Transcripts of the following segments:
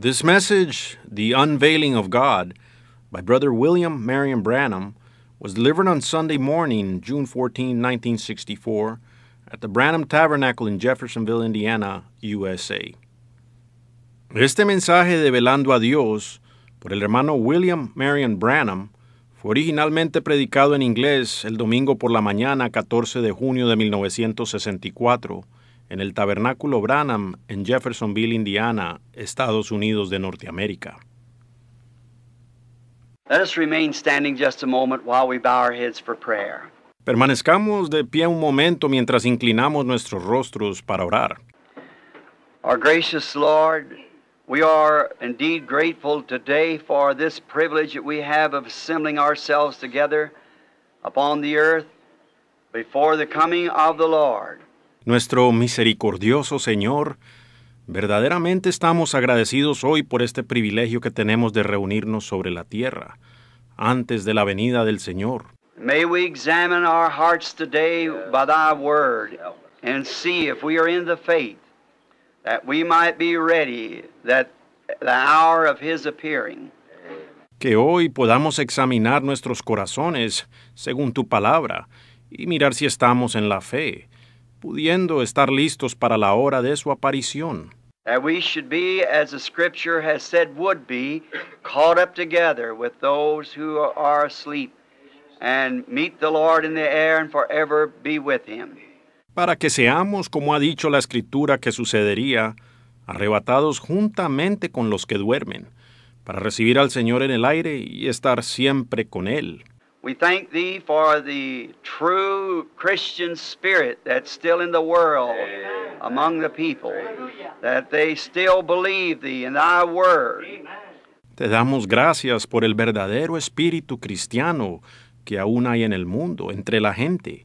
This message, The Unveiling of God, by Brother William Marion Branham, was delivered on Sunday morning, June 14, 1964, at the Branham Tabernacle in Jeffersonville, Indiana, USA. Este mensaje de Velando a Dios por el hermano William Marion Branham fue originalmente predicado en inglés el domingo por la mañana 14 de junio de 1964 en el Tabernáculo Branham en Jeffersonville, Indiana, Estados Unidos de Norteamérica. Let us remain standing just a moment while we bow our heads for prayer. Permanezcamos de pie un momento mientras inclinamos nuestros rostros para orar. Our gracious Lord, we are indeed grateful today for this privilege that we have of assembling ourselves together upon the earth before the coming of the Lord. Nuestro misericordioso Señor, verdaderamente estamos agradecidos hoy por este privilegio que tenemos de reunirnos sobre la tierra, antes de la venida del Señor. Que hoy podamos examinar nuestros corazones según tu palabra y mirar si estamos en la fe pudiendo estar listos para la hora de su aparición. Para que seamos, como ha dicho la escritura que sucedería, arrebatados juntamente con los que duermen, para recibir al Señor en el aire y estar siempre con Él. We thank thee for the true Christian spirit that's still in the world Amen. among the people, that they still believe thee and thy word. Te damos gracias por el verdadero espíritu cristiano que aún hay en el mundo, entre la gente,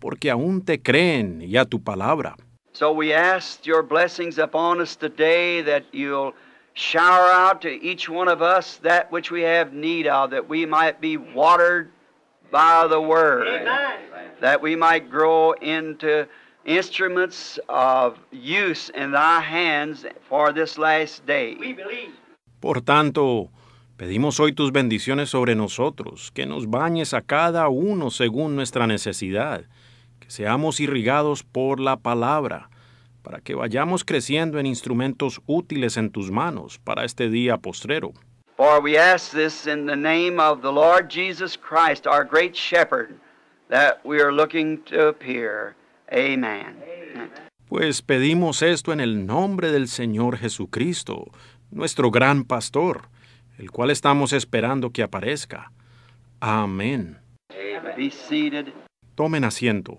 porque aún te creen y a tu palabra. So we ask your blessings upon us today that you'll shower out to each one of us that which we have need of, that we might be watered by the Word, Amen. that we might grow into instruments of use in thy hands for this last day. Por tanto, pedimos hoy tus bendiciones sobre nosotros, que nos bañes a cada uno según nuestra necesidad, que seamos irrigados por la palabra para que vayamos creciendo en instrumentos útiles en tus manos para este día postrero. Pues pedimos esto en el nombre del Señor Jesucristo, nuestro gran pastor, el cual estamos esperando que aparezca. Amén. Tomen asiento.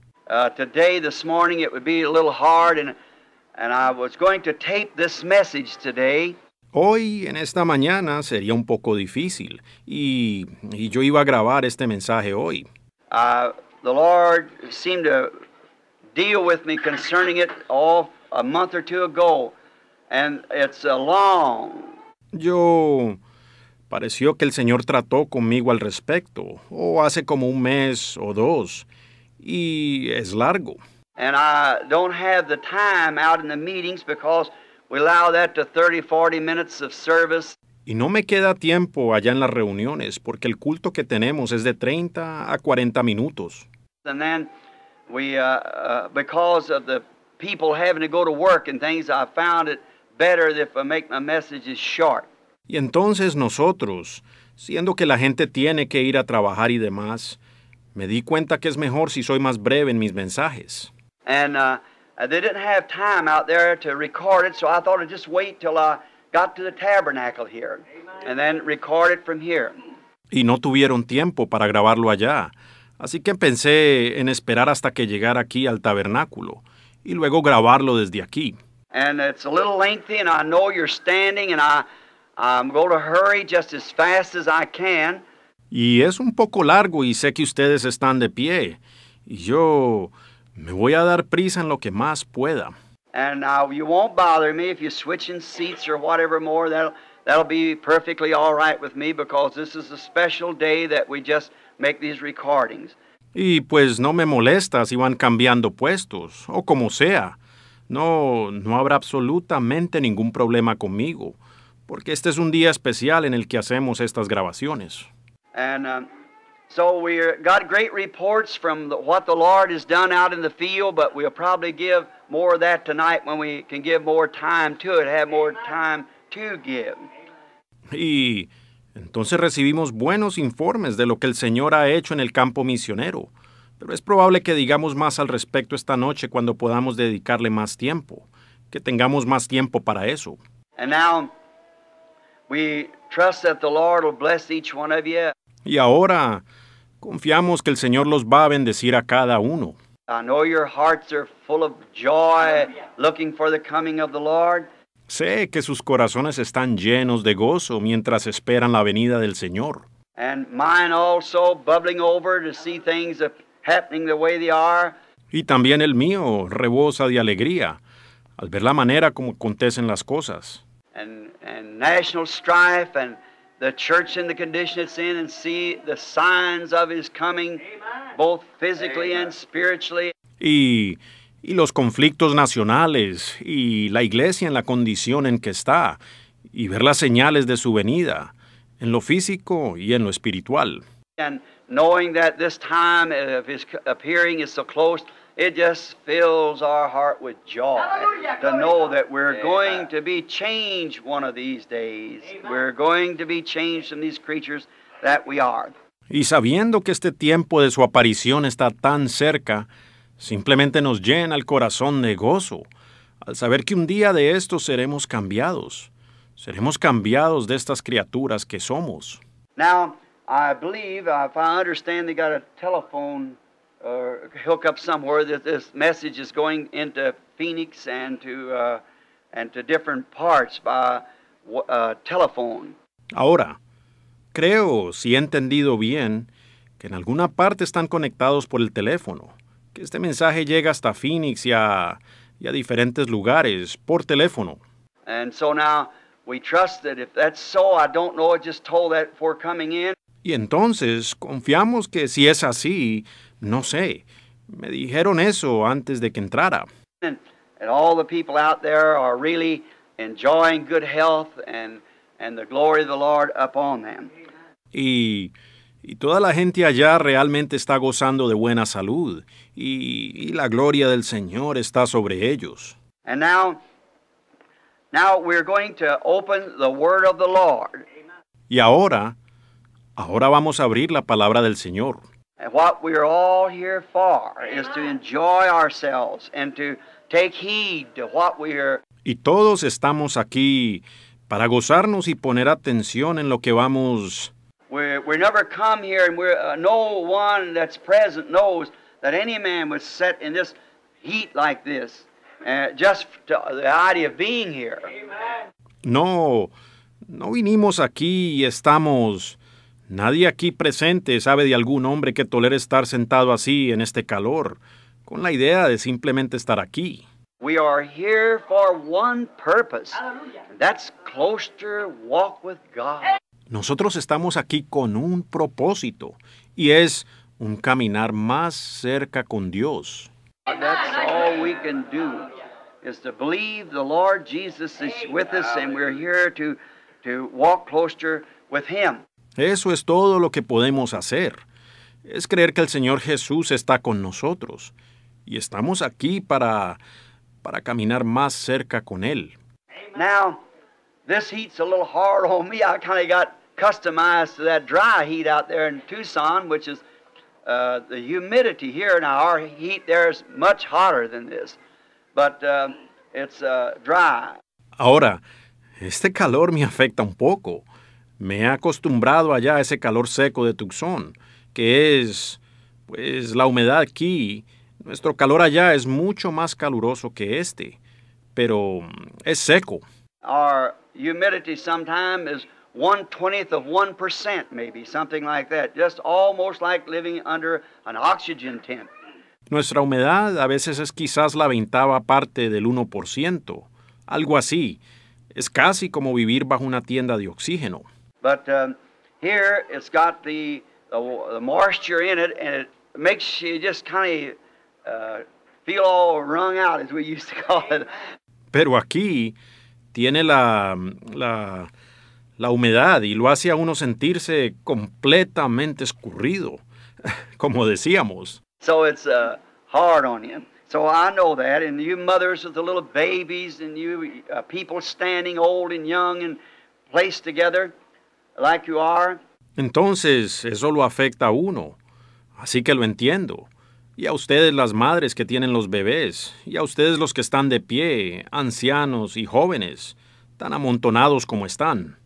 Uh, today, this morning, it would be a little hard, and, and I was going to tape this message today. Hoy, en esta mañana, sería un poco difícil, y, y yo iba a grabar este mensaje hoy. Uh, the Lord seemed to deal with me concerning it all a month or two ago, and it's a uh, long. Yo pareció que el Señor trató conmigo al respecto, o hace como un mes o dos, y es largo. And I don't have the time out in the meetings because we allow that to 30, 40 minutes of service. Y no me queda tiempo allá en las reuniones porque el culto que tenemos es de 30 a 40 minutos. And then we, uh, uh, because of the people having to go to work and things, I found it better if I make my messages short. Y entonces nosotros, siendo que la gente tiene que ir a trabajar y demás, me di cuenta que es mejor si soy más breve en mis mensajes. And uh, they didn't have time out there to record it, so I thought I'd just wait till I uh, got to the tabernacle here and then record it from here. Y no tuvieron tiempo para grabarlo allá, así que pensé en esperar hasta que llegara aquí al tabernáculo y luego grabarlo desde aquí. And it's a little lengthy, and I know you're standing, and I I'm going to hurry just as fast as I can y es un poco largo y sé que ustedes están de pie. Y yo me voy a dar prisa en lo que más pueda. Y pues no me molesta si van cambiando puestos o como sea. No, no habrá absolutamente ningún problema conmigo, porque este es un día especial en el que hacemos estas grabaciones. And um, so we uh, got great reports from the, what the Lord has done out in the field, but we'll probably give more of that tonight when we can give more time to it, have more time to give. Y entonces recibimos buenos informes de lo que el Señor ha hecho en el campo misionero. Pero es probable que digamos más al respecto esta noche cuando podamos dedicarle más tiempo, que tengamos más tiempo para eso. And now we trust that the Lord will bless each one of you. Y ahora confiamos que el Señor los va a bendecir a cada uno. Sé que sus corazones están llenos de gozo mientras esperan la venida del Señor. Y también el mío rebosa de alegría al ver la manera como acontecen las cosas. and national strife the church in the condition it's in and see the signs of his coming, both physically and spiritually. Y, y los conflictos nacionales y la iglesia en la condición en que está y ver las señales de su venida en lo físico y en lo espiritual. And knowing that this time of his appearing is so close, it just fills our heart with joy Hallelujah. to know that we're Amen. going to be changed one of these days. Amen. We're going to be changed from these creatures that we are. Y sabiendo que este tiempo de su aparición está tan cerca, simplemente nos llena el corazón de gozo al saber que un día de estos seremos cambiados. Seremos cambiados de estas criaturas que somos. Now, I believe, if I understand, they got a telephone Uh, Ahora, creo, si he entendido bien, que en alguna parte están conectados por el teléfono, que este mensaje llega hasta Phoenix y a, diferentes lugares por teléfono. Y entonces confiamos que si es así, no sé. Me dijeron eso antes de que entrara. And, all the people out there are really enjoying good health the glory of the Lord upon them. Y, y toda la gente allá realmente está gozando de buena salud y, y la gloria del Señor está sobre ellos. And now, we're going to open the word of the Lord. Y ahora, ahora vamos a abrir la palabra del Señor. And what we're all here for is to enjoy ourselves and to take heed to what we are. Y todos estamos aquí para gozarnos y poner atención en lo que vamos. we we never come here and we're, uh, no one that's present knows that any man would set in this heat like this uh, just to, uh, the idea of being here. Amen. No, no vinimos aquí y estamos Nadie aquí presente sabe de algún hombre que tolere estar sentado así en este calor, con la idea de simplemente estar aquí. We are here for one purpose. that's closer walk with God. Nosotros estamos aquí con un propósito y es un caminar más cerca con Dios. That's all we can do is to believe the Lord Jesus is with us and we're here to to walk closer with him. Eso es todo lo que podemos hacer. Es creer que el Señor Jesús está con nosotros y estamos aquí para para caminar más cerca con él. Now, this heat's a little hard on me. I kind of got customized to that dry heat out there in Tucson, which is uh, the humidity here. Now, our heat there is much hotter than this, but uh, it's uh, dry. Ahora, este calor me afecta un poco. Me he acostumbrado allá a ese calor seco de Tucson, que es, pues, la humedad aquí. Nuestro calor allá es mucho más caluroso que este, pero mm, es seco. Nuestra humedad a veces es quizás la ventava parte del 1%, algo así. Es casi como vivir bajo una tienda de oxígeno. But um, here it's got the, the, the, moisture in it, and it makes you just kind of uh, feel all wrung out, as we used to call it. Pero aquí tiene la, la, la humedad y lo hace a uno sentirse completamente escurrido, como decíamos. So it's uh, hard on you. So I know that, and you mothers with the little babies, and you uh, people standing old and young and placed together. like you are. Entonces, eso lo afecta a uno. Así que lo entiendo. Y a ustedes las madres que tienen los bebés, y a ustedes los que están de pie, ancianos y jóvenes, tan amontonados como están.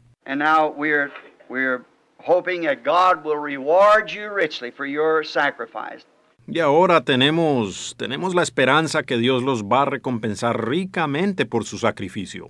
Y ahora tenemos, tenemos la esperanza que Dios los va a recompensar ricamente por su sacrificio.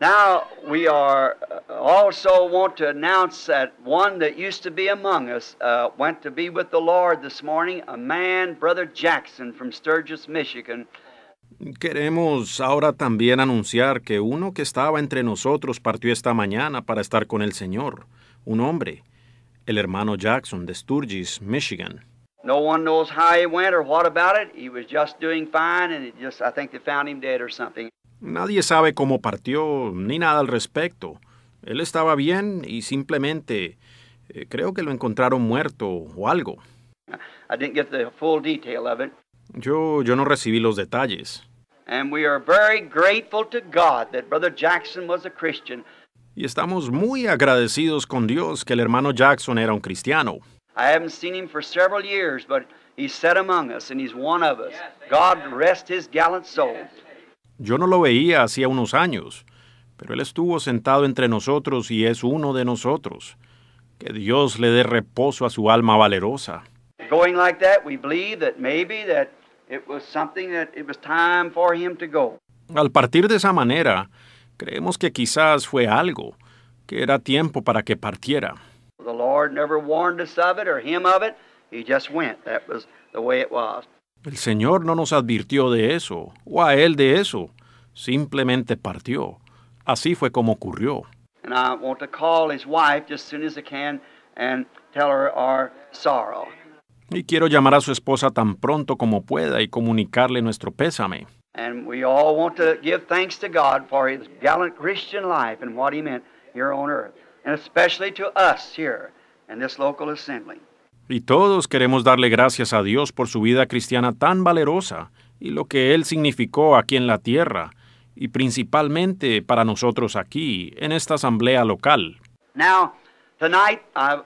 Now we are uh, also want to announce that one that used to be among us uh, went to be with the Lord this morning, a man, Brother Jackson from Sturgis, Michigan. Queremos ahora también anunciar que uno que estaba entre nosotros partió esta mañana para estar con el Señor, un hombre, el hermano Jackson de Sturgis, Michigan. No one knows how he went or what about it. He was just doing fine and it just I think they found him dead or something. Nadie sabe cómo partió ni nada al respecto. Él estaba bien y simplemente eh, creo que lo encontraron muerto o algo. Yo, yo no recibí los detalles. Y estamos muy agradecidos con Dios que el hermano Jackson era un cristiano. Yo no lo veía hacía unos años, pero Él estuvo sentado entre nosotros y es uno de nosotros. Que Dios le dé reposo a su alma valerosa. Al partir de esa manera, creemos que quizás fue algo, que era tiempo para que partiera. The Lord never warned us of it or him of it. He just went. That was the way el Señor no nos advirtió de eso, o a Él de eso. Simplemente partió. Así fue como ocurrió. Y quiero llamar a su esposa tan pronto como pueda y comunicarle nuestro pésame. Y we all want to give thanks to God for his gallant Christian life and what he meant here on earth, and especially to us here in local y todos queremos darle gracias a Dios por su vida cristiana tan valerosa y lo que Él significó aquí en la tierra, y principalmente para nosotros aquí, en esta asamblea local. tonight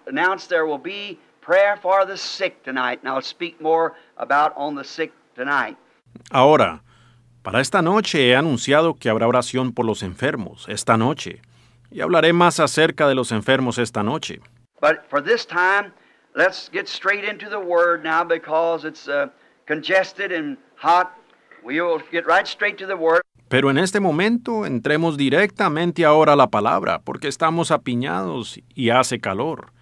announced there will be prayer for the sick tonight, I'll speak more about on the sick tonight. Ahora, para esta noche he anunciado que habrá oración por los enfermos esta noche, y hablaré más acerca de los enfermos esta noche. Let's get straight into the Word now because it's uh, congested and hot. We will get right straight to the Word. Pero en este momento entremos directamente ahora a la palabra, porque estamos apiñados y hace calor.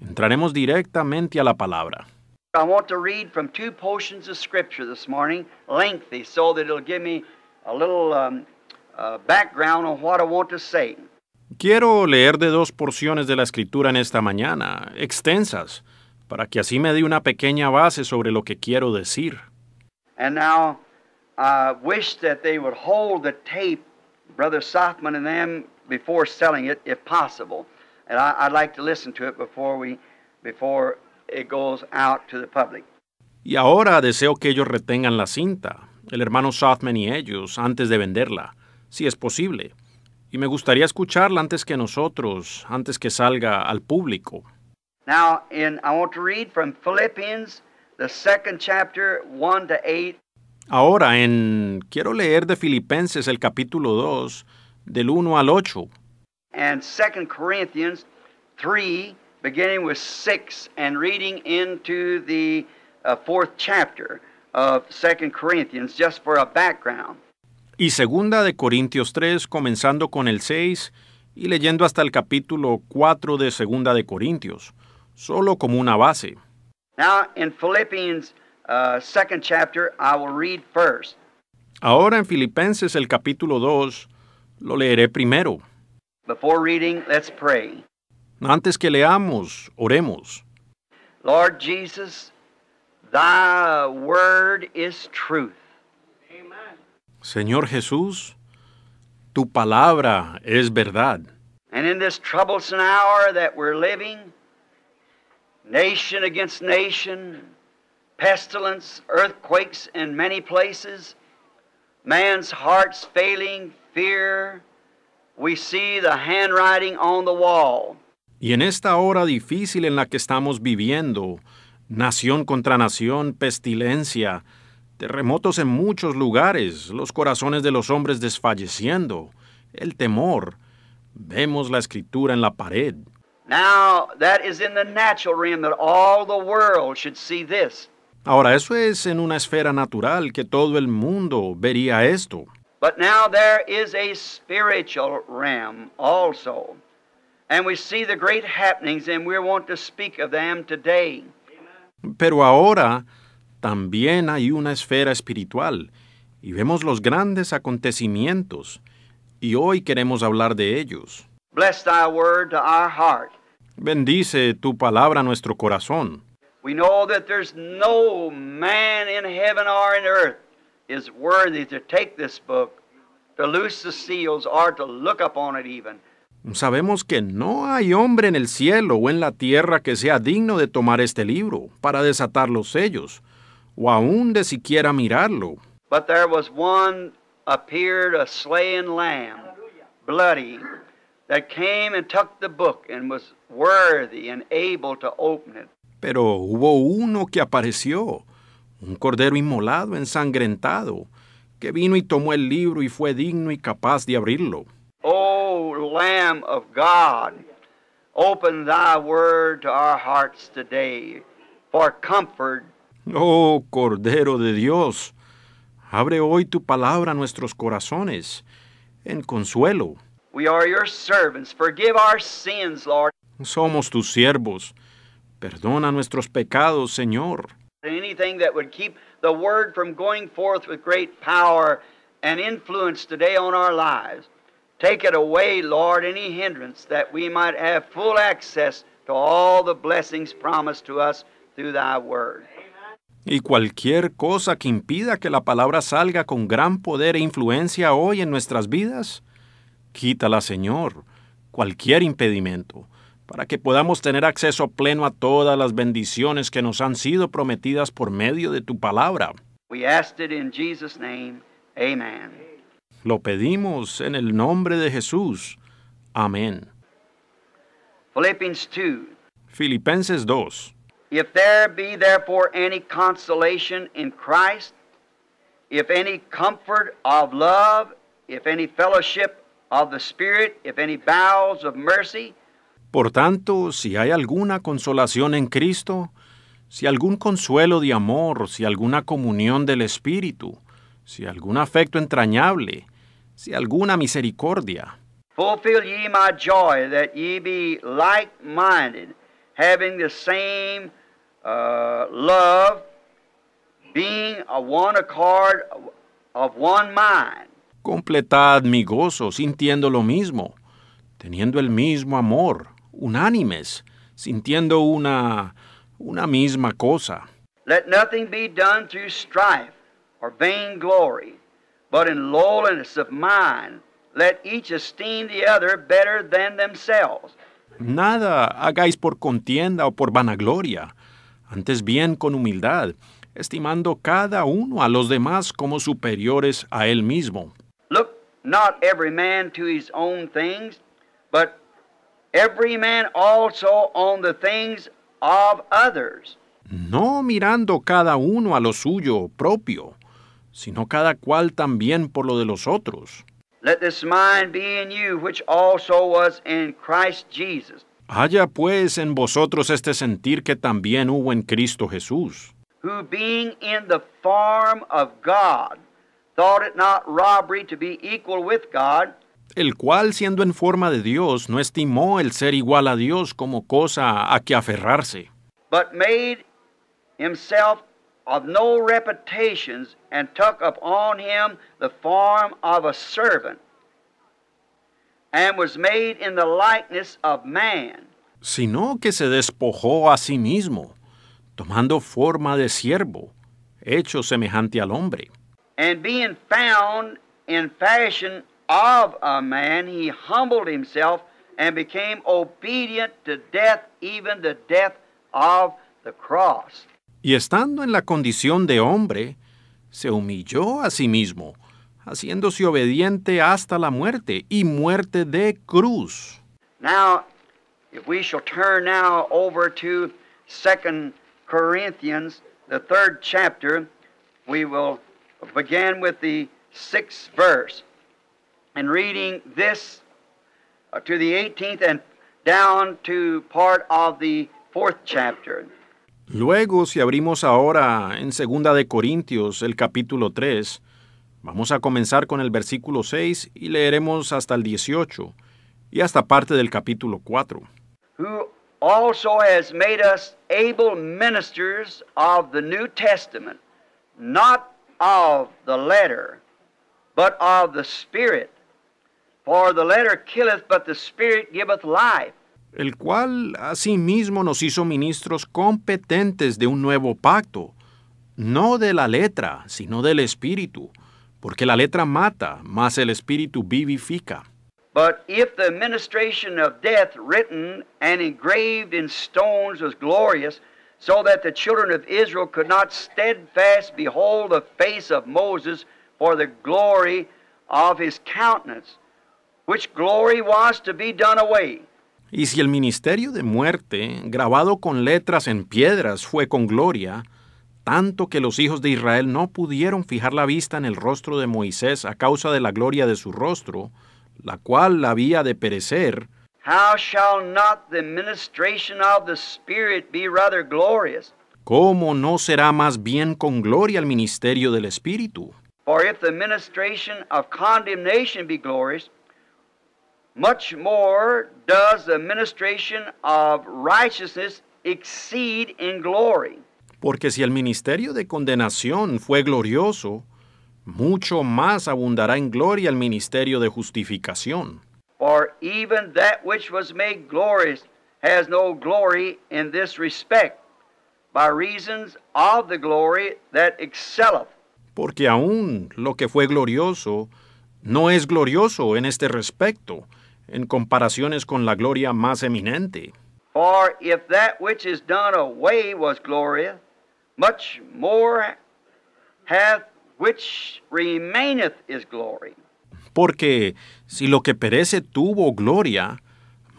Entraremos directamente a la palabra. I want to read from two portions of Scripture this morning, lengthy, so that it'll give me a little um, uh, background on what I want to say. Quiero leer de dos porciones de la Escritura en esta mañana, extensas, para que así me dé una pequeña base sobre lo que quiero decir. Y ahora deseo que ellos retengan la cinta, el hermano Sothman y ellos, antes de venderla, si es posible. Y me gustaría escucharla antes que nosotros, antes que salga al público. Now, in, I want to read from Philippians, the second chapter, 1 to 8. Ahora, en, quiero leer de Filipenses el capítulo 2, del 1 al 8. And 2 Corinthians 3, beginning with 6, and reading into the uh, fourth chapter of 2 Corinthians, just for a background. Y segunda de Corintios 3, comenzando con el 6 y leyendo hasta el capítulo 4 de segunda de Corintios solo como una base. Now in Philippians uh, second chapter, I will read first. Ahora en Filipenses el capítulo 2 lo leeré primero. Before reading, let's pray. Antes que leamos, oremos. Lord Jesus, thy word is truth. Amen. Señor Jesús, tu palabra es verdad. And in this troublesome hour that we're living, earthquakes many places, man's hearts failing, fear. We see the handwriting on the wall. Y en esta hora difícil en la que estamos viviendo, nación contra nación, pestilencia, terremotos en muchos lugares, los corazones de los hombres desfalleciendo, el temor, vemos la escritura en la pared. Ahora eso es en una esfera natural que todo el mundo vería esto. But now there is a realm also. And we see the great happenings and we want to speak of them today. Pero ahora también hay una esfera espiritual y vemos los grandes acontecimientos y hoy queremos hablar de ellos. Bless thy word to our heart. Bendice tu palabra a nuestro corazón. We know that there's no man in heaven or in earth is worthy to take this book, to loose the seals or to look upon it even. Sabemos que no hay hombre en el cielo o en la tierra que sea digno de tomar este libro para desatar los sellos o aún de siquiera mirarlo. But there was one appeared a slain lamb, bloody pero hubo uno que apareció, un cordero inmolado, ensangrentado, que vino y tomó el libro y fue digno y capaz de abrirlo. Oh Lamb of God, open thy word to our hearts today for comfort. Oh Cordero de Dios, abre hoy tu palabra a nuestros corazones en consuelo. We are your servants. Forgive our sins, Lord. Somos tus siervos. Perdona nuestros pecados, Señor. Anything that would keep the word from going forth with great power and influence today on our lives. Take it away, Lord, any hindrance that we might have full access to all the blessings promised to us through thy word. Y cualquier cosa que impida que la palabra salga con gran poder e influencia hoy en nuestras vidas, Quítala, Señor, cualquier impedimento, para que podamos tener acceso pleno a todas las bendiciones que nos han sido prometidas por medio de tu palabra. Lo pedimos en el nombre de Jesús. Amén. 2. Filipenses 2. If there be therefore any consolation in Christ, if any comfort of love, if any fellowship of the Spirit, if any bowels of mercy. Por tanto, si hay alguna consolación en Cristo, si algún consuelo de amor, si alguna comunión del Espíritu, si algún afecto entrañable, si alguna misericordia. Fulfill ye my joy, that ye be like-minded, having the same uh, love, being a one accord of one mind. Completad mi gozo sintiendo lo mismo, teniendo el mismo amor, unánimes, sintiendo una, una misma cosa. Let nothing be done through strife or but in of mind let each esteem the other better than themselves. Nada hagáis por contienda o por vanagloria, antes bien con humildad, estimando cada uno a los demás como superiores a él mismo not every man to his own things, but every man also on the things of others. No mirando cada uno a lo suyo propio, sino cada cual también por lo de los otros. Let this mind be in you, which also was in Christ Jesus. Haya pues en vosotros este sentir que también hubo en Cristo Jesús. Who being in the form of God, thought it not robbery to be equal with God, el cual siendo en forma de Dios no estimó el ser igual a Dios como cosa a que aferrarse, but made himself of no reputations and took upon him the form of a servant and was made in the likeness of man. sino que se despojó a sí mismo, tomando forma de siervo, hecho semejante al hombre. And being found in fashion of a man, he humbled himself and became obedient to death, even the death of the cross. Y estando en la condición de hombre, se humilló a sí mismo, haciéndose obediente hasta la muerte y muerte de cruz. Now, if we shall turn now over to 2 Corinthians, the third chapter, we will begin with the sixth verse and reading this uh, to the 18th and down to part of the fourth chapter. Luego, si abrimos ahora en Segunda de Corintios, el capítulo 3, vamos a comenzar con el versículo 6 y leeremos hasta el 18 y hasta parte del capítulo 4. Who also has made us able ministers of the New Testament, not of the letter, but of the Spirit. For the letter killeth, but the Spirit giveth life. El cual asimismo nos hizo ministros competentes de un nuevo pacto, no de la letra, sino del Espíritu, porque la letra mata, mas el Espíritu vivifica. But if the administration of death written and engraved in stones was glorious, so that the children of Israel could not steadfast behold the face of Moses for the glory of his countenance, which glory was to be done away. Y si el ministerio de muerte, grabado con letras en piedras, fue con gloria, tanto que los hijos de Israel no pudieron fijar la vista en el rostro de Moisés a causa de la gloria de su rostro, la cual la había de perecer, How shall not the ministration of the Spirit be rather glorious? ¿Cómo no será más bien con gloria el ministerio del Espíritu? For if the ministration of condemnation be glorious, much more does the ministration of righteousness exceed in glory. Porque si el ministerio de condenación fue glorioso, mucho más abundará en gloria el ministerio de justificación. or even that which was made glorious has no glory in this respect, by reasons of the glory that excelleth. Porque aún lo que fue glorioso no es glorioso en este respecto, en comparaciones con la gloria más eminente. For if that which is done away was glorious, much more hath which remaineth is glory. Porque si lo que perece tuvo gloria,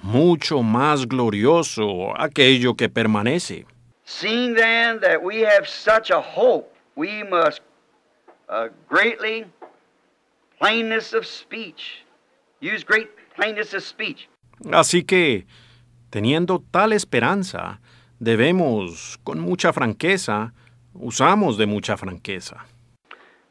mucho más glorioso aquello que permanece. Así que, teniendo tal esperanza, debemos, con mucha franqueza, usamos de mucha franqueza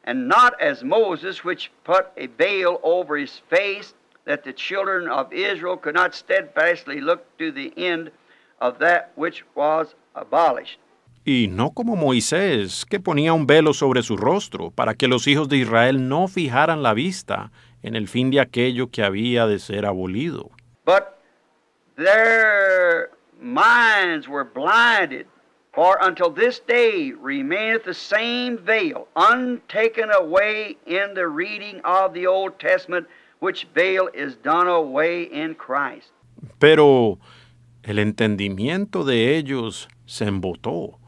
and not as Moses, which put a veil over his face, that the children of Israel could not steadfastly look to the end of that which was abolished. Y no como Moisés, que ponía un velo sobre su rostro, para que los hijos de Israel no fijaran la vista en el fin de aquello que había de ser abolido. But their minds were blinded For until this day remaineth the same veil untaken away in the reading of the Old Testament, which veil is done away in Christ. Pero el entendimiento de ellos se embotó,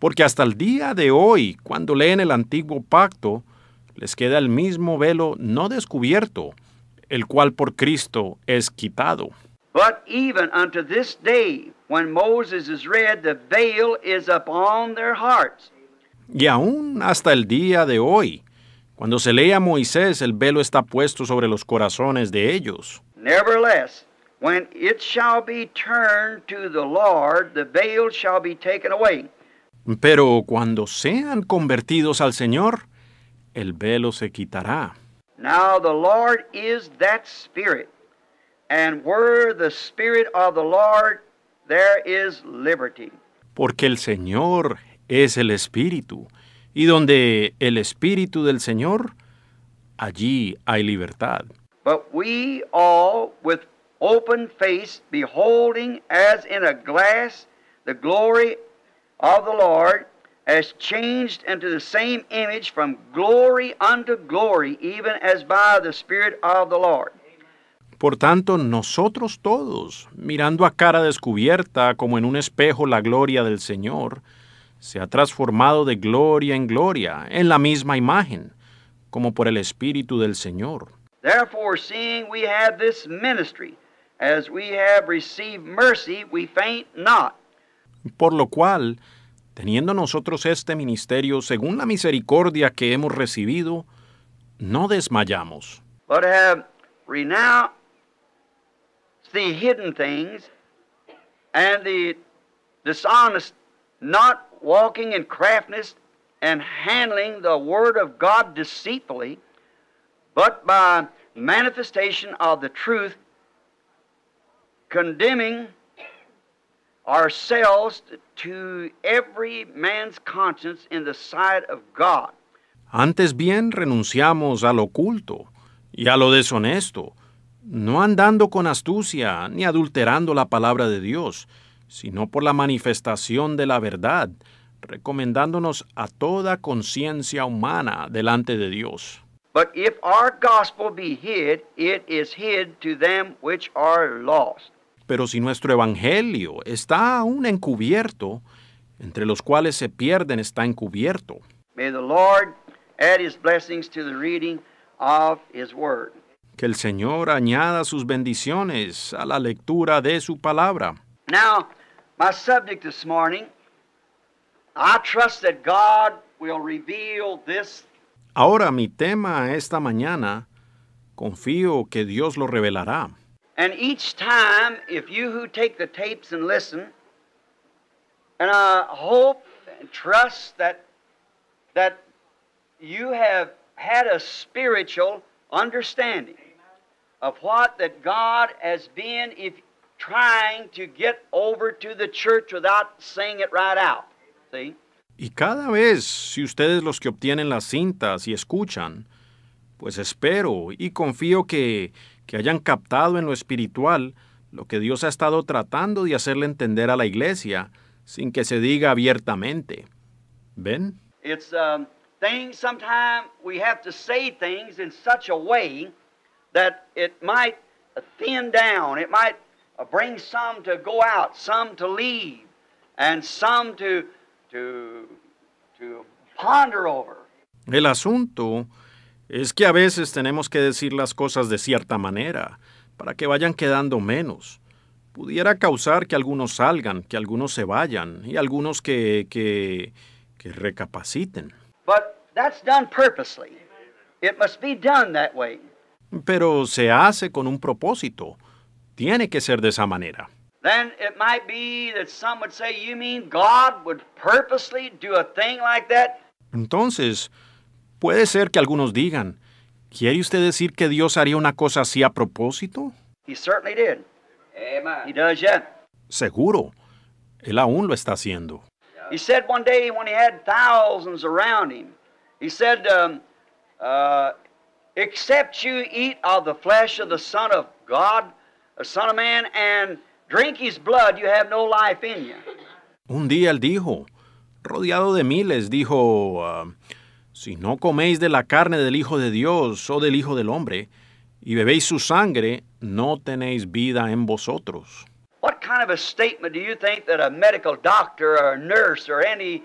porque hasta el día de hoy, cuando leen el antiguo pacto, les queda el mismo velo no descubierto, el cual por Cristo es quitado. But even unto this day When Moses is read, the veil is upon their hearts. Y aún hasta el día de hoy, cuando se lee a Moisés, el velo está puesto sobre los corazones de ellos. Nevertheless, when it shall be turned to the Lord, the veil shall be taken away. Pero cuando sean convertidos al Señor, el velo se quitará. Now the Lord is that Spirit, and were the Spirit of the Lord there is liberty. Porque el Señor es el Espíritu, y donde el Espíritu del Señor, allí hay libertad. But we all, with open face, beholding as in a glass the glory of the Lord, as changed into the same image from glory unto glory, even as by the Spirit of the Lord. Por tanto, nosotros todos, mirando a cara descubierta como en un espejo la gloria del Señor, se ha transformado de gloria en gloria, en la misma imagen, como por el Espíritu del Señor. Por lo cual, teniendo nosotros este ministerio según la misericordia que hemos recibido, no desmayamos. the hidden things and the dishonest, not walking in craftiness and handling the Word of God deceitfully, but by manifestation of the truth, condemning ourselves to every man's conscience in the sight of God. Antes bien renunciamos al oculto y a lo deshonesto no andando con astucia ni adulterando la palabra de Dios, sino por la manifestación de la verdad, recomendándonos a toda conciencia humana delante de Dios. Pero si nuestro evangelio está aún encubierto, entre los cuales se pierden está encubierto. May the Lord add his blessings to the reading of his word. Que el Señor añada sus bendiciones a la lectura de su palabra. Now, my subject this morning, I trust that God will reveal this. Ahora mi tema esta mañana, confío que Dios lo revelará. And each time, if you who take the tapes and listen, and I hope and trust that that you have had a spiritual understanding of what that God has been trying to get over to the church without saying it right out. See? Y cada vez, si ustedes los que obtienen las cintas y escuchan, pues espero y confío que, que hayan captado en lo espiritual lo que Dios ha estado tratando de hacerle entender a la iglesia sin que se diga abiertamente. ¿Ven? It's um, things sometimes we have to say things in such a way some some El asunto es que a veces tenemos que decir las cosas de cierta manera para que vayan quedando menos. Pudiera causar que algunos salgan, que algunos se vayan y algunos que, que, que recapaciten. But that's done purposely. It must be done that way pero se hace con un propósito. Tiene que ser de esa manera. Entonces, puede ser que algunos digan, ¿quiere usted decir que Dios haría una cosa así a propósito? Seguro. Él aún lo está haciendo. He said one day when he had thousands around him, he said, um, uh, Except you eat of the flesh of the Son of God, the Son of Man, and drink his blood, you have no life in you. Un día él dijo, rodeado de miles, dijo, uh, si no coméis de la carne del Hijo de Dios o del Hijo del Hombre, y bebéis su sangre, no tenéis vida en vosotros. What kind of a statement do you think that a medical doctor or a nurse or any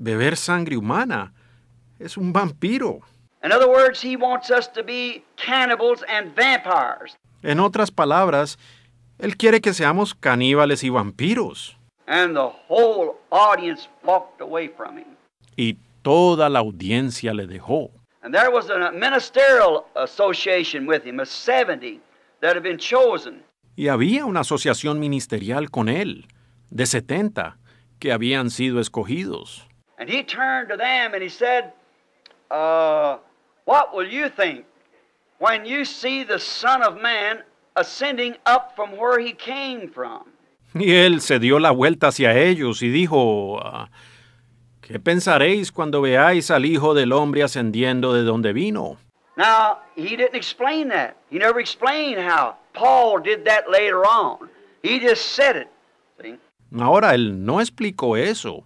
beber sangre humana. Es un vampiro. In other words, he wants us to be cannibals and vampires. En otras palabras, él quiere que seamos caníbales y vampiros. And the whole audience walked away from him. Y toda la audiencia le dejó. And there was a ministerial association with him, a 70 that had been chosen. Y había una asociación ministerial con él, de 70, que habían sido escogidos. And he turned to them and he said, uh, What will you think when you see the Son of Man ascending up from where he came from? Y él se dio la vuelta hacia ellos y dijo, ah, ¿Qué pensaréis cuando veáis al Hijo del Hombre ascendiendo de donde vino? Now, he didn't explain that. He never explained how. Paul did that later on. He just said it. See? Ahora, él no explicó eso.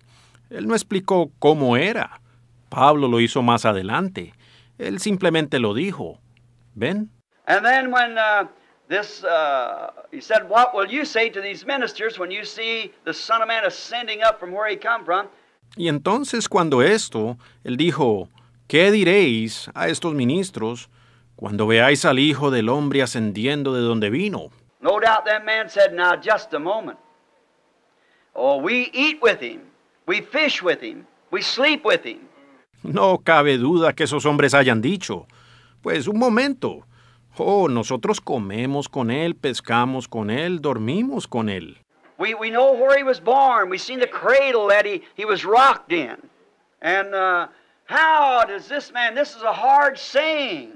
Él no explicó cómo era. Pablo lo hizo más adelante. Él simplemente lo dijo. ¿Ven? And then when uh, this, uh, he said, "What will you say to these ministers when you see the Son of Man ascending up from where he come from?" Y entonces cuando esto, él dijo, ¿qué diréis a estos ministros cuando veáis al Hijo del Hombre ascendiendo de donde vino? No doubt that man said, "Now just a moment. Oh, we eat with him." We fish with him. We sleep with him. No cabe duda que esos hombres hayan dicho, pues un momento. Oh, nosotros comemos con él, pescamos con él, dormimos con él. We, we know where he was born. We seen the cradle that he, he was rocked in. And uh, how does this man, this is a hard saying.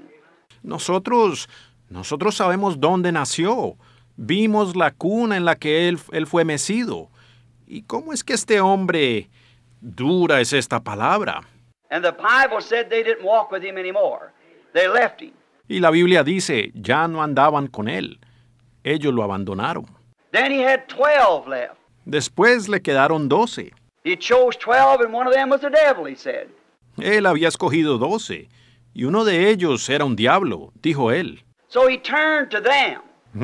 Nosotros, nosotros sabemos dónde nació. Vimos la cuna en la que él, él fue mecido. ¿Y cómo es que este hombre dura es esta palabra? Y la Biblia dice, ya no andaban con él. Ellos lo abandonaron. Después le quedaron doce. Él había escogido doce, y uno de ellos era un diablo, dijo él.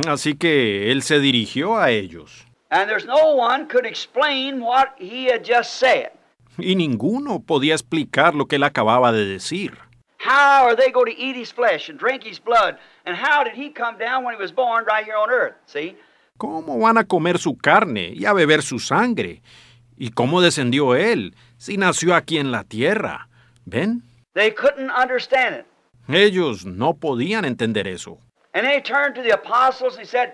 Así que él se dirigió a ellos. And there's no one could explain what he had just said. Y ninguno podía explicar lo que él acababa de decir. How are they going to eat his flesh and drink his blood? And how did he come down when he was born right here on earth? See? ¿Cómo van a comer su carne y a beber su sangre? ¿Y cómo descendió él si nació aquí en la tierra? ¿Ven? They couldn't understand it. Ellos no podían entender eso. And they turned to the apostles and said,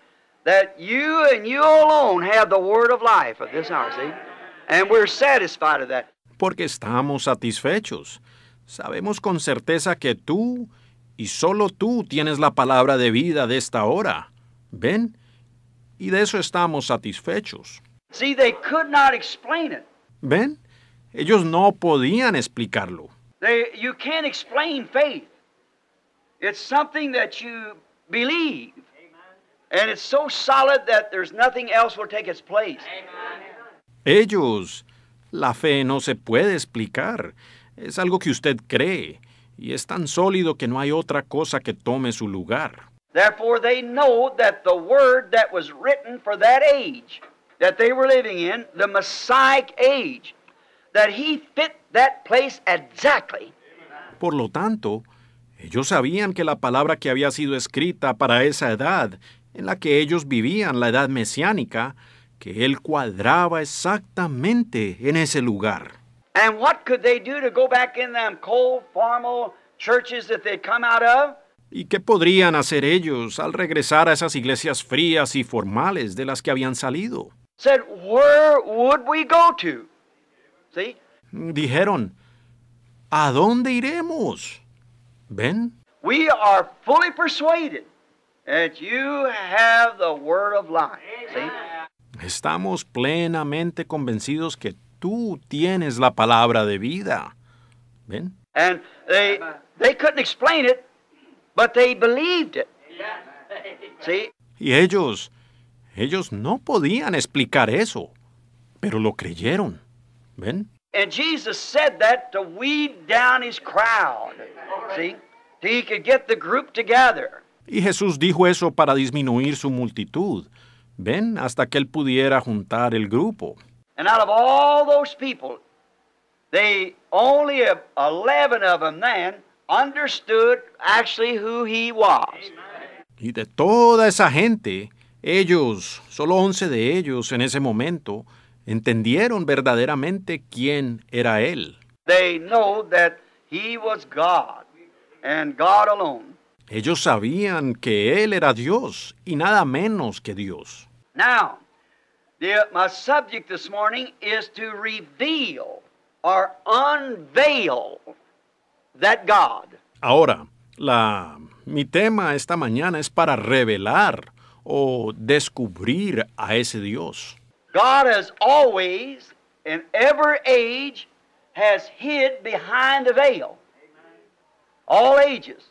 that you and you alone have the word of life at this hour, see? And we're satisfied of that. Porque estamos satisfechos. Sabemos con certeza que tú y solo tú tienes la palabra de vida de esta hora. ¿Ven? Y de eso estamos satisfechos. See, they could not explain it. ¿Ven? Ellos no podían explicarlo. They, you can't explain faith. It's something that you believe. And it's its so solid that there's nothing else will take place. Ellos, la fe no se puede explicar. Es algo que usted cree y es tan sólido que no hay otra cosa que tome su lugar. Therefore they know that the word that was written for that age that they were living in, the Messiah age, that he fit that place exactly. Por lo tanto, ellos sabían que la palabra que había sido escrita para esa edad en la que ellos vivían la edad mesiánica, que él cuadraba exactamente en ese lugar. ¿Y qué podrían hacer ellos al regresar a esas iglesias frías y formales de las que habían salido? Dijeron, ¿a dónde iremos? ¿Ven? We are fully persuaded that you have the word of life. See? Estamos plenamente convencidos que tú tienes la palabra de vida. ¿Ven? And they, they couldn't explain it, but they believed it. See? Y ellos, ellos no podían explicar eso, pero lo creyeron. ¿Ven? And Jesus said that to weed down his crowd. See? So he could get the group together. Y Jesús dijo eso para disminuir su multitud. Ven hasta que él pudiera juntar el grupo. Y de toda esa gente, ellos, solo 11 de ellos en ese momento, entendieron verdaderamente quién era él. They know that he was God and God alone. Ellos sabían que Él era Dios y nada menos que Dios. Now, the, my subject this morning is to reveal or unveil that God. Ahora, la, mi tema esta mañana es para revelar o descubrir a ese Dios. God has always, in every age, has hid behind the veil. All ages.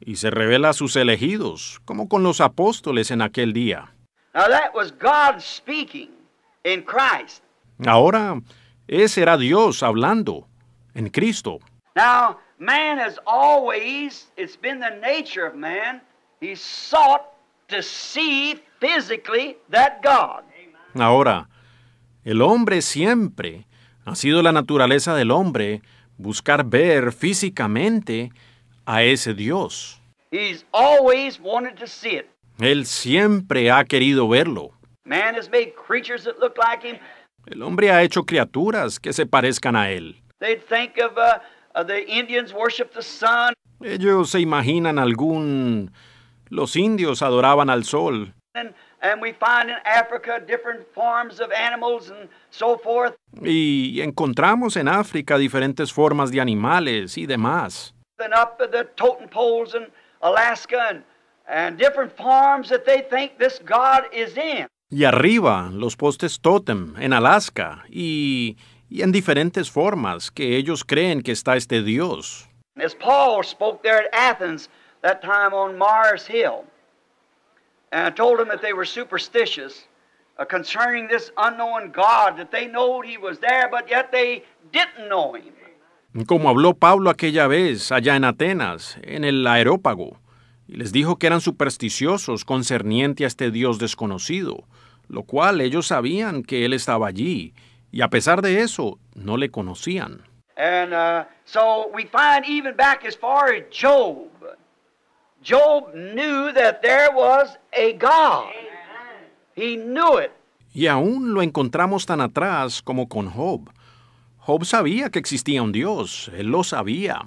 y se revela a sus elegidos, como con los apóstoles en aquel día. Ahora, ese era Dios hablando en Cristo. Now, man has always, it's been the nature of man, he sought to see physically that God. Ahora, el hombre siempre ha sido la naturaleza del hombre buscar ver físicamente a ese Dios. Él siempre ha querido verlo. El hombre ha hecho criaturas que se parezcan a él. Ellos se imaginan algún los indios adoraban al sol. Y encontramos en África diferentes formas de animales y demás. and up at the totem poles in Alaska and, and different farms that they think this God is in. Y arriba, los postes totem en Alaska y, y en diferentes formas que ellos creen que está este Dios. As Paul spoke there at Athens that time on Mars Hill, and I told them that they were superstitious uh, concerning this unknown God, that they knew he was there, but yet they didn't know him. como habló Pablo aquella vez allá en Atenas, en el aerópago, y les dijo que eran supersticiosos concerniente a este Dios desconocido, lo cual ellos sabían que Él estaba allí, y a pesar de eso, no le conocían. Uh, so we find even back as far as Job. Job knew that there was a God. He knew it. Y aún lo encontramos tan atrás como con Job Job sabía que existía un Dios, él lo sabía.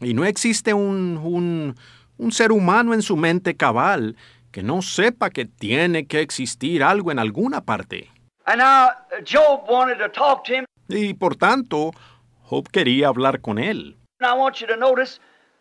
Y no existe un, un, ser humano en su mente cabal que no sepa que tiene que existir algo en alguna parte. Y por tanto, Job quería hablar con él.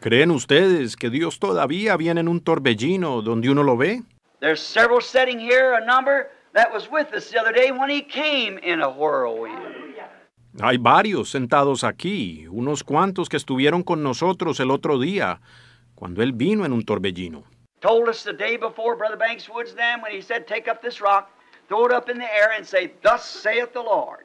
¿Creen ustedes que Dios todavía viene en un torbellino donde uno lo ve? There's several sitting here, a number that was with us the other day when he came in a whirlwind. Hay varios sentados aquí, unos cuantos que estuvieron con nosotros el otro día, cuando él vino en un torbellino. Told us the day before, Brother Banks Woods, then, when he said, Take up this rock, throw it up in the air, and say, Thus saith the Lord.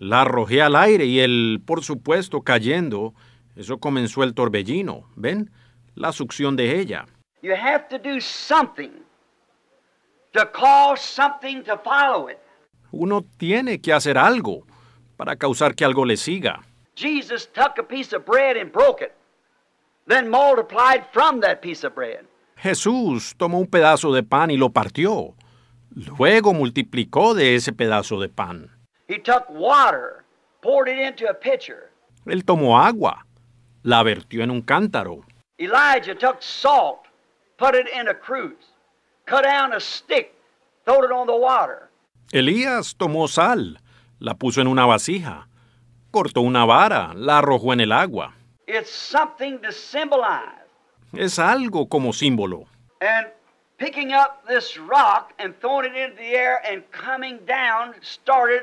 La arrojé al aire y él, por supuesto, cayendo, eso comenzó el torbellino, ¿ven? La succión de ella. Uno tiene que hacer algo para causar que algo le siga. Jesús tomó un pedazo de pan y lo partió. Luego multiplicó de ese pedazo de pan. He took water, poured it into a pitcher. Él tomó agua, la vertió en un cántaro. Elijah took salt, put it in a cruse, cut down a stick, threw it on the water. Elías tomó sal, la puso en una vasija, cortó una vara, la arrojó en el agua. It's something to symbolize. Es algo como símbolo. And picking up this rock and throwing it into the air and coming down started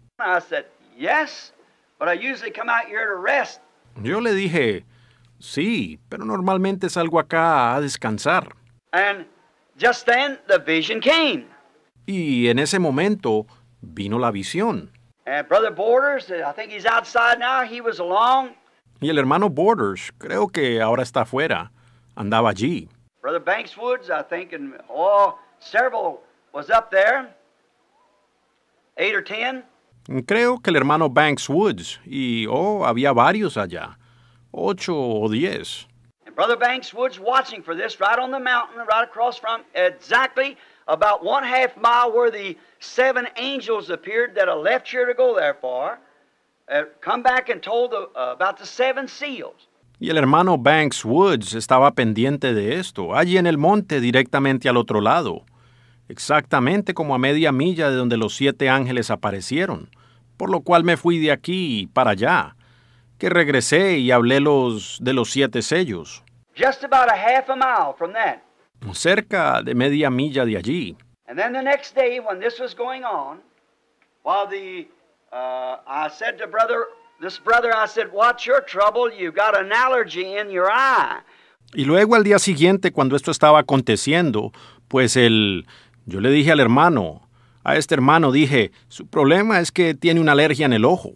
Yo le dije, sí, pero normalmente salgo acá a descansar. And just then the vision came. Y en ese momento vino la visión. And Brother Borders, I think he's outside now. He was along. Y el hermano Borders, creo que ahora está afuera, andaba allí. Brother Bankswoods, I think, and oh, several was up there, eight or ten. Creo que el hermano Banks Woods y, oh, había varios allá, ocho o diez. And Brother Banks Woods watching for this right on the mountain, right across from exactly about one half mile where the seven angels appeared that I left here to go there for, uh, come back and told the, uh, about the seven seals. Y el hermano Banks Woods estaba pendiente de esto, allí en el monte directamente al otro lado exactamente como a media milla de donde los siete ángeles aparecieron, por lo cual me fui de aquí para allá, que regresé y hablé los de los siete sellos. Cerca de media milla de allí. Y luego al día siguiente, cuando esto estaba aconteciendo, pues el yo le dije al hermano, a este hermano dije, su problema es que tiene una alergia en el ojo.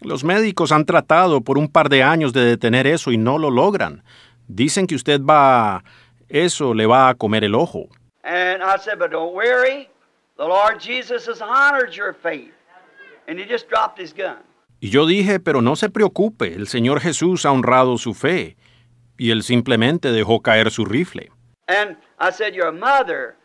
Los médicos han tratado por un par de años de detener eso y no lo logran. Dicen que usted va, eso le va a comer el ojo. Y yo dije, pero no se preocupe, el Señor Jesús ha honrado su fe y él simplemente dejó caer su rifle. And I said, Your mother,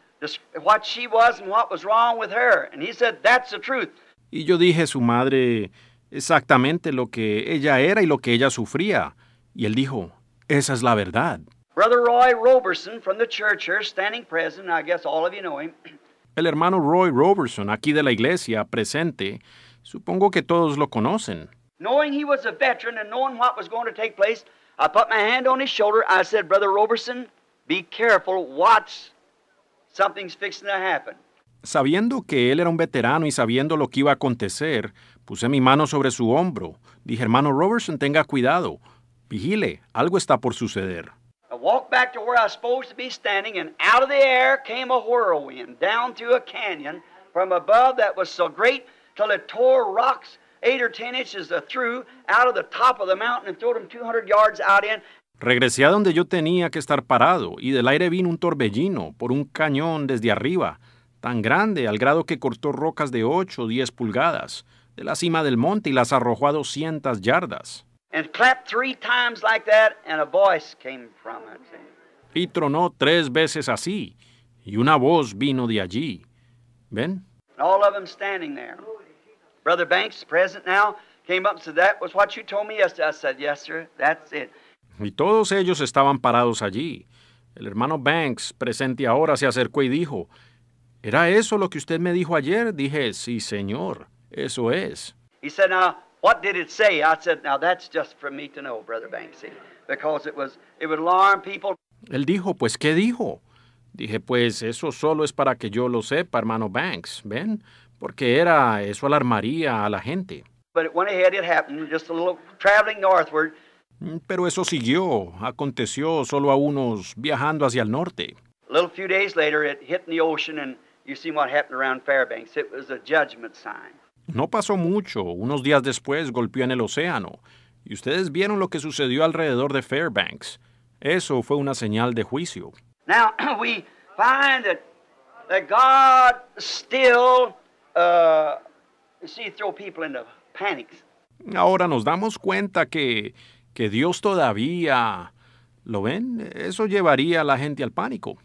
what she was and what was wrong with her. And he said, That's the truth. Y yo dije, su madre, exactamente lo que ella era y lo que ella sufría. Y él dijo, esa es la verdad. Brother Roy Roberson from the church here, standing present, I guess all of you know him. El hermano Roy Roberson, aquí de la iglesia, presente, supongo que todos lo conocen. Knowing he was a veteran and knowing what was going to take place, I put my hand on his shoulder. I said, Brother Robertson, be careful, watch. Something's fixing to happen. Sabiendo que él era un veterano y sabiendo lo que iba a acontecer, puse mi mano sobre su hombro. Dije, hermano Robertson, tenga cuidado. Vigile, algo está por suceder. I walked back to where I was supposed to be standing, and out of the air came a whirlwind down through a canyon from above that was so great till it tore rocks eight or ten inches through out of the top of the mountain and threw them 200 yards out in. Regresé a donde yo tenía que estar parado y del aire vino un torbellino por un cañón desde arriba, tan grande al grado que cortó rocas de 8 o 10 pulgadas de la cima del monte y las arrojó a 200 yardas. Y tronó tres veces así, y una voz vino de allí. ¿Ven? All of them standing there. Brother Banks, present now, came up and said, That was what you told me yesterday. I said, Yes, sir, that's it. Y todos ellos estaban parados allí. El hermano Banks, presente ahora, se acercó y dijo, ¿Era eso lo que usted me dijo ayer? Dije, sí, señor, eso es. He said, now, what did it say? I said, now that's just for me to know, Brother Banks, because it was, it would alarm people. Él dijo, pues, ¿qué dijo? Dije, pues, eso solo es para que yo lo sepa, hermano Banks, ¿ven? porque era eso alarmaría a la gente. Mm, pero eso siguió, aconteció solo a unos viajando hacia el norte. No pasó mucho, unos días después golpeó en el océano y ustedes vieron lo que sucedió alrededor de Fairbanks. Eso fue una señal de juicio. Uh, Ahora nos damos cuenta que, que Dios todavía, ¿lo ven? Eso llevaría a la gente al pánico.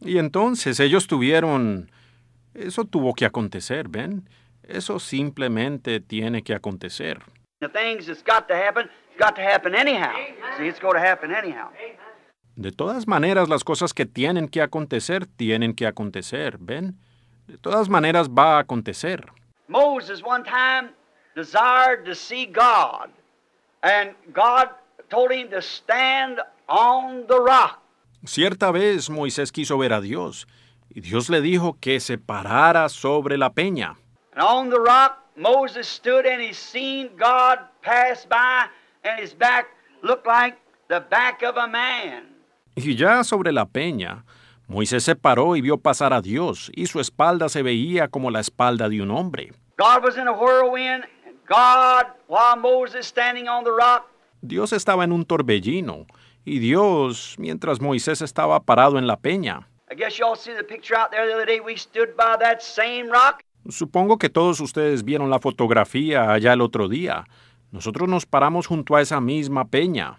Y entonces ellos tuvieron, eso tuvo que acontecer, ¿ven? Eso simplemente tiene que acontecer. got to happen, got to happen anyhow. See, it's de todas maneras, las cosas que tienen que acontecer, tienen que acontecer, ¿ven? De todas maneras va a acontecer. Moses one time desired to see God, and God told him to stand on the rock. Cierta vez Moisés quiso ver a Dios, y Dios le dijo que se parara sobre la peña. And on the rock Moses stood and he seen God pass by and his back looked like the back of a man. Y ya sobre la peña, Moisés se paró y vio pasar a Dios, y su espalda se veía como la espalda de un hombre. Dios estaba en un torbellino, y Dios mientras Moisés estaba parado en la peña. Supongo que todos ustedes vieron la fotografía allá el otro día. Nosotros nos paramos junto a esa misma peña.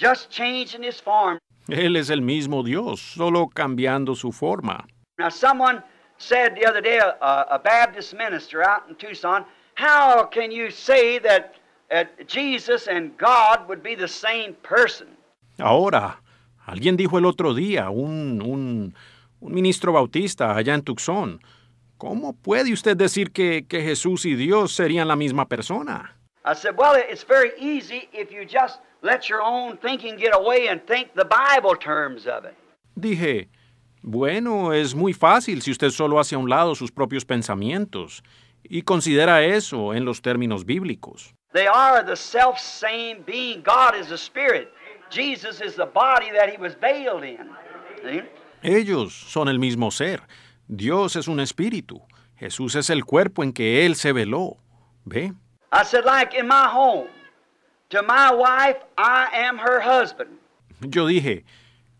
Just changing his form. Él es el mismo Dios, solo cambiando su forma. Now someone said the other day, a, a Baptist minister out in Tucson, how can you say that Jesus and God would be the same person? Ahora, alguien dijo el otro día, un, un, un ministro bautista allá en Tucson, ¿cómo puede usted decir que, que Jesús y Dios serían la misma persona? I said, well, it's very easy if you just Let your own thinking get away and think the Bible terms of it. Dije, bueno, es muy fácil si usted solo hace a un lado sus propios pensamientos y considera eso en los términos bíblicos. They are the self same being. God is the spirit. Jesus is the body that he was veiled in. Ellos son el mismo ser. Dios es un espíritu. Jesús es el cuerpo en que él se veló. ¿Ve? I said like in my home. To my wife, I am her husband. Yo dije,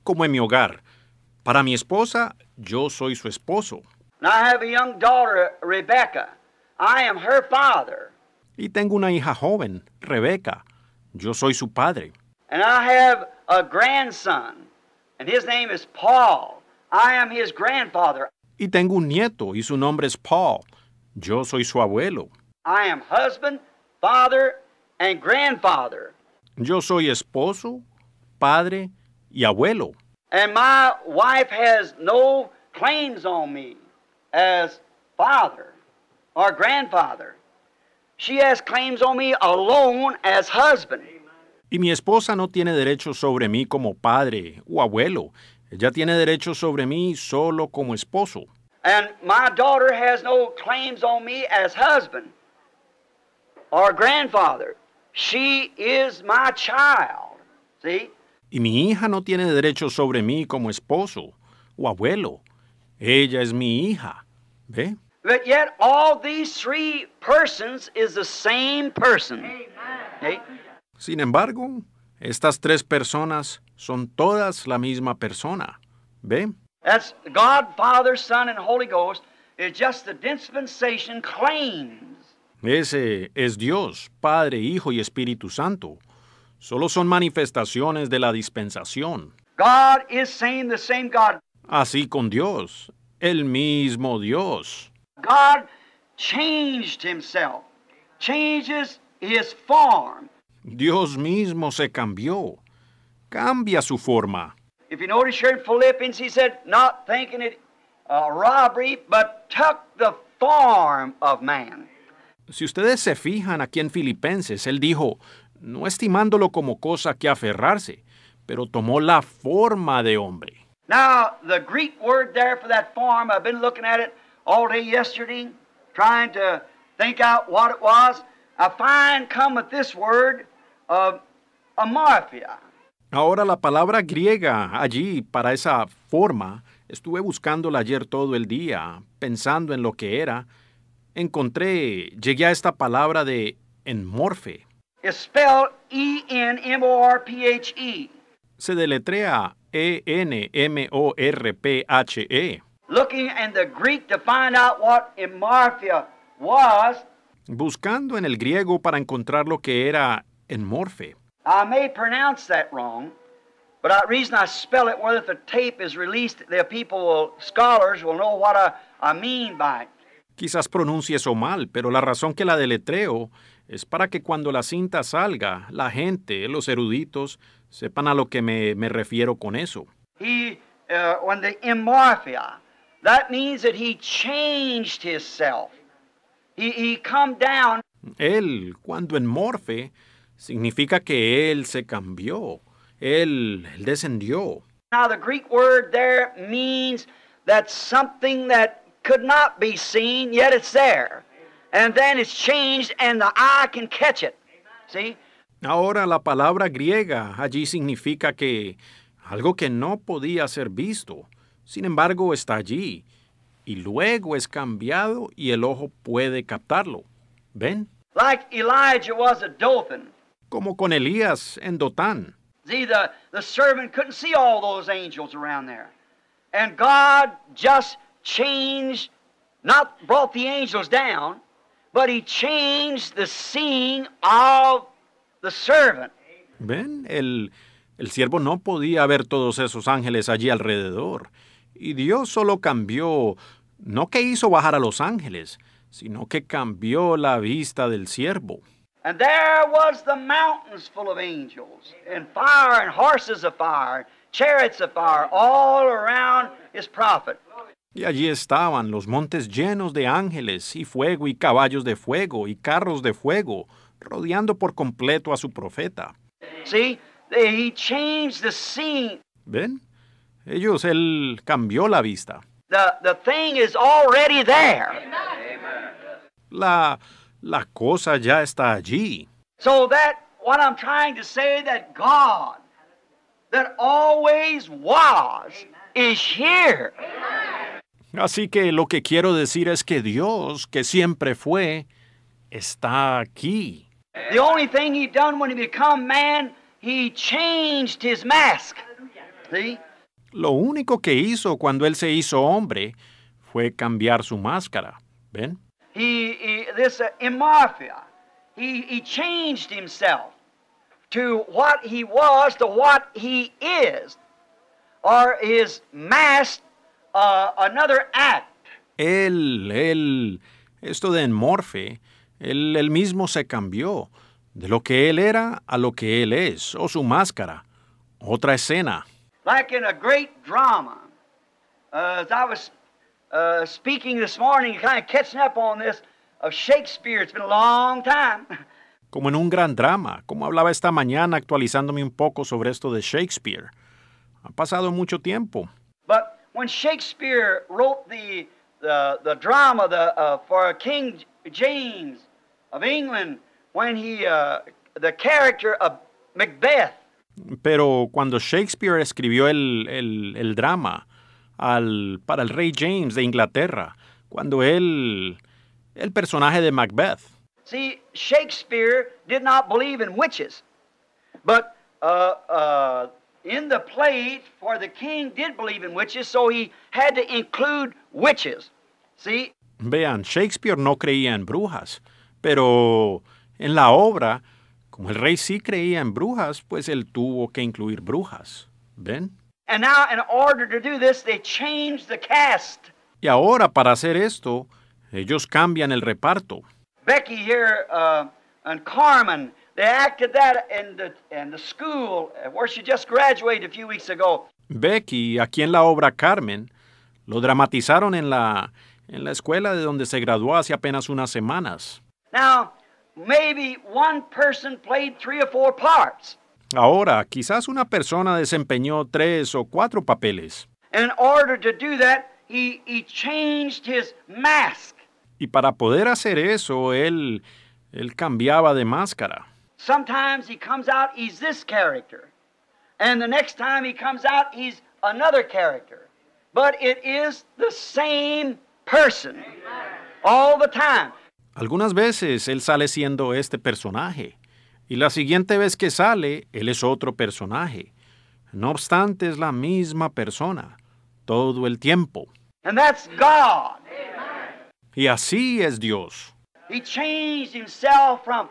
como en mi hogar, para mi esposa, yo soy su esposo. And I have a young daughter, Rebecca. I am her father. Y tengo una hija joven, Rebecca. Yo soy su padre. And I have a grandson, and his name is Paul. I am his grandfather. Y tengo un nieto, y su nombre es Paul. Yo soy su abuelo. I am husband, father, and grandfather. Yo soy esposo, padre y abuelo. And my wife has no claims on me as father or grandfather. She has claims on me alone as husband. Y mi esposa no tiene derechos sobre mí como padre o abuelo. Ella tiene derechos sobre mí solo como esposo. And my daughter has no claims on me as husband or grandfather. She is my child. See? Y mi hija no tiene derecho sobre mí como esposo o abuelo. Ella es mi hija. ¿Ve? But yet all these three persons is the same person. Sin embargo, estas tres personas son todas la misma persona. ¿Ve? That's God, Father, Son and Holy Ghost is just the dispensation claim ese es Dios, Padre, Hijo y Espíritu Santo. Solo son manifestaciones de la dispensación. God is saying the same God. Así con Dios, el mismo Dios. God changed himself, changes his form. Dios mismo se cambió, cambia su forma. If you notice here in Philippians, he said, not thinking it a robbery, but took the form of man. Si ustedes se fijan aquí en Filipenses, él dijo, no estimándolo como cosa que aferrarse, pero tomó la forma de hombre. Ahora la palabra griega allí para esa forma, estuve buscándola ayer todo el día, pensando en lo que era, encontré, llegué a esta palabra de enmorfe. E-N-M-O-R-P-H-E. E. Se deletrea E-N-M-O-R-P-H-E. E. Buscando en el griego para encontrar lo que era enmorfe. I may pronounce that wrong, but the reason I spell it, whether the tape is released, the people, will, scholars will know what I mean by it. Quizás pronuncie eso mal, pero la razón que la deletreo es para que cuando la cinta salga, la gente, los eruditos, sepan a lo que me, me refiero con eso. Él, cuando en morfe, significa que él se cambió, él, descendió. Now the Greek word there means that something could not be seen, yet it's there. And then it's changed and the eye can catch it. See? Ahora la palabra griega allí significa que algo que no podía ser visto, sin embargo está allí, y luego es cambiado y el ojo puede captarlo. ¿Ven? Like Elijah was a dolphin. Como con Elías en Dotán. See, the, the servant couldn't see all those angels around there. And God just changed, not brought the angels down, but he changed the seeing of the servant. Ven, el, el siervo no podía ver todos esos ángeles allí alrededor. Y Dios solo cambió, no que hizo bajar a los ángeles, sino que cambió la vista del siervo. And there was the mountains full of angels, and fire, and horses of fire, chariots of fire, all around his prophet. Y allí estaban los montes llenos de ángeles y fuego y caballos de fuego y carros de fuego, rodeando por completo a su profeta. ¿Ven? Ellos, él cambió la vista. La, la cosa ya está allí. So that what I'm trying to say that God that always was is here. Así que lo que quiero decir es que Dios, que siempre fue, está aquí. The only thing he done when he became man, he changed his mask. See? Lo único que hizo cuando él se hizo hombre fue cambiar su máscara. ¿Ven? He, he this uh, mafia he, he changed himself to what he was to what he is or is masked uh, another act. Él, él, esto de enmorfe, él, él mismo se cambió de lo que él era a lo que él es, o su máscara, otra escena. Como en un gran drama, como hablaba esta mañana actualizándome un poco sobre esto de Shakespeare. Ha pasado mucho tiempo. But when Shakespeare wrote the, the, the drama the, uh, for King James of England, when he, uh, the character of Macbeth. Pero cuando Shakespeare escribió el, el, el drama al, para el rey James de Inglaterra, cuando él, el personaje de Macbeth. See, Shakespeare did not believe in witches, but uh, uh in the plate, for the king did believe in witches, so he had to include witches. See? Vean, Shakespeare no creía en brujas, pero en la obra, como el rey sí creía en brujas, pues él tuvo que incluir brujas. ¿Ven? And now, in order to do this, they changed the cast. Y ahora, para hacer esto, ellos cambian el reparto. Becky here uh, and Carmen Becky, aquí en la obra Carmen, lo dramatizaron en la, en la escuela de donde se graduó hace apenas unas semanas. Now, maybe one person played three or four parts. Ahora, quizás una persona desempeñó tres o cuatro papeles. In order to do that, he, changed his mask. Y para poder hacer eso, él, él cambiaba de máscara. Sometimes he comes out, he's this character. And the next time he comes out, he's another character. But it is the same person all the time. Algunas veces él sale siendo este personaje y la siguiente vez que sale, él es otro personaje. No obstante, es la misma persona todo el tiempo. And that's God. Y así es Dios. He changed himself from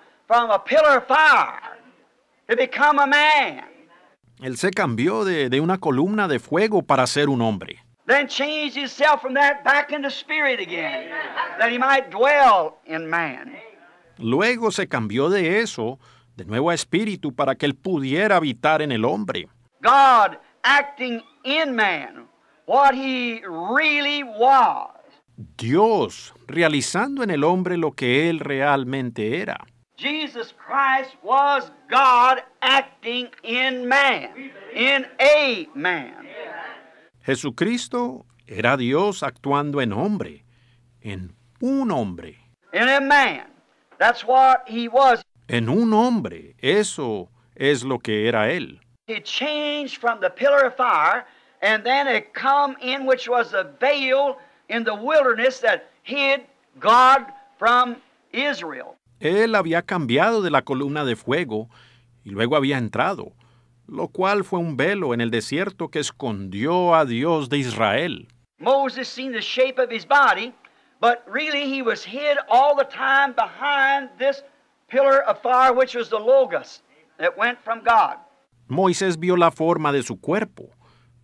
él se cambió de, una columna de fuego para ser un hombre. Luego se cambió de eso de nuevo a espíritu para que él pudiera habitar en el hombre. Dios realizando en el hombre lo que él realmente era. Jesus Christ was God acting in man, in a man. Jesucristo era Dios actuando en hombre, en un hombre. In a man. That's what he was. En un hombre, eso es lo que era él. He changed from the pillar of fire and then it come in which was a veil in the wilderness that hid God from Israel. Él había cambiado de la columna de fuego y luego había entrado, lo cual fue un velo en el desierto que escondió a Dios de Israel. Moisés vio la forma de su cuerpo,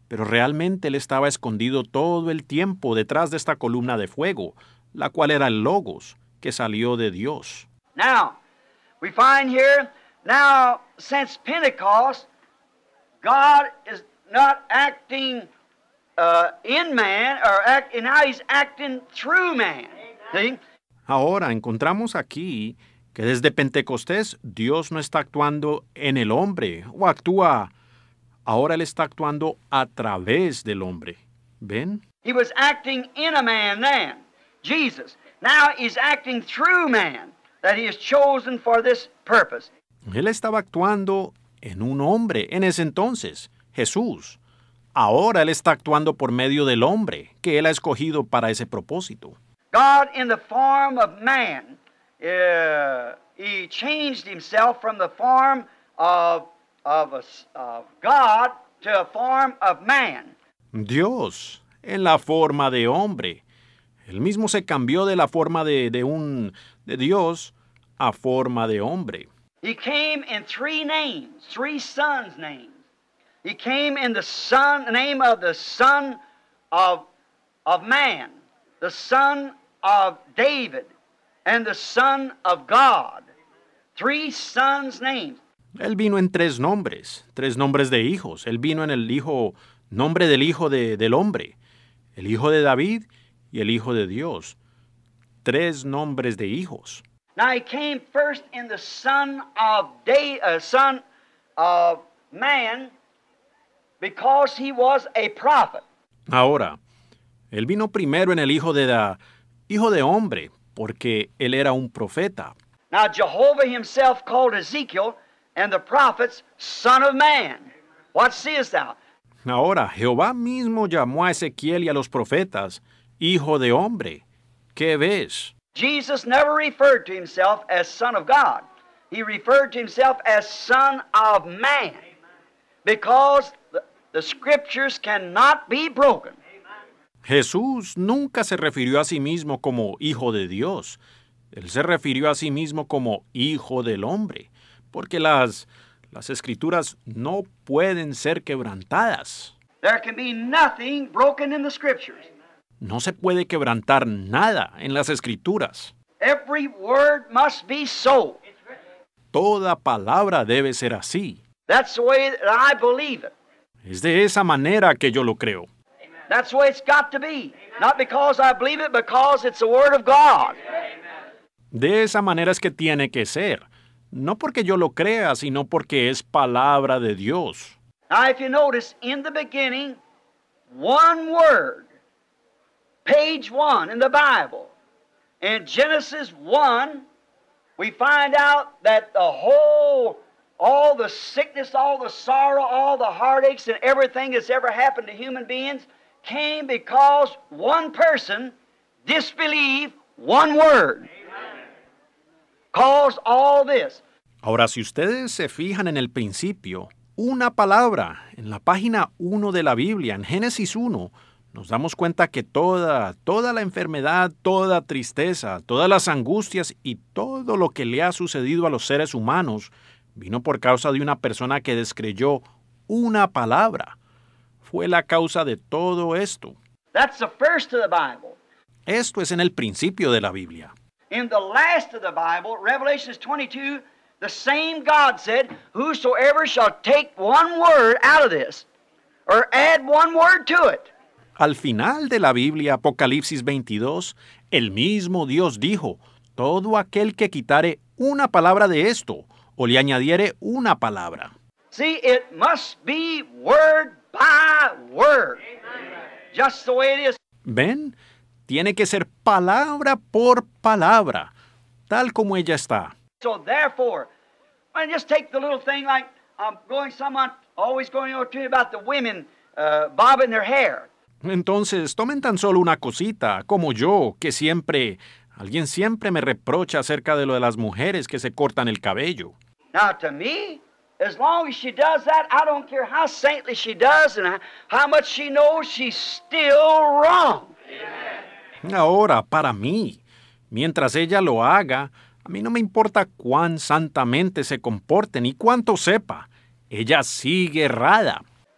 pero realmente él estaba escondido todo el tiempo detrás de esta columna de fuego, la cual era el logos que salió de Dios. Now, we find here, now, since Pentecost, God is not acting uh, in man, or act, now he's acting through man. See? Ahora encontramos aquí que desde Pentecostés Dios no está actuando en el hombre o actúa. Ahora Él está actuando a través del hombre. ¿Ven? He was acting in a man then, Jesus. Now he's acting through man. Él estaba actuando en un hombre en ese entonces, Jesús. Ahora él está actuando por medio del hombre que él ha escogido para ese propósito. Dios en la forma de hombre. Él mismo se cambió de la forma de un de Dios a forma de hombre. He came in three names, three sons' names. He came in the son, name of the Son of, of Man, the Son of David, and the Son of God. Three sons' names. Él vino en tres nombres, tres nombres de hijos. Él vino en el hijo, nombre del hijo de, del hombre, el hijo de David y el hijo de Dios. Tres nombres de hijos. Now he came first in the son of day, uh, son of man, because he was a prophet. Ahora, él vino primero en el hijo de da, hijo de hombre, porque él era un profeta. Now Jehovah himself called Ezekiel and the prophets son of man. What seest thou? Ahora, Jehová mismo llamó a Ezequiel y a los profetas hijo de hombre. ¿Qué ves? Jesus never referred to himself as Son of God. He referred to himself as Son of Man because the, the scriptures cannot be broken. Jesús nunca se refirió a sí mismo como Hijo de Dios. Él se refirió a sí mismo como Hijo del Hombre, porque las, las escrituras no pueden ser quebrantadas. There can be nothing broken in the scriptures. No se puede quebrantar nada en las escrituras. Toda palabra debe ser así. Es de esa manera que yo lo creo. De esa manera es que tiene que ser. No porque yo lo crea, sino porque es palabra de Dios. if you notice, in the beginning, one word page one in the Bible. In Genesis 1, we find out that the whole, all the sickness, all the sorrow, all the heartaches, and everything that's ever happened to human beings came because one person disbelieved one word. Caused all this. Ahora, si ustedes se fijan en el principio, una palabra, en la página 1 de la Biblia, en Génesis 1, nos damos cuenta que toda, toda la enfermedad, toda tristeza, todas las angustias y todo lo que le ha sucedido a los seres humanos vino por causa de una persona que descreyó una palabra. Fue la causa de todo esto. That's the first of the Bible. Esto es en el principio de la Biblia. In the last of the Bible, Revelation 22, the same God said, "Whosoever shall take one word out of this or add one word to it." Al final de la Biblia, Apocalipsis 22, el mismo Dios dijo, todo aquel que quitare una palabra de esto o le añadiere una palabra. See, it must be word by word. Just the it is. ¿Ven? Tiene que ser palabra por palabra, tal como ella está. So therefore, I just take the little thing like I'm going someone always going over to you about the women uh, bobbing their hair. Entonces, tomen tan solo una cosita, como yo, que siempre, alguien siempre me reprocha acerca de lo de las mujeres que se cortan el cabello. me, Ahora, para mí, mientras ella lo haga, a mí no me importa cuán santamente se comporte ni cuánto sepa, ella sigue errada.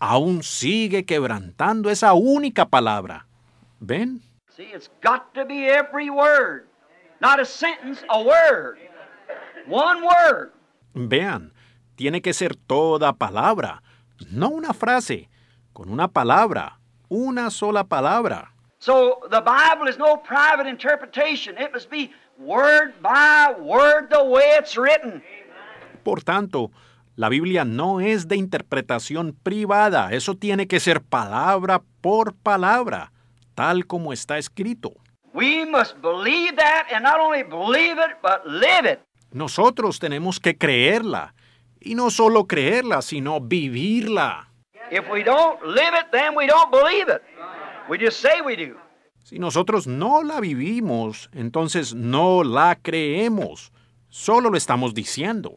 aún sigue quebrantando esa única palabra. ¿Ven? See, it's got to be every word. Not a sentence, a word. One word. Vean, tiene que ser toda palabra, no una frase, con una palabra, una sola palabra. So the Bible is no private interpretation. It must be word by word the way it's written. Por tanto, la Biblia no es de interpretación privada, eso tiene que ser palabra por palabra, tal como está escrito. Nosotros tenemos que creerla, y no solo creerla, sino vivirla. Si nosotros no la vivimos, entonces no la creemos. Solo lo estamos diciendo.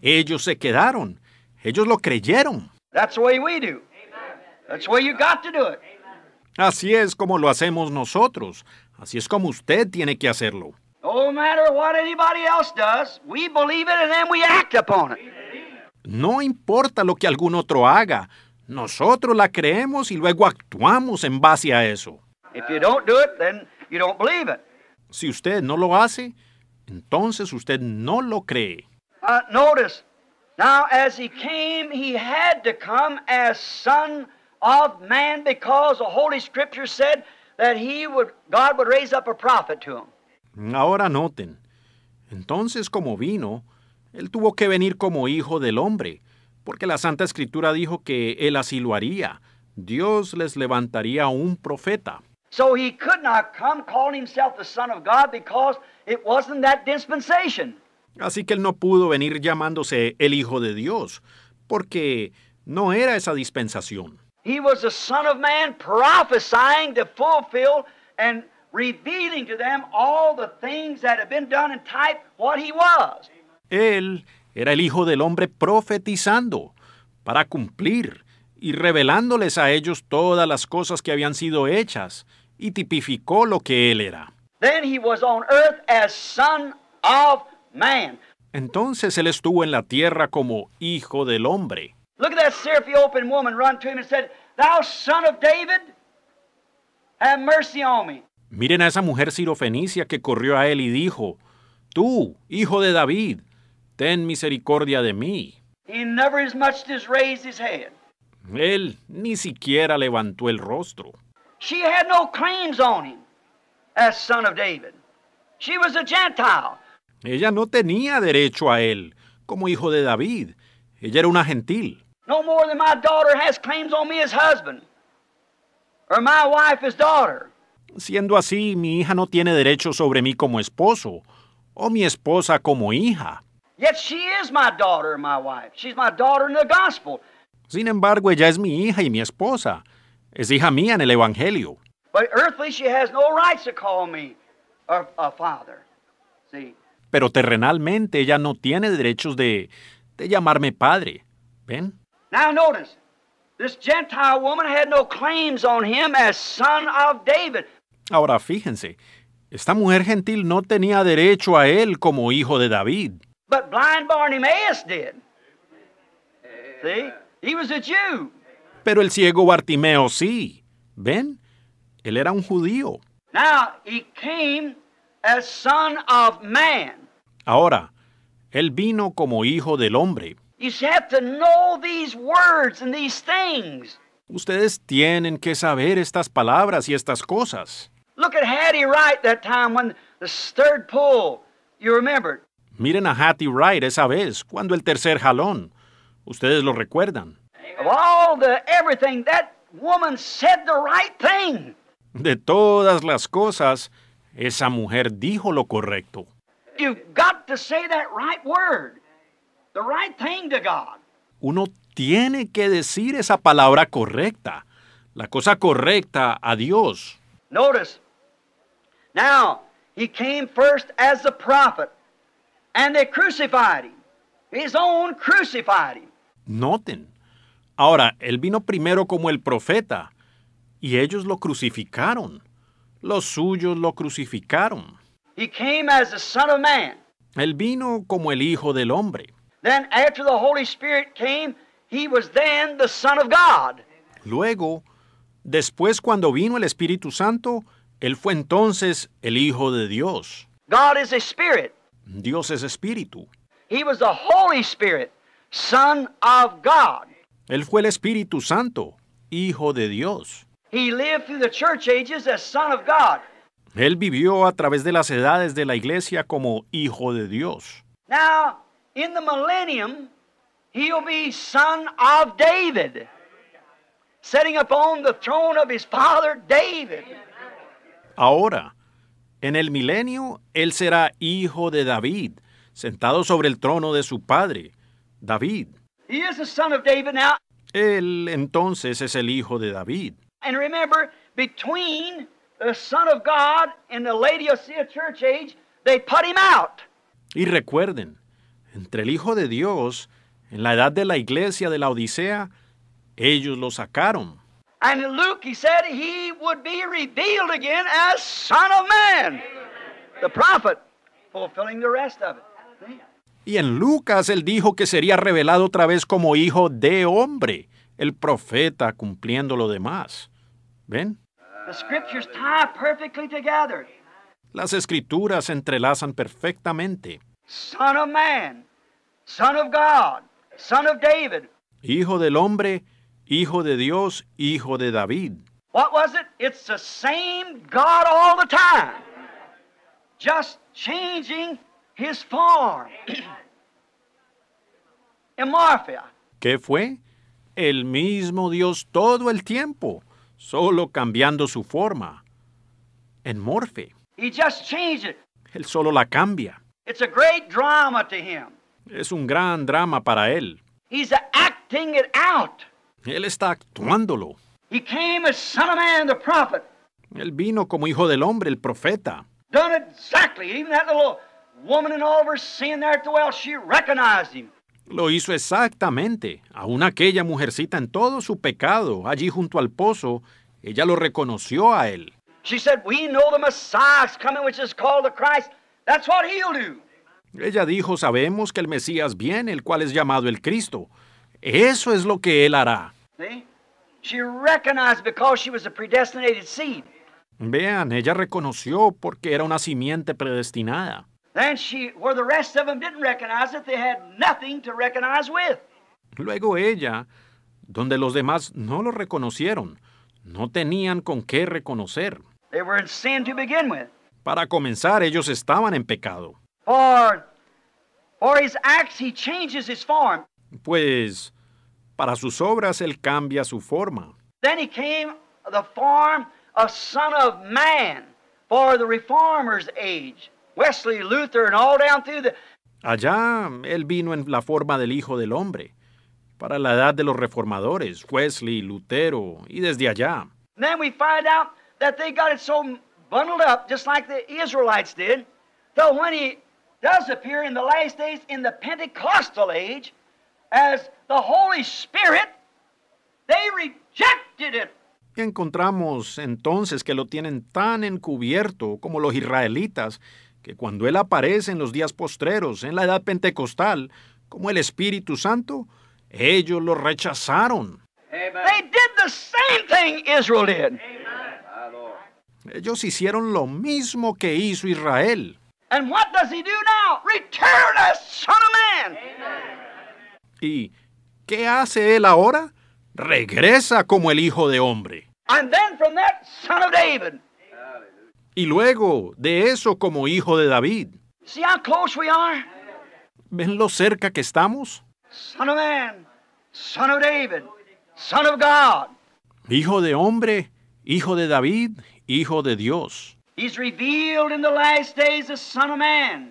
Ellos se quedaron. Ellos lo creyeron. Así es como lo hacemos nosotros. Así es como usted tiene que hacerlo. No importa lo que algún otro haga, nosotros la creemos y luego actuamos en base a eso. Si usted no lo hace, entonces usted no lo cree. Uh, notice, now as he came, he had to come as Son of Man because the Holy Scripture said that he would, God would raise up a prophet to him. Ahora noten, entonces como vino, él tuvo que venir como hijo del hombre, porque la Santa Escritura dijo que él así lo haría. Dios les levantaría un profeta. So he could not come calling himself the Son of God because it wasn't that dispensation. Así que él no pudo venir llamándose el Hijo de Dios, porque no era esa dispensación. Él era el Hijo del Hombre profetizando para cumplir y revelándoles a ellos todas las cosas que habían sido hechas y tipificó lo que él era. Entonces él estuvo en la tierra como hijo del hombre. Look at that woman run to him and said, Thou son of David, have mercy on me. Miren a esa mujer sirofenicia que corrió a él y dijo, Tú, hijo de David, ten misericordia de mí. He never as much as raised his head. Él ni siquiera levantó el rostro. She had no claims on him as son of David. She was a Gentile. Ella no tenía derecho a él como hijo de David. Ella era una gentil. No more than my daughter has claims on me as husband or my wife as daughter. Siendo así, mi hija no tiene derecho sobre mí como esposo o mi esposa como hija. Yet she is my daughter and my wife. She's my daughter in the gospel. Sin embargo, ella es mi hija y mi esposa. Es hija mía en el evangelio. But earthly she has no rights to call me a, a father. See? pero terrenalmente ella no tiene derechos de, de llamarme padre. ¿Ven? Now notice, this Gentile woman had no claims on him as son of David. Ahora fíjense, esta mujer gentil no tenía derecho a él como hijo de David. But blind did. He was a Jew. Pero el ciego Bartimeo sí. ¿Ven? Él era un judío. Now he came as son of man. Ahora, él vino como hijo del hombre. You have to know these words and these things. Ustedes tienen que saber estas palabras y estas cosas. Look at Hattie Wright that time when the third pull, you remembered. Miren a Hattie Wright esa vez, cuando el tercer jalón. Ustedes lo recuerdan. Of all the everything, that woman said the right thing. De todas las cosas, esa mujer dijo lo correcto. Uno tiene que decir esa palabra correcta, la cosa correcta a Dios. Now, he came first as prophet, and they crucified His own Noten. Ahora, él vino primero como el profeta, y ellos lo crucificaron. Los suyos lo crucificaron. Él vino como el Hijo del Hombre. Luego, después cuando vino el Espíritu Santo, él fue entonces el Hijo de Dios. Dios es espíritu. He was Holy Spirit, Son of God. Él fue el Espíritu Santo, Hijo de Dios. Él vivió a través de las edades de la iglesia como hijo de Dios. David, David. Ahora, en el milenio, él será hijo de David, sentado sobre el trono de su padre, David. Él entonces es el hijo de David. And remember, between the Son of God and the Lady Laodicea church age, they put him out. Y recuerden, entre el Hijo de Dios, en la edad de la iglesia de la Odisea, ellos lo sacaron. And Luke, he said he would be revealed again as Son of Man, the prophet, fulfilling the rest of it. Y en Lucas él dijo que sería revelado otra vez como hijo de hombre el profeta cumpliendo lo demás. ¿Ven? Las escrituras se entrelazan perfectamente. Son of man, son of God, son of David. Hijo del hombre, hijo de Dios, hijo de David. What was it? It's the same God all the time. Just changing his form. Amorphia. ¿Qué fue? el mismo Dios todo el tiempo, solo cambiando su forma. En morfe. Él solo la cambia. Es un gran drama para él. Él está actuándolo. Él vino como hijo del hombre, el profeta. Done exactly. Even that little woman in her seeing there at the well, she recognized him. Lo hizo exactamente, aún aquella mujercita en todo su pecado, allí junto al pozo, ella lo reconoció a él. Ella dijo, sabemos que el Mesías viene, el cual es llamado el Cristo. Eso es lo que él hará. Vean, ella reconoció porque era una simiente predestinada. Luego ella, donde los demás no lo reconocieron, no tenían con qué reconocer. They were to begin with. Para comenzar, ellos estaban en pecado. For, his acts, he changes his form. Pues para sus obras él cambia su forma. Then he came the form of son of man for the reformer's age. Wesley, Luther, and all down through the... Allá él vino en la forma del Hijo del Hombre, para la edad de los reformadores, Wesley, Lutero, y desde allá. then we find out that they got it so bundled up, just like the Israelites did, though when he does appear in the last days in the Pentecostal age, as the Holy Spirit, they rejected it. Encontramos entonces que lo tienen tan encubierto como los israelitas que cuando Él aparece en los días postreros, en la edad pentecostal, como el Espíritu Santo, ellos lo rechazaron. Ellos hicieron lo mismo que hizo Israel. ¿Y qué hace él ahora? Regresa como el hijo de hombre. David, y luego, de eso como hijo de David. See how close we are? ¿Ven lo cerca que estamos? Son of man, son of David, son of God. Hijo de hombre, hijo de David, hijo de Dios. He's revealed in the last days the Son of Man.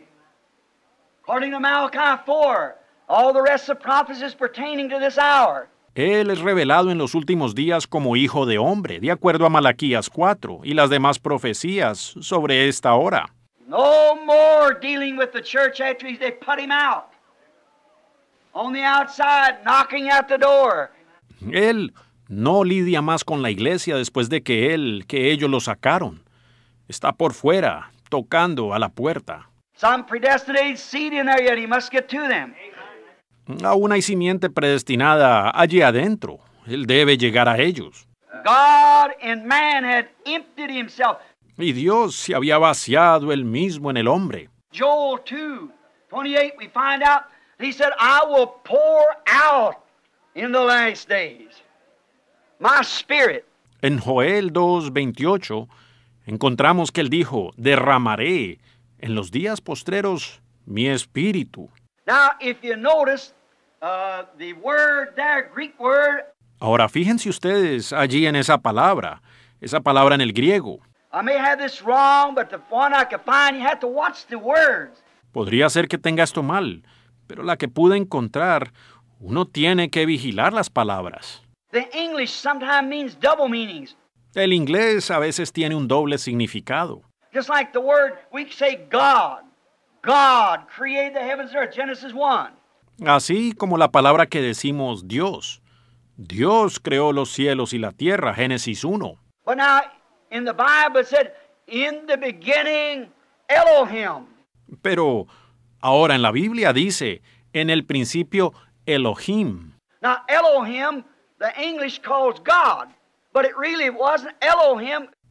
According to Malachi 4, all the rest of prophecies pertaining to this hour. Él es revelado en los últimos días como hijo de hombre, de acuerdo a Malaquías 4 y las demás profecías sobre esta hora. No more dealing with the church after they put him out. On the outside, knocking at the door. Él no lidia más con la iglesia después de que él, que ellos lo sacaron. Está por fuera, tocando a la puerta. Some predestinated seed in there yet. He must get to them. Aún hay simiente predestinada allí adentro. Él debe llegar a ellos. God man had emptied himself. Y Dios se había vaciado él mismo en el hombre. Joel En Joel 2, 28, encontramos que él dijo, derramaré en los días postreros mi espíritu. Now, if you notice, Uh, Ahora fíjense ustedes allí en esa palabra, esa palabra en el griego. Podría ser que tenga esto mal, pero la que pude encontrar, uno tiene que vigilar las palabras. El inglés a veces tiene un doble significado. Just like the word we say God. God created the heavens and earth, Genesis 1. Así como la palabra que decimos Dios. Dios creó los cielos y la tierra, Génesis 1. Pero ahora en la Biblia dice, en el principio, Elohim.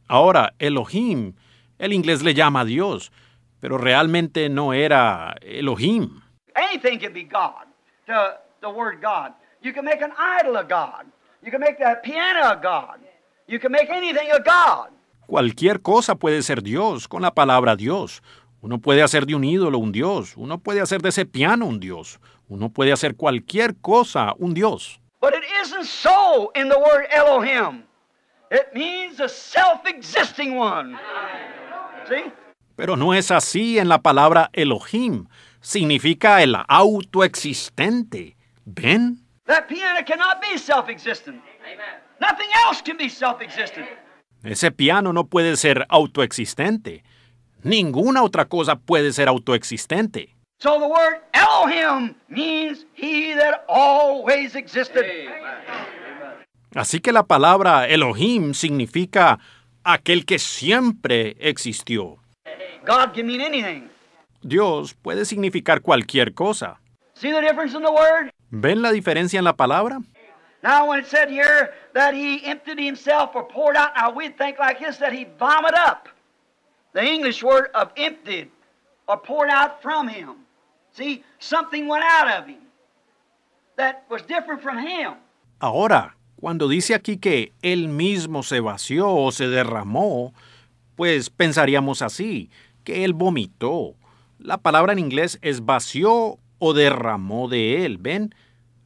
Ahora, Elohim, el inglés le llama Dios, pero realmente no era Elohim. Anything can be God, to the word God. You can make an idol of God. You can make the piano of God. You can make anything of God. Cualquier cosa puede ser Dios con la palabra Dios. Uno puede hacer de un ídolo un Dios. Uno puede hacer de ese piano un Dios. Uno puede hacer cualquier cosa un Dios. But it isn't so in the word Elohim. It means a self-existing one. See? Pero no es así en la palabra Elohim significa el autoexistente. ¿Ven? Ese piano no puede ser autoexistente. Ninguna otra cosa puede ser autoexistente. So Así que la palabra Elohim significa aquel que siempre existió. God can mean anything. Dios puede significar cualquier cosa. ¿Ven la diferencia en la palabra? The English word of emptied or poured out from him. See, something went out of him that was different from him. Ahora, cuando dice aquí que él mismo se vació o se derramó, pues pensaríamos así, que él vomitó, la palabra en inglés es vació o derramó de él, ¿ven?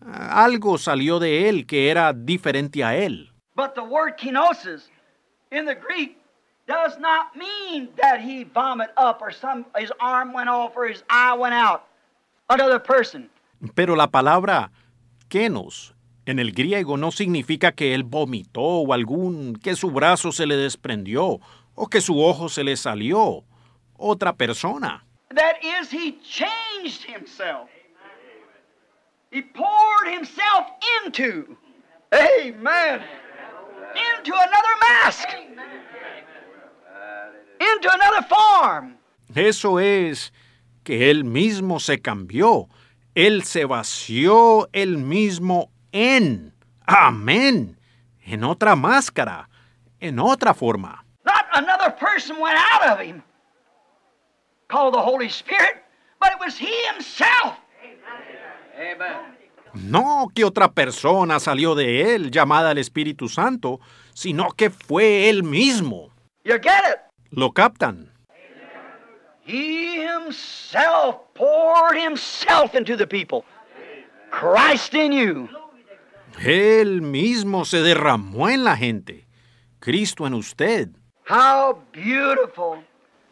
Ah, algo salió de él que era diferente a él. Pero la palabra kenos en el griego no significa que él vomitó o algún que su brazo se le desprendió o que su ojo se le salió. Otra persona. That is, he changed himself. He poured himself into, amen, into another mask, into another form. Eso es que él mismo se cambió. Él se vació él mismo en, amén, en otra máscara, en otra forma. Not another person went out of him called the Holy Spirit, but it was He Himself. No que otra persona salió de él llamada el Espíritu Santo, sino que fue él mismo. You get it? Lo captan. He himself poured himself into the people. Christ in you. Él mismo se derramó en la gente. Cristo en usted. How beautiful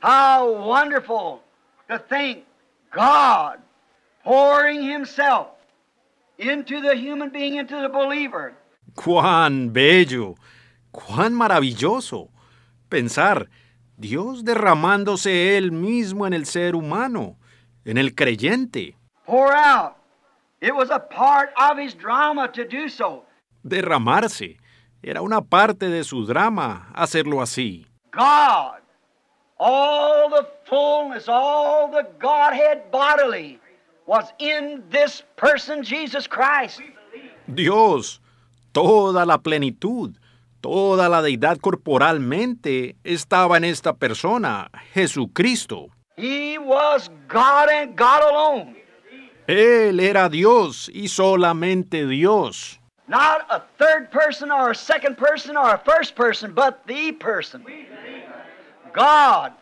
How wonderful to think God pouring Himself into the human being, into the believer. ¡Cuán bello! ¡Cuán maravilloso! Pensar, Dios derramándose Él mismo en el ser humano, en el creyente. Pour out. It was a part of his drama to do so. Derramarse. Era una parte de su drama hacerlo así. God All the fullness, all the Godhead bodily was in this person, Jesus Christ. Dios, toda la plenitud, toda la deidad corporalmente estaba en esta persona, Jesucristo. He was God and God alone. Él era Dios y solamente Dios. Not a third person or a second person or a first person, but the person. God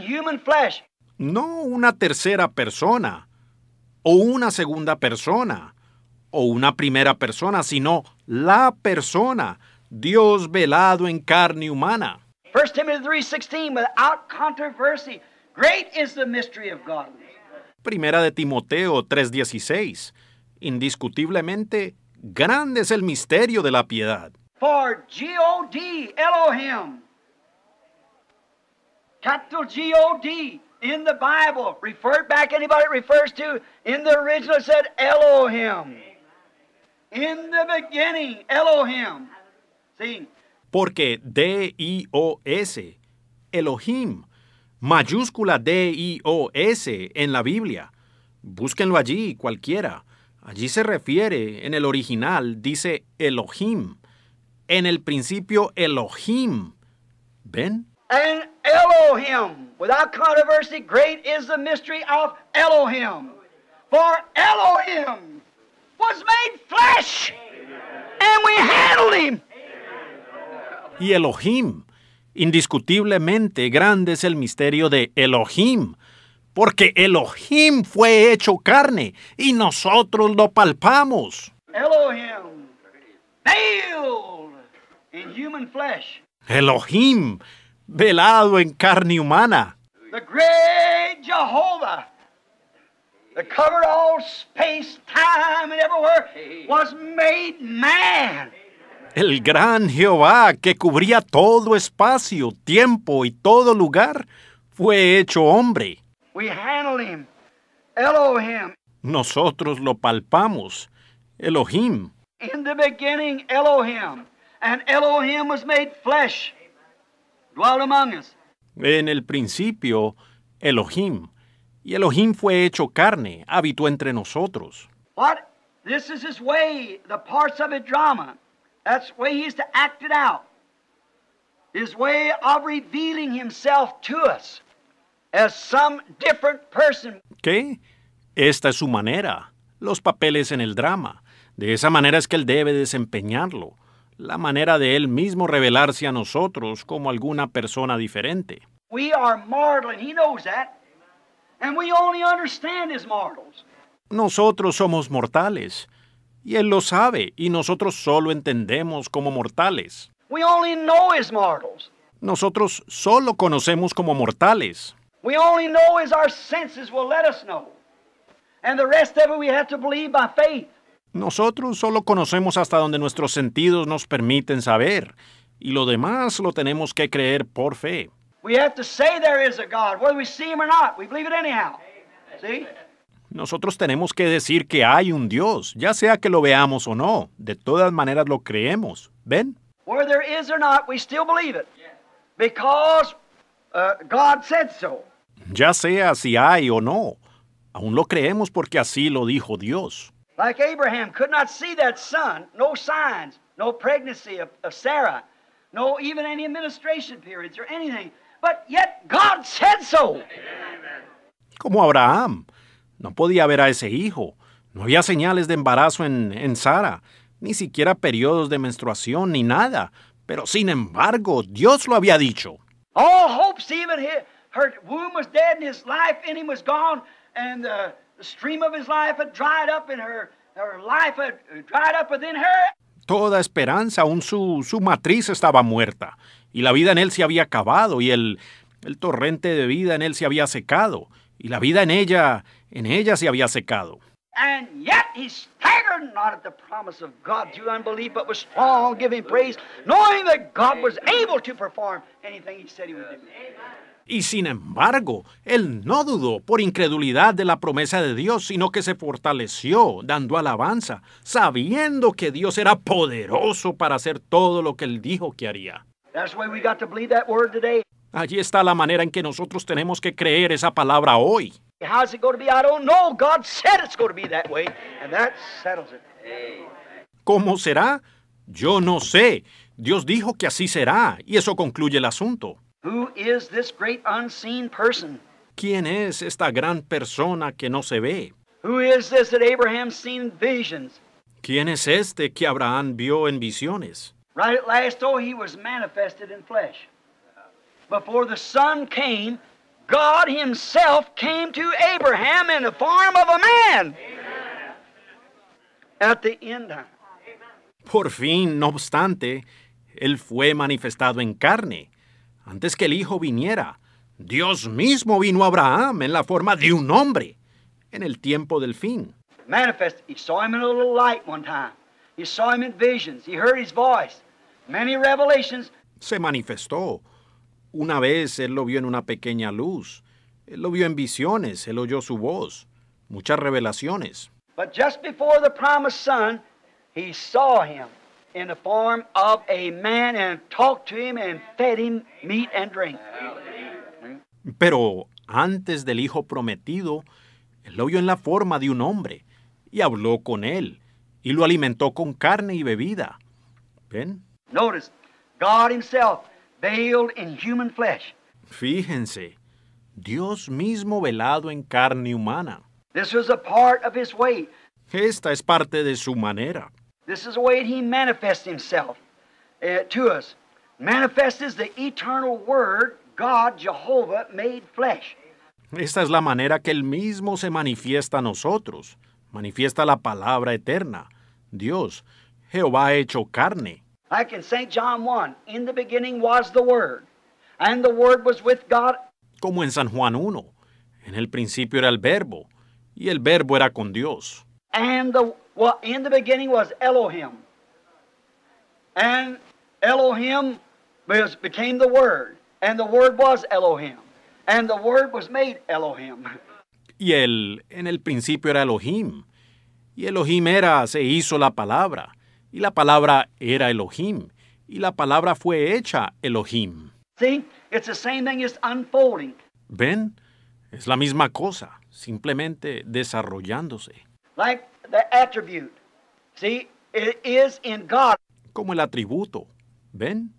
human flesh. No una tercera persona, o una segunda persona, o una primera persona, sino la persona, Dios velado en carne humana. 1 Timothy 3:16 without controversy. Great is the mystery of Primera de Timoteo 3:16. Indiscutiblemente grande es el misterio de la piedad for G O D, Elohim. Capital G O D in the Bible, referred back, anybody it refers to in the original said Elohim. In the beginning, Elohim. See? Porque D-I-O-S, Elohim, mayúscula D-I-O-S en la Biblia. Búsquenlo allí, cualquiera. Allí se refiere, en el original dice Elohim en el principio Elohim. ¿Ven? And Elohim. Without controversy, great is the mystery of Elohim. For Elohim was made flesh. And we handled him. Y Elohim. Indiscutiblemente grande es el misterio de Elohim, porque Elohim fue hecho carne y nosotros lo palpamos. Elohim in human flesh. Elohim, velado en carne humana. The great Jehovah, that covered all space, time, and everywhere, was made man. El gran Jehová que cubría todo espacio, tiempo y todo lugar fue hecho hombre. We handle him. Elohim. Nosotros lo palpamos. Elohim. In the beginning, Elohim. And Elohim was made flesh, dwell among us. En el principio, Elohim. Y Elohim fue hecho carne, habitó entre nosotros. What? This is his way, the parts of a drama. That's the way he's to act it out. His way of revealing himself to us as some different person. ¿Qué? Esta es su manera, los papeles en el drama. De esa manera es que él debe desempeñarlo la manera de Él mismo revelarse a nosotros como alguna persona diferente. Nosotros somos mortales, y Él lo sabe, y nosotros solo entendemos como mortales. Nosotros solo conocemos como mortales. Nosotros solo conocemos hasta donde nuestros sentidos nos permiten saber, y lo demás lo tenemos que creer por fe. Nosotros tenemos que decir que hay un Dios, ya sea que lo veamos o no. De todas maneras lo creemos. ¿Ven? Uh, ya sea si hay o no, aún lo creemos porque así lo dijo Dios. Like Abraham could not see that son, no signs, no pregnancy of, of Sarah, no even any administration periods or anything. But yet God said so. Como Abraham, no podía ver a ese hijo. No había señales de embarazo en, en Sara, ni siquiera periodos de menstruación ni nada. Pero sin embargo, Dios lo había dicho. All hopes, even his, her womb was dead and his life in him was gone, and uh, Toda esperanza, aún su, su matriz estaba muerta, y la vida en él se había acabado, y el, el torrente de vida en él se había secado, y la vida en ella, en ella se había secado. And yet he staggered not at the promise of God through unbelief, but was strong, giving praise, knowing that God was able to perform anything he said he would do. Amen. Y sin embargo, él no dudó por incredulidad de la promesa de Dios, sino que se fortaleció dando alabanza, sabiendo que Dios era poderoso para hacer todo lo que él dijo que haría. Allí está la manera en que nosotros tenemos que creer esa palabra hoy. ¿Cómo será? Yo no sé. Dios dijo que así será, y eso concluye el asunto. Who is this great unseen person? ¿Quién es esta gran persona que no se ve? Who is this that Abraham's seen in visions? ¿Quién es este que Abraham vio en visiones? Right at last, or oh, he was manifested in flesh. Before the sun came, God himself came to Abraham in the form of a man. Amen. At the end time. Por fin, no obstante, él fue manifestado en carne. Antes que el Hijo viniera, Dios mismo vino a Abraham en la forma de un hombre, en el tiempo del fin. Se manifestó. Una vez él lo vio en una pequeña luz. Él lo vio en visiones. Él oyó su voz. Muchas revelaciones. But just before the promised son, he saw him in the form of a man and talked to him and fed him meat and drink. Pero antes del hijo prometido, él lo vio en la forma de un hombre y habló con él y lo alimentó con carne y bebida. Fíjense, Dios mismo velado en carne humana. Esta es parte de su manera. Esta es la manera que él mismo se manifiesta a nosotros. Manifiesta la palabra eterna. Dios, Jehová hecho carne. Como en San Juan 1, en el principio era el Verbo, y el Verbo era con Dios. Y el en el principio era Elohim. Y Elohim era, se hizo la palabra. Y la palabra era Elohim. Y la palabra fue hecha Elohim. Ven, es la misma cosa, simplemente desarrollándose like the attribute. See, it is in God. Como el atributo. ¿Ven?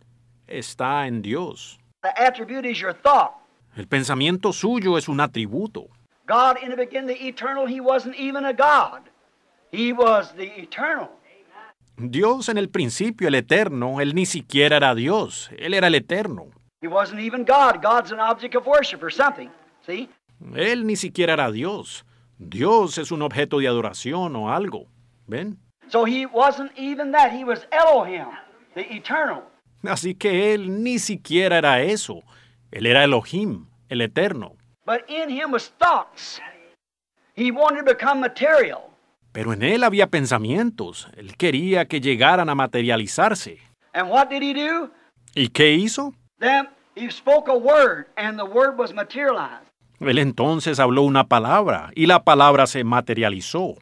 Está en Dios. The attribute is your thought. El pensamiento suyo es un atributo. God in the beginning, the eternal, he wasn't even a God. He was the eternal. Dios en el principio, el eterno, él ni siquiera era Dios, él era el eterno. He wasn't even God. God's an object of worship or something. See? Él ni siquiera era Dios. Dios es un objeto de adoración o algo. ¿Ven? Así que él ni siquiera era eso. Él era Elohim, el eterno. Pero en él había pensamientos. Él quería que llegaran a materializarse. ¿Y qué hizo? Él entonces habló una palabra y la palabra se materializó.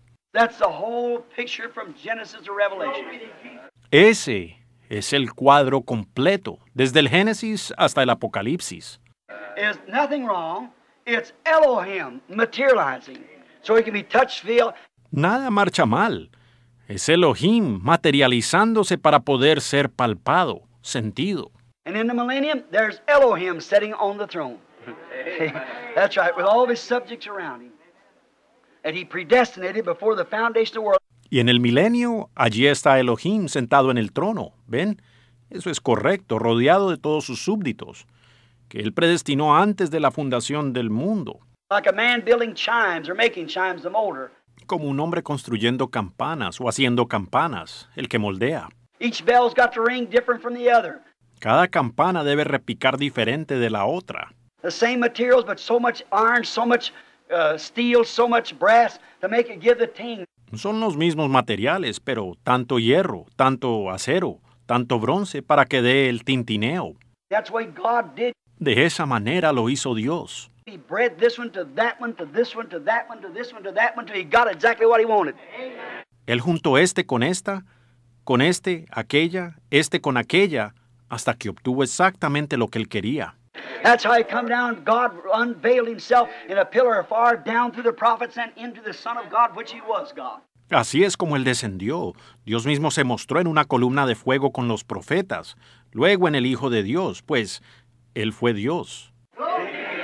Ese es el cuadro completo, desde el Génesis hasta el Apocalipsis. Nada marcha mal. Es Elohim materializándose para poder ser palpado, sentido. And in the millennium, there's Elohim sitting on the throne. Y en el milenio, allí está Elohim sentado en el trono. ¿Ven? Eso es correcto, rodeado de todos sus súbditos, que él predestinó antes de la fundación del mundo. Como un hombre construyendo campanas o haciendo campanas, el que moldea. Cada campana debe repicar diferente de la otra. Son los mismos materiales, pero tanto hierro, tanto acero, tanto bronce para que dé el tintineo. De esa manera lo hizo Dios. Él juntó este con esta, con este, aquella, este con aquella, hasta que obtuvo exactamente lo que él quería. That's how he come down. God unveiled himself in a pillar of fire down through the prophets and into the Son of God, which he was God. Así es como él descendió. Dios mismo se mostró en una columna de fuego con los profetas, luego en el Hijo de Dios, pues él fue Dios.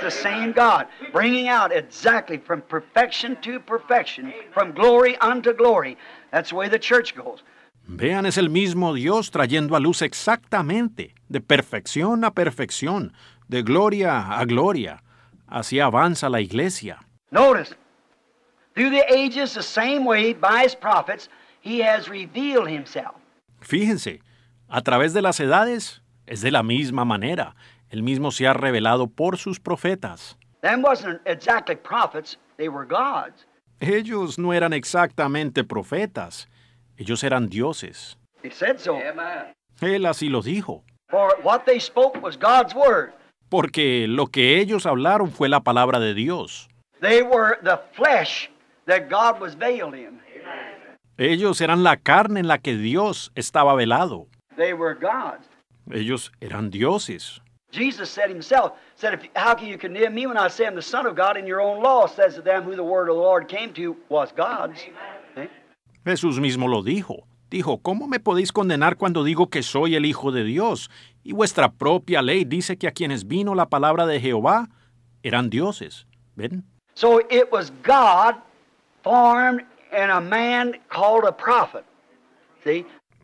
the same God, bringing out exactly from perfection to perfection, from glory unto glory. That's the way the church goes. Vean, es el mismo Dios trayendo a luz exactamente, de perfección a perfección, de gloria a gloria. Así avanza la iglesia. the ages, the same way, prophets, he has revealed himself. Fíjense, a través de las edades, es de la misma manera. Él mismo se ha revelado por sus profetas. wasn't exactly prophets, they were gods. Ellos no eran exactamente profetas, ellos eran dioses. He Él así los dijo. For what they spoke was God's word. Porque lo que ellos hablaron fue la palabra de Dios. Ellos eran la carne en la que Dios estaba velado. Ellos eran dioses. Jesús mismo lo dijo. Dijo, ¿cómo me podéis condenar cuando digo que soy el Hijo de Dios? Y vuestra propia ley dice que a quienes vino la palabra de Jehová eran dioses. ¿Ven? So it was God formed in a man called a prophet.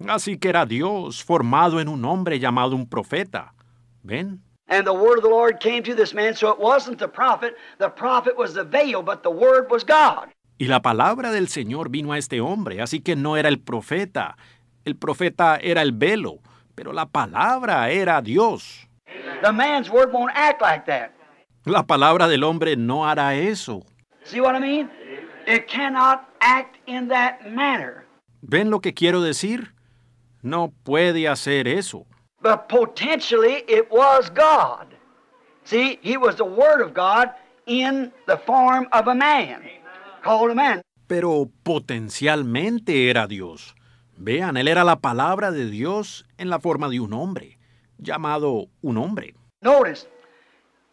Así que era Dios formado en un hombre llamado un profeta. ¿Ven? And the word of the Lord came to this man, so it wasn't the prophet. The prophet was the veil, but the word was God. Y la palabra del Señor vino a este hombre, así que no era el profeta. El profeta era el velo, pero la palabra era Dios. The man's word won't act like that. La palabra del hombre no hará eso. See what I mean? It cannot act in that manner. ¿Ven lo que quiero decir? No puede hacer eso. Pero potentially it was God. See, he was the word of God in the form of a man. Em Pero potencialmente era Dios. Vean, él era la palabra de Dios en la forma de un hombre, llamado un hombre.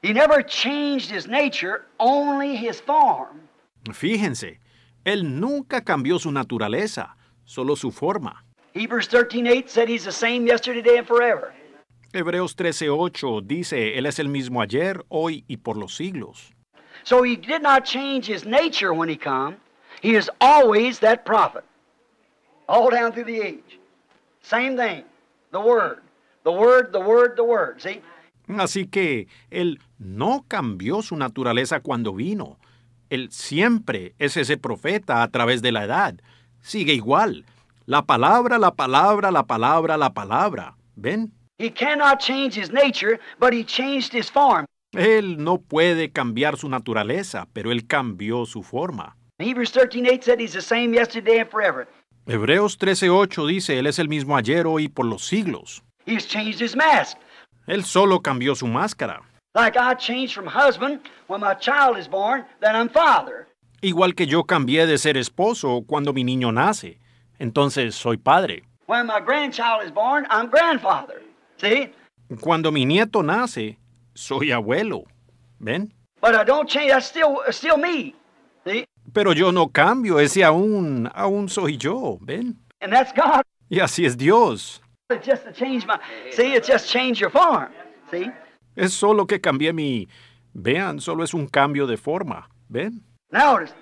never changed his nature, only his form. Fíjense, él nunca cambió su naturaleza, solo su forma. said he's the same yesterday, and forever. Hebreos 13:8 dice, él es el mismo ayer, hoy y por los siglos. So he did not change his nature when he come. He is always that prophet. All down through the age. Same thing. The word. The word, the word, the word. See? Así que él no cambió su naturaleza cuando vino. Él siempre es ese profeta a través de la edad. Sigue igual. La palabra, la palabra, la palabra, la palabra. ¿Ven? He cannot change his nature, but he changed his form. Él no puede cambiar su naturaleza, pero él cambió su forma. Hebreos 13:8 dice, Él es el mismo ayer, hoy y por los siglos. Él solo cambió su máscara. Igual que yo cambié de ser esposo cuando mi niño nace, entonces soy padre. Cuando mi nieto nace, soy abuelo. ¿Ven? But I don't change, that's still, still me. See? Pero yo no cambio, ese aún, aún soy yo. ¿Ven? And that's God. Y así es Dios. just to change my, see, it just change your form. See? Es solo que cambié mi, vean, solo es un cambio de forma. ¿Ven? Notice,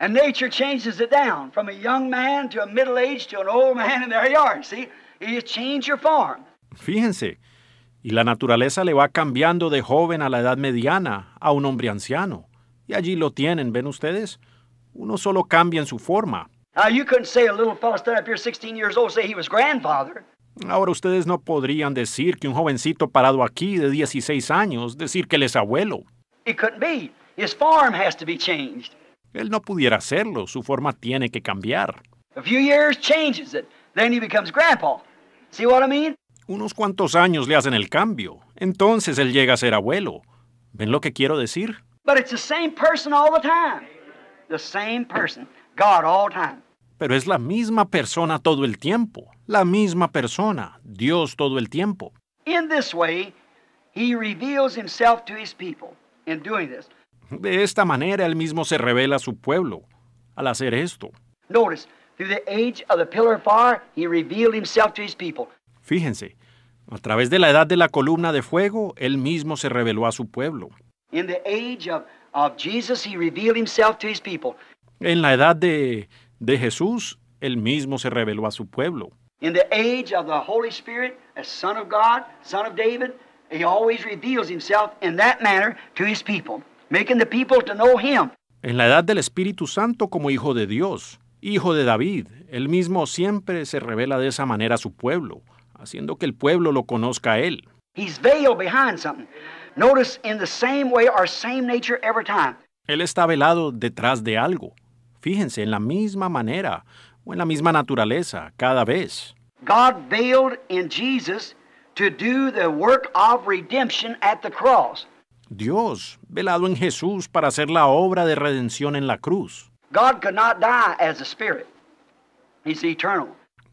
and nature changes it down from a young man to a middle-aged to an old man, in their yard. See, you change your form. Fíjense, y la naturaleza le va cambiando de joven a la edad mediana, a un hombre anciano. Y allí lo tienen, ¿ven ustedes? Uno solo cambia en su forma. Ahora ustedes no podrían decir que un jovencito parado aquí de 16 años, decir que él es abuelo. Él no pudiera hacerlo, su forma tiene que cambiar. few years changes it, then he grandpa. See what unos cuantos años le hacen el cambio. Entonces él llega a ser abuelo. ¿Ven lo que quiero decir? Pero es la misma persona todo el tiempo. La misma persona, Dios todo el tiempo. De esta manera él mismo se revela a su pueblo al hacer esto. Notice, through the age of the pillar of fire, he revealed himself to his Fíjense, a través de la edad de la columna de fuego, él mismo se reveló a su pueblo. En la edad de, de Jesús, él mismo se reveló a su pueblo. En la edad del Espíritu Santo como hijo de Dios, hijo de David, él mismo siempre se revela de esa manera a su pueblo haciendo que el pueblo lo conozca a él. Él está velado detrás de algo. Fíjense, en la misma manera o en la misma naturaleza, cada vez. God veiled in Jesus to do the work of redemption at the cross. Dios velado en Jesús para hacer la obra de redención en la cruz. God could not die as a spirit. He's eternal.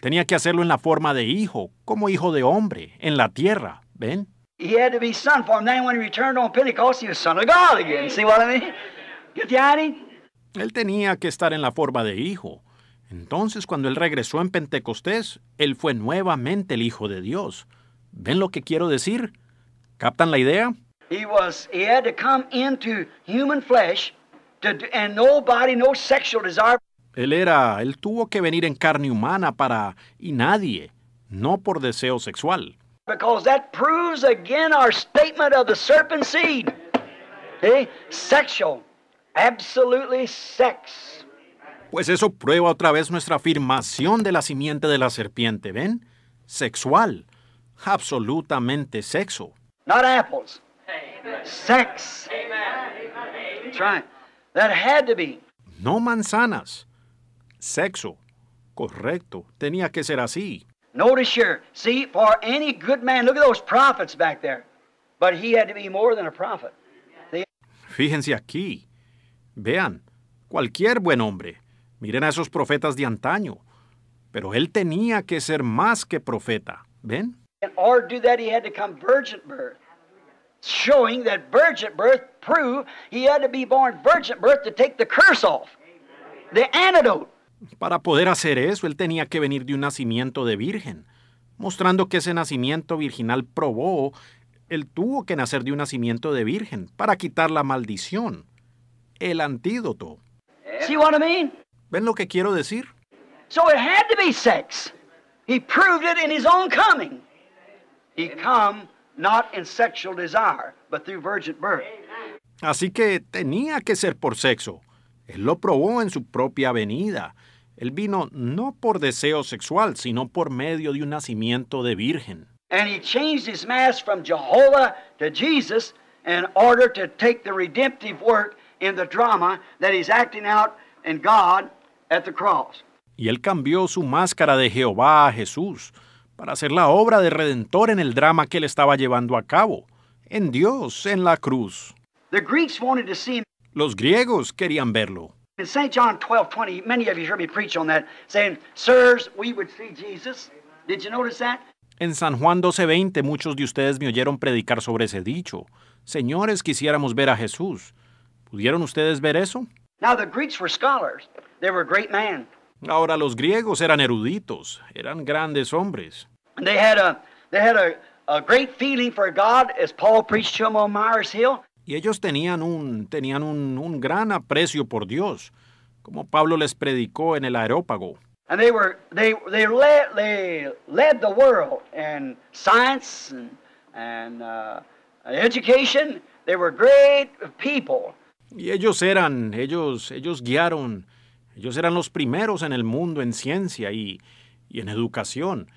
Tenía que hacerlo en la forma de hijo, como hijo de hombre, en la tierra. ¿Ven? Él tenía que estar en la forma de hijo. Entonces, cuando él regresó en Pentecostés, él fue nuevamente el hijo de Dios. ¿Ven lo que quiero decir? ¿Captan la idea? He was he had come into human flesh and nobody no sexual él era, él tuvo que venir en carne humana para y nadie, no por deseo sexual. Because that proves again our statement of the serpent seed. Sexual, absolutely sex. Pues eso prueba otra vez nuestra afirmación de la simiente de la serpiente, ¿ven? Sexual, absolutamente sexo. Not apples. Sex. No manzanas sexo. Correcto, tenía que ser así. Notice here, see, for any good man, look at those prophets back there. But he had to be more than a prophet. Fíjense aquí. Vean, cualquier buen hombre. Miren a esos profetas de antaño. Pero él tenía que ser más que profeta. ¿Ven? In order to do that, he had to come virgin birth. Showing that virgin birth proved he had to be born virgin birth to take the curse off. The antidote. Para poder hacer eso, él tenía que venir de un nacimiento de virgen, mostrando que ese nacimiento virginal probó, él tuvo que nacer de un nacimiento de virgen para quitar la maldición, el antídoto. ¿Ven lo que quiero decir? So it had to be sex. He proved it in his own coming. He not in sexual desire, but through virgin birth. Así que tenía que ser por sexo. Él lo probó en su propia venida. Él vino no por deseo sexual, sino por medio de un nacimiento de virgen. Y él cambió su máscara de Jehová a Jesús para hacer la obra de redentor en el drama que él estaba llevando a cabo, en Dios, en la cruz. Los griegos querían verlo. In St. John 12 20, En San Juan 12:20 muchos de ustedes me oyeron predicar sobre ese dicho. Señores, quisiéramos ver a Jesús. ¿Pudieron ustedes ver eso? Ahora los griegos eran eruditos, eran grandes hombres. they had a they had a, a great feeling for God as Paul preached to them on Myers Hill. Y ellos tenían un, tenían un, un gran aprecio por Dios, como Pablo les predicó en el aerópago. Y ellos eran, ellos, ellos guiaron, ellos eran los primeros en el mundo en ciencia y, en educación.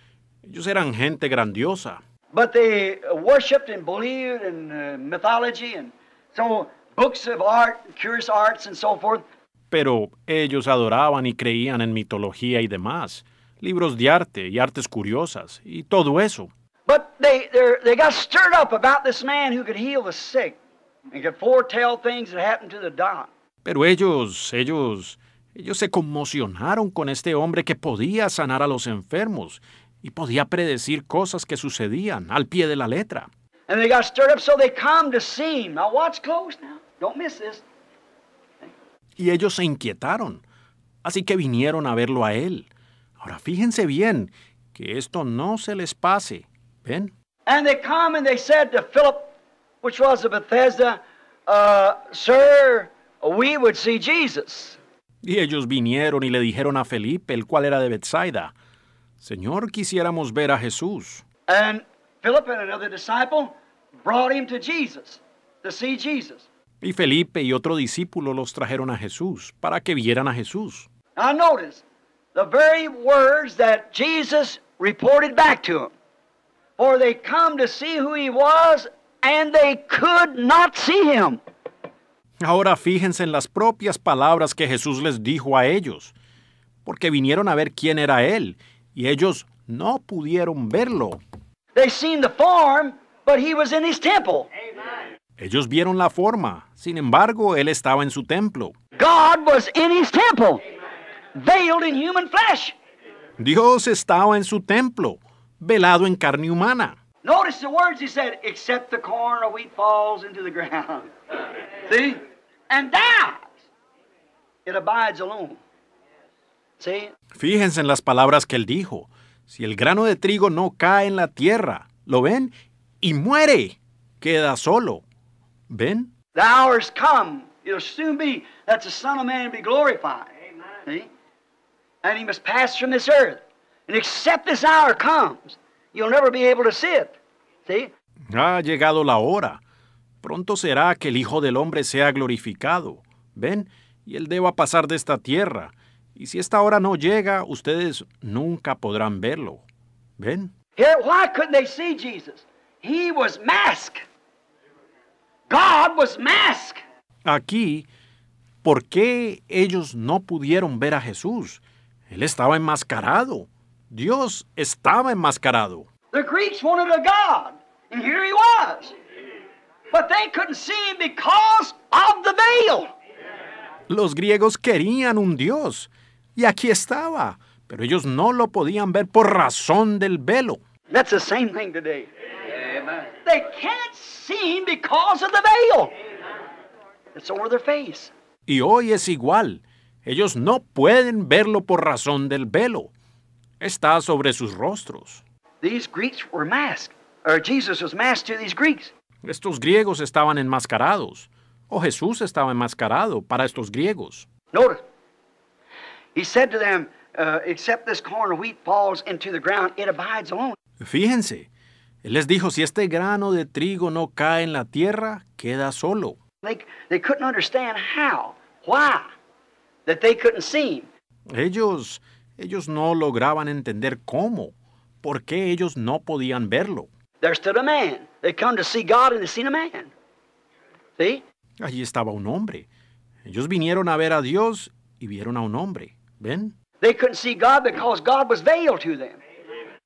Ellos eran gente grandiosa. But they uh, mythology pero ellos adoraban y creían en mitología y demás, libros de arte y artes curiosas y todo eso. Pero ellos, ellos, ellos se conmocionaron con este hombre que podía sanar a los enfermos y podía predecir cosas que sucedían al pie de la letra. And they got stirred up, so they come to see him. Now watch close now. Don't miss this. Y ellos se inquietaron, así que vinieron a verlo a él. Ahora fíjense bien, que esto no se les pase. ¿Ven? And they come and they said to Philip, which was of Bethesda, uh, Sir, we would see Jesus. Y ellos vinieron y le dijeron a Felipe, el cual era de Bethsaida, Señor, quisiéramos ver a Jesús. And Philip and another disciple brought him to Jesus to see Jesus. Y Felipe y otro discípulo los trajeron a Jesús para que vieran a Jesús. Now notice the very words that Jesus reported back to him. For they come to see who he was and they could not see him. Ahora fíjense en las propias palabras que Jesús les dijo a ellos, porque vinieron a ver quién era él y ellos no pudieron verlo. They seen the form but he was in his temple. Ellos vieron la forma. Sin embargo, él estaba en su templo. God was in his temple, veiled in human flesh. Dios estaba en su templo, velado en carne humana. Notice the words he said, except the corn or wheat falls into the ground. See? And that, It abides alone. See? Fíjense en las palabras que él dijo. Si el grano de trigo no cae en la tierra, ¿lo ven? y muere. Queda solo. ¿Ven? The hour's come. It'll soon be that the Son of Man be glorified. Amen. See? And he must pass from this earth. And except this hour comes, you'll never be able to see it. See? Ha llegado la hora. Pronto será que el Hijo del Hombre sea glorificado. ¿Ven? Y él deba pasar de esta tierra. Y si esta hora no llega, ustedes nunca podrán verlo. ¿Ven? Here, why couldn't they see Jesus? Aquí, ¿por qué ellos no pudieron ver a Jesús? Él estaba enmascarado. Dios estaba enmascarado. Los griegos querían un Dios, y aquí estaba, pero ellos no lo podían ver por razón del velo. That's the same thing They can't see because of the veil. It's over their face. Y hoy es igual. Ellos no pueden verlo por razón del velo. Está sobre sus rostros. These Greeks were masked. Or Jesus was masked to these Greeks. Estos griegos estaban enmascarados. O Jesús estaba enmascarado para estos griegos. Notice. He said to them, uh, except this corn of wheat falls into the ground, it abides alone. Fíjense, él les dijo, si este grano de trigo no cae en la tierra, queda solo. Ellos, ellos no lograban entender cómo, por qué ellos no podían verlo. Allí estaba un hombre. Ellos vinieron a ver a Dios y vieron a un hombre. ¿Ven? They couldn't see God because God was veiled to them.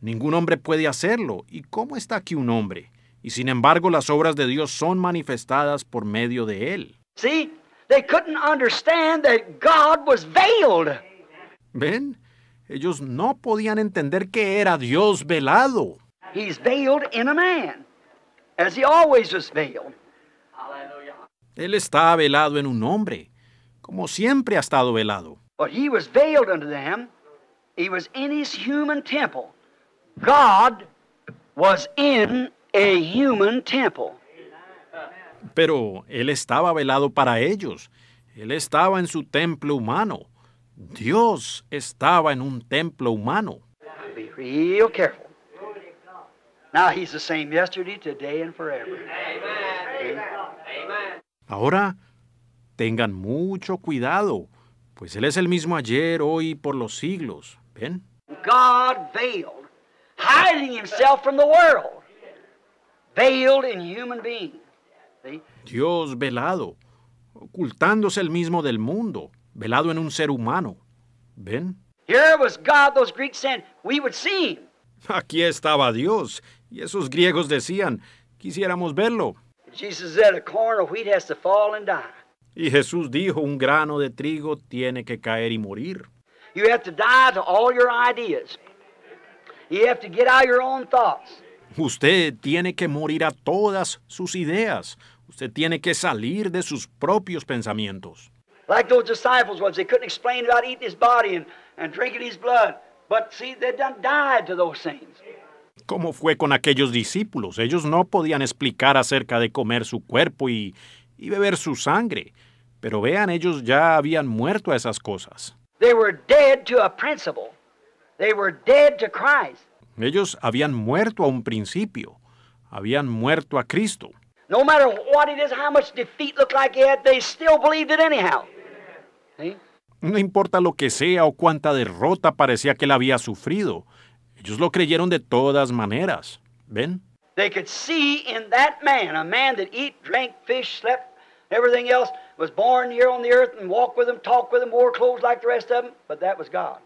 Ningún hombre puede hacerlo. ¿Y cómo está aquí un hombre? Y sin embargo las obras de Dios son manifestadas por medio de él. ¿Ven? Ellos no podían entender que era Dios velado. Él está velado en un hombre, como siempre ha estado velado. he was veiled unto them. He was in his human temple. God was in a human temple. Pero él estaba velado para ellos. Él estaba en su templo humano. Dios estaba en un templo humano. Ahora tengan mucho cuidado, pues él es el mismo ayer, hoy y por los siglos. ¿Ven? God veiled hiding himself from the world, veiled in human being. Dios velado, ocultándose el mismo del mundo, velado en un ser humano. ¿Ven? Here was God, those Greeks said, we would see him. Aquí estaba Dios, y esos griegos decían, quisiéramos verlo. Jesus said, a corn of wheat has to fall and die. Y Jesús dijo, un grano de trigo tiene que caer y morir. You have to die to all your ideas. Usted tiene que morir a todas sus ideas. Usted tiene que salir de sus propios pensamientos. Like fue con aquellos discípulos? Ellos no podían explicar acerca de comer su cuerpo y, y beber su sangre. Pero vean, ellos ya habían muerto a esas cosas. They were dead to a principle. They were dead to Christ. Ellos habían muerto a un principio, habían muerto a Cristo. No matter what it is, how much defeat looked like they still believed it anyhow. No importa lo que sea o cuánta derrota parecía que él había sufrido, ellos lo creyeron de todas maneras. ¿Ven? They could see in that man, a man that eat, drank, fish, slept, everything else, was born here on the earth and walked with him, talked with him, wore clothes like the rest of them, but that was God.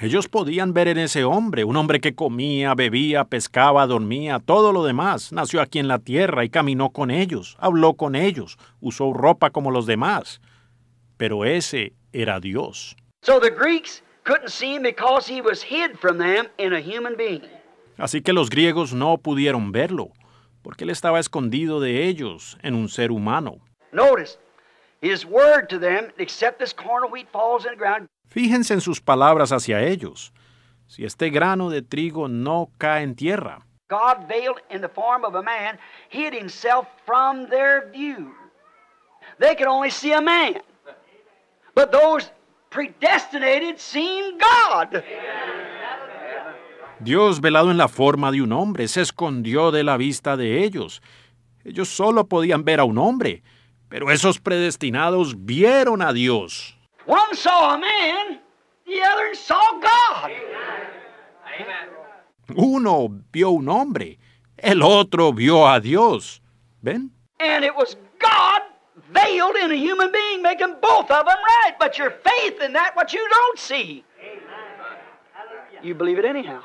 Ellos podían ver en ese hombre, un hombre que comía, bebía, pescaba, dormía, todo lo demás. Nació aquí en la tierra y caminó con ellos, habló con ellos, usó ropa como los demás. Pero ese era Dios. Así que los griegos no pudieron verlo, porque él estaba escondido de ellos en un ser humano. Notice, his word to them, except this corn of wheat falls in the ground, Fíjense en sus palabras hacia ellos. Si este grano de trigo no cae en tierra. Dios, velado en la forma de un hombre, se escondió de la vista de ellos. Ellos solo podían ver a un hombre, pero esos predestinados vieron a Dios. One saw a man, the other saw God. Uno vio un hombre, el otro vio a Dios. ¿Ven? And it was God veiled in a human being, making both of them right. But your faith in that, what you don't see, you believe it anyhow.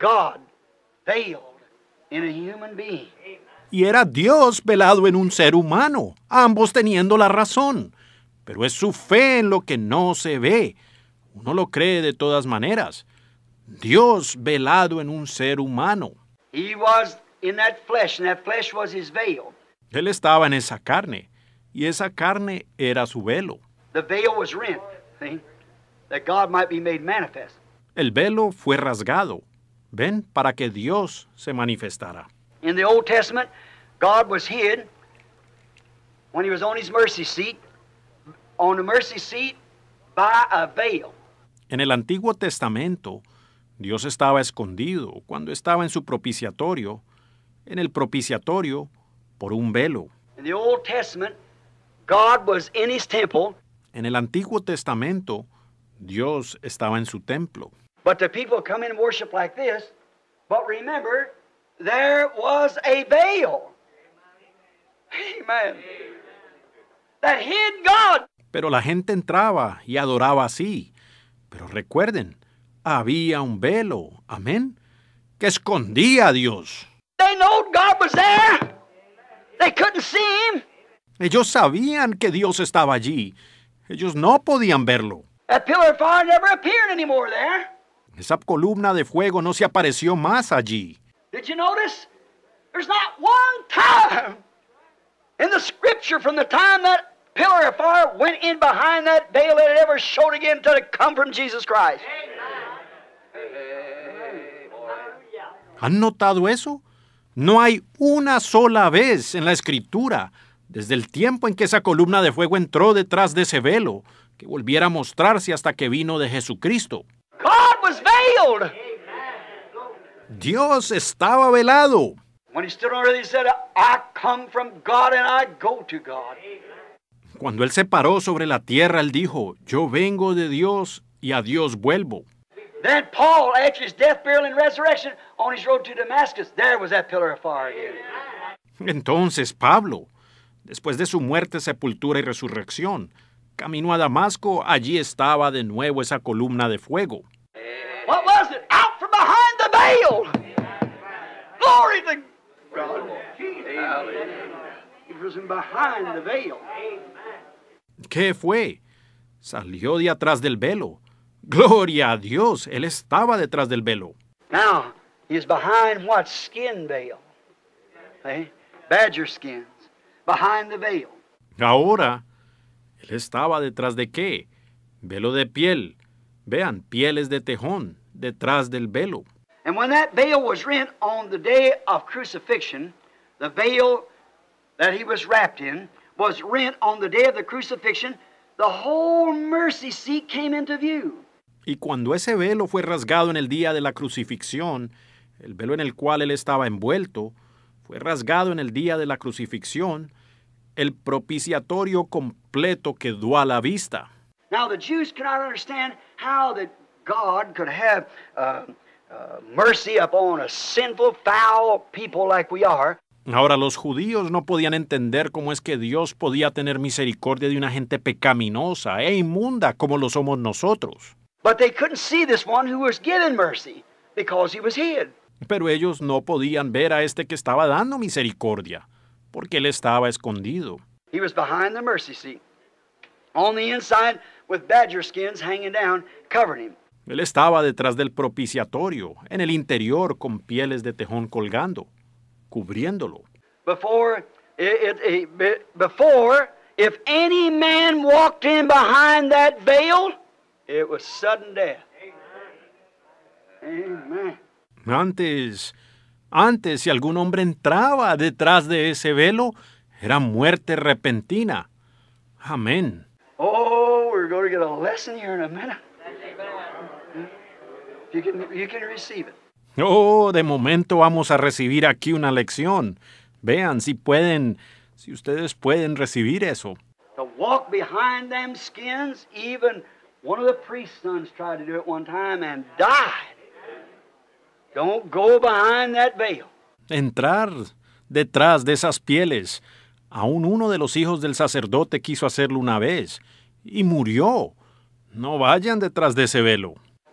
God veiled in a human being. Y era Dios velado en un ser humano, ambos teniendo la razón pero es su fe en lo que no se ve. Uno lo cree de todas maneras. Dios velado en un ser humano. Él estaba en esa carne, y esa carne era su velo. El velo fue rasgado, ven, para que Dios se manifestara. En el Old Testament, God was hid when he was on mercy seat on the mercy seat by a veil. En el Antiguo Testamento, Dios estaba escondido cuando estaba en su propiciatorio, en el propiciatorio por un velo. In the Old Testament, God was in his temple. En el Antiguo Testamento, Dios estaba en su templo. But the people come in and worship like this. But remember, there was a veil. Amen. Amen. That hid God pero la gente entraba y adoraba así. Pero recuerden, había un velo, amén, que escondía a Dios. They know God was there. They couldn't see him. Ellos sabían que Dios estaba allí. Ellos no podían verlo. That pillar of fire never appeared anymore there. Esa columna de fuego no se apareció más allí. Did you notice? There's not one time in the scripture from the time that pillar of fire went in behind that veil that it ever showed again until it come from Jesus Christ. ¿Han notado eso? No hay una sola vez en la escritura, desde el tiempo en que esa columna de fuego entró detrás de ese velo, que volviera a mostrarse hasta que vino de Jesucristo. God was veiled. Dios estaba velado. When he stood on he said, I come from God and I go to God. Cuando Él se paró sobre la tierra, Él dijo, yo vengo de Dios y a Dios vuelvo. Entonces Pablo, después de su muerte, sepultura y resurrección, caminó a Damasco, allí estaba de nuevo esa columna de fuego. veil. veil. ¿Qué fue? Salió de atrás del velo. Gloria a Dios, él estaba detrás del velo. Now, he's behind what skin veil? Eh? Badger skins, behind the veil. Ahora, él estaba detrás de qué? Velo de piel. Vean, pieles de tejón, detrás del velo. And when that veil was rent on the day of crucifixion, the veil that he was wrapped in was rent on the day of the crucifixion, the whole mercy seat came into view. Y cuando ese velo fue rasgado en el día de la crucifixión, el velo en el cual él estaba envuelto, fue rasgado en el día de la crucifixión, el propiciatorio completo quedó a la vista. Now the Jews cannot understand how that God could have uh, uh, mercy upon a sinful, foul people like we are. Ahora los judíos no podían entender cómo es que Dios podía tener misericordia de una gente pecaminosa e inmunda como lo somos nosotros. Pero ellos no podían ver a este que estaba dando misericordia, porque él estaba escondido. Él estaba detrás del propiciatorio, en el interior con pieles de tejón colgando cubriéndolo. Before, it, before, if any man walked in behind that veil, it was sudden death. Amen. Antes, antes, si algún hombre entraba detrás de ese velo, era muerte repentina. Amén. Oh, we're going to get a lesson here in a minute. You can, you can receive it. Oh, de momento vamos a recibir aquí una lección. Vean si pueden, si ustedes pueden recibir eso. Entrar detrás de esas pieles. Aún uno de los hijos del sacerdote quiso hacerlo una vez y murió. No vayan detrás de ese velo.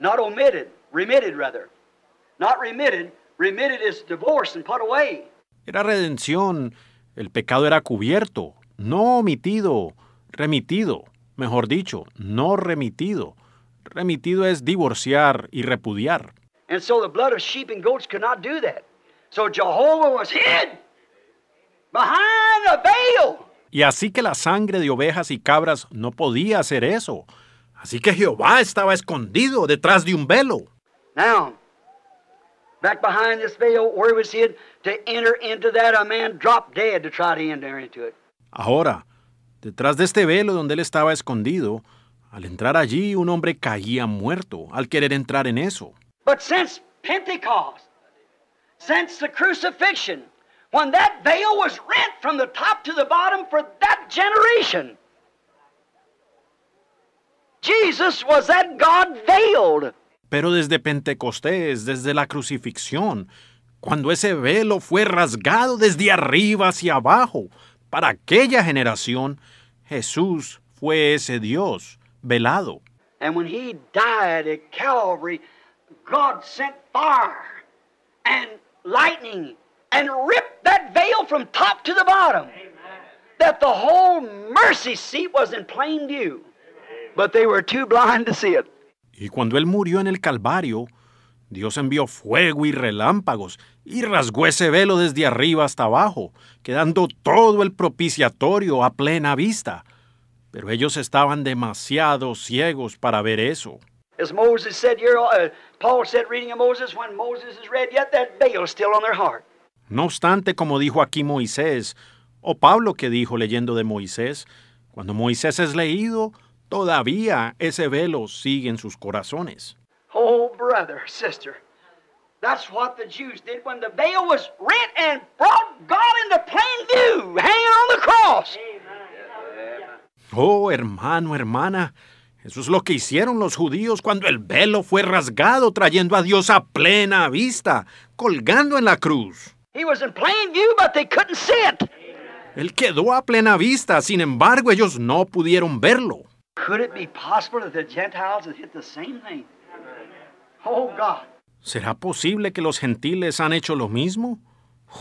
Not omitted, remitted rather. Not remitted, remitted is divorce and put away. Era redención, el pecado era cubierto, no omitido, remitido, mejor dicho, no remitido. Remitido es divorciar y repudiar. And so the blood of sheep and goats could not do that. So Jehovah was hid behind a veil. Y así que la sangre de ovejas y cabras no podía hacer eso. Así que Jehová estaba escondido detrás de un velo. Now, back behind this veil where was hid to enter into that a man dropped dead to try to enter into it. Ahora, detrás de este velo donde él estaba escondido, al entrar allí un hombre caía muerto al querer entrar en eso. But since Pentecost, since the crucifixion, when that veil was rent from the top to the bottom for that generation, Jesus was that God veiled. Pero desde Pentecostés, desde la crucifixión, cuando ese velo fue rasgado desde arriba hacia abajo, para aquella generación, Jesús fue ese Dios velado. And when he died at Calvary, God sent fire and lightning and ripped that veil from top to the bottom. That the whole mercy seat was in plain view. But they were too blind to see it. Y cuando él murió en el Calvario, Dios envió fuego y relámpagos y rasgó ese velo desde arriba hasta abajo, quedando todo el propiciatorio a plena vista. Pero ellos estaban demasiado ciegos para ver eso. No obstante, como dijo aquí Moisés, o Pablo que dijo leyendo de Moisés, cuando Moisés es leído, Todavía ese velo sigue en sus corazones. Oh, hermano, hermana. Eso es lo que hicieron los judíos cuando el velo fue rasgado, trayendo a Dios a plena vista, colgando en la cruz. Él quedó a plena vista, sin embargo ellos no pudieron verlo. Could it be possible that the Gentiles have hit the same thing? Oh God. ¿Será posible que los gentiles han hecho lo mismo?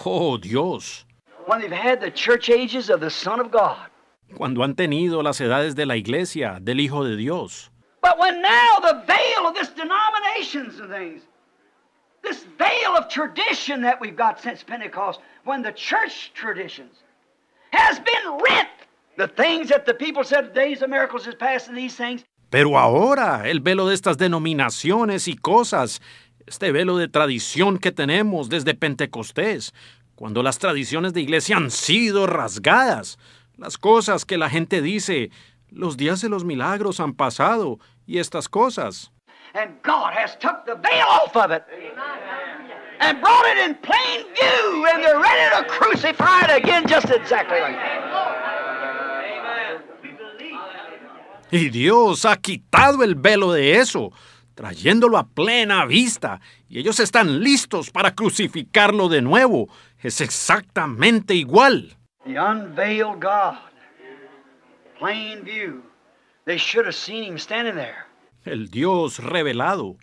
Oh Dios. When they've had the church ages of the Son of God. Cuando han tenido las edades de la iglesia, del Hijo de Dios. But when now the veil of this denominations and things, this veil of tradition that we've got since Pentecost, when the church traditions has been rent Pero ahora el velo de estas denominaciones y cosas, este velo de tradición que tenemos desde Pentecostés, cuando las tradiciones de iglesia han sido rasgadas, las cosas que la gente dice, los días de los milagros han pasado y estas cosas. Y Dios ha quitado el velo de eso, trayéndolo a plena vista, y ellos están listos para crucificarlo de nuevo. Es exactamente igual. El Dios revelado,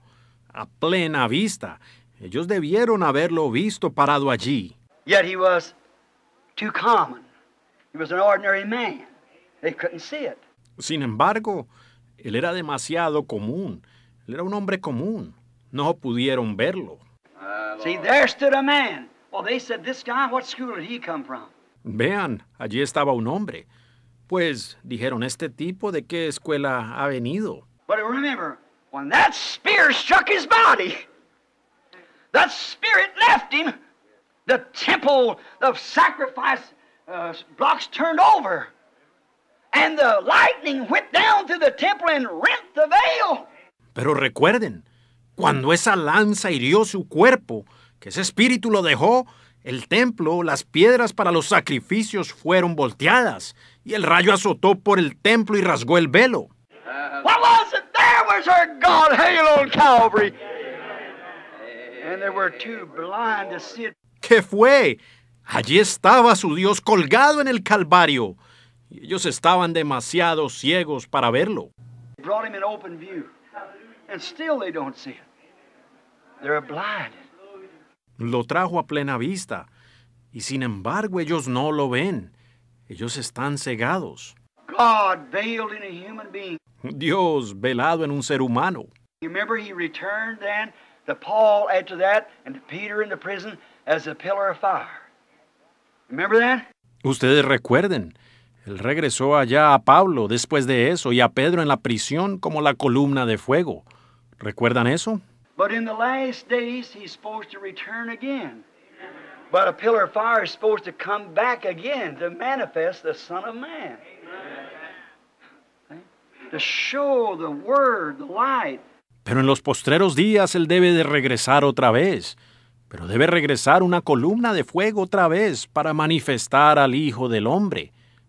a plena vista. Ellos debieron haberlo visto parado allí. Yet he was too common. He was an ordinary man. They couldn't sin embargo, él era demasiado común. Él era un hombre común. No pudieron verlo. Well, they said, this guy, what school he come from? Vean, allí estaba un hombre. Pues dijeron, ¿este tipo de qué escuela ha venido? But remember, when that spear struck his body, that spirit left him. The temple of sacrifice uh, blocks turned over. And the lightning down to the temple and rent the veil. Pero recuerden, cuando esa lanza hirió su cuerpo, que ese espíritu lo dejó, el templo, las piedras para los sacrificios fueron volteadas y el rayo azotó por el templo y rasgó el velo. ¿Qué fue? Allí estaba su Dios colgado en el Calvario ellos estaban demasiado ciegos para verlo. Lo trajo a plena vista y sin embargo ellos no lo ven. Ellos están cegados. Dios velado en un ser humano. Ustedes recuerden, él regresó allá a Pablo después de eso y a Pedro en la prisión como la columna de fuego. ¿Recuerdan eso? Pero en los postreros días él debe de regresar otra vez. Pero debe regresar una columna de fuego otra vez para manifestar al Hijo del Hombre.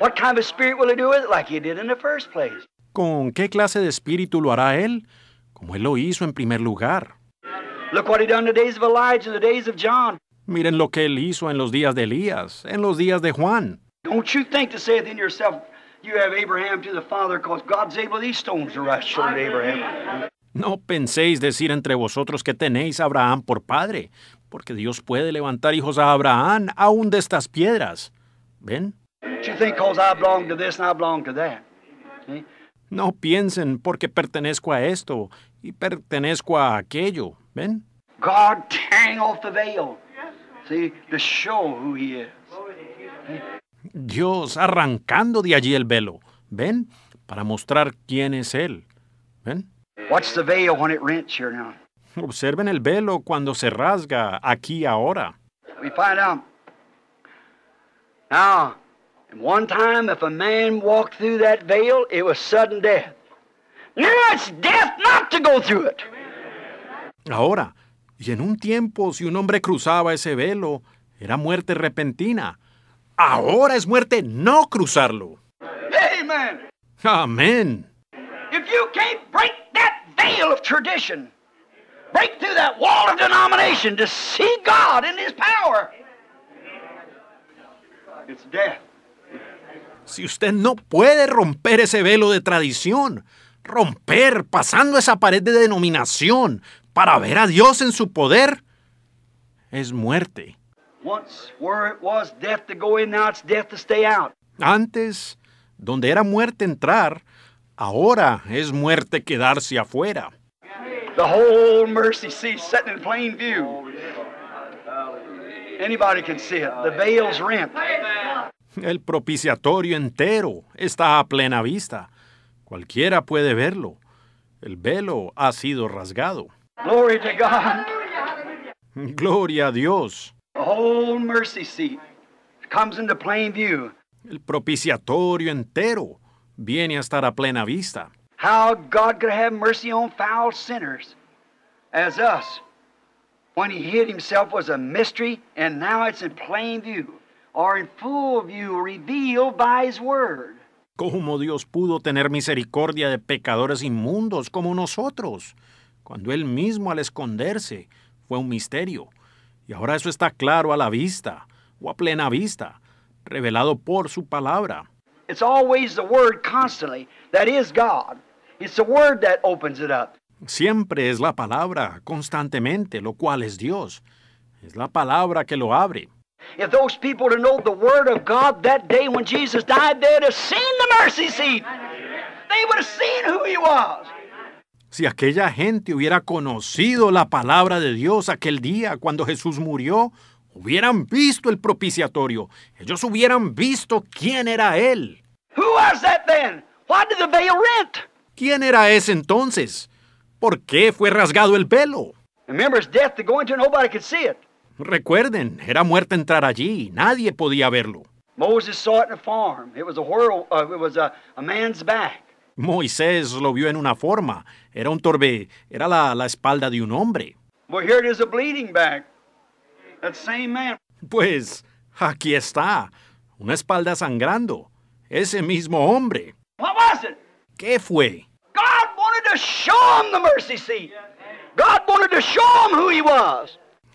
What kind of spirit will he do with it like he did in the first place? ¿Con qué clase de espíritu lo hará él? Como él lo hizo en primer lugar. Look what he did in the days of Elijah, in the days of John. Miren lo que él hizo en los días de Elías, en los días de Juan. Don't you think to say then yourself, you have Abraham to the father, because God's able these stones to rise short Abraham. No penséis decir entre vosotros que tenéis Abraham por padre, porque Dios puede levantar hijos a Abraham aún de estas piedras. ¿Ven? No piensen porque pertenezco a esto y pertenezco a aquello. ¿Ven? Dios arrancando de allí el velo. ¿Ven? Para mostrar quién es él. ¿Ven? Observen el velo cuando se rasga aquí ahora. And one time, if a man walked through that veil, it was sudden death. Now it's death not to go through it. Ahora, y en un tiempo, si un hombre cruzaba ese velo, era muerte repentina. Ahora es muerte no cruzarlo. Amen. Amén. If you can't break that veil of tradition, break through that wall of denomination to see God in His power, it's death. Si usted no puede romper ese velo de tradición, romper, pasando esa pared de denominación para ver a Dios en su poder, es muerte. Antes, donde era muerte entrar, ahora es muerte quedarse afuera. Anybody can see it. The veil's el propiciatorio entero está a plena vista. Cualquiera puede verlo. El velo ha sido rasgado. Gloria a Dios. El propiciatorio entero viene a estar a plena vista. How God could have mercy on foul sinners as us when he hid himself was a mystery and now it's in plain view. ¿Cómo Dios pudo tener misericordia de pecadores inmundos como nosotros? Cuando Él mismo al esconderse fue un misterio. Y ahora eso está claro a la vista, o a plena vista, revelado por su palabra. Siempre es la palabra, constantemente, lo cual es Dios. Es la palabra que lo abre. If those people had known the Word of God that day when Jesus died, they'd have seen the mercy seat. They would have seen who He was. Si aquella gente hubiera conocido la palabra de Dios aquel día cuando Jesús murió, hubieran visto el propiciatorio. Ellos hubieran visto quién era Él. Who was that then? Why did the veil rent? ¿Quién era ese entonces? ¿Por qué fue rasgado el pelo? Remember his death to go into nobody could see it. Recuerden, era muerto entrar allí, nadie podía verlo. Moisés lo vio en una forma, era un torbé. era la, la espalda de un hombre. Pues aquí está, una espalda sangrando, ese mismo hombre. ¿Qué fue? God wanted to show the mercy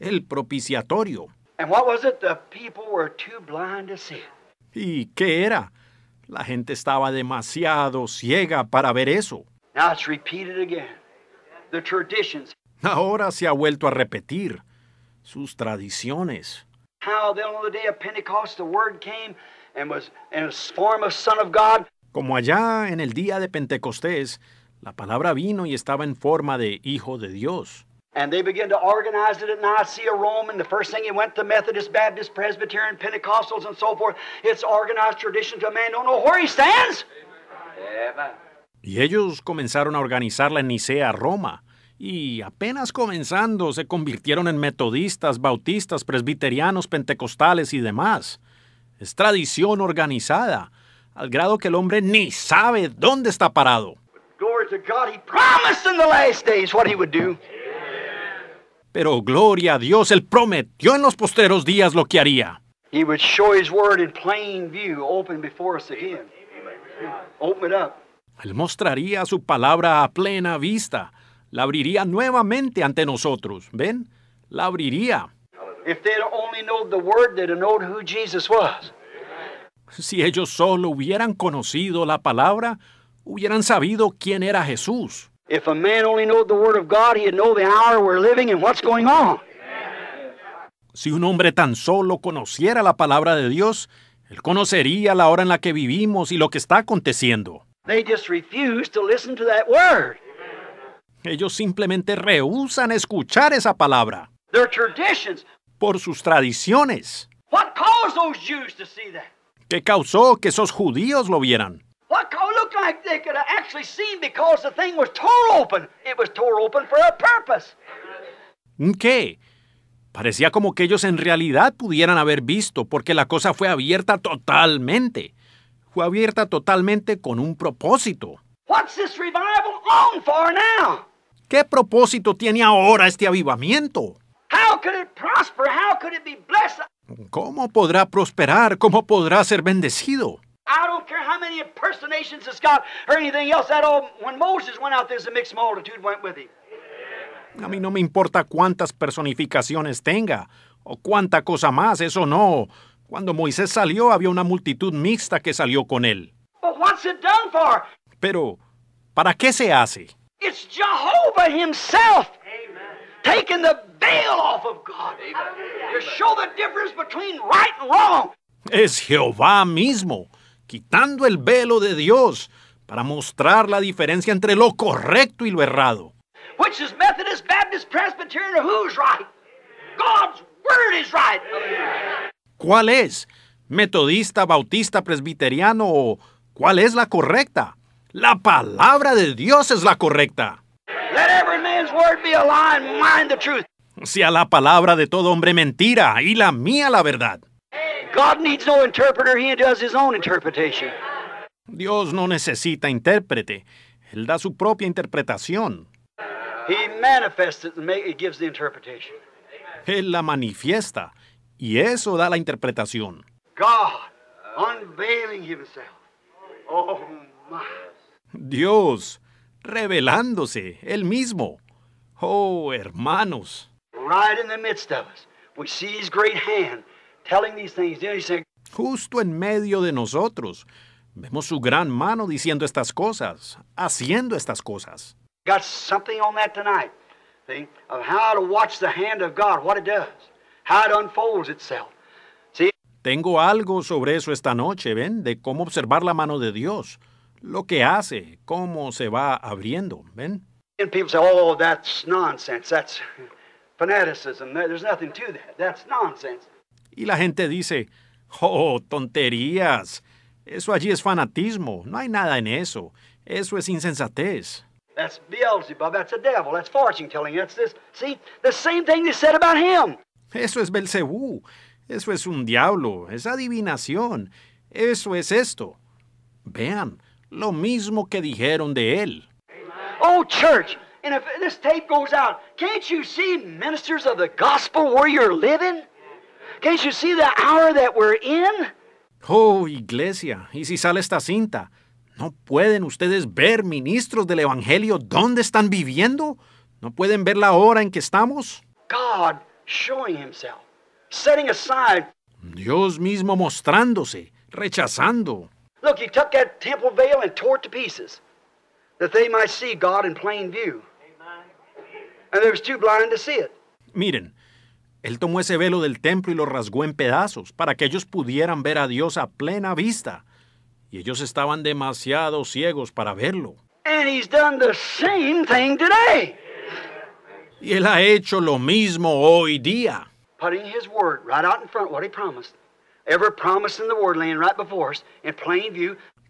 el propiciatorio. ¿Y qué era? La gente estaba demasiado ciega para ver eso. Ahora se ha vuelto a repetir sus tradiciones. Como allá en el día de Pentecostés, la palabra vino y estaba en forma de Hijo de Dios. Y ellos comenzaron a organizarla en Nicea, Roma. Y apenas comenzando, se convirtieron en metodistas, bautistas, presbiterianos, pentecostales y demás. Es tradición organizada, al grado que el hombre ni sabe dónde está parado. Pero gloria a Dios, Él prometió en los posteros días lo que haría. Él mostraría su palabra a plena vista. La abriría nuevamente ante nosotros. ¿Ven? La abriría. Si ellos solo hubieran conocido la palabra, hubieran sabido quién era Jesús. Si un hombre tan solo conociera la palabra de Dios, él conocería la hora en la que vivimos y lo que está aconteciendo. Ellos simplemente rehúsan escuchar esa palabra. Por sus tradiciones. ¿Qué causó que esos judíos lo vieran? ¿Qué? Parecía como que ellos en realidad pudieran haber visto, porque la cosa fue abierta totalmente. Fue abierta totalmente con un propósito. ¿Qué propósito tiene ahora este avivamiento? How ¿Cómo podrá prosperar? ¿Cómo podrá ser bendecido? I don't care how many impersonations it's got or anything else. at all. when Moses went out there's a mixed multitude went with him. A mí no me importa cuántas personificaciones tenga o cuánta cosa más, eso no. Cuando Moisés salió había una multitud mixta que salió con él. But what's it done for? Pero, ¿para qué se hace? It's Jehovah himself taking the veil off of God Amen. to show the difference between right and wrong. Es Jehová mismo quitando el velo de Dios para mostrar la diferencia entre lo correcto y lo errado. ¿Cuál es? ¿Metodista, bautista, presbiteriano o cuál es la correcta? La palabra de Dios es la correcta. Sea la palabra de todo hombre mentira y la mía la verdad. God needs no interpreter, he does his own interpretation. Dios no necesita intérprete, él da su propia interpretación. He manifests it and gives the interpretation. Él la manifiesta y eso da la interpretación. God unveiling himself. Oh my. Dios revelándose él mismo. Oh, hermanos. Right in the midst of us, we see his great hand Justo en medio de nosotros vemos su gran mano diciendo estas cosas, haciendo estas cosas. Got something on that tonight, see, of how to watch the hand of God, what it does, how it unfolds itself. Tengo algo sobre eso esta noche, ven, de cómo observar la mano de Dios, lo que hace, cómo se va abriendo, ven. And people say, oh, that's nonsense, that's fanaticism, there's nothing to that, that's nonsense. Y la gente dice, oh, tonterías. Eso allí es fanatismo. No hay nada en eso. Eso es insensatez. Beelzebub, that's devil, that's telling, this, see, the same thing said about Eso es Belcebú, eso es un diablo, es adivinación, eso es esto. Vean, lo mismo que dijeron de él. Oh, church, and if this tape goes out, can't you see ministers of the gospel where you're living? Can't you see the hour that we're in? Oh, iglesia, ¿y si sale esta cinta? ¿No pueden ustedes ver, ministros del Evangelio, dónde están viviendo? ¿No pueden ver la hora en que estamos? God showing himself, setting aside. Dios mismo mostrándose, rechazando. Look, he took that temple veil and tore it to pieces, that they might see God in plain view. And they was too blind to see it. Miren, él tomó ese velo del templo y lo rasgó en pedazos para que ellos pudieran ver a Dios a plena vista. Y ellos estaban demasiado ciegos para verlo. Y él ha hecho lo mismo hoy día.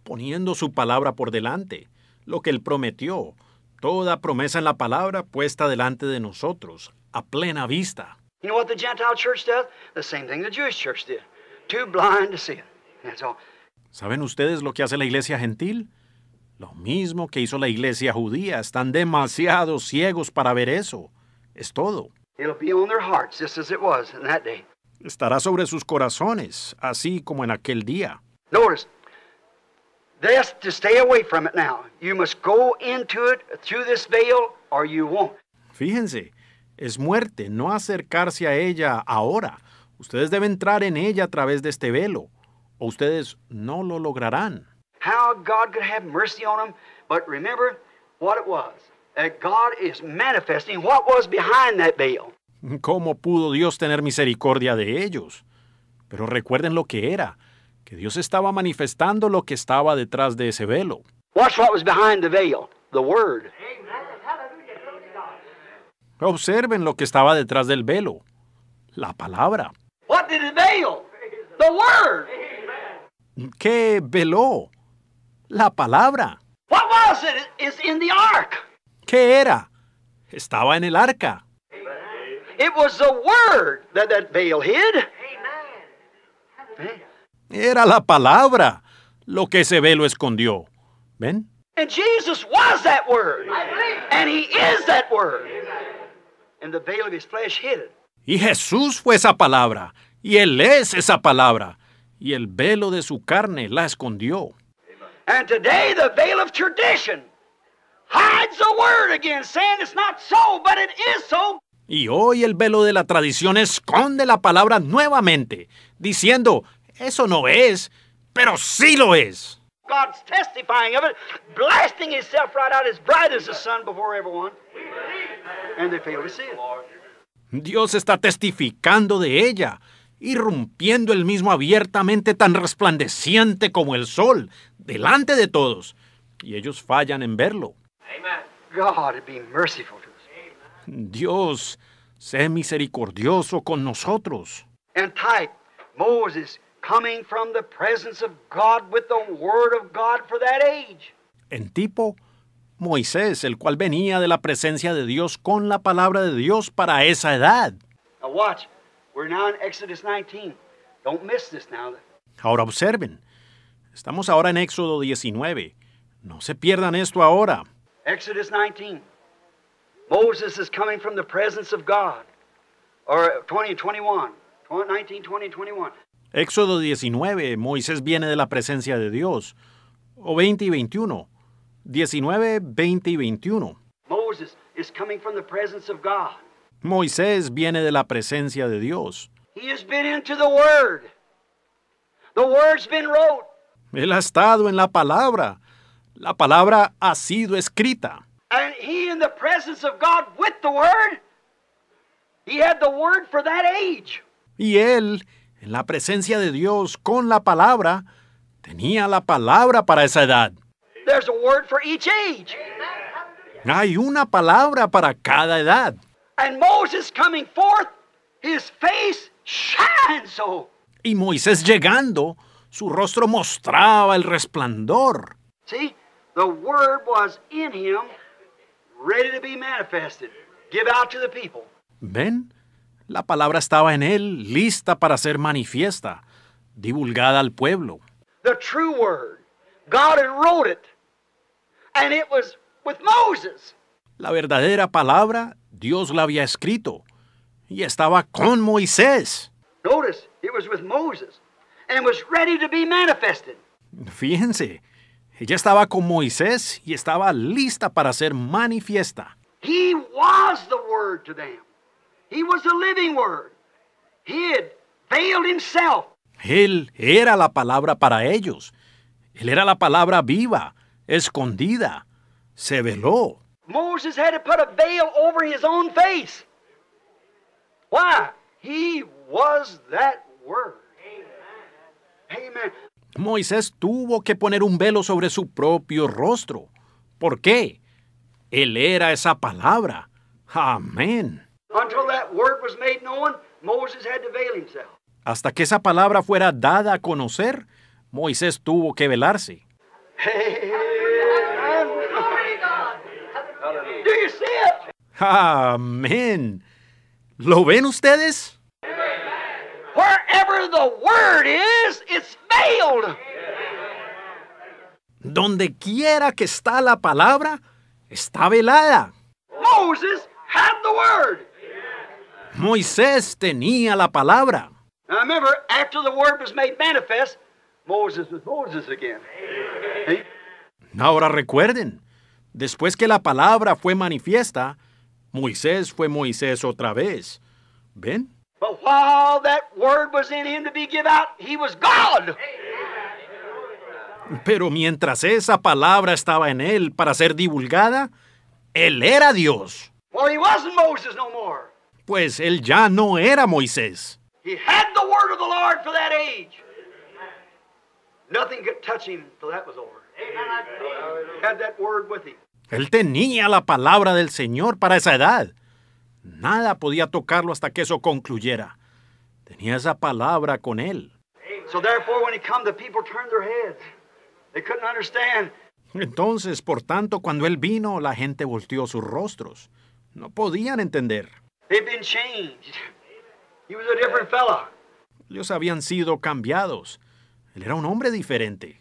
Poniendo su palabra por delante, lo que él prometió, toda promesa en la palabra puesta delante de nosotros, a plena vista. You know what the Gentile church does? The same thing the Jewish church did. Too blind to see it. That's all. ¿Saben ustedes lo que hace la iglesia gentil? Lo mismo que hizo la iglesia judía. Están demasiado ciegos para ver eso. Es todo. Estará sobre sus corazones, así como en aquel día. Notice, to stay away from it now. You must go into it through this veil or you won't. Fíjense, es muerte, no acercarse a ella ahora. Ustedes deben entrar en ella a través de este velo, o ustedes no lo lograrán. How God could have mercy on them, but remember what it was. That God is manifesting what was behind that veil. ¿Cómo pudo Dios tener misericordia de ellos? Pero recuerden lo que era, que Dios estaba manifestando lo que estaba detrás de ese velo. Watch what was behind the veil, the word. Observen lo que estaba detrás del velo, la palabra. ¿Qué veló? La palabra. ¿Qué era? Estaba en el arca. Era la palabra lo que ese velo escondió. ¿Ven? And Jesus was that word. And he is that word and the veil of his flesh hid it. Y Jesús fue esa palabra, y Él es esa palabra, y el velo de su carne la escondió. And today the veil of tradition hides the word again, saying it's not so, but it is so. Y hoy el velo de la tradición esconde la palabra nuevamente, diciendo, eso no es, pero sí lo es. God's testifying of it, blasting himself right out as bright as the sun before everyone. Dios está testificando de ella, irrumpiendo el mismo abiertamente tan resplandeciente como el sol, delante de todos, y ellos fallan en verlo. Dios, sé misericordioso con nosotros. And Moses coming from the presence of God with the word of God for that age. En tipo, Moisés, el cual venía de la presencia de Dios con la palabra de Dios para esa edad. Ahora observen, estamos ahora en Éxodo 19. No se pierdan esto ahora. 19. Moses is coming from the presence of God. Or 20 Éxodo 19. Moisés viene de la presencia de Dios. O 20 y 21. 19, 20 y 21. Moisés viene de la presencia de Dios. Él ha estado en la palabra. La palabra ha sido escrita. Y él en la presencia de Dios con la palabra tenía la palabra para esa edad. There's a word for each age. Hay una palabra para cada edad. And Moses coming forth, his face shines so. Oh. Y Moisés llegando, su rostro mostraba el resplandor. See, the word was in him, ready to be manifested. Give out to the people. Ven, la palabra estaba en él, lista para ser manifiesta, divulgada al pueblo. The true word. God had wrote it. La verdadera palabra Dios la había escrito y estaba con Moisés. Fíjense, ella estaba con Moisés y estaba lista para ser manifiesta. Él era la palabra para ellos. Él era la palabra viva, escondida. Se veló. Moisés tuvo que poner un velo sobre su propio rostro. ¿Por qué? Él era esa palabra. Amén. Hasta que esa palabra fuera dada a conocer, Moisés tuvo que velarse. to yourself. Amén. ¿Lo ven ustedes? Wherever the word is, it's failed. Donde quiera que está la palabra, está velada. Moses had the word. Moisés tenía la palabra. Now remember, after the word was made manifest, Moses was Moses again. Ahora recuerden, Después que la palabra fue manifiesta, Moisés fue Moisés otra vez. ¿Ven? But that word was in him to be out, he was God. Pero mientras esa palabra estaba en él para ser divulgada, él era Dios. he wasn't Moses no more. Pues él ya no era Moisés. He had the word of the Lord for that age. Nothing could touch him till that was over. Amen. had that word with him. Él tenía la palabra del Señor para esa edad. Nada podía tocarlo hasta que eso concluyera. Tenía esa palabra con él. Entonces, por tanto, cuando él vino, la gente volteó sus rostros. No podían entender. Ellos habían sido cambiados. Él era un hombre diferente.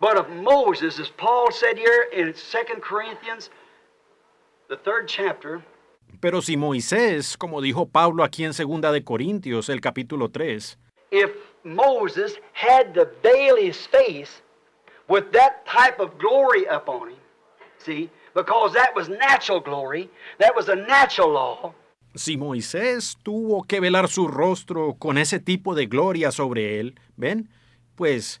but of Moses, as Paul said here in 2 Corinthians, the third chapter. Pero si Moisés, como dijo Pablo aquí en Segunda de Corintios, el capítulo 3, if Moses had the veil his face with that type of glory upon him, see, because that was natural glory, that was a natural law. Si Moisés tuvo que velar su rostro con ese tipo de gloria sobre él, ¿ven? Pues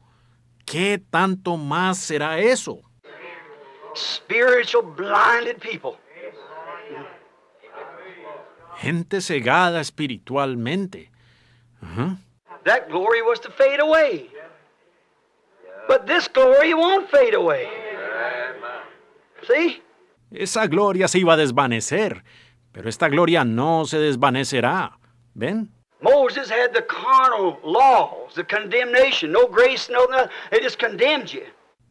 ¿Qué tanto más será eso? Spiritual blinded people. Gente cegada espiritualmente. That glory was to fade away. But this glory won't fade away. Esa gloria se iba a desvanecer, pero esta gloria no se desvanecerá. ¿Ven? Moses had the carnal laws, the condemnation, no grace, no nothing. It just condemned you.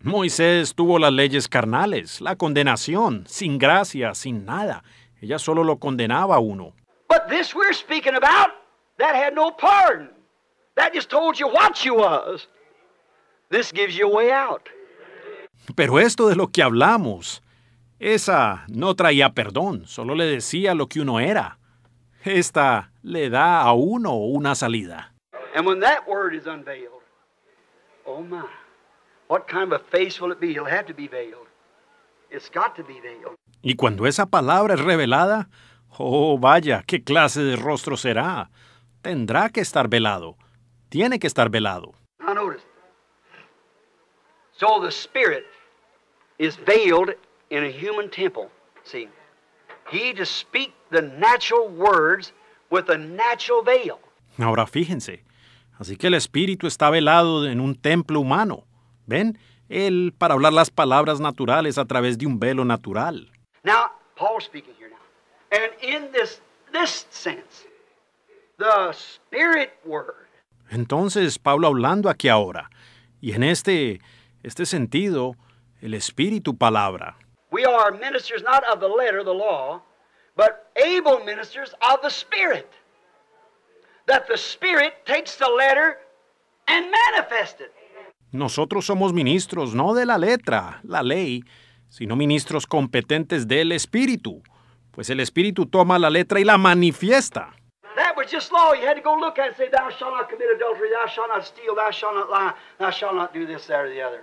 Moisés tuvo las leyes carnales, la condenación, sin gracia, sin nada. Ella solo lo condenaba a uno. But this we're speaking about, that had no pardon. That just told you what you was. This gives you a way out. Pero esto de lo que hablamos, esa no traía perdón, solo le decía lo que uno era. Esta le da a uno una salida. And when that word is unveiled, oh my, what kind of a face will it be? It'll have to be veiled. It's got to be veiled. Y cuando esa palabra es revelada, oh vaya, qué clase de rostro será. Tendrá que estar velado. Tiene que estar velado. I noticed. So the spirit is veiled in a human temple. See. Ahora fíjense, así que el espíritu está velado en un templo humano. ¿Ven? Él para hablar las palabras naturales a través de un velo natural. Entonces, Pablo hablando aquí ahora, y en este este sentido, el espíritu palabra. We are ministers not of the letter, the law, but able ministers of the Spirit. That the Spirit takes the letter and manifests it. Nosotros somos ministros no de la letra, la ley, sino ministros competentes del Espíritu, pues el Espíritu toma la letra y la manifiesta. That was just law. You had to go look at it and say, Thou shalt not commit adultery, thou shalt not steal, thou shalt not lie, thou shalt not do this, that, or the other.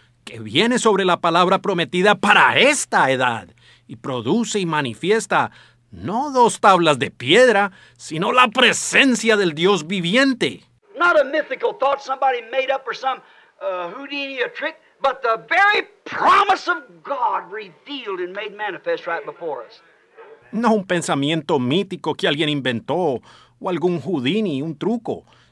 viene sobre la palabra prometida para esta edad y produce y manifiesta no dos tablas de piedra, sino la presencia del Dios viviente. No un pensamiento mítico que alguien inventó o algún Houdini, un truco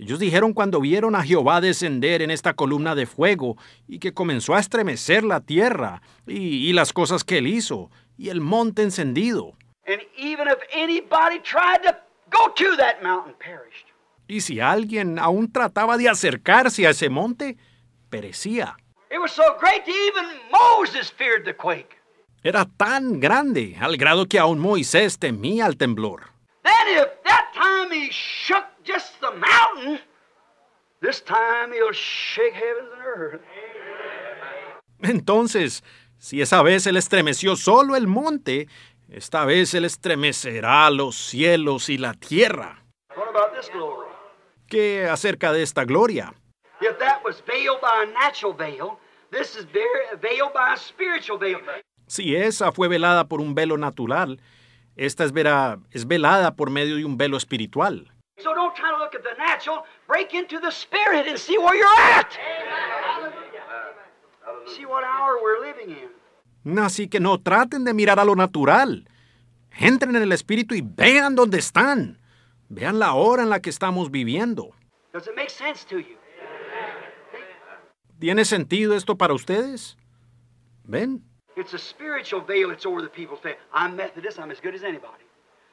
Ellos dijeron cuando vieron a Jehová descender en esta columna de fuego y que comenzó a estremecer la tierra y, las cosas que él hizo y el monte encendido. Y si alguien aún trataba de acercarse a ese monte, perecía. Era tan grande al grado que aún Moisés temía el temblor. Entonces, si esa vez él estremeció solo el monte, esta vez él estremecerá los cielos y la tierra. ¿Qué acerca de esta gloria? Si esa fue velada por un velo natural, esta es, es velada por medio de un velo espiritual. So don't try to look at the natural. Break into the spirit and see where you're at. See what hour we're living in. Así que no traten de mirar a lo natural. Entren en el espíritu y vean dónde están. Vean la hora en la que estamos viviendo. Does it make sense to you? ¿Tiene sentido esto para ustedes? ¿Ven? It's a spiritual veil that's over the people's face. I'm Methodist, I'm as good as anybody.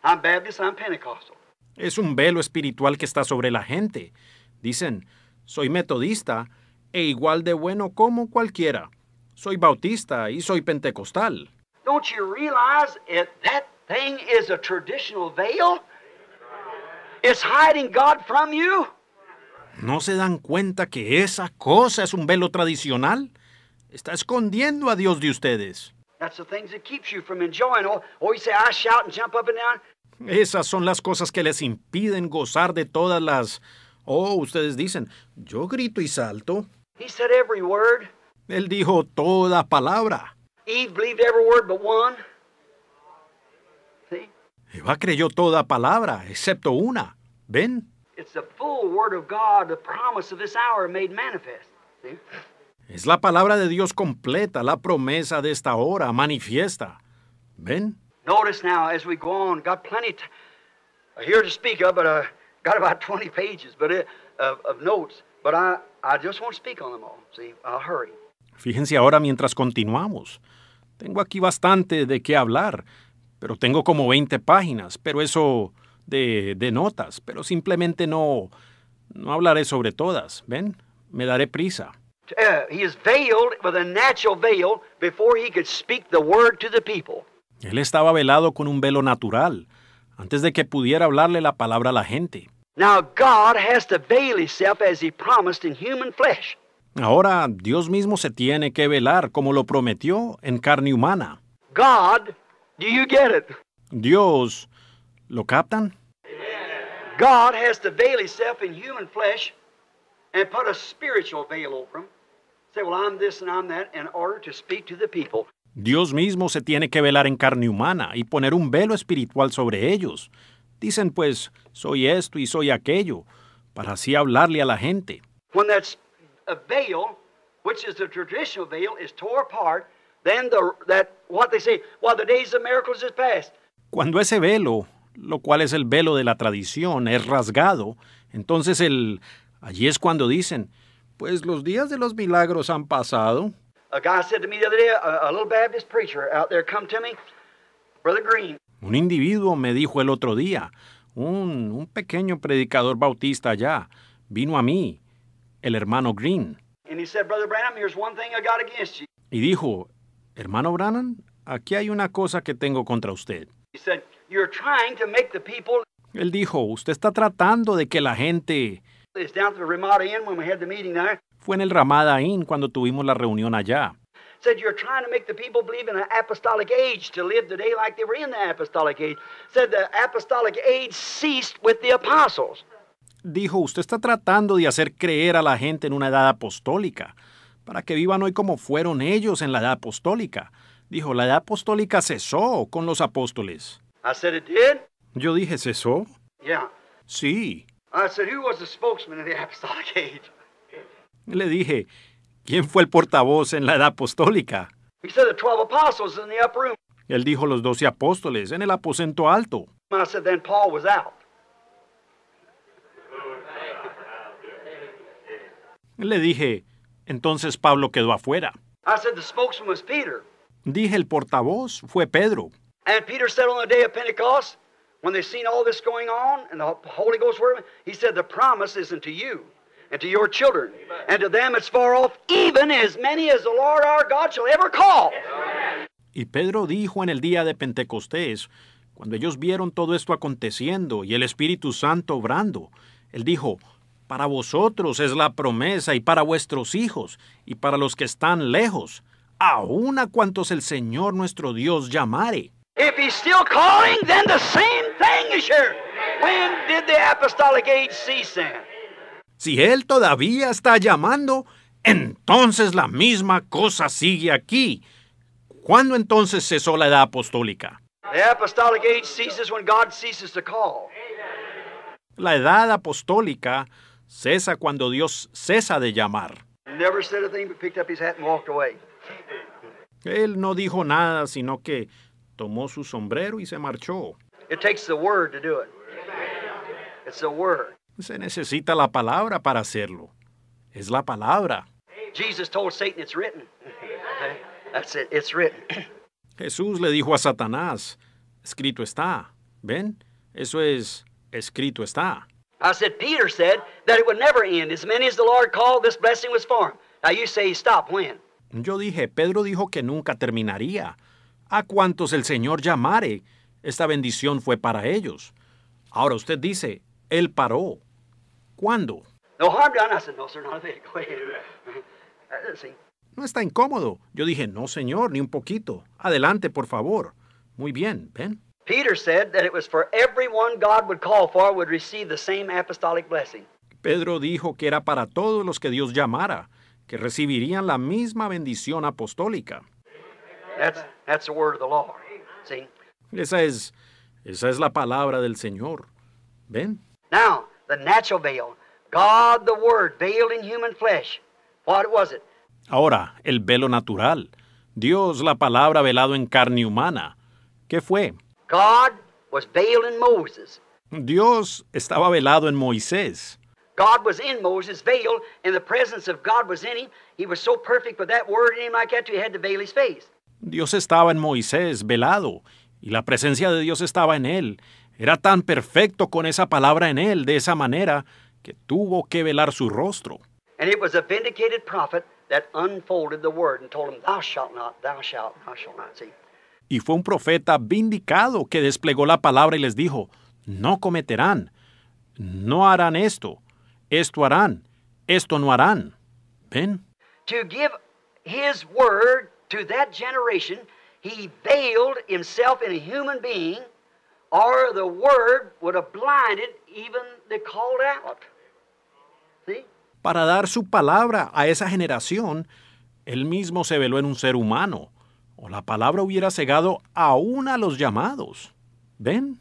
I'm Baptist, I'm Pentecostal. Es un velo espiritual que está sobre la gente. Dicen, soy metodista e igual de bueno como cualquiera. Soy bautista y soy pentecostal. ¿No se dan cuenta que esa cosa es un velo tradicional? Está escondiendo a Dios de ustedes. Esas son las cosas que les impiden gozar de todas las... Oh, ustedes dicen, yo grito y salto. Él dijo toda palabra. Eva creyó toda palabra, excepto una. ¿Ven? Es la palabra de Dios completa, la promesa de esta hora manifiesta. ¿Ven? Notice now as we go on, got plenty t- uh, here to speak of, but uh, got about 20 pages but it, of, of notes. But I, I just won't speak on them all. See, I'll hurry. Fíjense ahora mientras continuamos. Tengo aquí bastante de qué hablar, pero tengo como 20 páginas, pero eso de, de notas, pero simplemente no, no hablaré sobre todas, ¿ven? Me daré prisa. Uh, he is veiled with a natural veil before he could speak the word to the people. Él estaba velado con un velo natural, antes de que pudiera hablarle la palabra a la gente. Ahora Dios mismo se tiene que velar como lo prometió en carne humana. God, do you get it? Dios, ¿lo captan? God has to veil himself in human flesh and put a spiritual veil over him. Say, well, I'm this and I'm that in order to speak to the people. Dios mismo se tiene que velar en carne humana y poner un velo espiritual sobre ellos. Dicen pues, soy esto y soy aquello, para así hablarle a la gente. Cuando ese velo, lo cual es el velo de la tradición, es rasgado, entonces el, allí es cuando dicen, pues los días de los milagros han pasado, a guy said to me the other day, a, a little Baptist preacher out there come to me, Brother Green. Un individuo me dijo el otro día, un, un pequeño predicador bautista allá, vino a mí, el hermano Green. And he said, Brother Branham, here's one thing I got against you. Y dijo, hermano Branham, aquí hay una cosa que tengo contra usted. He said, You're trying to make the people... Él dijo, usted está tratando de que la gente... It's down to the Ramada Inn when we had the meeting there. Fue en el Ramada Inn cuando tuvimos la reunión allá. Dijo, usted está tratando de hacer creer a la gente en una edad apostólica, para que vivan hoy como fueron ellos en la edad apostólica. Dijo, la edad apostólica cesó con los apóstoles. Yo dije, ¿cesó? Sí. I said, who was the spokesman of the apostolic Le dije, ¿quién fue el portavoz en la edad apostólica? Él dijo los doce apóstoles en el aposento alto. Le dije, entonces Pablo quedó afuera. Dije, el portavoz fue Pedro. Y Pedro dijo, en el día de Pentecost, cuando they seen all this going on and the Holy Ghost dijo, la promesa the promise isn't to and to your children, and to them far off, even as many as the Lord our God shall ever call. Y Pedro dijo en el día de Pentecostés, cuando ellos vieron todo esto aconteciendo y el Espíritu Santo obrando, él dijo, para vosotros es la promesa y para vuestros hijos y para los que están lejos, aun a cuantos el Señor nuestro Dios llamare. Si él todavía está llamando, entonces la misma cosa sigue aquí. ¿Cuándo entonces cesó la edad apostólica? La edad apostólica cesa cuando Dios cesa de llamar. Él no dijo nada, sino que tomó su sombrero y se marchó. It takes the word to do it. It's se necesita la palabra para hacerlo. Es la palabra. Jesús le dijo a Satanás, escrito está. ¿Ven? Eso es, escrito está. said that it would never end. As many as the Lord called, this blessing was for Now you say, when? Yo dije, Pedro dijo que nunca terminaría. A cuantos el Señor llamare, esta bendición fue para ellos. Ahora usted dice, Él paró. ¿Cuándo? Eh, no está incómodo. Yo dije, no, señor, ni un poquito. Adelante, por favor. Muy bien, ven. Pedro dijo que era para todos los que Dios llamara, que recibirían la misma bendición apostólica. Esa es esa es la palabra del Señor. ¿Ven? Now, the natural veil. God the Word veiled in human flesh. What was it? Ahora, el velo natural. Dios la palabra velado en carne humana. ¿Qué fue? God was veiled in Moses. Dios estaba velado en Moisés. God was in Moses, veiled, and the presence of God was in him. He was so perfect with that word in him like that, he had to veil his face. Dios estaba en Moisés, velado, y la presencia de Dios estaba en él. Era tan perfecto con esa palabra en él, de esa manera, que tuvo que velar su rostro. And it was a vindicated prophet that unfolded the word and told him, Thou shalt not, thou shalt, thou shalt not. See? Y fue un profeta vindicado que desplegó la palabra y les dijo, No cometerán, no harán esto, esto harán, esto no harán. ¿Ven? To give his word to that generation, he veiled himself in a human being the word would have blinded even the Para dar su palabra a esa generación, él mismo se veló en un ser humano, o la palabra hubiera cegado aún a los llamados. ¿Ven?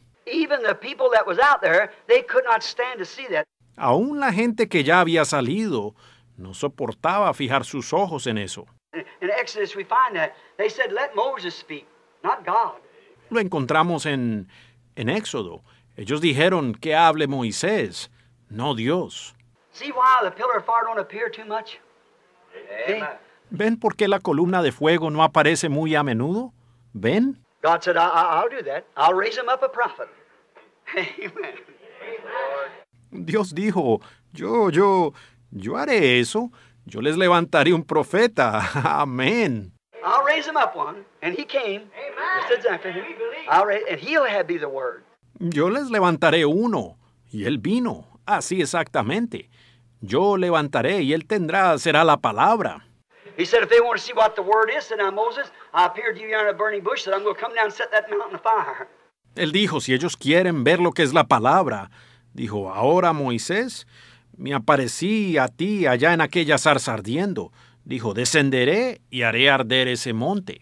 Aún la gente que ya había salido no soportaba fijar sus ojos en eso. Lo encontramos en en Éxodo. Ellos dijeron que hable Moisés, no Dios. ¿Ven por qué la columna de fuego no aparece muy a menudo? ¿Ven? Dios dijo, yo, yo, yo haré eso. Yo les levantaré un profeta. Amén. And he came, Yo les levantaré uno, y él vino, así exactamente. Yo levantaré y él tendrá, será la palabra. Él dijo, si ellos quieren ver lo que es la palabra, dijo, ahora Moisés, me aparecí a ti allá en aquella zarza ardiendo. Dijo, descenderé y haré arder ese monte.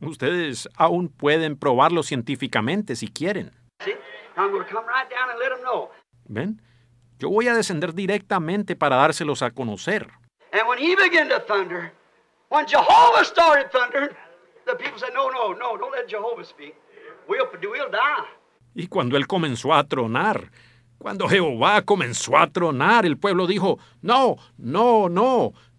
Ustedes aún pueden probarlo científicamente si quieren. Em ¿Ven? Yo voy a descender directamente para dárselos a conocer. Y cuando él comenzó a tronar, cuando Jehová comenzó a tronar, el pueblo dijo, no, no, no,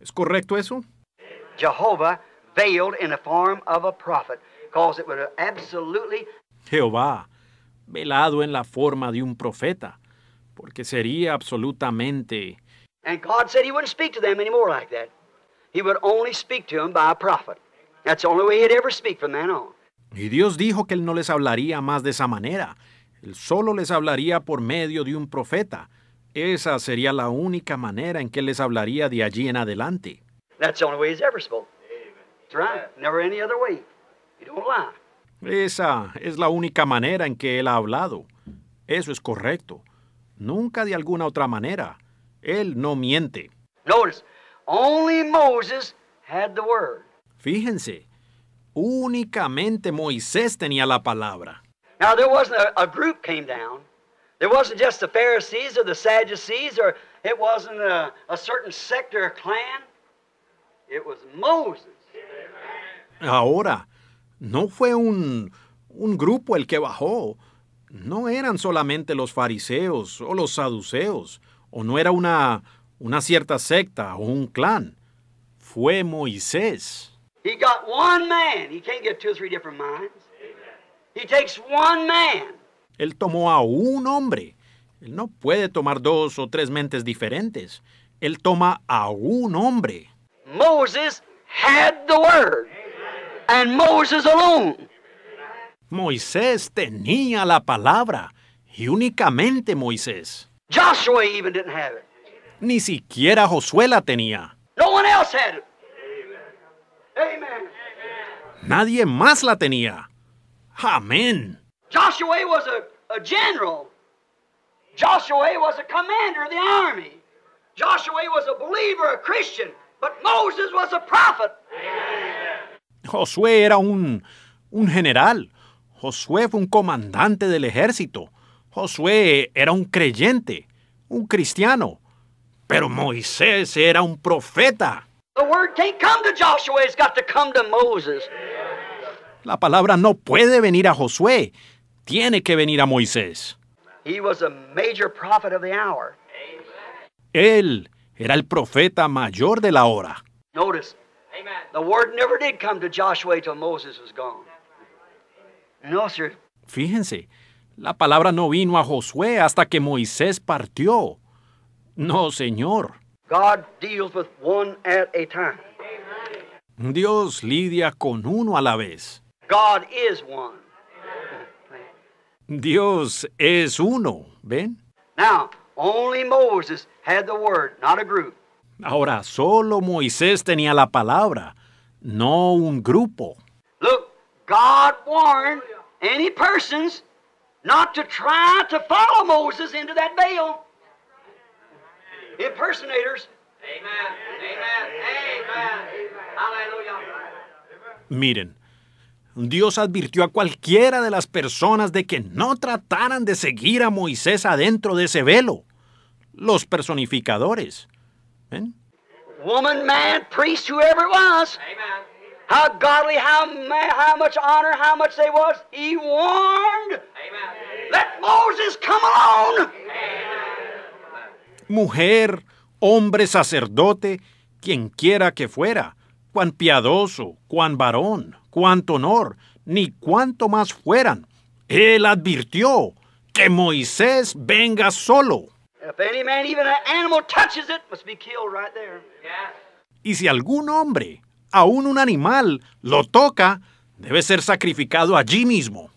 ¿Es correcto eso? Jehovah veiled in the form of a prophet, because it would absolutely Jehová velado en la forma de un profeta, porque sería absolutamente And God said he wouldn't speak to them anymore like that. He would only speak to them by a prophet. That's the only way he'd ever speak from then on. Y Dios dijo que él no les hablaría más de esa manera. Él solo les hablaría por medio de un profeta. Esa sería la única manera en que les hablaría de allí en adelante. Esa es la única manera en que él ha hablado. Eso es correcto. Nunca de alguna otra manera. Él no miente. Fíjense, únicamente Moisés tenía la palabra. Now there wasn't a group came It wasn't just the Pharisees or the Sadducees, or it wasn't a, a certain sector or clan. It was Moses. Ahora, no fue un, un grupo el que bajó. No eran solamente los fariseos o los saduceos, o no era una, una cierta secta o un clan. Fue Moisés. He got one man. He can't get two or three different minds. He takes one man. Él tomó a un hombre. Él no puede tomar dos o tres mentes diferentes. Él toma a un hombre. Moses had the word. And Moses alone. Moisés tenía la palabra y únicamente Moisés. Joshua even didn't have Ni siquiera Josué la tenía. Nadie más la tenía. Amén. Joshua a general. Joshua was a commander of the army. Joshua was a believer, a Christian, but Moses was a prophet. Josué era un, un general. Josué fue un comandante del ejército. Josué era un creyente, un cristiano. Pero Moisés era un profeta. The word can't come come to to to Joshua, it's got Moses. La palabra no puede venir a Josué tiene que venir a Moisés. He was a major prophet of the hour. Él era el profeta mayor de la hora. Notice, the word never did come to Joshua till Moses was gone. No, sir. Fíjense, la palabra no vino a Josué hasta que Moisés partió. No, señor. God deals with one at a time. Dios lidia con uno a la vez. God is one. Dios es uno, ¿ven? Now, only Moses had the word, not a group. Ahora, solo Moisés tenía la palabra, no un grupo. Look, God warned any persons not to try to follow Moses into that veil. Impersonators. Amen. Amen. Amen. Amen. Hallelujah. Miren, Dios advirtió a cualquiera de las personas de que no trataran de seguir a Moisés adentro de ese velo. Los personificadores. Woman, man, priest, whoever it was. Amen. How godly, how, how much honor, how much they was. Let Moses come Mujer, hombre, sacerdote, quien quiera que fuera, cuán piadoso, cuán varón cuánto honor, ni cuánto más fueran. Él advirtió que Moisés venga solo. Y si algún hombre, aún un animal, lo toca, debe ser sacrificado allí mismo.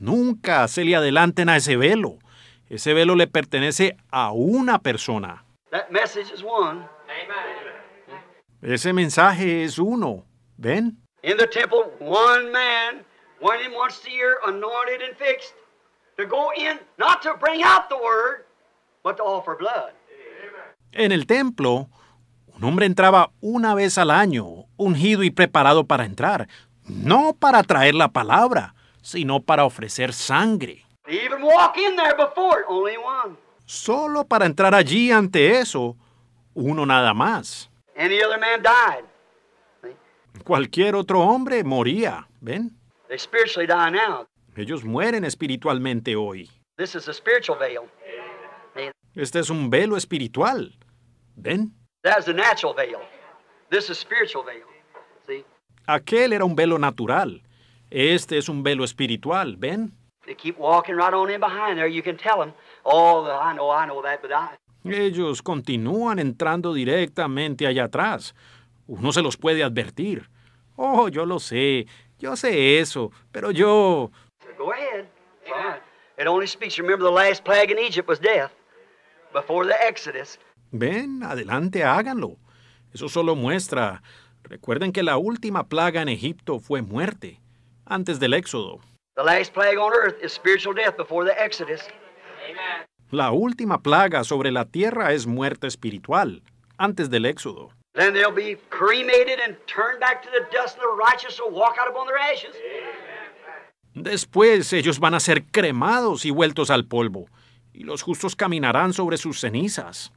Nunca se le adelanten a ese velo. Ese velo le pertenece a una persona. That message is one. Amen. Ese mensaje es uno. ¿Ven? In the temple, one man, one in once a year, anointed and fixed, to go in, not to bring out the word, but to offer blood. En el templo, un hombre entraba una vez al año, ungido y preparado para entrar, no para traer la palabra, sino para ofrecer sangre. They even walk in there before, only one solo para entrar allí ante eso, uno nada más. Cualquier otro hombre moría, ¿ven? Ellos mueren espiritualmente hoy. Este es un velo espiritual, ¿ven? Aquel era un velo natural. Este es un velo espiritual, ¿ven? They keep walking right on in behind em. Oh, I know, that, but I... Ellos continúan entrando directamente allá atrás. Uno se los puede advertir. Oh, yo lo sé, yo sé eso, pero yo... Go ahead. It only speaks. Remember the last plague in Egypt was death. Before the Exodus. Ven, adelante, háganlo. Eso solo muestra. Recuerden que la última plaga en Egipto fue muerte, antes del Éxodo. The last plague on earth is spiritual death before the Exodus. La última plaga sobre la tierra es muerte espiritual, antes del éxodo. Después ellos van a ser cremados y vueltos al polvo, y los justos caminarán sobre sus cenizas.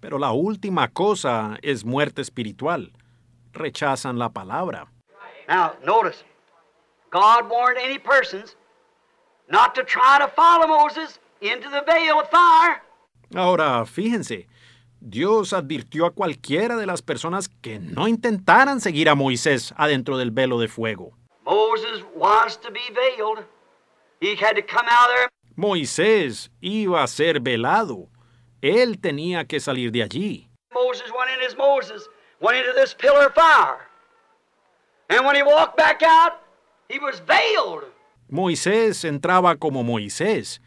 Pero la última cosa es muerte espiritual. Rechazan la palabra. God warned any persons not to try to follow Moses into the veil of fire. Ahora, fíjense, Dios advirtió a cualquiera de las personas que no intentaran seguir a Moisés adentro del velo de fuego. Moses was to be veiled. He had to come out there. Moisés iba a ser velado. Él tenía que salir de allí. Moses went in as Moses, went into this pillar of fire. And when he walked back out, Moisés entraba como Moisés.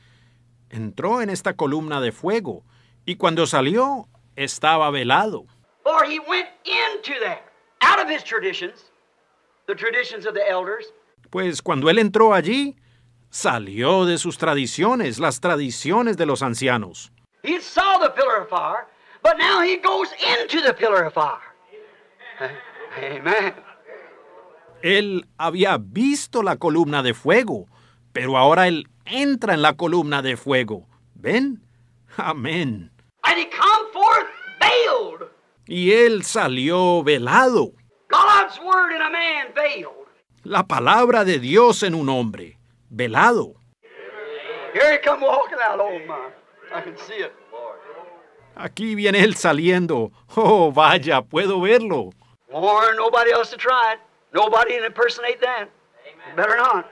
Entró en esta columna de fuego y cuando salió estaba velado. Pues cuando él entró allí, salió de sus tradiciones, las tradiciones de los ancianos. He él había visto la columna de fuego, pero ahora él entra en la columna de fuego. ¿Ven? Amén. And he forth Y él salió velado. word in a man La palabra de Dios en un hombre, velado. Here he come walking I can see it. Aquí viene él saliendo. Oh, vaya, puedo verlo. Warren, nobody else to try it. Nobody Better not.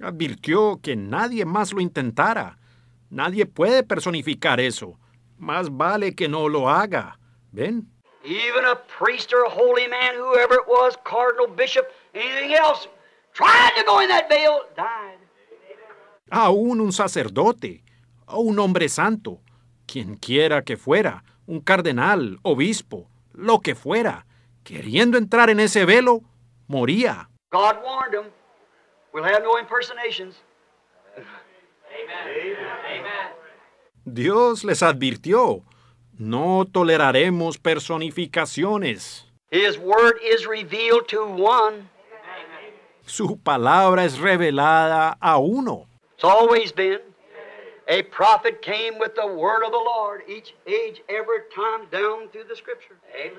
Advirtió que nadie más lo intentara. Nadie puede personificar eso. Más vale que no lo haga. ¿Ven? Aún un sacerdote, o un hombre santo, quien quiera que fuera, un cardenal, obispo, lo que fuera, queriendo entrar en ese velo, moría. God warned them, we'll have no impersonations. Amen. Amen. Dios les advirtió, no toleraremos personificaciones. His word is revealed to one. Su palabra es revelada a uno. It's always been. A prophet came with the word of the Lord each age, every time down through the scripture. Amen.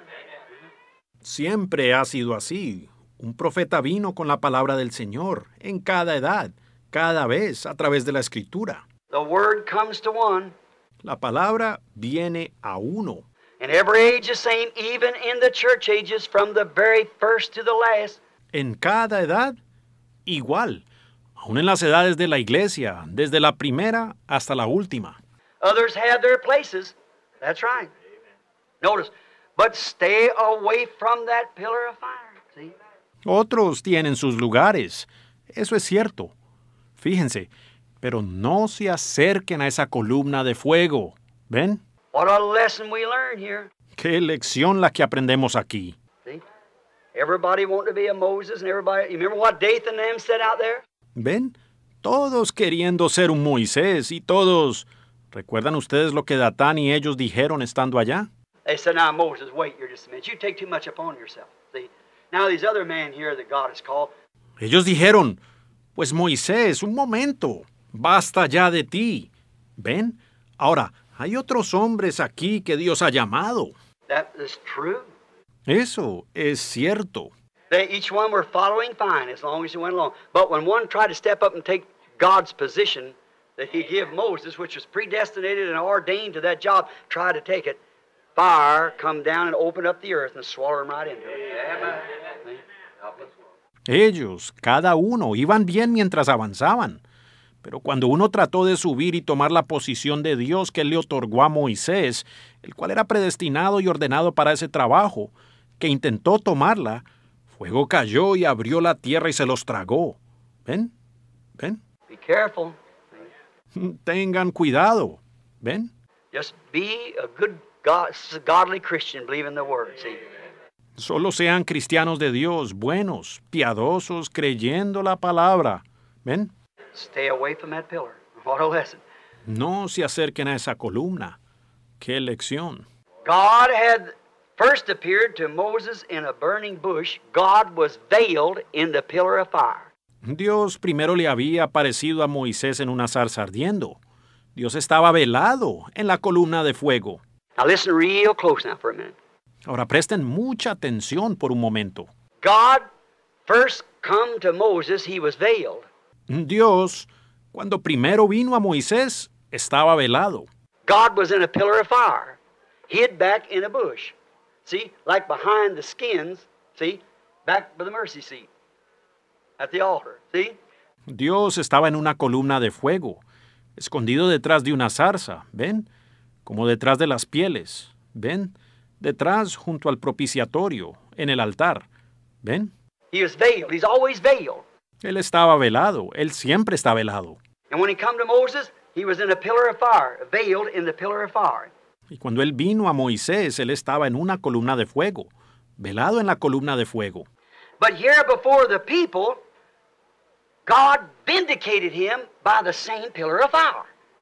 Siempre ha sido así. Un profeta vino con la palabra del Señor en cada edad, cada vez a través de la escritura. The word comes to one. La palabra viene a uno. every age even in the church ages, from the very first to the last. En cada edad, igual, aun en las edades de la iglesia, desde la primera hasta la última. Others have their places. That's right. Notice, but stay away from that pillar of fire. See? Otros tienen sus lugares. Eso es cierto. Fíjense, pero no se acerquen a esa columna de fuego. ¿Ven? Qué lección la que aprendemos aquí. ¿Ven? Todos queriendo ser un Moisés y todos. ¿Recuerdan ustedes lo que Datán y ellos dijeron estando allá? They said, Moses, wait, you're just a You take too Ellos dijeron, pues Moisés, un momento, basta ya de ti. Ven, ahora, hay otros hombres aquí que Dios ha llamado. That is true. Eso es cierto. They, each one were following fine as long as he went along. But when one tried to step up and take God's position that he gave Moses, which was predestinated and ordained to that job, tried to take it, Ellos, cada uno, iban bien mientras avanzaban. Pero cuando uno trató de subir y tomar la posición de Dios que le otorgó a Moisés, el cual era predestinado y ordenado para ese trabajo, que intentó tomarla, fuego cayó y abrió la tierra y se los tragó. ¿Ven? ¿Ven? Tengan cuidado. ¿Ven? Just be a good Solo sean cristianos de Dios, buenos, piadosos, creyendo la palabra. ¿Ven? No se acerquen a esa columna. Qué lección. Dios primero le había aparecido a Moisés en una zarza ardiendo. Dios estaba velado en la columna de fuego. Now listen real close now for a minute. Ahora presten mucha atención por un momento. God first come to Moses, he was veiled. Dios, cuando primero vino a Moisés, estaba velado. God was in a pillar of fire, hid back in a bush. See, like behind the skins, see, back by the mercy seat at the altar, see? Dios estaba en una columna de fuego, escondido detrás de una zarza, ¿ven? como detrás de las pieles, ¿ven? Detrás, junto al propiciatorio, en el altar, ¿ven? Él estaba velado, él siempre está velado. Y cuando él vino a Moisés, él estaba en una columna de fuego, velado en la columna de fuego.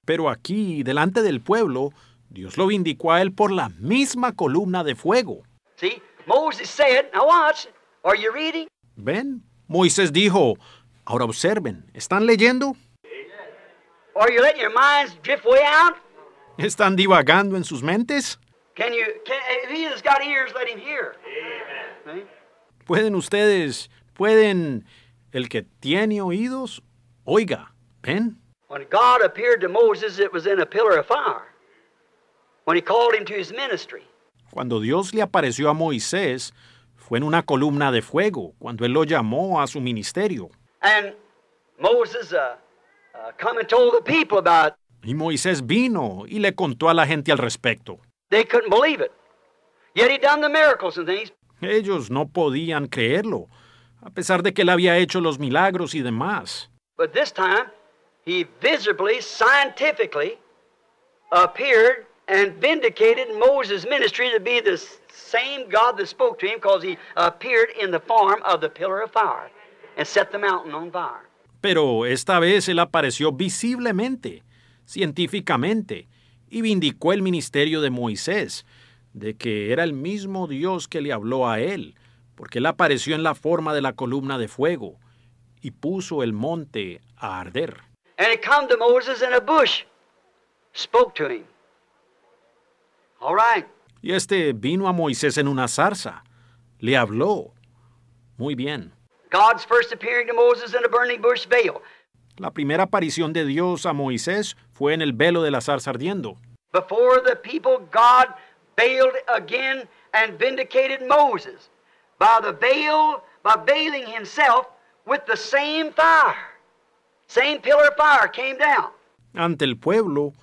Pero aquí, delante del pueblo, Dios lo vindicó a él por la misma columna de fuego. See, Moses said, now watch, are you reading? Ven, Moisés dijo, ahora observen, ¿están leyendo? Are you your minds drift way ¿Están divagando en sus mentes? Pueden ustedes, pueden, el que tiene oídos, oiga, ven. When God appeared to Moses, it was in a pillar of fire. Cuando Dios le apareció a Moisés, fue en una columna de fuego, cuando él lo llamó a su ministerio. y Moisés vino y le contó a la gente al respecto. Ellos no podían creerlo, a pesar de que él había hecho los milagros y demás. Pero esta vez, he visibly, científicamente, apareció and vindicated Moses' ministry to be the same God that spoke to him because he uh, appeared in the form of the pillar of fire and set the mountain on fire. Pero esta vez él apareció visiblemente, científicamente, y vindicó el ministerio de Moisés, de que era el mismo Dios que le habló a él, porque él apareció en la forma de la columna de fuego y puso el monte a arder. And it to Moses in a bush, spoke to him. All right. Y este vino a Moisés en una zarza. Le habló. Muy bien. God's first appearing to Moses in a burning bush veil. La primera aparición de Dios a Moisés fue en el velo de la zarza ardiendo. Before the people, God veiled again and vindicated Moses by the veil, by veiling himself with the same fire. Same pillar of fire came down. Ante el pueblo,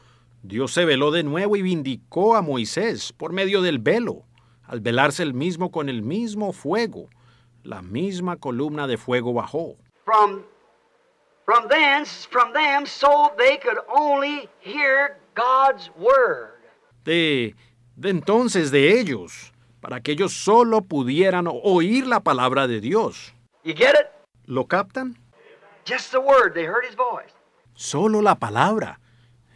Dios se veló de nuevo y vindicó a Moisés por medio del velo, al velarse el mismo con el mismo fuego. La misma columna de fuego bajó. De, entonces de ellos, para que ellos solo pudieran oír la palabra de Dios. ¿Lo captan? Solo la palabra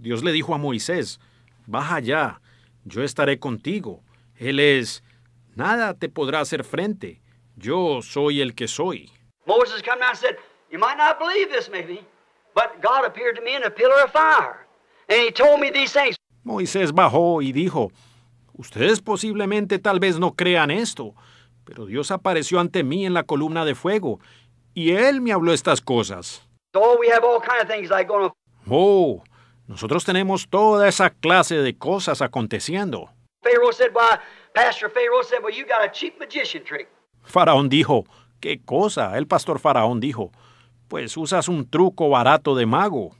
Dios le dijo a Moisés, baja ya, yo estaré contigo. Él es, nada te podrá hacer frente, yo soy el que soy. Moisés bajó y dijo, ustedes posiblemente tal vez no crean esto, pero Dios apareció ante mí en la columna de fuego, y Él me habló estas cosas. Oh, nosotros tenemos toda esa clase de cosas aconteciendo. Faraón dijo, ¿qué cosa? El pastor Faraón dijo, pues usas un truco barato de mago.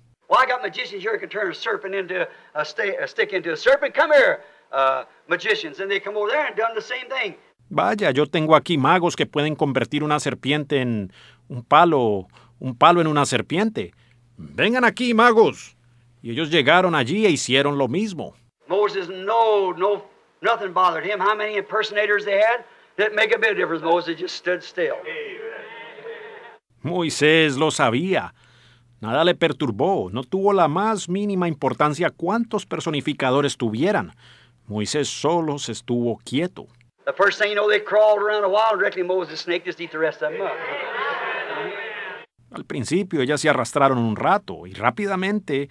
Vaya, yo tengo aquí magos que pueden convertir una serpiente en un palo, un palo en una serpiente. Vengan aquí, magos. Y ellos llegaron allí e hicieron lo mismo. no, no, nothing bothered him. How many impersonators they had? make a difference. just stood still. Moisés lo sabía. Nada le perturbó, no tuvo la más mínima importancia cuántos personificadores tuvieran. Moisés solo se estuvo quieto. Al principio ellas se arrastraron un rato y rápidamente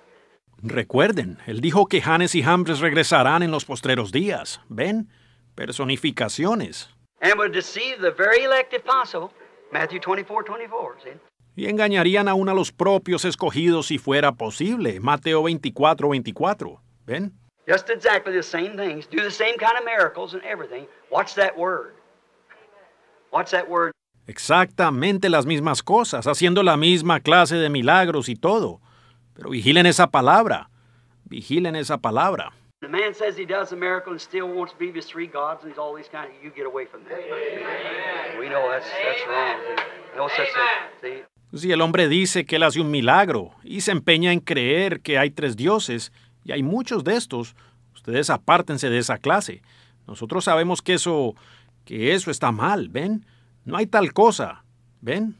Recuerden, él dijo que Hanes y Hambres regresarán en los postreros días. ¿Ven? Personificaciones. And would deceive the very elect if possible. Matthew 24, 24, ¿sí? Y engañarían aún a los propios escogidos si fuera posible. Mateo 24, 24. ¿Ven? Just exactly the same things. Do the same kind of miracles and everything. Watch that word. Watch that word. Exactamente las mismas cosas, haciendo la misma clase de milagros y todo. Pero vigilen esa palabra. Vigilen esa palabra. Si el hombre dice que él hace un milagro y se empeña en creer que hay tres dioses y hay muchos de estos, ustedes apártense de esa clase. Nosotros sabemos que eso, que eso está mal, ¿ven? No hay tal cosa, ¿ven?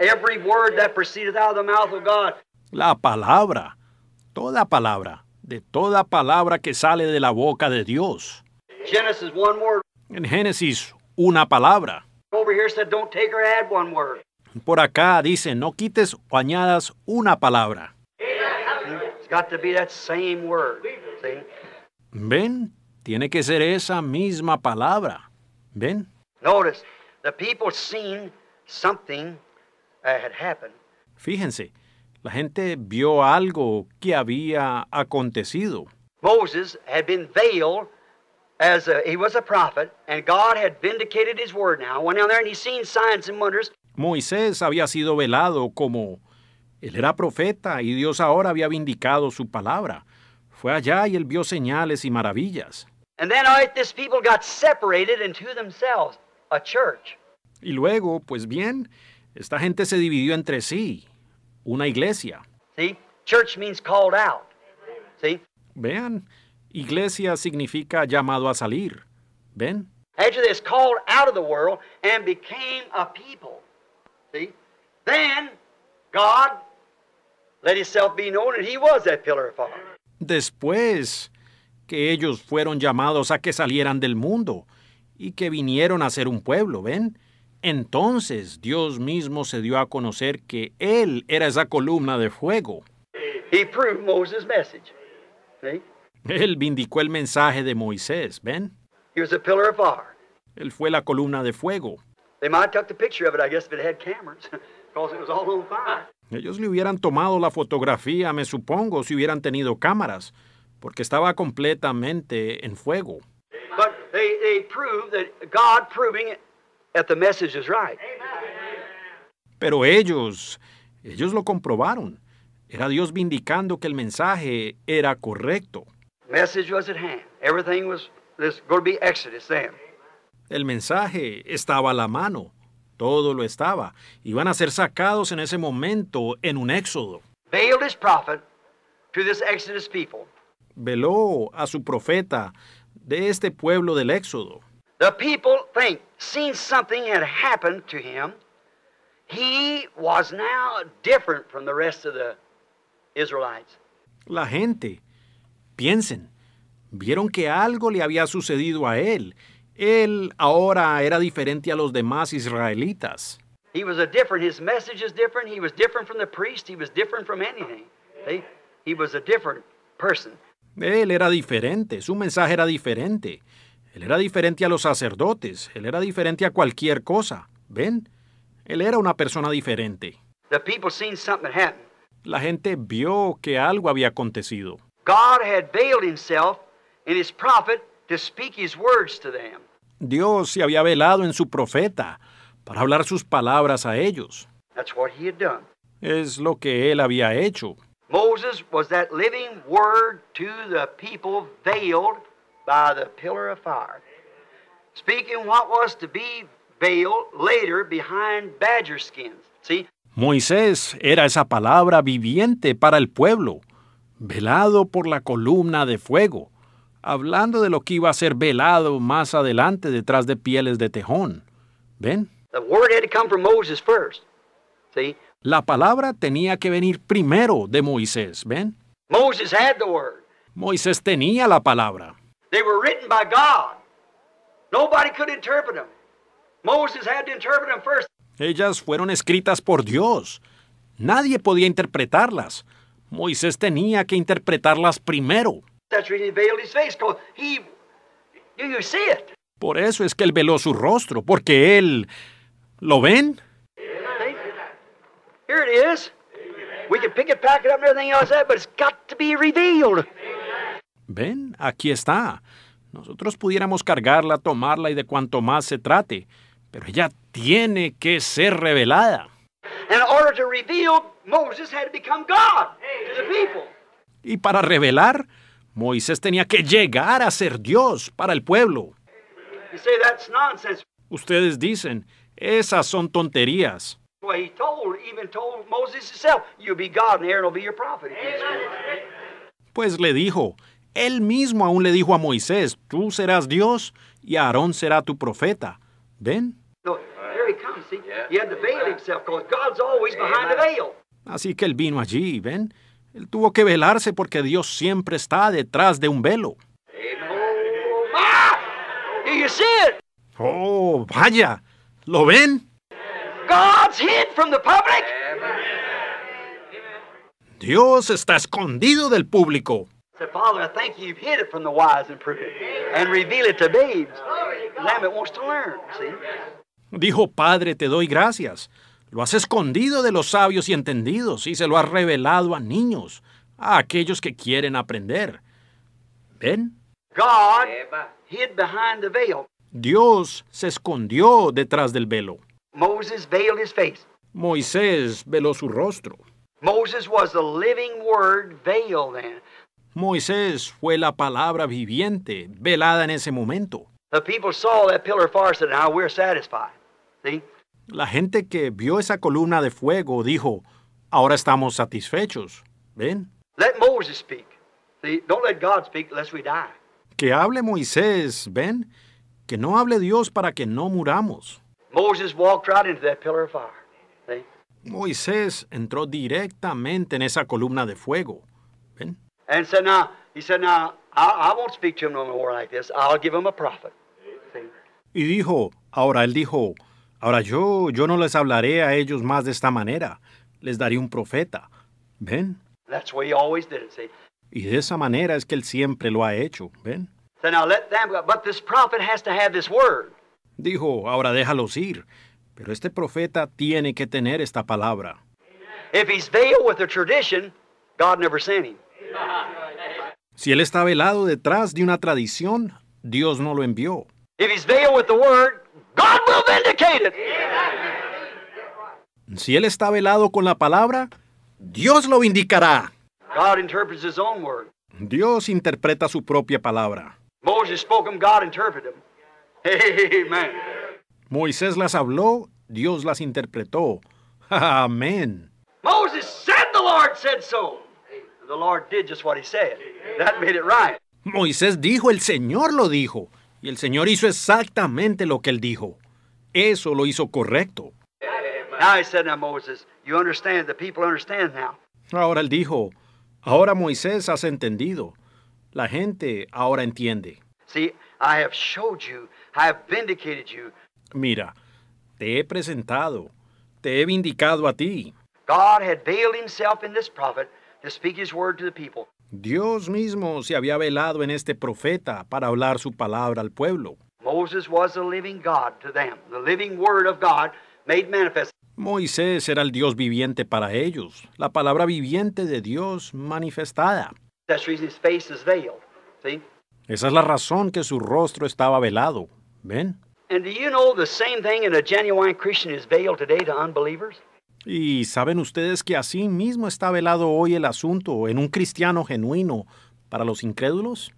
Every word that proceeded out of the mouth of God. La palabra, toda palabra, de toda palabra que sale de la boca de Dios. Genesis, one word. En Génesis, una palabra. Over here said, Don't take or add one word. Por acá dice, no quites o añadas una palabra. It's got to be that same word. See? Ven, tiene que ser esa misma palabra. Ven. Notice, the people seen something Fíjense, la gente vio algo que había acontecido. Moses had been veiled as a, he was a prophet, and God had vindicated his word. Now went down there and he seen signs and wonders. Moisés había sido velado como él era profeta y Dios ahora había vindicado su palabra. Fue allá y él vio señales y maravillas. And then all right, this people got separated into themselves, a church. Y luego, pues bien, esta gente se dividió entre sí, una iglesia. See? Church means called out. See? Vean, iglesia significa llamado a salir. ¿Ven? Actually, this, called out of the world and became a people. See? Then God let himself be known and he was that pillar of fire. Después que ellos fueron llamados a que salieran del mundo y que vinieron a ser un pueblo, ¿ven? Entonces Dios mismo se dio a conocer que Él era esa columna de fuego. Él vindicó el mensaje de Moisés, ¿ven? Él fue la columna de fuego. Ellos le hubieran tomado la fotografía, me supongo, si hubieran tenido cámaras, porque estaba completamente en fuego the message is right. Pero ellos, ellos lo comprobaron. Era Dios vindicando que el mensaje era correcto. El mensaje estaba a la mano. Todo lo estaba. Iban a ser sacados en ese momento en un éxodo. Veló a su profeta de este pueblo del éxodo. The people think, since something had happened to him, he was now different from the rest of the Israelites. La gente, piensen, vieron que algo le había sucedido a él. Él ahora era diferente a los demás israelitas. He was a different, his message is different, he was different from the priest, he was different from anything. See? He was a different person. Él era diferente, su mensaje era diferente. Él era diferente a los sacerdotes, él era diferente a cualquier cosa. ¿Ven? Él era una persona diferente. La gente vio que algo había acontecido. Dios se había velado en su profeta para hablar sus palabras a ellos. Es lo que él había hecho. Moses was that living word to the people veiled by the pillar of fire, speaking what was to be veiled later behind badger skins. See? Moisés era esa palabra viviente para el pueblo, velado por la columna de fuego, hablando de lo que iba a ser velado más adelante detrás de pieles de tejón. ¿Ven? The word had to come from Moses first. See? La palabra tenía que venir primero de Moisés, ¿ven? Moses had the word. Moisés tenía la palabra. They were written by God. Nobody could interpret them. Moses had to interpret them first. Ellas fueron escritas por Dios. Nadie podía interpretarlas. Moisés tenía que interpretarlas primero. he veiled his face do you see it? Por eso es que él veló su rostro, porque él... ¿Lo ven? Here it is. We can pick it, pack it up and everything else, but it's got to be revealed. Ven, aquí está. Nosotros pudiéramos cargarla, tomarla y de cuanto más se trate, pero ella tiene que ser revelada. Y para revelar, Moisés tenía que llegar a ser Dios para el pueblo. Ustedes dicen, esas son tonterías. Pues le dijo, él mismo aún le dijo a Moisés, tú serás Dios y Aarón será tu profeta. ¿Ven? Así que él vino allí, ¿ven? Él tuvo que velarse porque Dios siempre está detrás de un velo. Oh, vaya. ¿Lo ven? Dios está escondido del público. Say, Father, I thank you. You've hid it from the wise and prudent and reveal it to babes. Lambert it wants to learn, see? Dijo, Padre, te doy gracias. Lo has escondido de los sabios y entendidos y se lo has revelado a niños, a aquellos que quieren aprender. ¿Ven? God hid behind the veil. Dios se escondió detrás del velo. Moses veiled his face. Moisés veló su rostro. Moses was the living word veiled then. Moisés fue la palabra viviente, velada en ese momento. La gente que vio esa columna de fuego dijo, ahora estamos satisfechos. ¿Ven? Que hable Moisés, ¿ven? Que no hable Dios para que no muramos. Moisés entró directamente en esa columna de fuego. And now, he said, now, I, I won't speak to no more like this. I'll give him a prophet. Y dijo, ahora él dijo, ahora yo, yo no les hablaré a ellos más de esta manera. Les daré un profeta. ¿Ven? That's he always did, Y de esa manera es que él siempre lo ha hecho. ¿Ven? now let them But this prophet has to have this word. Dijo, ahora déjalos ir. Pero este profeta tiene que tener esta palabra. If he's veiled with a tradition, God never sent him. Si él está velado detrás de una tradición, Dios no lo envió. Si él está velado con la palabra, Dios lo vindicará. Dios interpreta su propia palabra. Em, em. Moisés las habló, Dios las interpretó. Amén. Moisés dijo, el Señor lo dijo, y el Señor hizo exactamente lo que él dijo. Eso lo hizo correcto. Ahora él dijo, ahora Moisés has entendido. La gente ahora entiende. Mira, te he presentado, te he vindicado a ti. God had veiled himself in this prophet Dios mismo se había velado en este profeta para hablar su palabra al pueblo. Moisés era el Dios viviente para ellos, la palabra viviente de Dios manifestada. Esa es la razón que su rostro estaba velado. ¿Ven? ¿Y sabes you know the same thing in a genuine Christian is veiled today to unbelievers? Y saben ustedes que así mismo está velado hoy el asunto en un cristiano genuino para los incrédulos.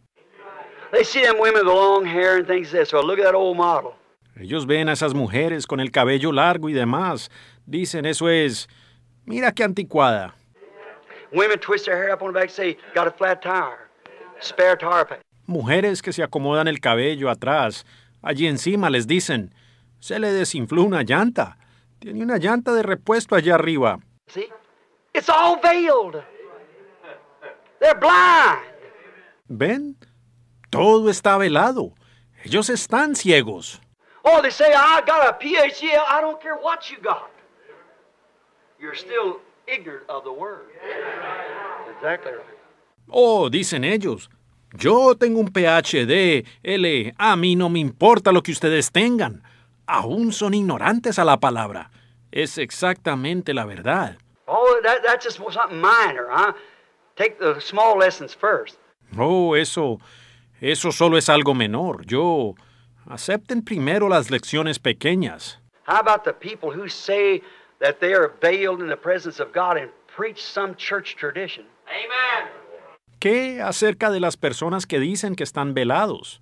Ellos ven a esas mujeres con el cabello largo y demás. Dicen eso es, mira qué anticuada. Mujeres que se acomodan el cabello atrás, allí encima les dicen, se le desinfló una llanta. Tiene una llanta de repuesto allá arriba. They're blind. ¿Ven? Todo está velado. Ellos están ciegos. Oh, they say I got a PhD. I don't care what you got. You're still ignorant of the Exactly Oh, dicen ellos. Yo tengo un PhD, L. A mí no me importa lo que ustedes tengan aún son ignorantes a la palabra. Es exactamente la verdad. Oh, eso, eso solo es algo menor. Yo, acepten primero las lecciones pequeñas. ¿Qué acerca de las personas que dicen que están velados?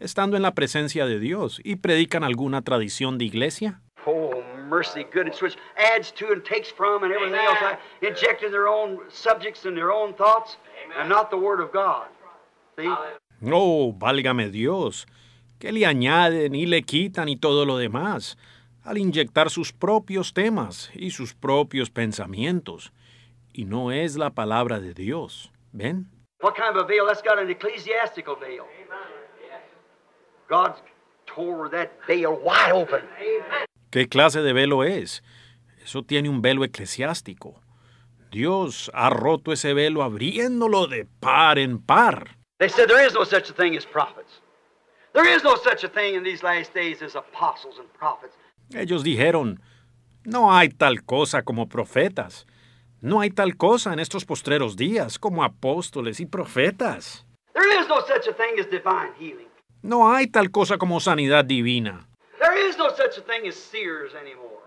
estando en la presencia de Dios y predican alguna tradición de iglesia? Oh, mercy, goodness, which adds to and takes from and everything Amen. else, injecting their own subjects and their own thoughts, and not the Word of God. See? Oh, válgame Dios, que le añaden y le quitan y todo lo demás, al inyectar sus propios temas y sus propios pensamientos, y no es la palabra de Dios. ¿Ven? What kind of a veil? That's got an ecclesiastical veil. God's tore that veil wide open. ¿Qué clase de velo es? Eso tiene un velo eclesiástico. Dios ha roto ese velo abriéndolo de par en par. They said there is no such a thing as prophets. There is no such a thing in these last days as apostles and prophets. Ellos dijeron, no hay tal cosa como profetas. No hay tal cosa en estos postreros días como apóstoles y profetas. There is no such a thing as divine healing. No hay tal cosa como sanidad divina. There is no such a thing as seers anymore.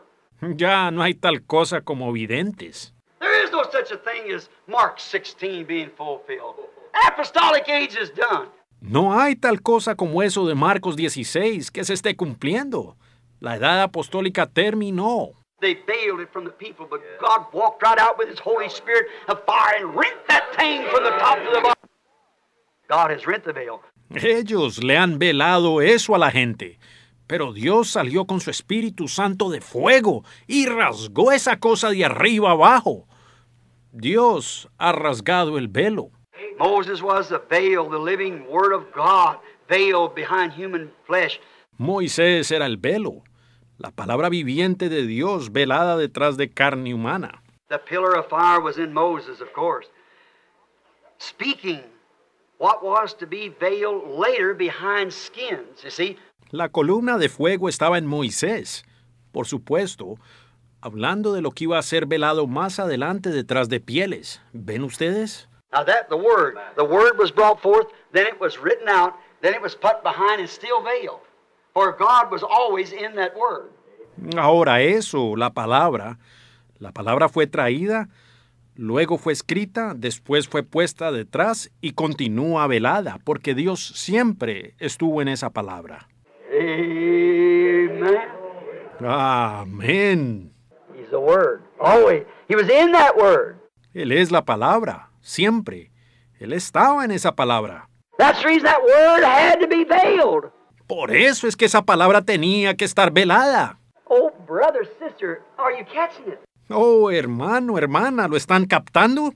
Ya no hay tal cosa como videntes. There is no such a thing as Mark 16 being fulfilled. Apostolic age is done. No hay tal cosa como eso de Marcos 16 que se esté cumpliendo. La edad apostólica terminó. They veiled it from the people, but God walked right out with His Holy Spirit of fire and rent that thing from the top to the bottom. God has rent the veil. Ellos le han velado eso a la gente. Pero Dios salió con su Espíritu Santo de fuego y rasgó esa cosa de arriba abajo. Dios ha rasgado el velo. Moses Moisés era el velo, la palabra viviente de Dios velada detrás de carne humana what was to be veiled later behind skins. You see? La columna de fuego estaba en Moisés. Por supuesto, hablando de lo que iba a ser velado más adelante detrás de pieles. ¿Ven ustedes? Now that the word, the word was brought forth, then it was written out, then it was put behind and still veiled. For God was always in that word. Ahora eso, la palabra, la palabra fue traída Luego fue escrita, después fue puesta detrás y continúa velada, porque Dios siempre estuvo en esa palabra. Amen. Amén. the word. He was in that word. Él es la palabra, siempre. Él estaba en esa palabra. Por eso es que esa palabra tenía que estar velada. Oh, brother, sister, are you catching it? Oh, hermano, hermana, ¿lo están captando?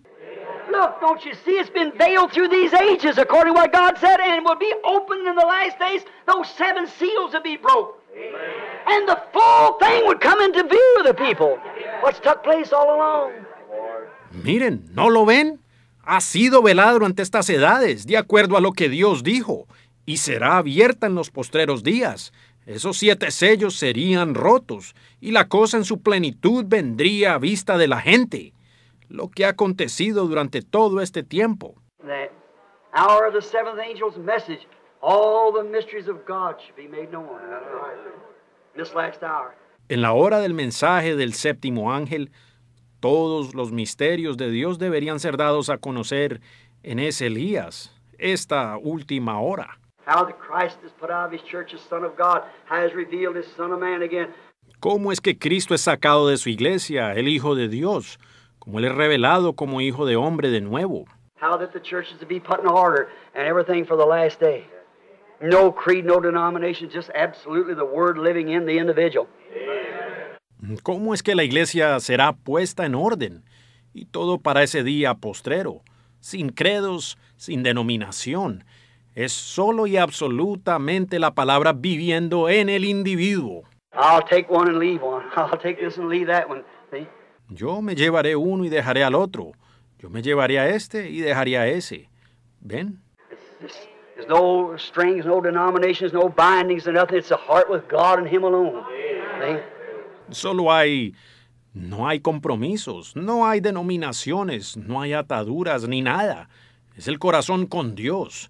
Look, don't you see? It's been veiled through these ages, according to what God said, and will be opened in the last days. Those seven seals will be broke. And the full thing would come into view of the people. What's took place all along. Miren, ¿no lo ven? Ha sido velado ante estas edades, de acuerdo a lo que Dios dijo, y será abierta en los postreros días esos siete sellos serían rotos y la cosa en su plenitud vendría a vista de la gente, lo que ha acontecido durante todo este tiempo. En la hora del mensaje del séptimo ángel, todos los misterios de Dios deberían ser dados a conocer en ese Elías, esta última hora. ¿Cómo es que Cristo es sacado de su iglesia, el Hijo de Dios? Como él es revelado como Hijo de Hombre de nuevo. ¿Cómo es que la iglesia será puesta en orden? Y todo para ese día postrero, sin credos, sin denominación, es solo y absolutamente la palabra viviendo en el individuo. Yo me llevaré uno y dejaré al otro. Yo me llevaré a este y dejaré a ese. ¿Ven? Solo hay, no hay compromisos, no hay denominaciones, no hay ataduras ni nada. Es el corazón con Dios.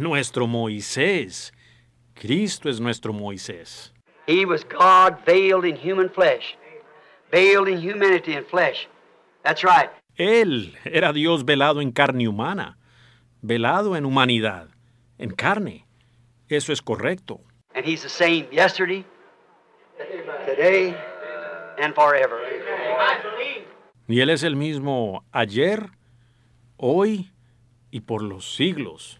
nuestro Moisés. Cristo es nuestro Moisés. He was God veiled in human flesh. Veiled in humanity and flesh. That's right. Él era Dios velado en carne humana, velado en humanidad, en carne. Eso es correcto. And he's the same yesterday, today and forever. Y él es el mismo ayer, hoy y por los siglos.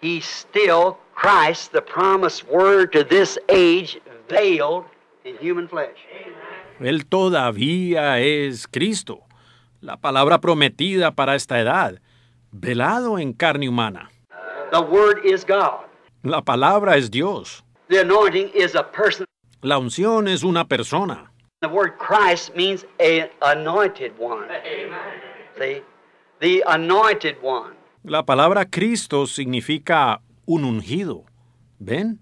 He's still Christ, the promised word to this age, veiled in human flesh. Él todavía es Cristo, la palabra prometida para esta edad, velado en carne humana. The word is God. La palabra es Dios. The anointing is a person. La unción es una persona. The word Christ means an anointed one. Amen. See? The anointed one. La palabra Cristo significa un ungido. ¿Ven?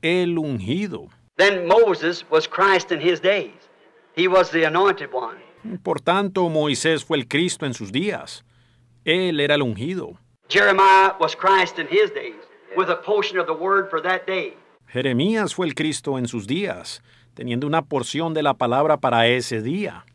El ungido. Then Moses was Christ in his days. He was the anointed one. Por tanto, Moisés fue el Cristo en sus días. Él era el ungido. Jeremiah was Christ in his days, with a portion of the word for that day. Jeremías fue el Cristo en sus días, teniendo una porción de la palabra para ese día.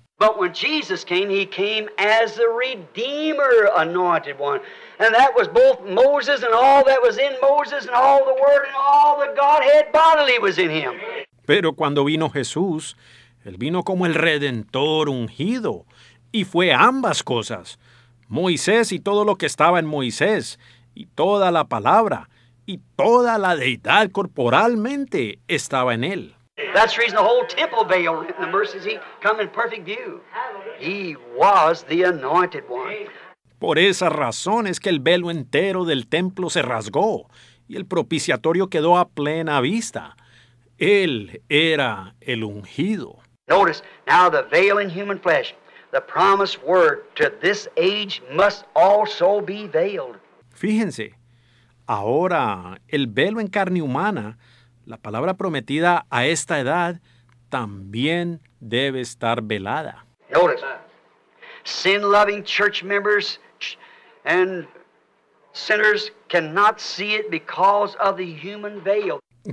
Pero cuando vino Jesús, él vino como el Redentor ungido. Y fue ambas cosas. Moisés y todo lo que estaba en Moisés, y toda la palabra, y toda la deidad corporalmente estaba en él. That's the reason the whole temple veil in the mercy seat come in perfect view. He was the anointed one. Por esa razón es que el velo entero del templo se rasgó y el propiciatorio quedó a plena vista. Él era el ungido. Notice now the veil in human flesh, the promised word to this age must also be veiled. Fíjense, ahora el velo en carne humana la palabra prometida a esta edad también debe estar velada. church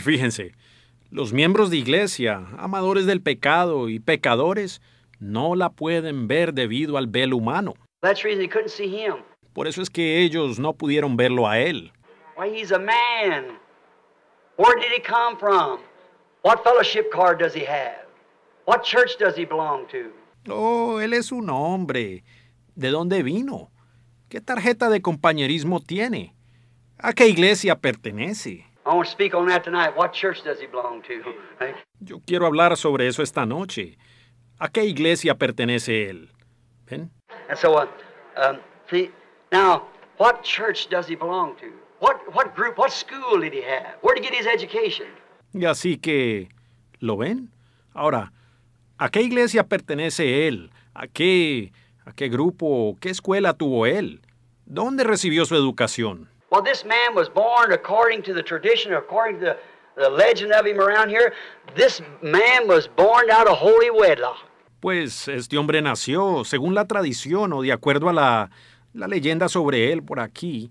Fíjense, los miembros de iglesia, amadores del pecado y pecadores, no la pueden ver debido al velo humano. Por eso es que ellos no pudieron verlo a él. a man. Where did he come from? What fellowship card does he have? What church does he belong to? Oh, él es un hombre. ¿De dónde vino? ¿Qué tarjeta de compañerismo tiene? ¿A qué iglesia pertenece? Yo quiero hablar sobre eso esta noche. ¿A qué iglesia pertenece él? ¿Ven? And so, uh, um, see, now, what church does he belong to? What, what group, what school did he have? Where did he get his education? Y así que, ¿lo ven? Ahora, ¿a qué iglesia pertenece él? ¿A qué, a qué grupo, qué escuela tuvo él? ¿Dónde recibió su educación? Well, this man was born according to the tradition, according to the, the legend of him around here. This man was born out of holy wedlock. Pues este hombre nació, según la tradición o de acuerdo a la, la leyenda sobre él por aquí,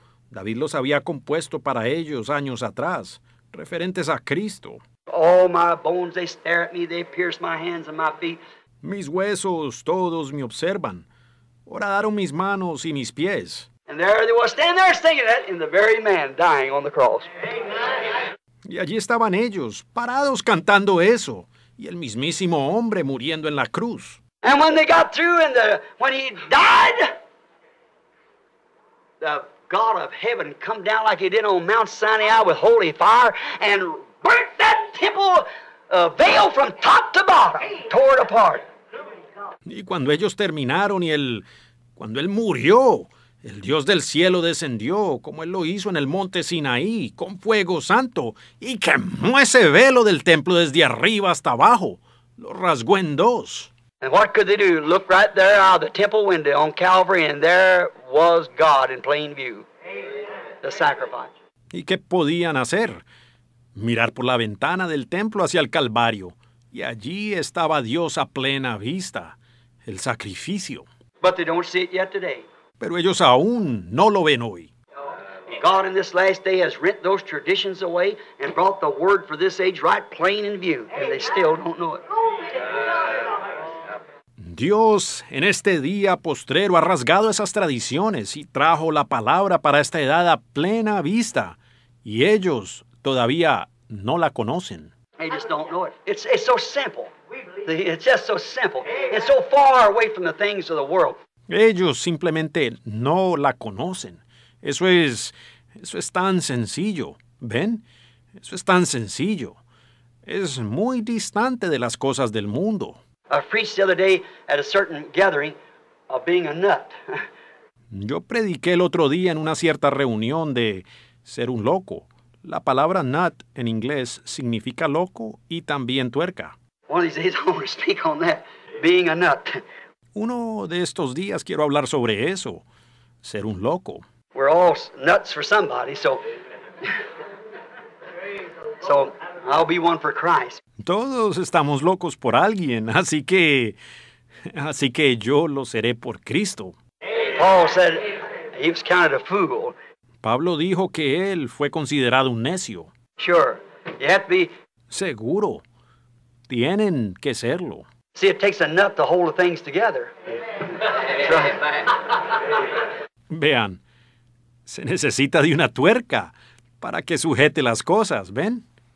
David los había compuesto para ellos años atrás, referentes a Cristo. Mis huesos todos me observan. Horadaron mis manos y mis pies. Y allí estaban ellos, parados cantando eso, y el mismísimo hombre muriendo en la cruz. And when they got through and God of heaven come down like he did on Mount Sinai with holy fire and burnt that temple uh, veil from top to bottom, tore it apart. Y cuando ellos terminaron y él, cuando él murió, el Dios del cielo descendió, como él lo hizo en el monte Sinaí, con fuego santo, y quemó ese velo del templo desde arriba hasta abajo. Lo rasgó en dos. And what could they do? Look right there out of the temple window on Calvary, and there was God in plain view. The sacrifice. ¿Y qué podían hacer? Mirar por la ventana del templo hacia el Calvario. Y allí estaba Dios a plena vista, el sacrificio. But they don't see it yet today. Pero ellos aún no lo ven hoy. God in this last day has rent those traditions away and brought the word for this age right plain in view, and they still don't know it. Dios en este día postrero ha rasgado esas tradiciones y trajo la palabra para esta edad a plena vista, y ellos todavía no la conocen. Ellos simplemente no la conocen. Eso es, eso es tan sencillo. ¿Ven? Eso es tan sencillo. Es muy distante de las cosas del mundo. Yo prediqué el otro día en una cierta reunión de ser un loco. La palabra nut en inglés significa loco y también tuerca. Uno de estos días quiero hablar sobre eso, ser un loco. We're all nuts for somebody, so Todos estamos locos por alguien, así que así que yo lo seré por Cristo. Paul Pablo dijo que él fue considerado un necio. Seguro. Tienen que serlo. Vean, se necesita de una tuerca para que sujete las cosas, ¿ven?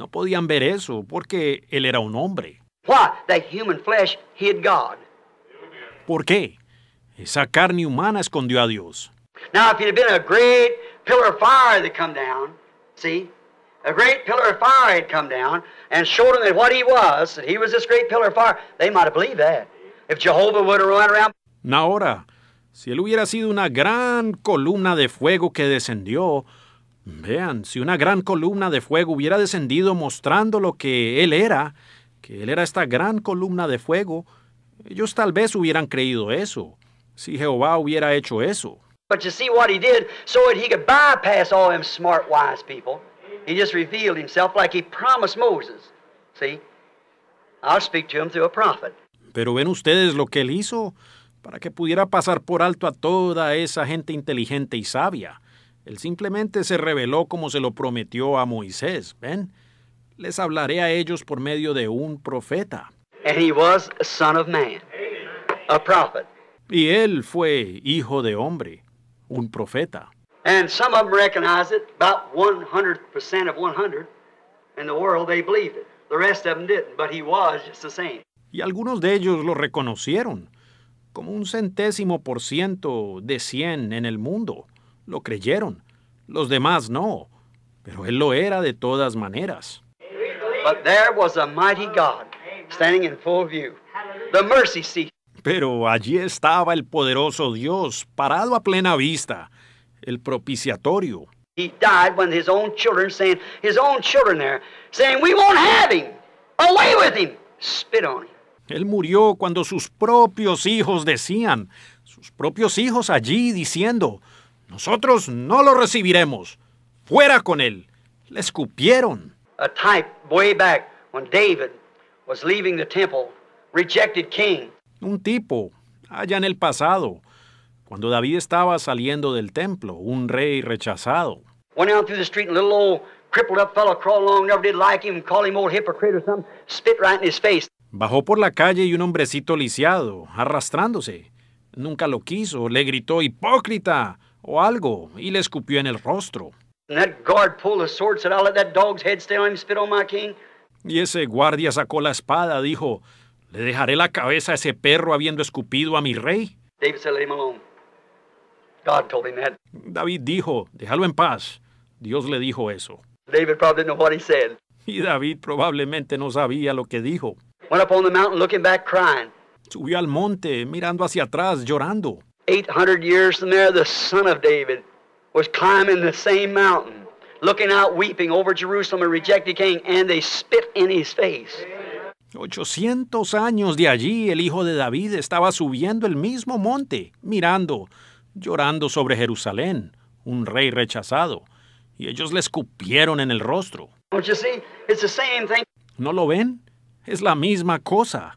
No podían ver eso porque él era un hombre. ¿Por qué? Esa carne humana escondió a Dios. Now, if it had been a great pillar of fire that come down, see, a great pillar of fire had come down and showed them that what he was, that he was this great pillar of fire, they might have believed that. If Jehovah would have run around. Ahora, si él hubiera sido una gran columna de fuego que descendió, Vean, si una gran columna de fuego hubiera descendido mostrando lo que Él era, que Él era esta gran columna de fuego, ellos tal vez hubieran creído eso, si Jehová hubiera hecho eso. Pero ven ustedes lo que él hizo para que pudiera pasar por alto a toda esa gente inteligente y sabia. Él simplemente se reveló como se lo prometió a Moisés. ¿Ven? Les hablaré a ellos por medio de un profeta. Y él fue hijo de hombre, un profeta. Em y algunos de ellos lo reconocieron, como un centésimo por ciento de cien en el mundo lo creyeron. Los demás no. Pero él lo era de todas maneras. Pero allí estaba el poderoso Dios, parado a plena vista, el propiciatorio. when his own children, his own children there, we won't have him, away with him, spit on him. Él murió cuando sus propios hijos decían, sus propios hijos allí diciendo, nosotros no lo recibiremos. Fuera con él. Le escupieron. A type way back when David was leaving the temple, rejected king. Un tipo allá en el pasado, cuando David estaba saliendo del templo, un rey rechazado. Went out through the street and little old crippled up fellow crawled along, never did like him, call him old hypocrite or something, spit right in his face. Bajó por la calle y un hombrecito lisiado, arrastrándose. Nunca lo quiso, le gritó hipócrita o algo y le escupió en el rostro. Y ese guardia sacó la espada, dijo, le dejaré la cabeza a ese perro habiendo escupido a mi rey. David, dijo, déjalo en paz. Dios le dijo eso. Y David probablemente no sabía lo que dijo. Subió al monte, mirando hacia atrás, llorando. 800 years from there, the son of David was climbing the same mountain, looking out weeping over Jerusalem, a rejected king, and they spit in his face. 800 años de allí, el hijo de David estaba subiendo el mismo monte, mirando, llorando sobre Jerusalén, un rey rechazado, y ellos le escupieron en el rostro. ¿No lo ven? Es la misma cosa.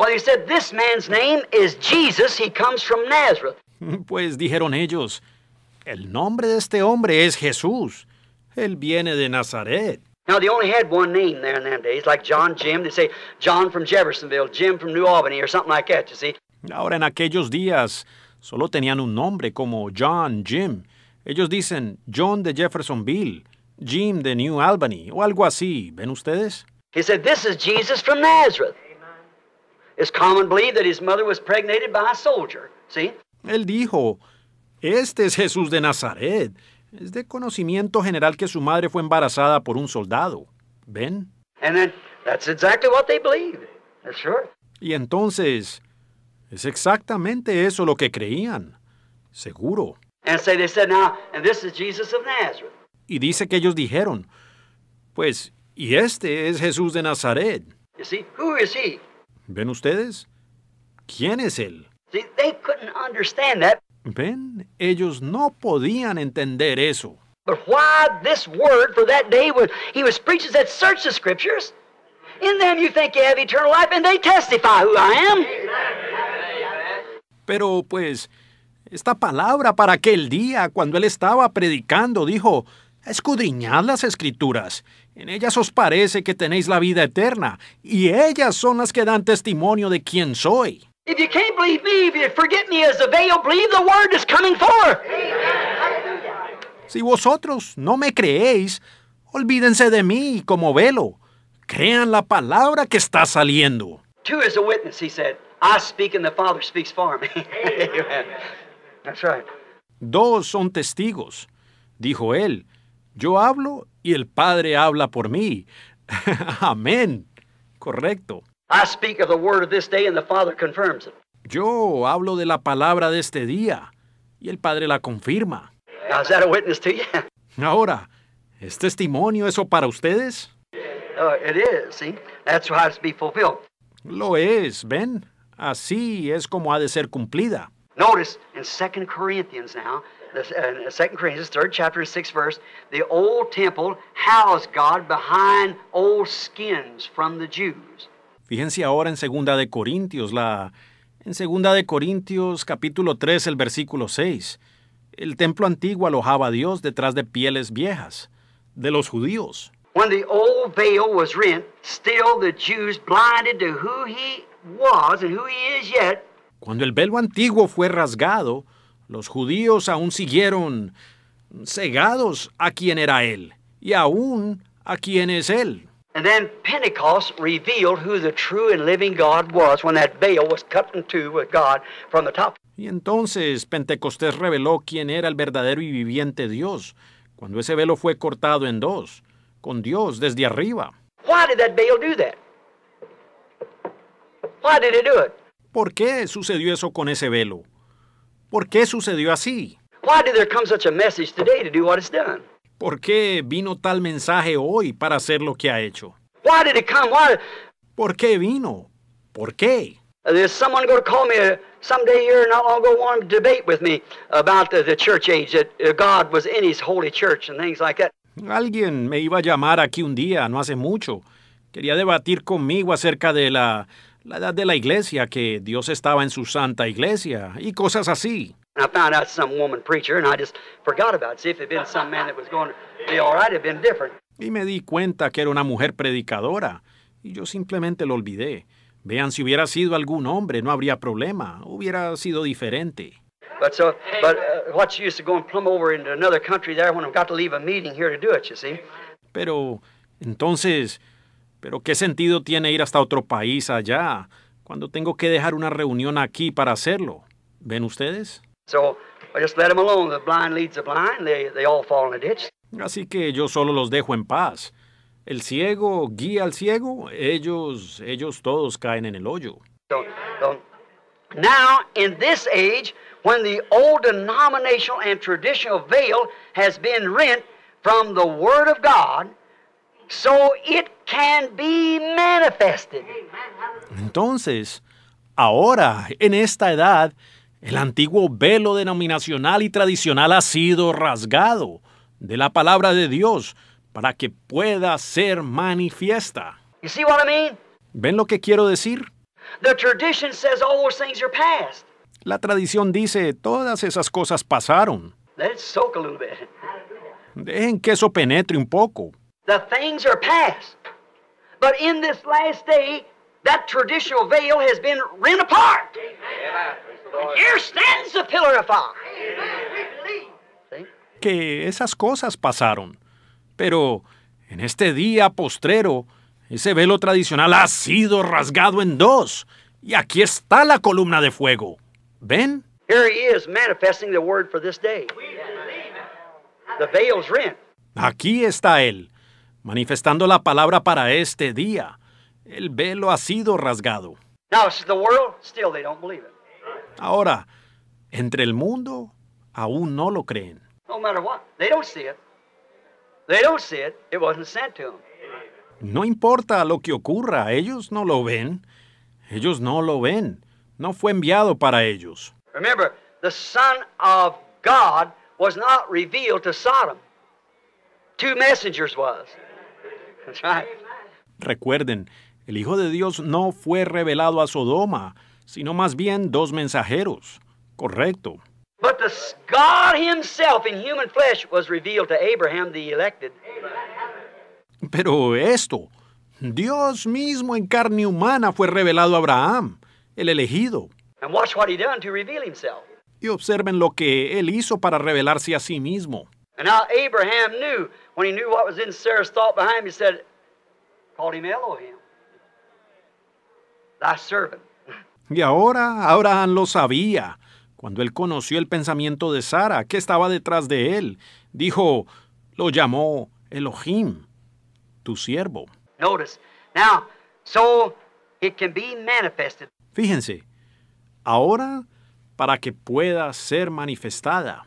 Well, he said, this man's name is Jesus. He comes from Nazareth. Pues dijeron ellos, el nombre de este hombre es Jesús. Él viene de Nazaret. Now, they only had one name there in them days, like John Jim. They say John from Jeffersonville, Jim from New Albany, or something like that, you see. Ahora, en aquellos días, solo tenían un nombre como John Jim. Ellos dicen John de Jeffersonville, Jim de New Albany, o algo así. ¿Ven ustedes? He said, this is Jesus from Nazareth. Él dijo, "Este es Jesús de Nazaret." Es de conocimiento general que su madre fue embarazada por un soldado. ¿Ven? Y entonces, es exactamente eso lo que creían. Seguro. Y dice que ellos dijeron, pues, y este es Jesús de Nazaret. You see, who is ¿Ven ustedes? ¿Quién es él? they couldn't understand that. ¿Ven? Ellos no podían entender eso. But why this word for that day when he was preaching that search the scriptures. In them you think you have eternal life, and they testify who I am. Pero pues, esta palabra para aquel día, cuando él estaba predicando, dijo, escudriñad las escrituras en ellas os parece que tenéis la vida eterna, y ellas son las que dan testimonio de quién soy. Si vosotros no me creéis, olvídense de mí como velo. Crean la palabra que está saliendo. Dos son testigos, dijo él. Yo hablo y el Padre habla por mí. Amén. Correcto. Yo hablo de la palabra de este día y el Padre la confirma. is Ahora, ¿es testimonio eso para ustedes? Lo es, ven. Así es como ha de ser cumplida. Notice in Second Corinthians now, uh, 2 Corinthians, 3 chapter, 6 verse, the old temple housed God behind old skins from the Jews. Fíjense ahora en Segunda de Corintios, la en Segunda de Corintios capítulo 3, el versículo 6. El templo antiguo alojaba a Dios detrás de pieles viejas de los judíos. When the old veil was rent, still the Jews blinded to who he was and who he is yet cuando el velo antiguo fue rasgado, los judíos aún siguieron cegados a quien era él y aún a quién es él. Y entonces Pentecostés reveló quién era el verdadero y viviente Dios, cuando ese velo fue cortado en dos, con Dios desde arriba. Why did that veil do that? Why did it do it? ¿Por qué sucedió eso con ese velo? ¿Por qué sucedió así? ¿Por qué vino tal mensaje hoy para hacer lo que ha hecho? ¿Por qué vino? ¿Por qué? Alguien me iba a llamar aquí un día, no hace mucho. Quería debatir conmigo acerca de la la edad de la iglesia, que Dios estaba en su santa iglesia, y cosas así. Y me di cuenta que era una mujer predicadora, y yo simplemente lo olvidé. Vean, si hubiera sido algún hombre, no habría problema, hubiera sido diferente. Pero entonces, pero ¿qué sentido tiene ir hasta otro país allá cuando tengo que dejar una reunión aquí para hacerlo? ¿Ven ustedes? Em Así que yo solo los dejo en paz. El ciego guía al ciego, ellos, ellos todos caen en el hoyo. now, in this age, when the old denominational and traditional veil has been rent from the Word of God, so it entonces, ahora, en esta edad, el antiguo velo denominacional y tradicional ha sido rasgado de la palabra de Dios para que pueda ser manifiesta. ¿Ven lo que quiero decir? La tradición dice, todas esas cosas pasaron. Dejen que eso penetre un poco. But in this last day, that traditional veil has been rent apart. And here stands the pillar of fire. ¿Sí? Que esas cosas pasaron. Pero en este día postrero, ese velo tradicional ha sido rasgado en dos. Y aquí está la columna de fuego. ¿Ven? Here he is manifesting the word for this day. The veil's rent. Aquí está él, manifestando la palabra para este día. El velo ha sido rasgado. Ahora, entre el mundo aún no lo creen. No importa lo que ocurra, ellos no lo ven. Ellos no lo ven. No fue enviado para ellos. Remember, the Son of God was not revealed to Sodom. Two messengers was. Recuerden, el Hijo de Dios no fue revelado a Sodoma, sino más bien dos mensajeros. Correcto. Pero esto, Dios mismo en carne humana fue revelado a Abraham, el elegido. Y observen lo que él hizo para revelarse a sí mismo. Abraham when he knew what was in Sarah's thought behind he Elohim, servant. Y ahora Abraham lo sabía. Cuando él conoció el pensamiento de Sara, que estaba detrás de él, dijo, lo llamó Elohim, tu siervo. Fíjense, ahora para que pueda ser manifestada.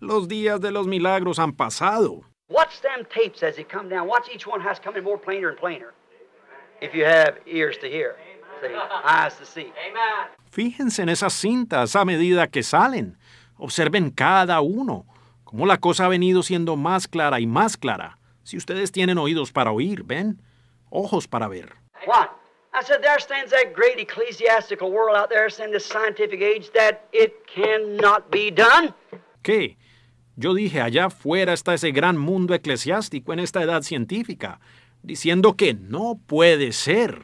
Los días de los milagros han pasado. Watch them tapes as they come down. Watch each one has come in more plainer and plainer. If you have ears to hear, see, eyes to see. Amen. Fíjense en esas cintas a medida que salen. Observen cada uno, cómo la cosa ha venido siendo más clara y más clara. Si ustedes tienen oídos para oír, ven, ojos para ver. What? I said, there stands that great ecclesiastical world out there saying this scientific age that it cannot be done. ¿Qué? Yo dije, allá afuera está ese gran mundo eclesiástico en esta edad científica, diciendo que no puede ser.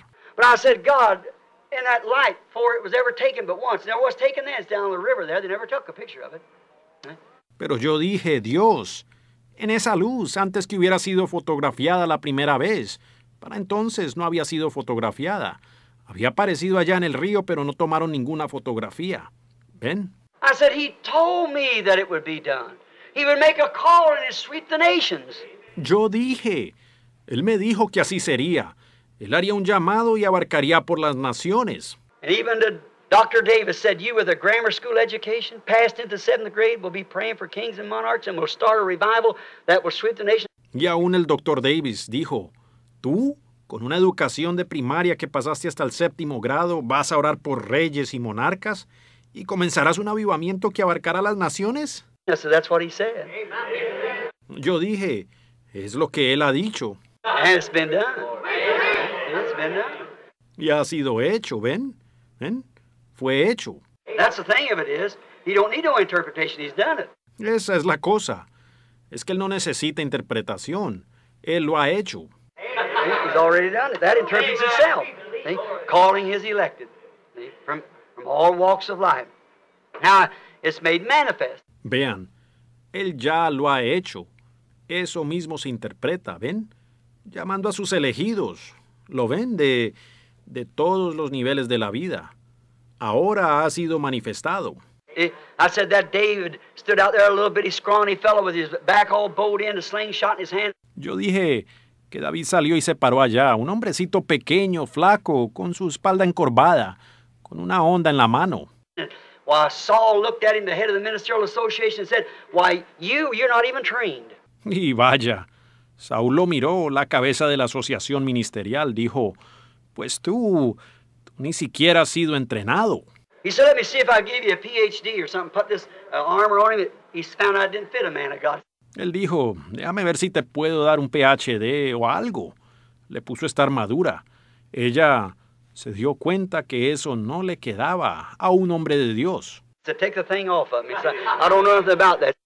Pero yo dije, Dios, en esa luz, antes que hubiera sido fotografiada la primera vez. Para entonces no había sido fotografiada. Había aparecido allá en el río, pero no tomaron ninguna fotografía. ¿Ven? me that it would be yo dije, él me dijo que así sería. Él haría un llamado y abarcaría por las naciones. Davis said, You with a grammar school education, passed into grade, will be praying for kings and monarchs and revival that will the Y aún el Dr. Davis dijo, Tú, con una educación de primaria que pasaste hasta el séptimo grado, vas a orar por reyes y monarcas y comenzarás un avivamiento que abarcará las naciones. So that's what he said. Yo dije, es lo que él ha dicho. And it's been done. And it's been done. Y ha sido hecho, ¿ven? ¿Ven? Fue hecho. That's the thing of it is, he don't need no interpretation, he's done it. Esa es la cosa. Es que él no necesita interpretación. Él lo ha hecho. He's already done it. That interprets itself. See? Calling his elected From, from all walks of life. Now, it's made manifest. Vean, Él ya lo ha hecho. Eso mismo se interpreta, ¿ven? Llamando a sus elegidos. ¿Lo ven? De, de todos los niveles de la vida. Ahora ha sido manifestado. Yo dije que David salió y se paró allá, un hombrecito pequeño, flaco, con su espalda encorvada, con una onda en la mano. Eh, Why, Saul looked at him, the head of the ministerial association, and said, Why, you, you're not even trained. Y vaya, Saul lo miró, la cabeza de la asociación ministerial, dijo, Pues tú, tú ni siquiera has sido entrenado. He said, Let me see if I give you a PhD or something, put this uh, armor on him. He found it didn't fit a man of God. Él dijo, déjame ver si te puedo dar un PhD o algo. Le puso esta armadura. Ella se dio cuenta que eso no le quedaba a un hombre de Dios.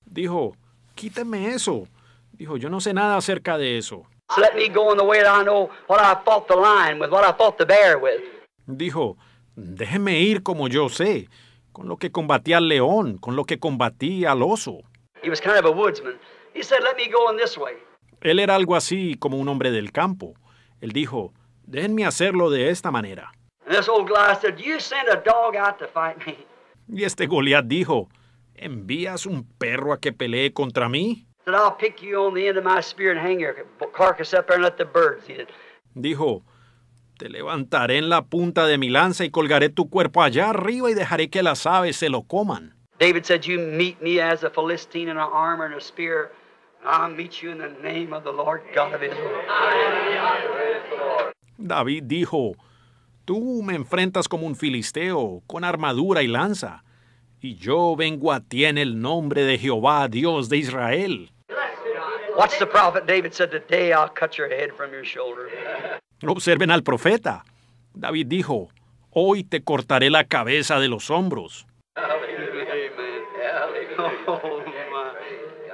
Dijo, quíteme eso. Dijo, yo no sé nada acerca de eso. Dijo, déjeme ir como yo sé, con lo que combatí al león, con lo que combatí al oso. Él era algo así como un hombre del campo. Él dijo, Déjenme hacerlo de esta manera. Y este Goliat dijo, ¿envías un perro a que pelee contra mí? Dijo, te levantaré en la punta de mi lanza y colgaré tu cuerpo allá arriba y dejaré que las aves se lo coman. David dijo, Tú me enfrentas como un filisteo, con armadura y lanza, y yo vengo a ti en el nombre de Jehová, Dios de Israel. Observen al profeta. David dijo, hoy te cortaré la cabeza de los hombros.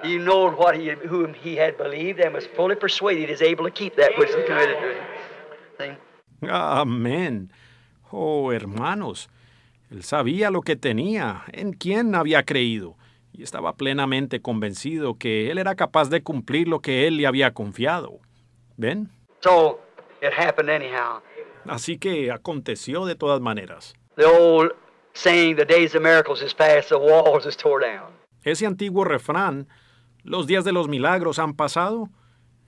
You know what he, whom he had believed and was fully persuaded is able to keep that which he committed to Amén. Oh, hermanos, él sabía lo que tenía, en quién había creído, y estaba plenamente convencido que él era capaz de cumplir lo que él le había confiado. ¿Ven? So, it happened anyhow. Así que aconteció de todas maneras. Ese antiguo refrán, los días de los milagros han pasado,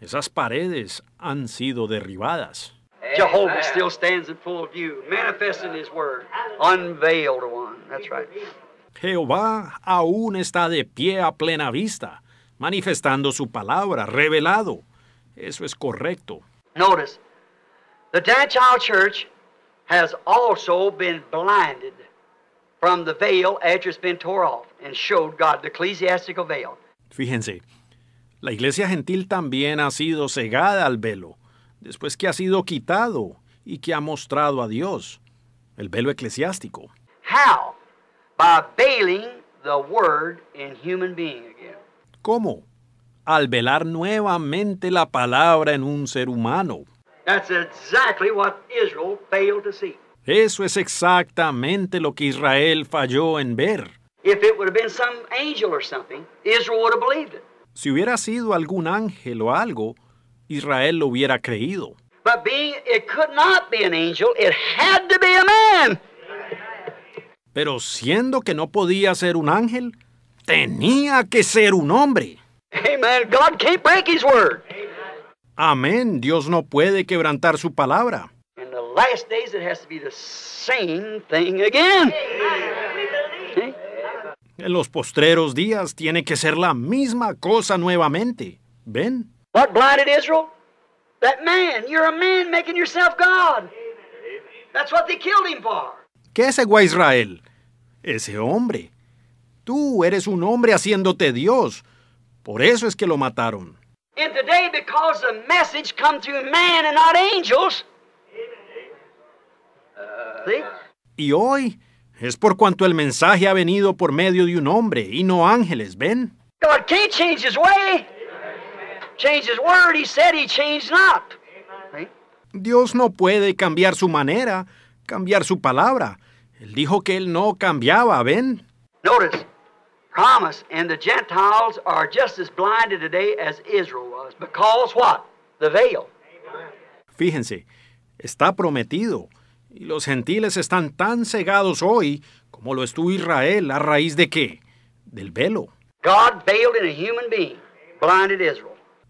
esas paredes han sido derribadas. Jehovah still stands in full view, manifesting his word, unveiled one. That's right. Jehová aún está de pie a plena vista, manifestando su palabra, revelado. Eso es correcto. Notice, the Gentile church has also been blinded from the veil after it's been tore off and showed God the ecclesiastical veil. Fíjense, la iglesia gentil también ha sido cegada al velo después que ha sido quitado y que ha mostrado a Dios, el velo eclesiástico. ¿Cómo? Al velar nuevamente la palabra en un ser humano. Eso es exactamente lo que Israel falló en ver. Si hubiera sido algún ángel o algo, Israel lo hubiera creído. Pero siendo que no podía ser un ángel, tenía que ser un hombre. Amén. Dios no puede quebrantar su palabra. En los postreros días tiene que ser la misma cosa nuevamente. ¿Ven? What blinded Israel? That man. You're a man making yourself God. That's what they killed him for. ¿Qué cegó a Israel? Ese hombre. Tú eres un hombre haciéndote Dios. Por eso es que lo mataron. And today, because the message come through man and not angels. Uh, ¿Sí? Y hoy es por cuanto el mensaje ha venido por medio de un hombre y no ángeles, ¿ven? God can't change his way change his word. He said he changed not. Dios no puede cambiar su manera, cambiar su palabra. Él dijo que él no cambiaba, ¿ven? Notice, promise, and the Gentiles are just as blinded today as Israel was. Because what? The veil. Fíjense, está prometido. Y los gentiles están tan cegados hoy como lo estuvo Israel a raíz de qué? Del velo. God veiled in a human being, blinded Israel.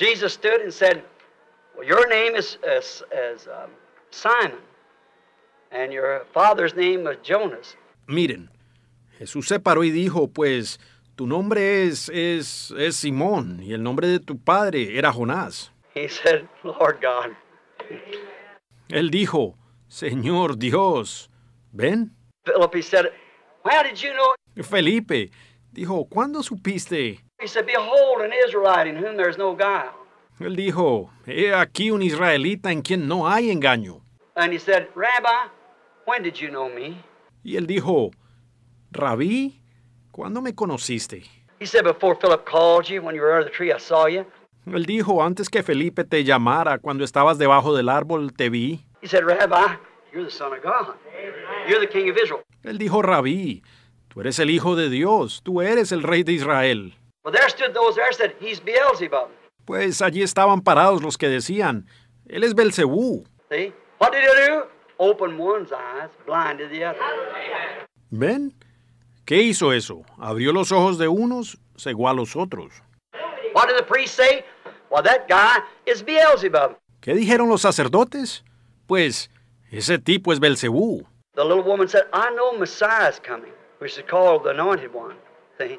Jesus stood and said, Well, your name is, is, is um, Simon, and your father's name is Jonas. Miren, Jesús se paró y dijo, Pues tu nombre es, es, es Simón, y el nombre de tu padre era Jonás. He said, Lord God. Él dijo, Señor Dios, ven. Philip, he said, How did you know? Felipe dijo, ¿cuándo supiste él dijo, he aquí un israelita en quien no hay engaño. Y él dijo, Rabí, ¿cuándo me conociste? Él dijo, antes que Felipe te llamara, cuando estabas debajo del árbol, te vi. Él dijo, Rabí, tú eres el hijo de Dios, tú eres el rey de Israel. Pues allí estaban parados los que decían, él es Belcebú. ¿Ven? ¿Qué hizo eso? Abrió los ojos de unos, cegó a los otros. ¿Qué dijeron los sacerdotes? Pues, ese tipo es Belcebú. The little woman said, I know Messiah's coming, which is called the anointed one. See?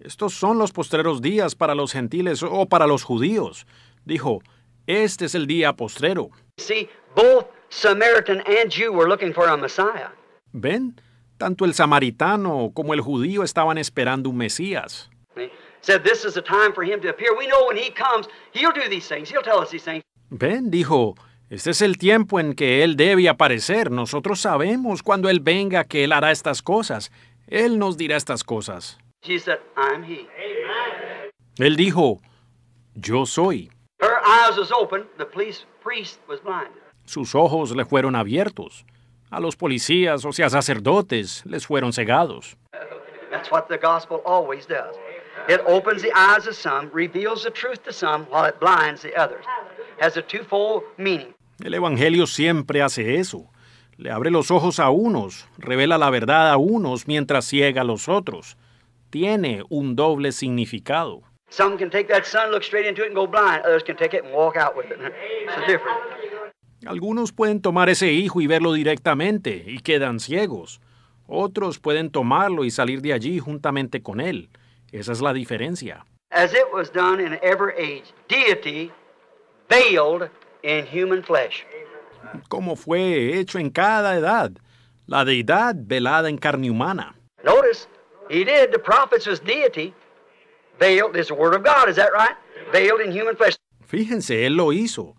Estos son los postreros días para los gentiles o para los judíos. Dijo, este es el día postrero. ¿Ven? Tanto el samaritano como el judío estaban esperando un Mesías. Ven, dijo, este es el tiempo en que Él debe aparecer. Nosotros sabemos cuando Él venga que Él hará estas cosas. Él nos dirá estas cosas. Él dijo, yo soy. Sus ojos le fueron abiertos. A los policías, o sea, sacerdotes, les fueron cegados. El evangelio siempre hace eso. Le abre los ojos a unos, revela la verdad a unos mientras ciega a los otros tiene un doble significado. Algunos pueden tomar ese hijo y verlo directamente y quedan ciegos. Otros pueden tomarlo y salir de allí juntamente con él. Esa es la diferencia. Como fue hecho en cada edad, la deidad velada en carne humana. He did. The prophets deity. Veiled is word of God. Is that right? Veiled in human flesh. Fíjense, él lo hizo.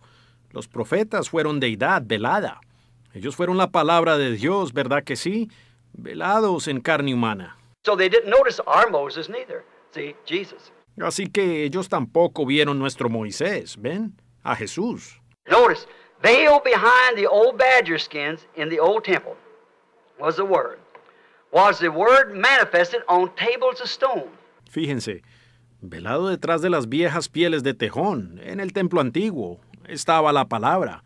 Los profetas fueron deidad velada. Ellos fueron la palabra de Dios, ¿verdad que sí? Velados en carne humana. So they didn't notice our Moses neither. See, Jesus. Así que ellos tampoco vieron nuestro Moisés, ¿ven? A Jesús. Notice, veiled behind the old badger skins in the old temple was the word was the word manifested on of stone. Fíjense, velado detrás de las viejas pieles de tejón, en el templo antiguo, estaba la palabra.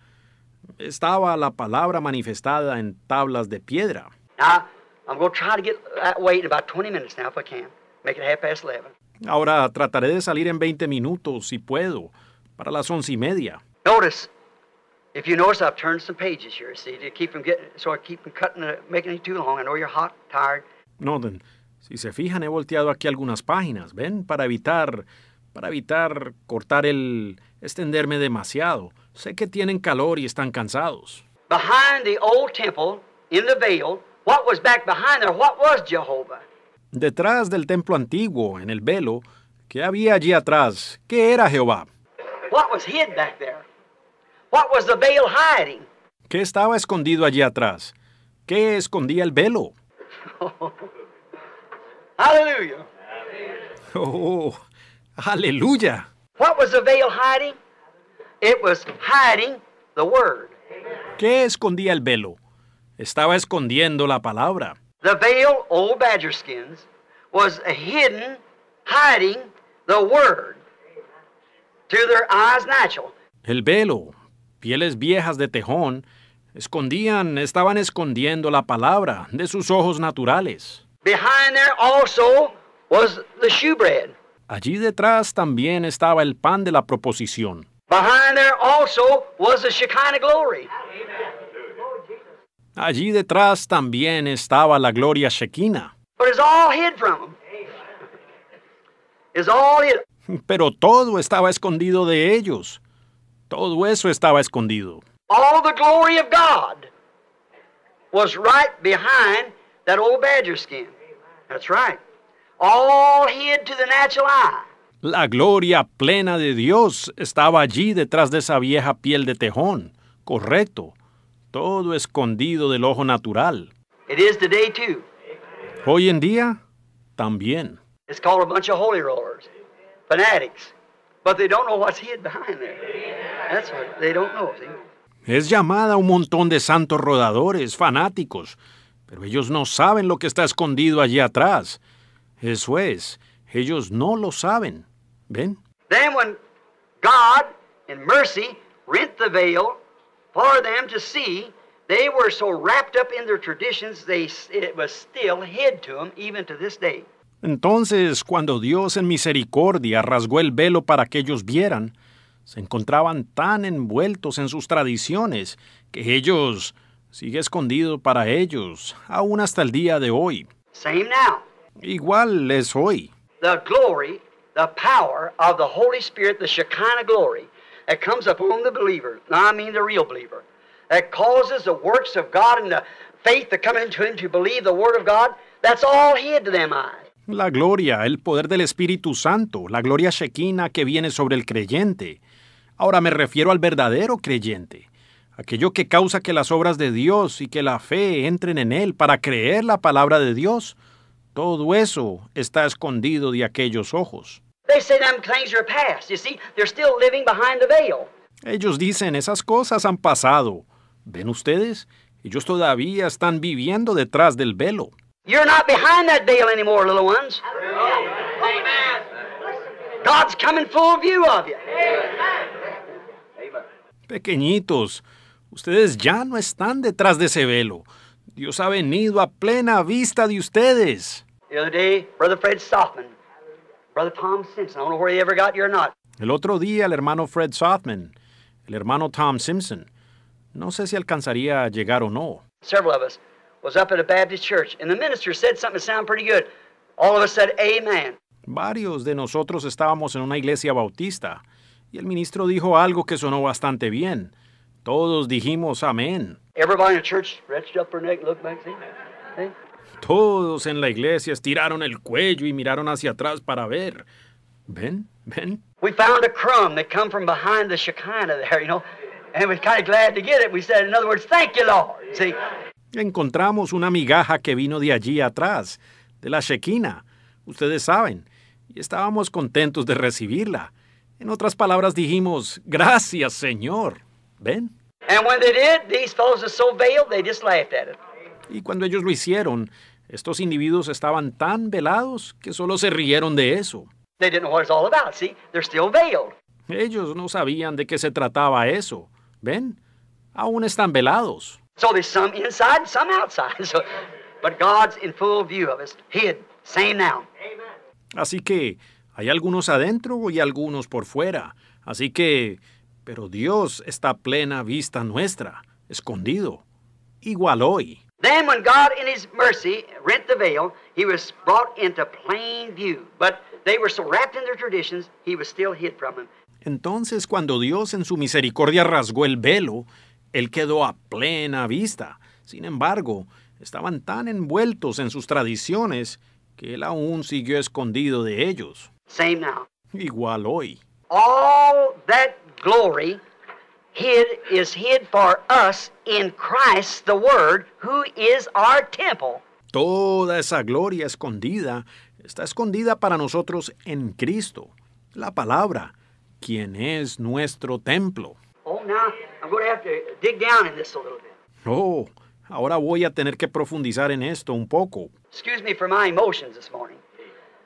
Estaba la palabra manifestada en tablas de piedra. I'm going to try to get that weight in about 20 minutes now if I can. Make it half past 11. Ahora trataré de salir en 20 minutos si puedo, para las once y media. Notice, If you notice, I've turned some pages here, see, to keep from getting, so I keep from cutting, uh, making it too long. I know you're hot, tired. then, si se fijan, he volteado aquí algunas páginas, ¿ven? Para evitar, para evitar cortar el, extenderme demasiado. Sé que tienen calor y están cansados. Behind the old temple, in the veil, what was back behind there, what was Jehovah? Detrás del templo antiguo, en el velo, ¿qué había allí atrás? ¿Qué era Jehová? What was hid back there? ¿Qué estaba escondido allí atrás? ¿Qué escondía el velo? Oh, aleluya. the word. ¿Qué escondía el velo? Estaba escondiendo la palabra. The veil, old badger skins, was a hidden, hiding the word to their eyes natural. El velo, pieles viejas de tejón, escondían, estaban escondiendo la palabra de sus ojos naturales. Behind also was the Allí detrás también estaba el pan de la proposición. Allí detrás también estaba la gloria Shekinah. Em. Pero todo estaba escondido de ellos. Todo eso estaba escondido. All the glory of God was right behind that old badger skin. That's right. All hid to the natural eye. La gloria plena de Dios estaba allí detrás de esa vieja piel de tejón. Correcto. Todo escondido del ojo natural. It is today too. Hoy en día, también. It's called a bunch of holy rollers, fanatics. but they don't know what's hid behind there. That's what they don't know, see? Es llamada un montón de santos rodadores, fanáticos, pero ellos no saben lo que está escondido allí atrás. Eso es, ellos no lo saben. ¿Ven? Then when God in mercy rent the veil for them to see, they were so wrapped up in their traditions, they, it was still hid to them even to this day. Entonces, cuando Dios en misericordia rasgó el velo para que ellos vieran, se encontraban tan envueltos en sus tradiciones que ellos sigue escondido para ellos, aún hasta el día de hoy. Same now. Igual es hoy. The glory, the power of the Holy Spirit, the Shekinah glory that comes upon the believer, I mean the real believer, that causes the works of God and the faith that come into him to believe the Word of God, that's all had to them eyes. La gloria, el poder del Espíritu Santo, la gloria shekina que viene sobre el creyente. Ahora me refiero al verdadero creyente, aquello que causa que las obras de Dios y que la fe entren en él para creer la palabra de Dios. Todo eso está escondido de aquellos ojos. Ellos dicen, esas cosas han pasado. ¿Ven ustedes? Ellos todavía están viviendo detrás del velo. You're not behind that veil anymore, little ones. Amen. God's coming full view of you. Pequeñitos, ustedes ya no están detrás de ese velo. Dios ha venido a plena vista de ustedes. The other day, Brother Brother Fred Tom Simpson, I don't know he ever got you or not. El otro día, el hermano Fred Softman, el hermano Tom Simpson, no sé si alcanzaría a llegar o no. Several of us was up at a Baptist church, and the minister said something that sounded pretty good. All of us said, Amen. Varios de nosotros estábamos en una iglesia bautista, y el ministro dijo algo que sonó bastante bien. Todos dijimos amén. Everybody in the church stretched up their neck and looked back, see? Todos en la iglesia estiraron el cuello y miraron hacia atrás para ver. ¿Ven? ¿Ven? We found a crumb that come from behind the Shekinah there, you know, and we're kind of glad to get it. We said, in other words, thank you, Lord. See, encontramos una migaja que vino de allí atrás, de la chequina, ustedes saben, y estábamos contentos de recibirla. En otras palabras dijimos, gracias Señor. ¿Ven? Y cuando ellos lo hicieron, estos individuos estaban tan velados que solo se rieron de eso. Ellos no sabían de qué se trataba eso. ¿Ven? Aún están velados. So there's some inside some outside. So, but God's in full view of us, hid, same now. Amen. Así que hay algunos adentro y algunos por fuera. Así que, pero Dios está plena vista nuestra, escondido, igual hoy. Then when God in his mercy rent the veil, he was brought into plain view. But they were so wrapped in their traditions, he was still hid from them. Entonces, cuando Dios en su misericordia rasgó el velo, él quedó a plena vista. Sin embargo, estaban tan envueltos en sus tradiciones que él aún siguió escondido de ellos. Same now. Igual hoy. All that glory hid is hid for us in Christ the Word, who is our temple. Toda esa gloria escondida está escondida para nosotros en Cristo, la palabra, quien es nuestro templo. Oh, I'm going to have to dig down in this a little bit. Oh, ahora voy a tener que profundizar en esto un poco. Excuse me for my emotions this morning.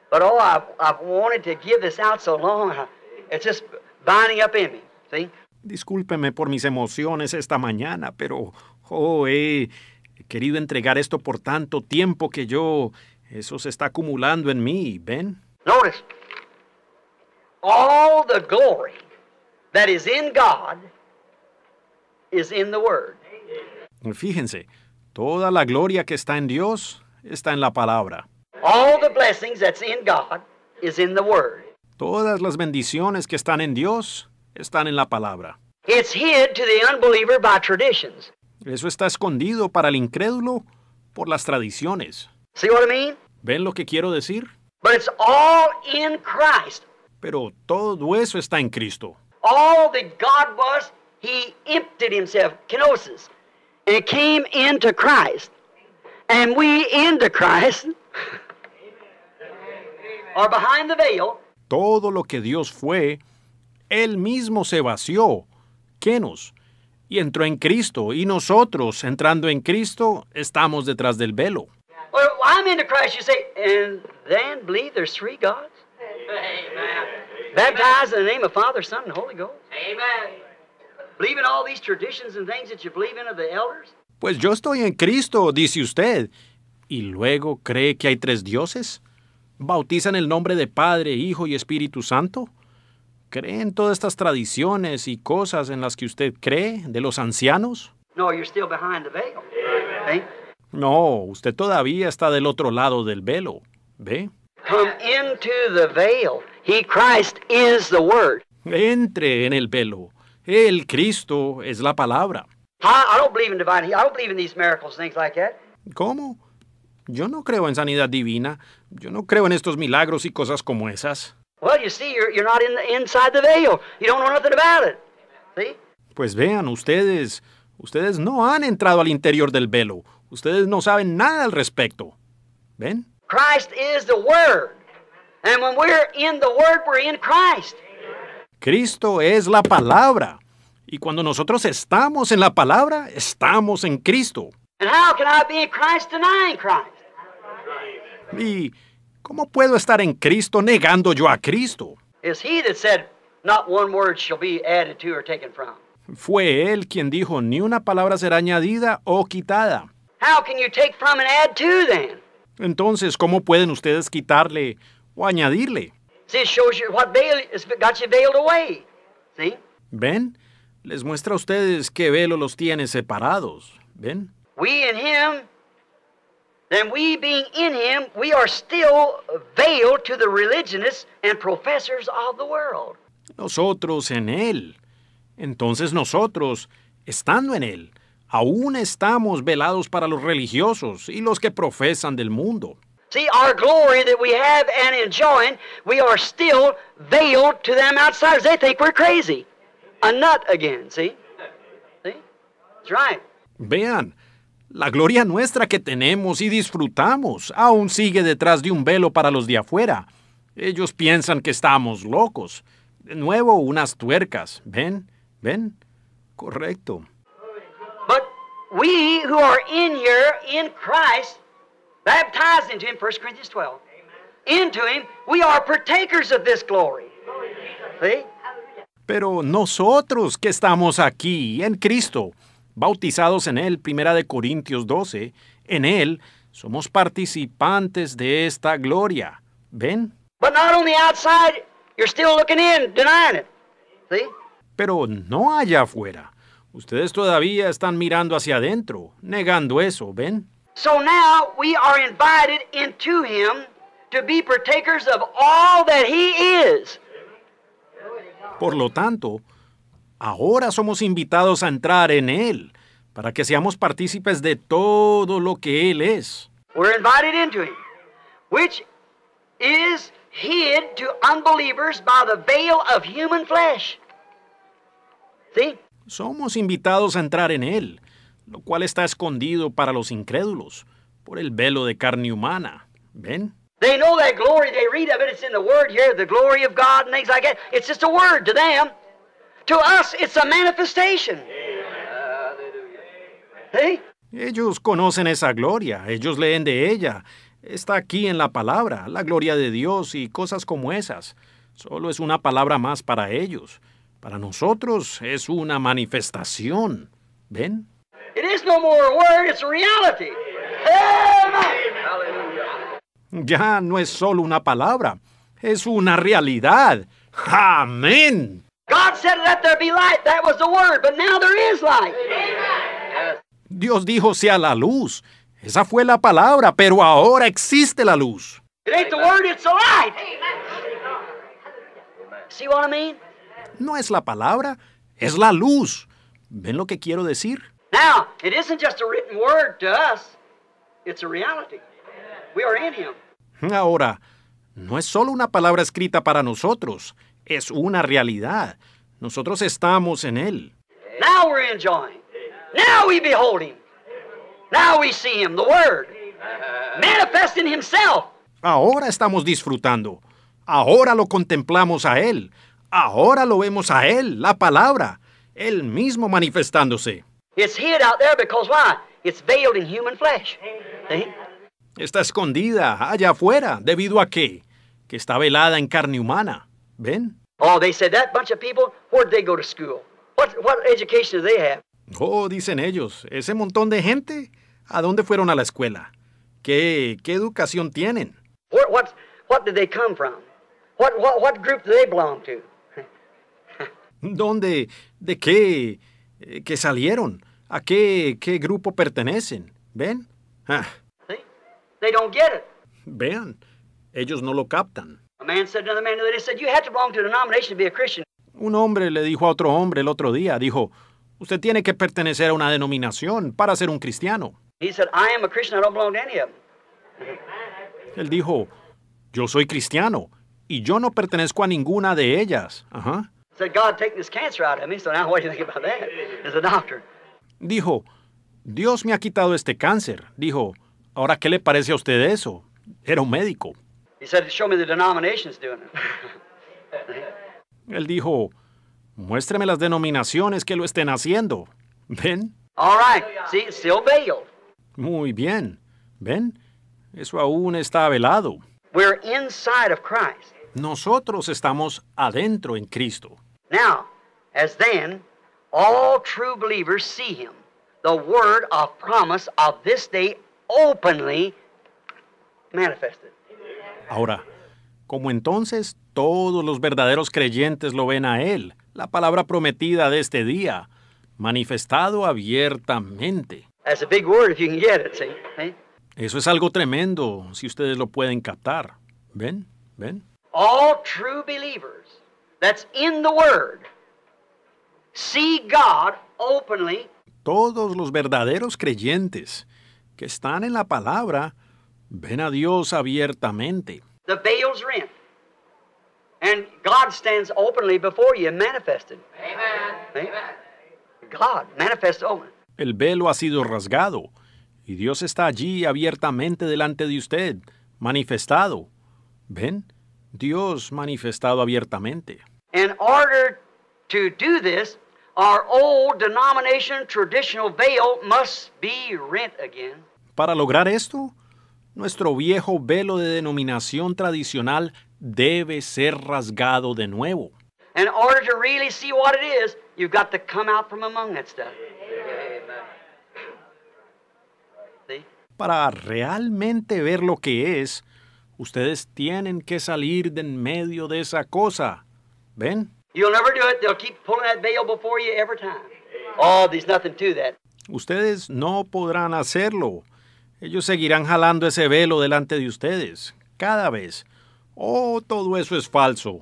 But oh, I've, I've wanted to give this out so long, it's just binding up in me. See? Discúlpeme por mis emociones esta mañana, pero oh, he querido entregar esto por tanto tiempo que yo. Eso se está acumulando en mí, ¿ven? Notice. All the glory that is in God is in the word. Fíjense, toda la gloria que está en Dios está en la palabra. Todas las bendiciones que están en Dios están en la palabra. Eso está escondido para el incrédulo por las tradiciones. ¿Ven lo que quiero decir? Pero todo eso está en Cristo. All he emptied himself, kenosis, and came into Christ. And we into Christ are behind the veil. Todo lo que Dios fue, él mismo se vació, kenos, y entró en Cristo, y nosotros, entrando en Cristo, estamos detrás del velo. Well, I'm into Christ, you say, and then believe there's three gods. Amen. Baptized in the name of Father, Son, and Holy Ghost. Amen. Pues yo estoy en Cristo, dice usted. ¿Y luego cree que hay tres dioses? ¿Bautizan el nombre de Padre, Hijo y Espíritu Santo? ¿Cree en todas estas tradiciones y cosas en las que usted cree de los ancianos? No, usted todavía está del otro lado del velo. ¿Ve? Entre en el velo. El Cristo es la palabra. ¿Cómo? Yo no creo en sanidad divina. Yo no creo en estos milagros y cosas como esas. Pues vean, ustedes, ustedes no han entrado al interior del velo. Ustedes no saben nada al respecto. ¿Ven? Christ is the Word. And when we're in the Word, we're in Christ. Cristo es la palabra. Y cuando nosotros estamos en la palabra, estamos en Cristo. ¿Y cómo puedo estar en Cristo negando yo a Cristo? Fue él quien dijo, ni una palabra será añadida o quitada. Entonces, ¿cómo pueden ustedes quitarle o añadirle? See, shows what veiled away. See? ¿Ven? Les muestra a ustedes qué velo los tiene separados. ¿Ven? We in him, then we being in him, we are still veiled to the religionists and professors of the world. Nosotros en él. Entonces nosotros, estando en él, aún estamos velados para los religiosos y los que profesan del mundo. See, our glory that we have and enjoying, we are still veiled to them outsiders. They think we're crazy. A nut again, see? See? That's right. Vean, la gloria nuestra que tenemos y disfrutamos aún sigue detrás de un velo para los de afuera. Ellos piensan que estamos locos. De nuevo, unas tuercas. ¿Ven? ¿Ven? Correcto. But we who are in here in Christ baptized into Him, 1 Corinthians 12. Into Him, we are partakers of this glory. ¿Sí? Pero nosotros que estamos aquí en Cristo, bautizados en Él, 1 Corintios 12, en Él somos participantes de esta gloria. ¿Ven? Pero no allá afuera. Ustedes todavía están mirando hacia adentro, negando eso, ¿ven? So now we are invited into Him to be partakers of all that He is. Por lo tanto, ahora somos invitados a entrar en Él para que seamos partícipes de todo lo que Él es. We're invited into Him, which is hid to unbelievers by the veil of human flesh. ¿Sí? Somos invitados a entrar en Él, lo cual está escondido para los incrédulos por el velo de carne humana. ¿Ven? Ellos conocen esa gloria, ellos leen de ella. Está aquí en la palabra, la gloria de Dios y cosas como esas. Solo es una palabra más para ellos. Para nosotros es una manifestación. ¿Ven? no Ya no es solo una palabra, es una realidad. Amén. Dios dijo, sea la luz. Esa fue la palabra, pero ahora existe la luz. No es la palabra, es la luz. ¿Ven lo que quiero decir? Ahora, no es solo una palabra escrita para nosotros, es una realidad. Nosotros estamos en él. Now we're enjoying. Now we behold him. Now we see him, the word manifesting himself. Ahora estamos disfrutando. Ahora lo contemplamos a él. Ahora lo vemos a él, la palabra, él mismo manifestándose. It's hid out there because why? It's veiled in human flesh. Está escondida allá afuera, debido a qué? Que está velada en carne humana. ¿Ven? Oh, they said that bunch of people, where'd they go to school? What, what education do they have? Oh, dicen ellos, ese montón de gente, ¿a dónde fueron a la escuela? ¿Qué, qué educación tienen? What, what, what did they come from? What, what, what group do they belong to? ¿Dónde? ¿De qué? Eh, ¿Qué salieron, a qué, qué grupo pertenecen. ¿Ven? Ah. Vean, ellos no lo captan. Un hombre le dijo a otro hombre el otro día, dijo, usted tiene que pertenecer a una denominación para ser un cristiano. Él dijo, yo soy cristiano y yo no pertenezco a ninguna de ellas. Ajá. Dijo, Dios me ha quitado este cáncer. Dijo, ahora, ¿qué le parece a usted eso? Era un médico. Él dijo, muéstreme las denominaciones que lo estén haciendo. ¿Ven? Muy bien. ¿Ven? Eso aún está velado. Nosotros estamos adentro en Cristo all true The of of Ahora, como entonces todos los verdaderos creyentes lo ven a él, la palabra prometida de este día, manifestado abiertamente. Eso es algo tremendo si ustedes lo pueden captar. ¿Ven? ¿Ven? All true believers the Todos los verdaderos creyentes que están en la palabra ven a Dios abiertamente. The rent. And God stands openly before you manifested. God El velo ha sido rasgado y Dios está allí abiertamente delante de usted, manifestado. ¿Ven? Dios manifestado abiertamente. In order to do this, our old denomination traditional veil must be rent again. Para lograr esto, nuestro viejo velo de denominación tradicional debe ser rasgado de nuevo. In order to really see what it is, you've got to come out from among that stuff. Para realmente ver lo que es, ustedes tienen que salir de en medio de esa cosa. ¿Ven? Ustedes no podrán hacerlo. Ellos seguirán jalando ese velo delante de ustedes, cada vez. Oh, todo eso es falso.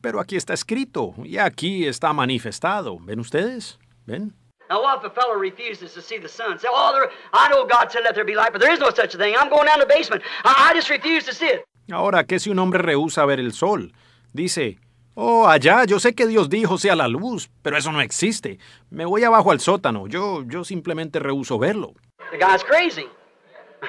Pero aquí está escrito y aquí está manifestado. ¿Ven ustedes? ¿Ven? Now, what if a fellow refuses to see the sun? Say, oh, I know God said let there be light, but there is no such a thing. I'm going down to the basement. I, I just refuse to see it. Ahora, ¿qué si un hombre rehúsa ver el sol? Dice, oh, allá, yo sé que Dios dijo sea la luz, pero eso no existe. Me voy abajo al sótano. Yo, yo simplemente rehúso verlo. The guy's crazy.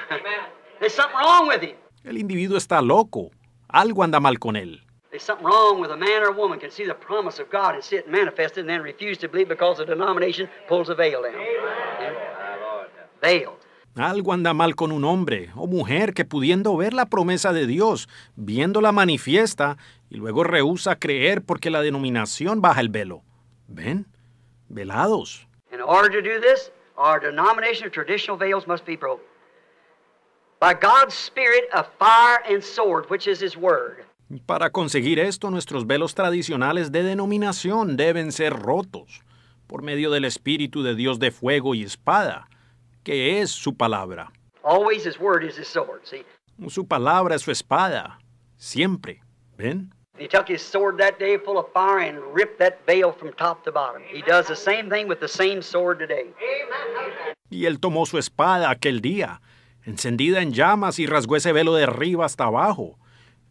There's something wrong with him. El individuo está loco. Algo anda mal con él. There's something wrong with a man or a woman can see the promise of God and see it manifested and then refuse to believe because the denomination pulls a veil down. Veil. Algo anda mal con un hombre o mujer que pudiendo ver la promesa de Dios, viéndola manifiesta y luego rehúsa creer porque la denominación baja el velo. ¿Ven? Velados. In order to do this, our denomination of traditional veils must be broken. By God's Spirit of fire and sword, which is His Word. Para conseguir esto, nuestros velos tradicionales de denominación deben ser rotos por medio del Espíritu de Dios de fuego y espada, que es su palabra. Su palabra es su espada, siempre. ¿Ven? Y él tomó su espada aquel día, encendida en llamas y rasgó ese velo de arriba hasta abajo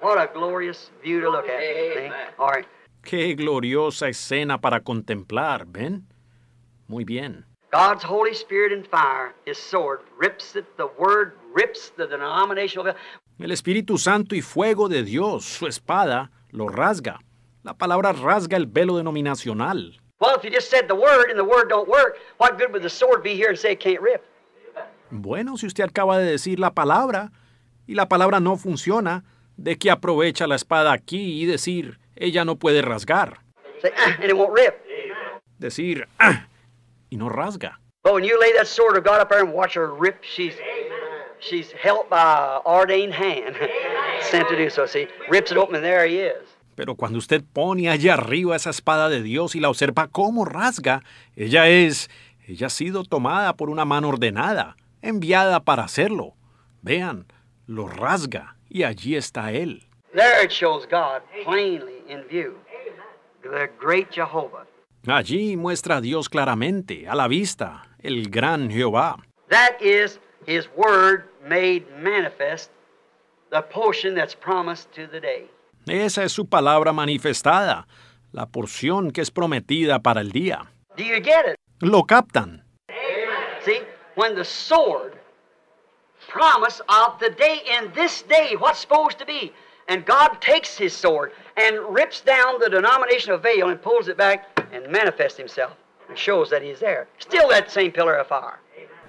What a glorious view to look at. All right. Qué gloriosa escena para contemplar, ¿ven? Muy bien. God's Holy Spirit and fire, His sword rips it, the word rips the denominational. El Espíritu Santo y fuego de Dios, su espada, lo rasga. La palabra rasga el velo denominacional. Well, if you just said the word and the word don't work, what good would the sword be here to say it can't rip? Bueno, si usted acaba de decir la palabra y la palabra no funciona, de que aprovecha la espada aquí y decir, ella no puede rasgar. Ah, decir, ah, y no rasga. Pero cuando usted pone allá arriba esa espada de Dios y la observa cómo rasga, ella es, ella ha sido tomada por una mano ordenada, enviada para hacerlo. Vean, lo rasga y allí está Él. Allí muestra a Dios claramente, a la vista, el gran Jehová. That is his word made manifest, the portion that's promised to the day. Esa es su palabra manifestada, la porción que es prometida para el día. Do you get it? Lo captan. See, when the sword promise of the day and this day, what's supposed to be. And God takes his sword and rips down the denomination of veil and pulls it back and manifests himself and shows that is there. Still that same pillar of fire.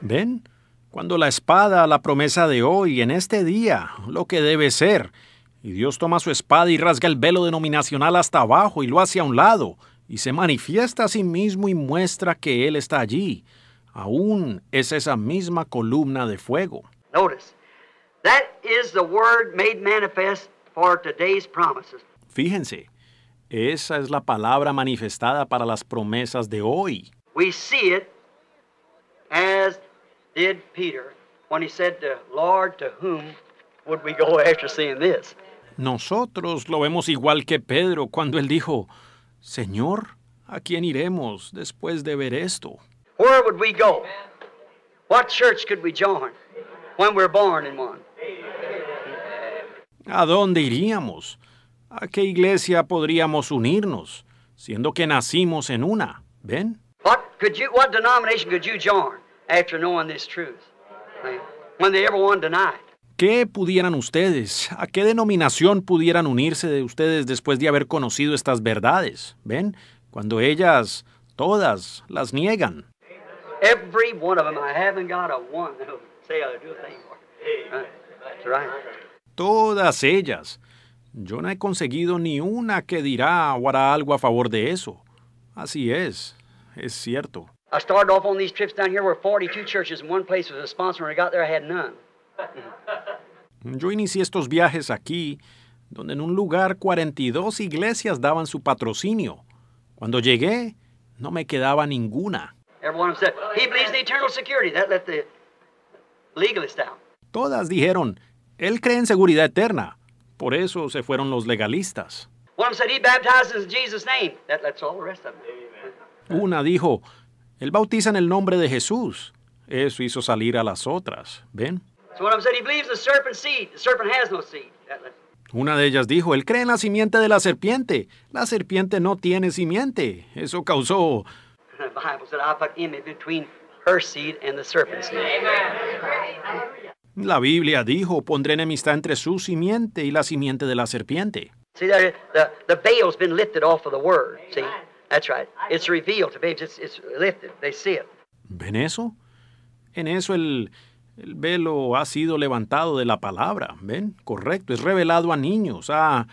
Ven, cuando la espada, la promesa de hoy, en este día, lo que debe ser. Y Dios toma su espada y rasga el velo denominacional hasta abajo y lo hace a un lado, y se manifiesta a sí mismo y muestra que Él está allí. Aún es esa misma columna de fuego. Notice, that is the word made manifest for today's promises. Fíjense, esa es la palabra manifestada para las promesas de hoy. We see it as did Peter when he said to Lord, to whom would we go after seeing this? Nosotros lo vemos igual que Pedro cuando él dijo, Señor, ¿a quién iremos después de ver esto? Where would we go? What church could we join? when we're born in ¿A dónde iríamos? ¿A qué iglesia podríamos unirnos, siendo que nacimos en una? ¿Ven? What could you what denomination could you join after knowing this truth? When ¿Qué pudieran ustedes? ¿A qué denominación pudieran unirse de ustedes después de haber conocido estas verdades? ¿Ven? Cuando ellas todas las niegan. Todas ellas. Yo no he conseguido ni una que dirá o hará algo a favor de eso. Así es, es cierto. Yo inicié estos viajes aquí, donde en un lugar 42 iglesias daban su patrocinio. Cuando llegué, no me quedaba ninguna. Todas dijeron, Él cree en seguridad eterna. Por eso se fueron los legalistas. Una dijo, Él bautiza en el nombre de Jesús. Eso hizo salir a las otras. ¿Ven? Una de ellas dijo, él cree en la simiente de la serpiente. La serpiente no tiene simiente. Eso causó... her seed and the serpent's seed. La Biblia dijo, pondré enemistad entre su simiente y la simiente de la serpiente. See, the, the, the veil's been lifted off of the word. See, that's right. It's revealed to babes. It's, lifted. They see it. ¿Ven eso? En eso el, el velo ha sido levantado de la palabra. ¿Ven? Correcto. Es revelado a niños. Ha,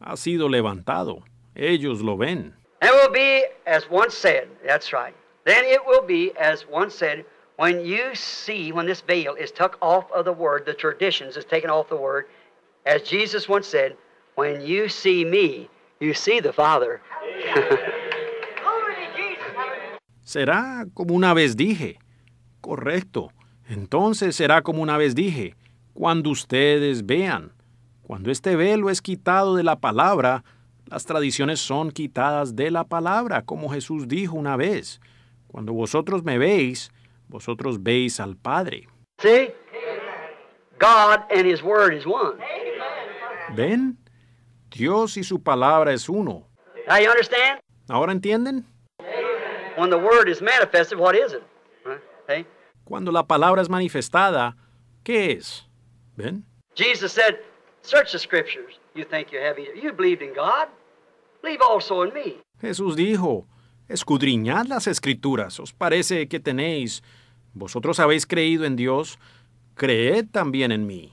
ha sido levantado. Ellos lo ven. That will be, as once said, that's right. Then it will be, as one said, when you see, when this veil is tucked off of the word, the traditions is taken off the word, as Jesus once said, when you see me, you see the Father. será como una vez dije. Correcto. Entonces será como una vez dije, cuando ustedes vean. Cuando este velo es quitado de la palabra, las tradiciones son quitadas de la palabra, como Jesús dijo una vez. Cuando vosotros me veis, vosotros veis al Padre. See? God and his word is one. ¿Ven? Dios y su palabra es uno. Now you understand? ¿Ahora entienden? When the word is manifested, what is it? Okay. Cuando la palabra es manifestada, ¿qué es? ¿Ven? Jesus said, Search the scriptures. You think you have e-, You believed in God. Believe also in me. Jesús dijo, Escudriñad las escrituras, os parece que tenéis. Vosotros habéis creído en Dios, creed también en mí.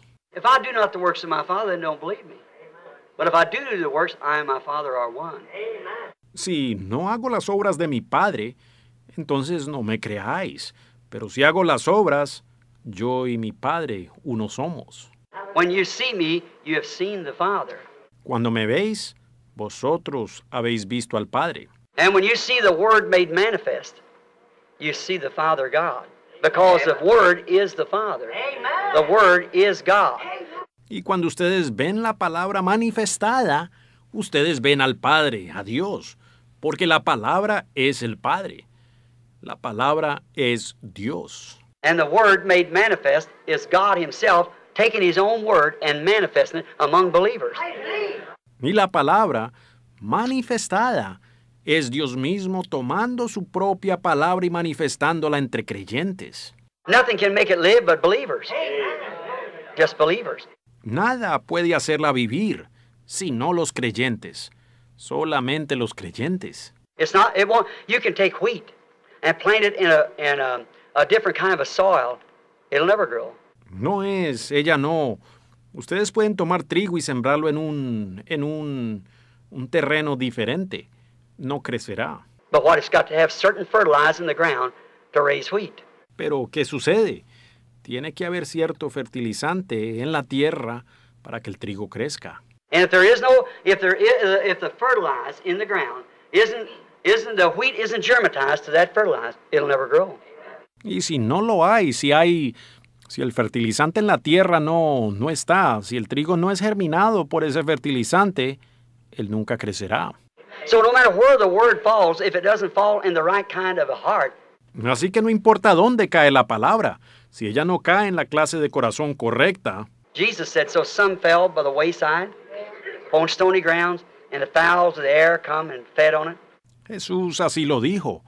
Si no hago las obras de mi Padre, entonces no me creáis. Pero si hago las obras, yo y mi Padre uno somos. Cuando me veis, vosotros habéis visto al Padre. And when you see the Word made manifest, you see the Father God. Because the Word is the Father. The Word is God. Y cuando ustedes ven la palabra manifestada, ustedes ven al Padre, a Dios, porque la palabra es el Padre. La palabra es Dios. And the Word made manifest is God Himself taking His own Word and manifesting it among believers. Y la palabra manifestada es Dios mismo tomando su propia palabra y manifestándola entre creyentes. Nada puede hacerla vivir sino los creyentes, solamente los creyentes. No es, ella no. Ustedes pueden tomar trigo y sembrarlo en un en un terreno diferente no crecerá. Pero ¿qué sucede? Tiene que haber cierto fertilizante en la tierra para que el trigo crezca. Y si no lo hay, si hay si el fertilizante en la tierra no, no está, si el trigo no es germinado por ese fertilizante, él nunca crecerá. So no matter where the word falls, if it doesn't fall in the right kind of a heart, Así que no importa dónde cae la palabra, si ella no cae en la clase de corazón correcta. Jesus said, so some fell by the wayside, on stony grounds, and the fowls of the air come and fed on it. Jesús así lo dijo.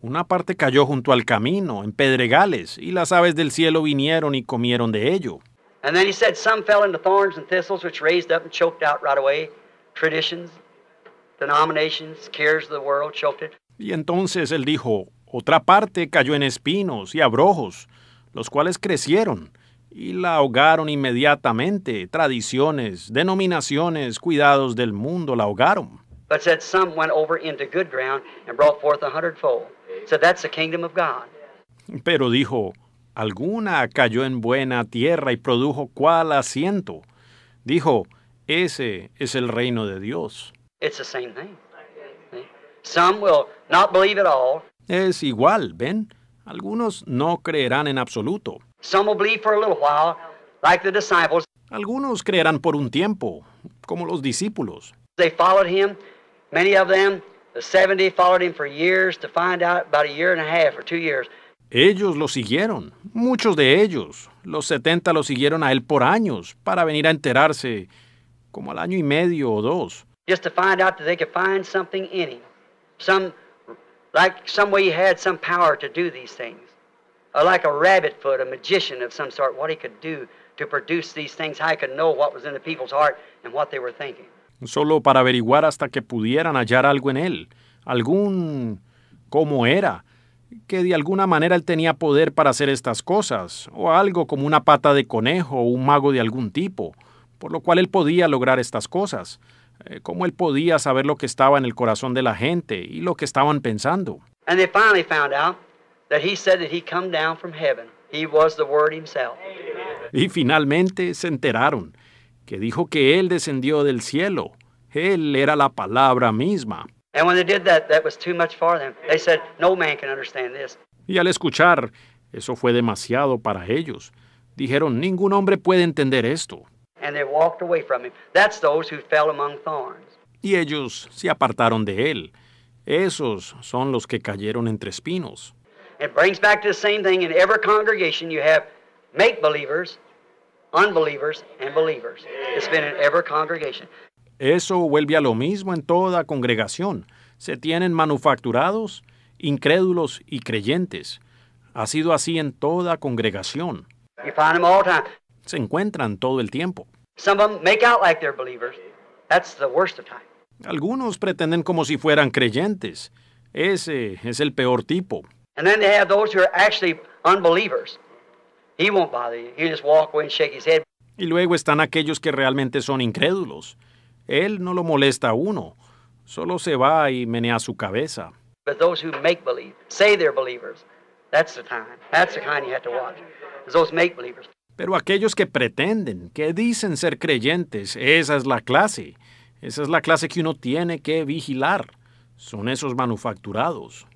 Una parte cayó junto al camino, en pedregales, y las aves del cielo vinieron y comieron de ello. And then he said, some fell into thorns and thistles, which raised up and choked out right away traditions y entonces él dijo, otra parte cayó en espinos y abrojos, los cuales crecieron y la ahogaron inmediatamente. Tradiciones, denominaciones, cuidados del mundo la ahogaron. Pero dijo, alguna cayó en buena tierra y produjo cual asiento. Dijo, ese es el reino de Dios. It's the same thing. Some will not believe at all. Es igual, ¿ven? Algunos no creerán en absoluto. Some will believe for a little while, like the disciples. Algunos creerán por un tiempo, como los discípulos. They followed him. Many of them, the 70 followed him for years to find out about a year and a half or two years. Ellos lo siguieron, muchos de ellos. Los 70 lo siguieron a él por años para venir a enterarse como al año y medio o dos just to find out that they could find something in him. Some, like some way he had some power to do these things. Or like a rabbit foot, a magician of some sort, what he could do to produce these things, how he could know what was in the people's heart and what they were thinking. Solo para averiguar hasta que pudieran hallar algo en él, algún cómo era, que de alguna manera él tenía poder para hacer estas cosas, o algo como una pata de conejo o un mago de algún tipo, por lo cual él podía lograr estas cosas. Eh, cómo él podía saber lo que estaba en el corazón de la gente y lo que estaban pensando. Y finalmente se enteraron que dijo que él descendió del cielo. Él era la palabra misma. Y al escuchar, eso fue demasiado para ellos. Dijeron, ningún hombre puede entender esto and they walked away from him. That's those who fell among thorns. Y ellos se apartaron de él. Esos son los que cayeron entre espinos. It brings back to the same thing in every congregation you have make believers, unbelievers and believers. It's been in every congregation. Eso vuelve a lo mismo en toda congregación. Se tienen manufacturados, incrédulos y creyentes. Ha sido así en toda congregación. You find them all the time se encuentran todo el tiempo. Em Algunos pretenden como si fueran creyentes. Ese es el peor tipo. Y luego están aquellos que realmente son incrédulos. Él no lo molesta a uno, solo se va y menea su cabeza. Pero aquellos que pretenden, que dicen ser creyentes, esa es la clase. Esa es la clase que uno tiene que vigilar. Son esos manufacturados.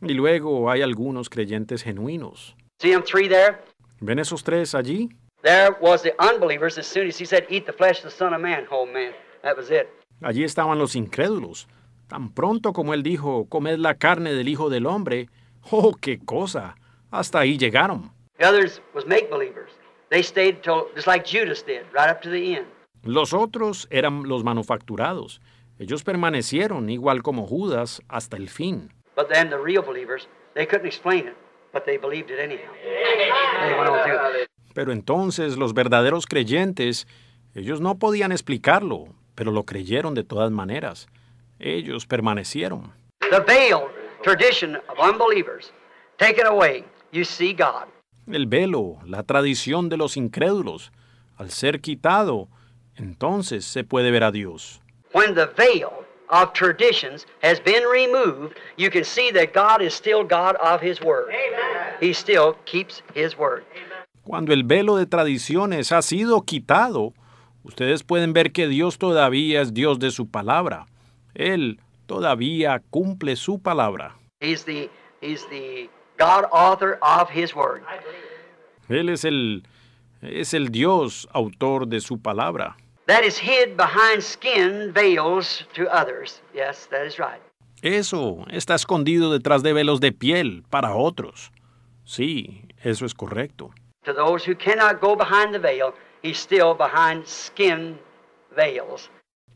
Y luego hay algunos creyentes genuinos. ¿Ven esos tres allí? Oh, allí estaban los incrédulos. Tan pronto como él dijo, comed la carne del Hijo del Hombre, ¡oh, qué cosa! Hasta ahí llegaron. Los otros eran los manufacturados. Ellos permanecieron igual como Judas hasta el fin. Pero entonces los verdaderos creyentes, ellos no podían explicarlo, pero lo creyeron de todas maneras. Ellos permanecieron. The veiled tradition of unbelievers, taken away, you see God el velo, la tradición de los incrédulos. Al ser quitado, entonces se puede ver a Dios. Cuando el velo de tradiciones ha sido quitado, ustedes pueden ver que Dios todavía es Dios de su palabra. Él todavía cumple su palabra. Él es el, es el Dios autor de su palabra. Eso está escondido detrás de velos de piel para otros. Sí, eso es correcto.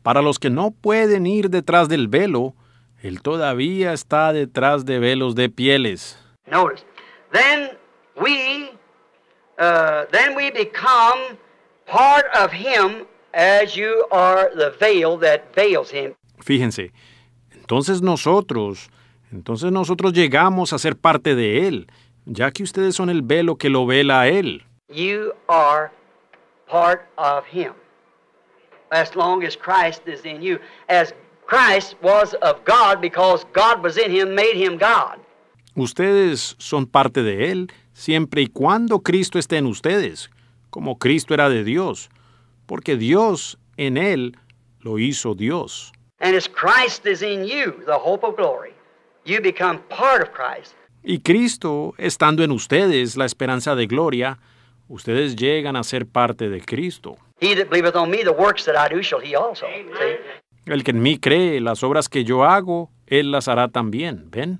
Para los que no pueden ir detrás del velo, él todavía está detrás de velos de pieles. Notice. Then we, uh, then we become part of Him as you are the veil that veils Him. Fíjense, entonces nosotros, entonces nosotros llegamos a ser parte de Él, ya que ustedes son el velo que lo vela a Él. You are part of Him. As long as Christ is in you, as Christ was of God because God was in Him, made Him God. Ustedes son parte de Él siempre y cuando Cristo esté en ustedes, como Cristo era de Dios, porque Dios en Él lo hizo Dios. Y Cristo, estando en ustedes la esperanza de gloria, ustedes llegan a ser parte de Cristo. El que en mí cree, las obras que yo hago, Él las hará también, ¿ven?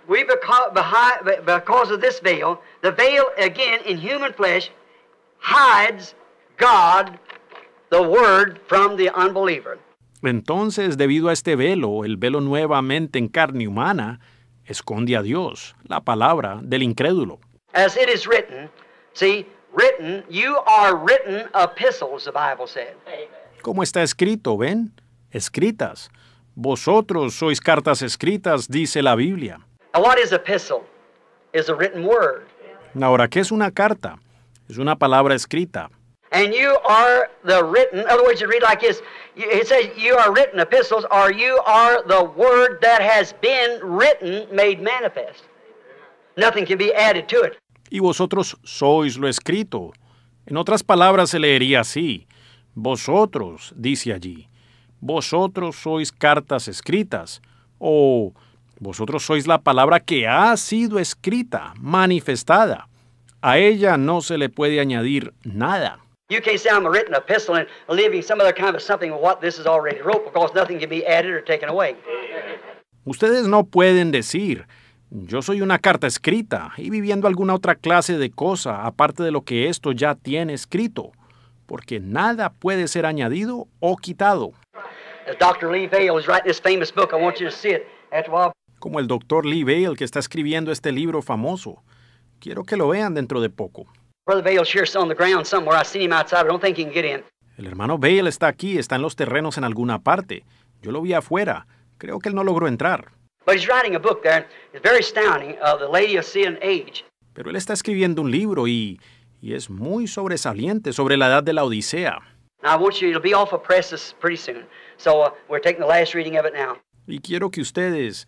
Entonces, debido a este velo, el velo nuevamente en carne humana esconde a Dios, la palabra del incrédulo. Como está escrito, ven, escritas. Vosotros sois cartas escritas, dice la Biblia. Ahora, ¿qué es una carta? Es una palabra escrita. And you are the written, other words, you read like this. It says, You are written epistles, or you are the word that has been written, made manifest. Nothing can be added to it. Y vosotros sois lo escrito. En otras palabras, se leería así. Vosotros, dice allí. Vosotros sois cartas escritas. O. Oh, vosotros sois la palabra que ha sido escrita, manifestada. A ella no se le puede añadir nada. Ustedes no pueden decir, yo soy una carta escrita y viviendo alguna otra clase de cosa aparte de lo que esto ya tiene escrito, porque nada puede ser añadido o quitado como el doctor Lee Bale, que está escribiendo este libro famoso. Quiero que lo vean dentro de poco. El hermano Bale está aquí, está en los terrenos en alguna parte. Yo lo vi afuera. Creo que él no logró entrar. Pero él está escribiendo un libro y, y es muy sobresaliente sobre la edad de la Odisea. Y quiero que ustedes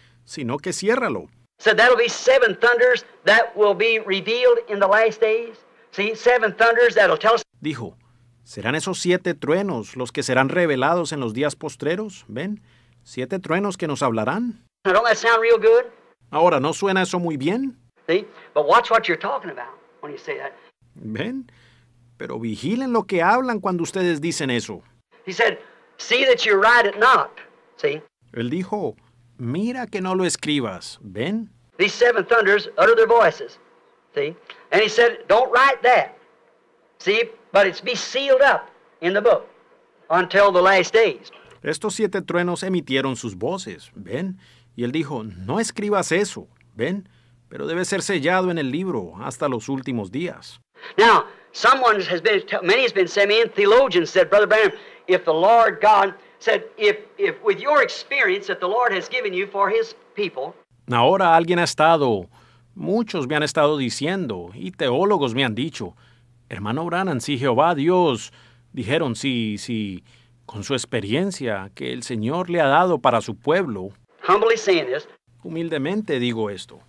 sino que ciérralo. So that'll be seven thunders that will be revealed in the last days. See, seven thunders that'll tell us. Dijo, serán esos siete truenos los que serán revelados en los días postreros, ¿ven? Siete truenos que nos hablarán. Now, don't that sound real good? Ahora, ¿no suena eso muy bien? See? But watch what you're talking about when you say that. ¿Ven? Pero vigilen lo que hablan cuando ustedes dicen eso. He said, see that you write it not. See? Él dijo, Mira que no lo escribas, ¿ven? These seven thunders utter their voices. See? And he said, don't write that. See? But it's be sealed up in the book until the last days. Estos siete truenos emitieron sus voces, ¿ven? Y él dijo, no escribas eso, ¿ven? Pero debe ser sellado en el libro hasta los últimos días. Now, someone has been, many has been saying, theologians said, Brother Branham, if the Lord God Ahora alguien ha estado, muchos me han estado diciendo, y teólogos me han dicho, hermano Branham, si Jehová Dios, dijeron, si, si, con su experiencia que el Señor le ha dado para su pueblo, humildemente digo esto.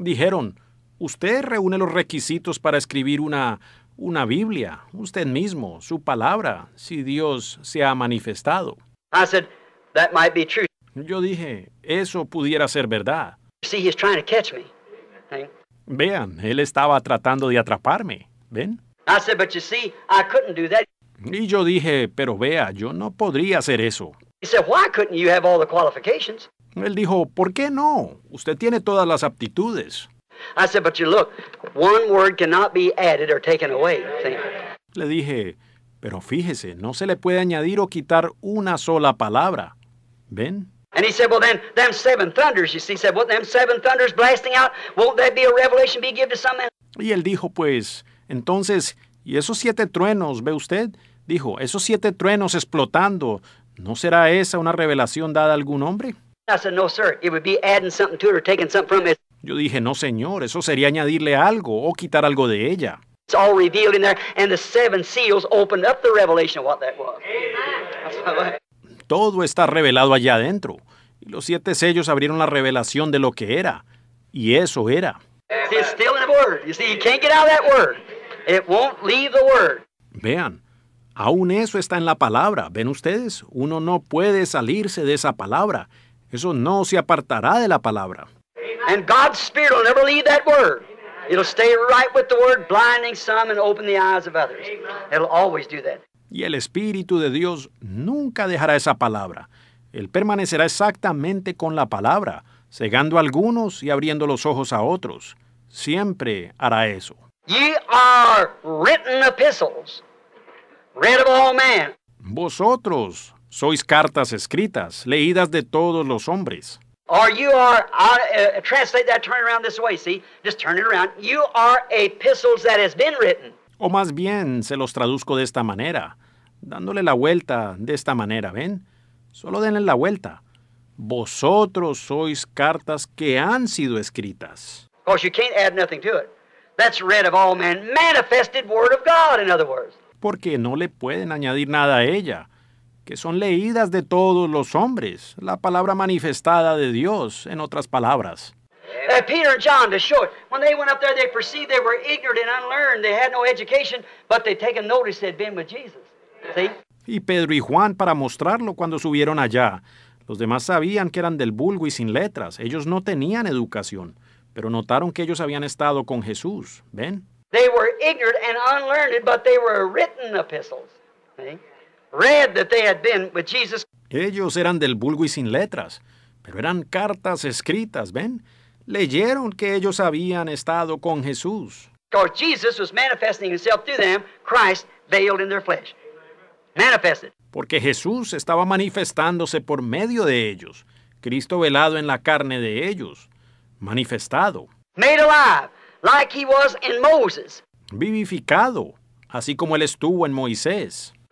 Dijeron, usted reúne los requisitos para escribir una una Biblia, usted mismo, su palabra, si Dios se ha manifestado. Yo dije, eso pudiera ser verdad. Vean, él estaba tratando de atraparme. ¿Ven? Y yo dije, pero vea, yo no podría hacer eso. Él dijo, ¿por qué no? Usted tiene todas las aptitudes. I said, but you look, one word cannot be added or taken away. Le dije, pero fíjese, no se le puede añadir o quitar una sola palabra. ¿Ven? And he said, well, then, them seven thunders, you see, he said, what, them seven thunders blasting out, won't that be a revelation be given to some man? Y él dijo, pues, entonces, ¿y esos siete truenos, ve usted? Dijo, esos siete truenos explotando, ¿no será esa una revelación dada a algún hombre? I said, no, sir, it would be adding something to it or taking something from it. Yo dije, no señor, eso sería añadirle algo o quitar algo de ella. Todo está revelado allá adentro. Y los siete sellos abrieron la revelación de lo que era. Y eso era. Vean, aún eso está en la palabra. ¿Ven ustedes? Uno no puede salirse de esa palabra. Eso no se apartará de la palabra. Y el Espíritu de Dios nunca dejará esa palabra. Él permanecerá exactamente con la palabra, cegando a algunos y abriendo los ojos a otros. Siempre hará eso. Vosotros sois cartas escritas, leídas de todos los hombres. Or you are, uh, translate that, turn around this way, see? Just turn it around. You are epistles that has been written. O más bien, se los traduzco de esta manera, dándole la vuelta de esta manera, ¿ven? Solo denle la vuelta. Vosotros sois cartas que han sido escritas. Of course, you can't add nothing to it. That's read of all men, manifested word of God, in other words. Porque no le pueden añadir nada a ella que son leídas de todos los hombres, la palabra manifestada de Dios, en otras palabras. Uh, Peter and John, to short, when they went up there, they perceived they were ignorant and unlearned. They had no education, but they taken notice they'd been with Jesus. See? Y Pedro y Juan para mostrarlo cuando subieron allá. Los demás sabían que eran del vulgo y sin letras. Ellos no tenían educación, pero notaron que ellos habían estado con Jesús. ¿Ven? They were ignorant and unlearned, but they were written epistles. See? Ellos eran del vulgo y sin letras, pero eran cartas escritas, ¿ven? Leyeron que ellos habían estado con Jesús. Porque Jesús estaba manifestándose por medio de ellos. Cristo velado en la carne de ellos, manifestado. Vivificado, así como él estuvo en Moisés.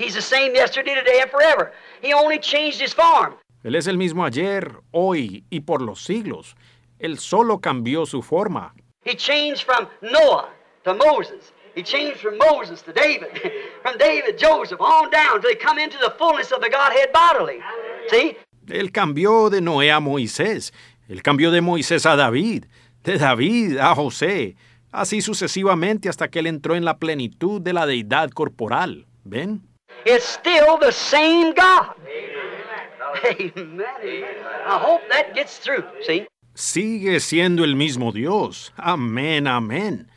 He's the same yesterday, today and forever. He only changed his form. Él es el mismo ayer, hoy y por los siglos. Él solo cambió su forma. He changed from Noah to Moses. He changed from Moses to David, from David, to Joseph, on down till he come into the fullness of the Godhead bodily. See? Él cambió de Noé a Moisés. Él cambió de Moisés a David, de David a José, así sucesivamente hasta que él entró en la plenitud de la deidad corporal. ¿Ven? is still the same God. Amen. I hope that gets through. See? Sigue siendo el mismo Dios. Amén, amén.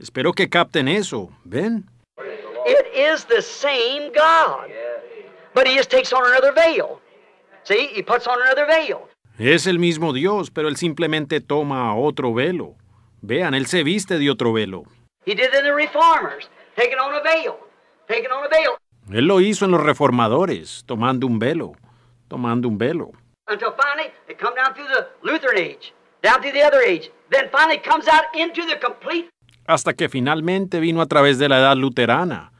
Espero que capten eso. ¿Ven? It is the same God. But he just takes on another veil. See? He puts on another veil. Es el mismo Dios, pero él simplemente toma otro velo. Vean, él se viste de otro velo. He did in the reformers, taking on a veil, taking on a veil. Él lo hizo en los reformadores, tomando un velo, tomando un velo. hasta que finalmente vino a través de la edad luterana,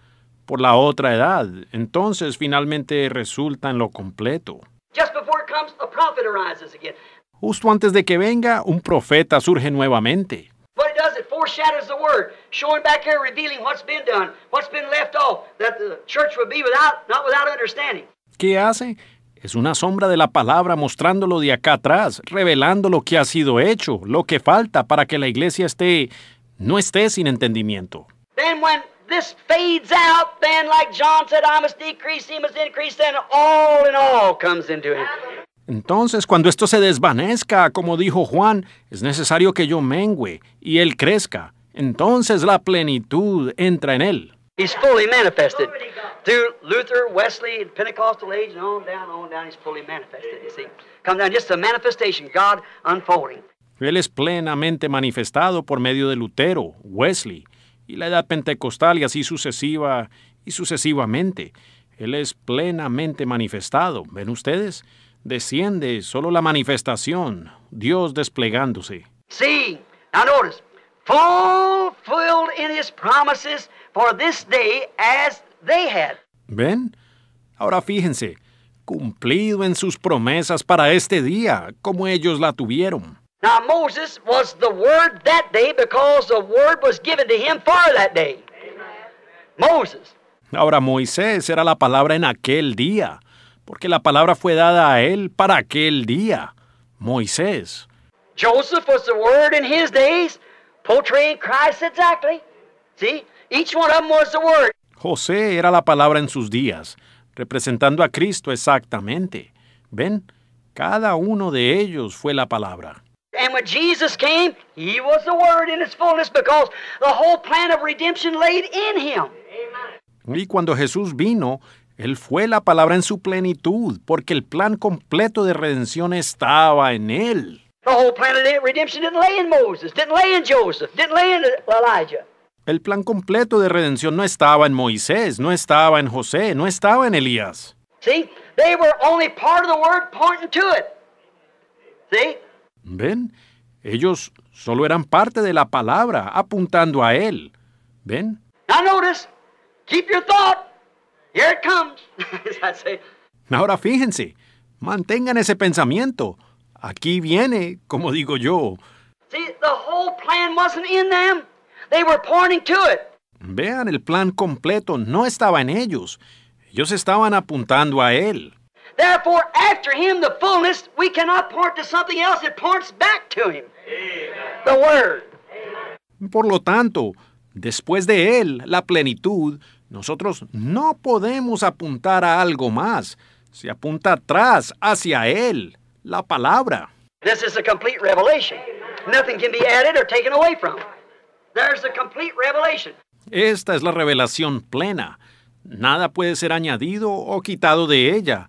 por la otra edad. Entonces finalmente resulta en lo completo. Justo antes de que venga, un profeta surge nuevamente foreshadows the Word, showing back here, revealing what's been done, what's been left off, that the church would be without, not without understanding. ¿Qué hace? Es una sombra de la palabra mostrándolo de acá atrás, revelando lo que ha sido hecho, lo que falta para que la iglesia esté, no esté sin entendimiento. Then when this fades out, then like John said, I must decrease, he must increase, then all in all comes into it. Entonces, cuando esto se desvanezca, como dijo Juan, es necesario que yo mengüe y él crezca. Entonces la plenitud entra en él. Él es plenamente manifestado por medio de Lutero, Wesley, y la edad pentecostal y así sucesiva y sucesivamente. Él es plenamente manifestado, ¿ven ustedes? desciende solo la manifestación, Dios desplegándose. Sí, now notice, fulfilled in his promises for this day as they had. ¿Ven? Ahora fíjense, cumplido en sus promesas para este día, como ellos la tuvieron. Now Moses was the word that day because the word was given to him for that day. Amen. Moses. Ahora Moisés era la palabra en aquel día, porque la palabra fue dada a él para aquel día, Moisés. Joseph was the word in his days, portraying Christ exactly. See, each one of them was the word. José era la palabra en sus días, representando a Cristo exactamente. Ven, cada uno de ellos fue la palabra. And when Jesus came, he was the word in its fullness because the whole plan of redemption laid in him. Y cuando Jesús vino, él fue la palabra en su plenitud, porque el plan completo de redención estaba en Él. El plan completo de redención no estaba en Moisés, no estaba en José, no estaba en Elías. ¿Ven? Ellos solo eran parte de la palabra apuntando a él. ¿Ven? Now notice, keep your thought Ahora fíjense, mantengan ese pensamiento. Aquí viene, como digo yo. Vean, el plan completo no estaba en ellos. Ellos estaban apuntando a él. Por lo tanto, después de él, la plenitud, nosotros no podemos apuntar a algo más. Se apunta atrás, hacia Él, la palabra. This is complete revelation. Nothing can be added or taken away from. There's complete revelation. Esta es la revelación plena. Nada puede ser añadido o quitado de ella.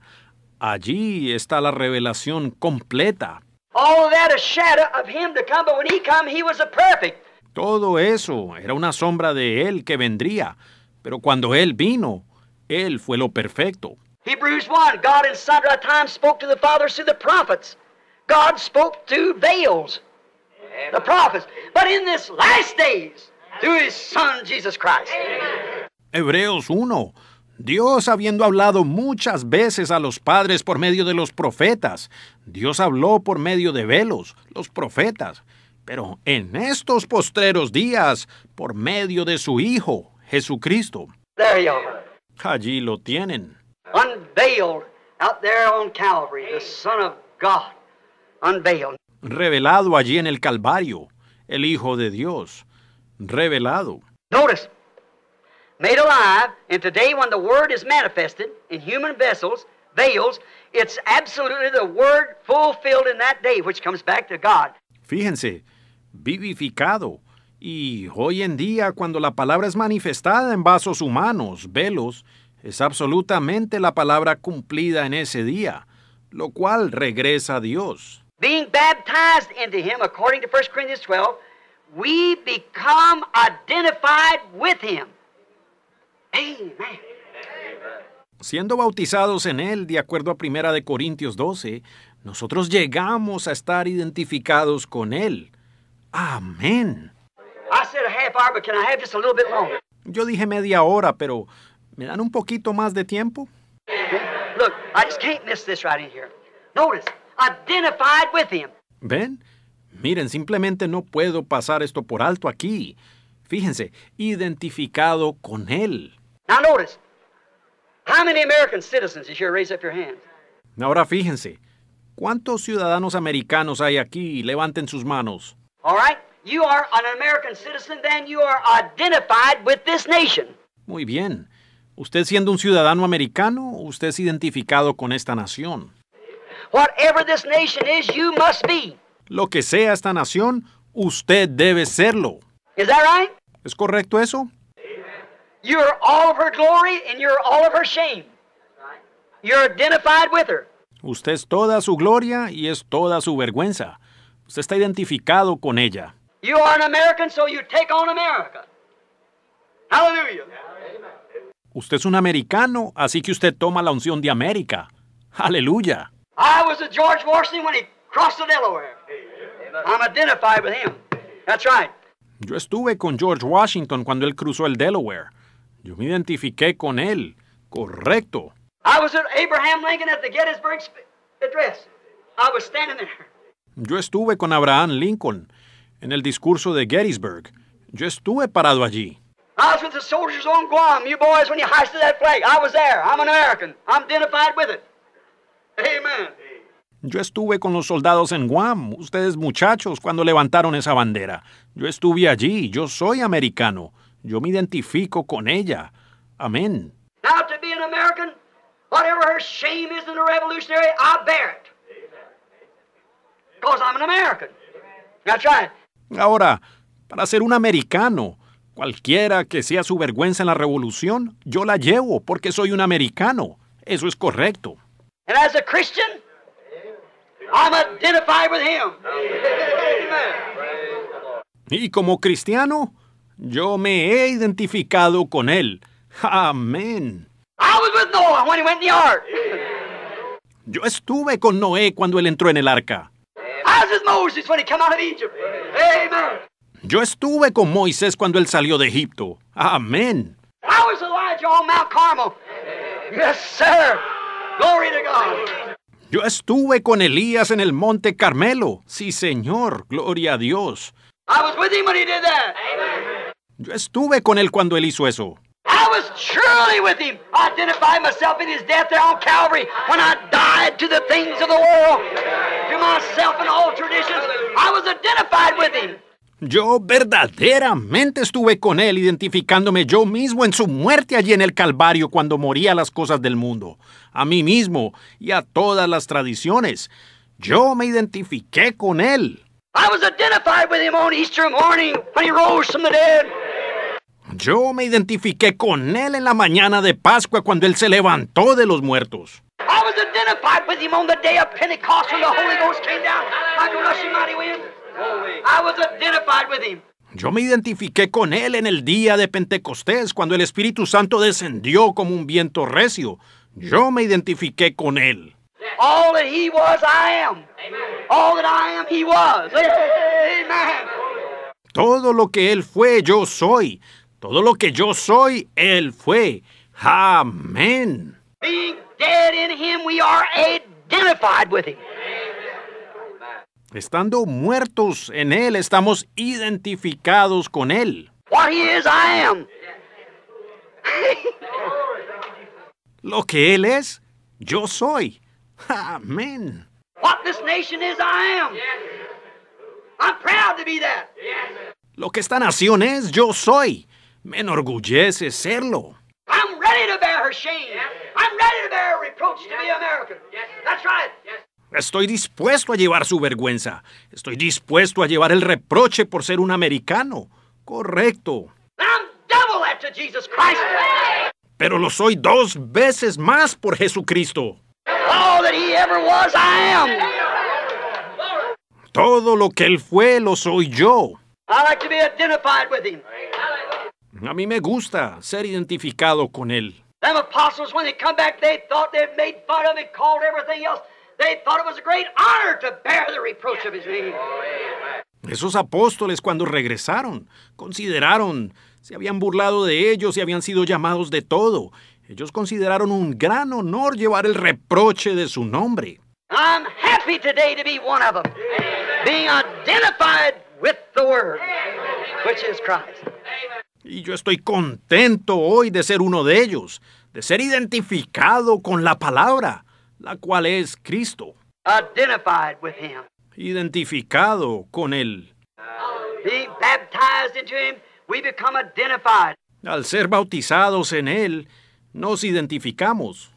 Allí está la revelación completa. Todo eso era una sombra de él que vendría. Pero cuando Él vino, Él fue lo perfecto. Hebrews God spoke to the fathers through the prophets. God spoke the prophets. But in last days, through his son Jesus Christ. Hebreos 1. Dios habiendo hablado muchas veces a los padres por medio de los profetas, Dios habló por medio de velos, los profetas, pero en estos postreros días por medio de su Hijo, Jesucristo. There you are. Allí lo tienen. Unveiled out there on Calvary, the Son of God. Unveiled. Revelado allí en el Calvario, el Hijo de Dios. Revelado. Notice, made alive, and today when the Word is manifested in human vessels, veils, it's absolutely the Word fulfilled in that day, which comes back to God. Fíjense, vivificado y hoy en día, cuando la palabra es manifestada en vasos humanos, velos, es absolutamente la palabra cumplida en ese día, lo cual regresa a Dios. Siendo bautizados en él, de acuerdo a 1 de Corintios 12, nosotros llegamos a estar identificados con él. Amén. Yo dije media hora, pero ¿me dan un poquito más de tiempo? Ven, miren, simplemente no puedo pasar esto por alto aquí. Fíjense, identificado con él. Ahora fíjense, ¿cuántos ciudadanos americanos hay aquí? Levanten sus manos. All right you are an American citizen, then you are identified with this nation. Muy bien. Usted siendo un ciudadano americano, usted es identificado con esta nación. Whatever this nation is, you must be. Lo que sea esta nación, usted debe serlo. ¿Es correcto eso? You're identified with her. Usted es toda su gloria y es toda su vergüenza. Usted está identificado con ella. You are an American, so you take on America. Hallelujah. Usted es un americano, así que usted toma la unción de América. Aleluya. I was with George Washington when he crossed the Delaware. I'm identified with him. That's right. Yo estuve con George Washington cuando él cruzó el Delaware. Yo me identifiqué con él. Correcto. I was with Abraham Lincoln at the Gettysburg address. I was standing there. Yo estuve con Abraham Lincoln en el discurso de Gettysburg. Yo estuve parado allí. I was with the soldiers on Guam. You boys, when you hoisted that flag, I was there. I'm an American. I'm identified with it. Amen. Yo estuve con los soldados en Guam, ustedes muchachos, cuando levantaron esa bandera. Yo estuve allí, yo soy americano, yo me identifico con ella. Amén. Now to be an American, whatever her shame is in the revolutionary, I bear it. Because I'm an American. That's right. Ahora, para ser un americano, cualquiera que sea su vergüenza en la revolución, yo la llevo porque soy un americano. Eso es correcto. Y como cristiano, yo me he identificado con él. Amén. Yo estuve con Noé cuando él entró en el arca. Yo estuve con Moisés cuando él salió de Egipto. Amén. Yo estuve con Elías en el monte Carmelo. Sí, Señor, gloria a Dios. Yo estuve con él cuando él hizo eso. I was truly with him. I identified myself in his death there on Calvary when I died to the things of the world, to myself and all traditions. I was identified with him. Yo verdaderamente estuve con él, identificándome yo mismo en su muerte allí en el Calvario cuando moría las cosas del mundo, a mí mismo y a todas las tradiciones. Yo me identifiqué con él. I was identified with him on Easter morning when he rose from the dead. Yo me identifiqué con él en la mañana de Pascua cuando él se levantó de los muertos. Yo me identifiqué con él en el día de Pentecostés cuando el Espíritu Santo descendió como un viento recio. Yo me identifiqué con él. Todo lo que él fue, yo soy. Todo lo que yo soy, Él fue. Amén. Estando muertos en Él, estamos identificados con Él. What he is, I am. Lo que Él es, yo soy. Amén. What this nation is, I am. I'm proud to be that. Lo que esta nación es, yo soy. Me enorgullece serlo. Estoy dispuesto a llevar su vergüenza. Estoy dispuesto a llevar el reproche por ser un americano. Correcto. Pero lo soy dos veces más por Jesucristo. Todo lo que él fue, lo soy yo. I identified with a mí me gusta ser identificado con él. Them apostles, when they come back, they thought they made fun of it, called everything else. They thought it was a great honor to bear the reproach of his name. Esos apóstoles cuando regresaron, consideraron, se habían burlado de ellos y habían sido llamados de todo. Ellos consideraron un gran honor llevar el reproche de su nombre. I'm happy today to be one of them, being identified with the Word, which is Christ. Y yo estoy contento hoy de ser uno de ellos, de ser identificado con la palabra, la cual es Cristo. Identificado con él. Al ser bautizados en él, nos identificamos.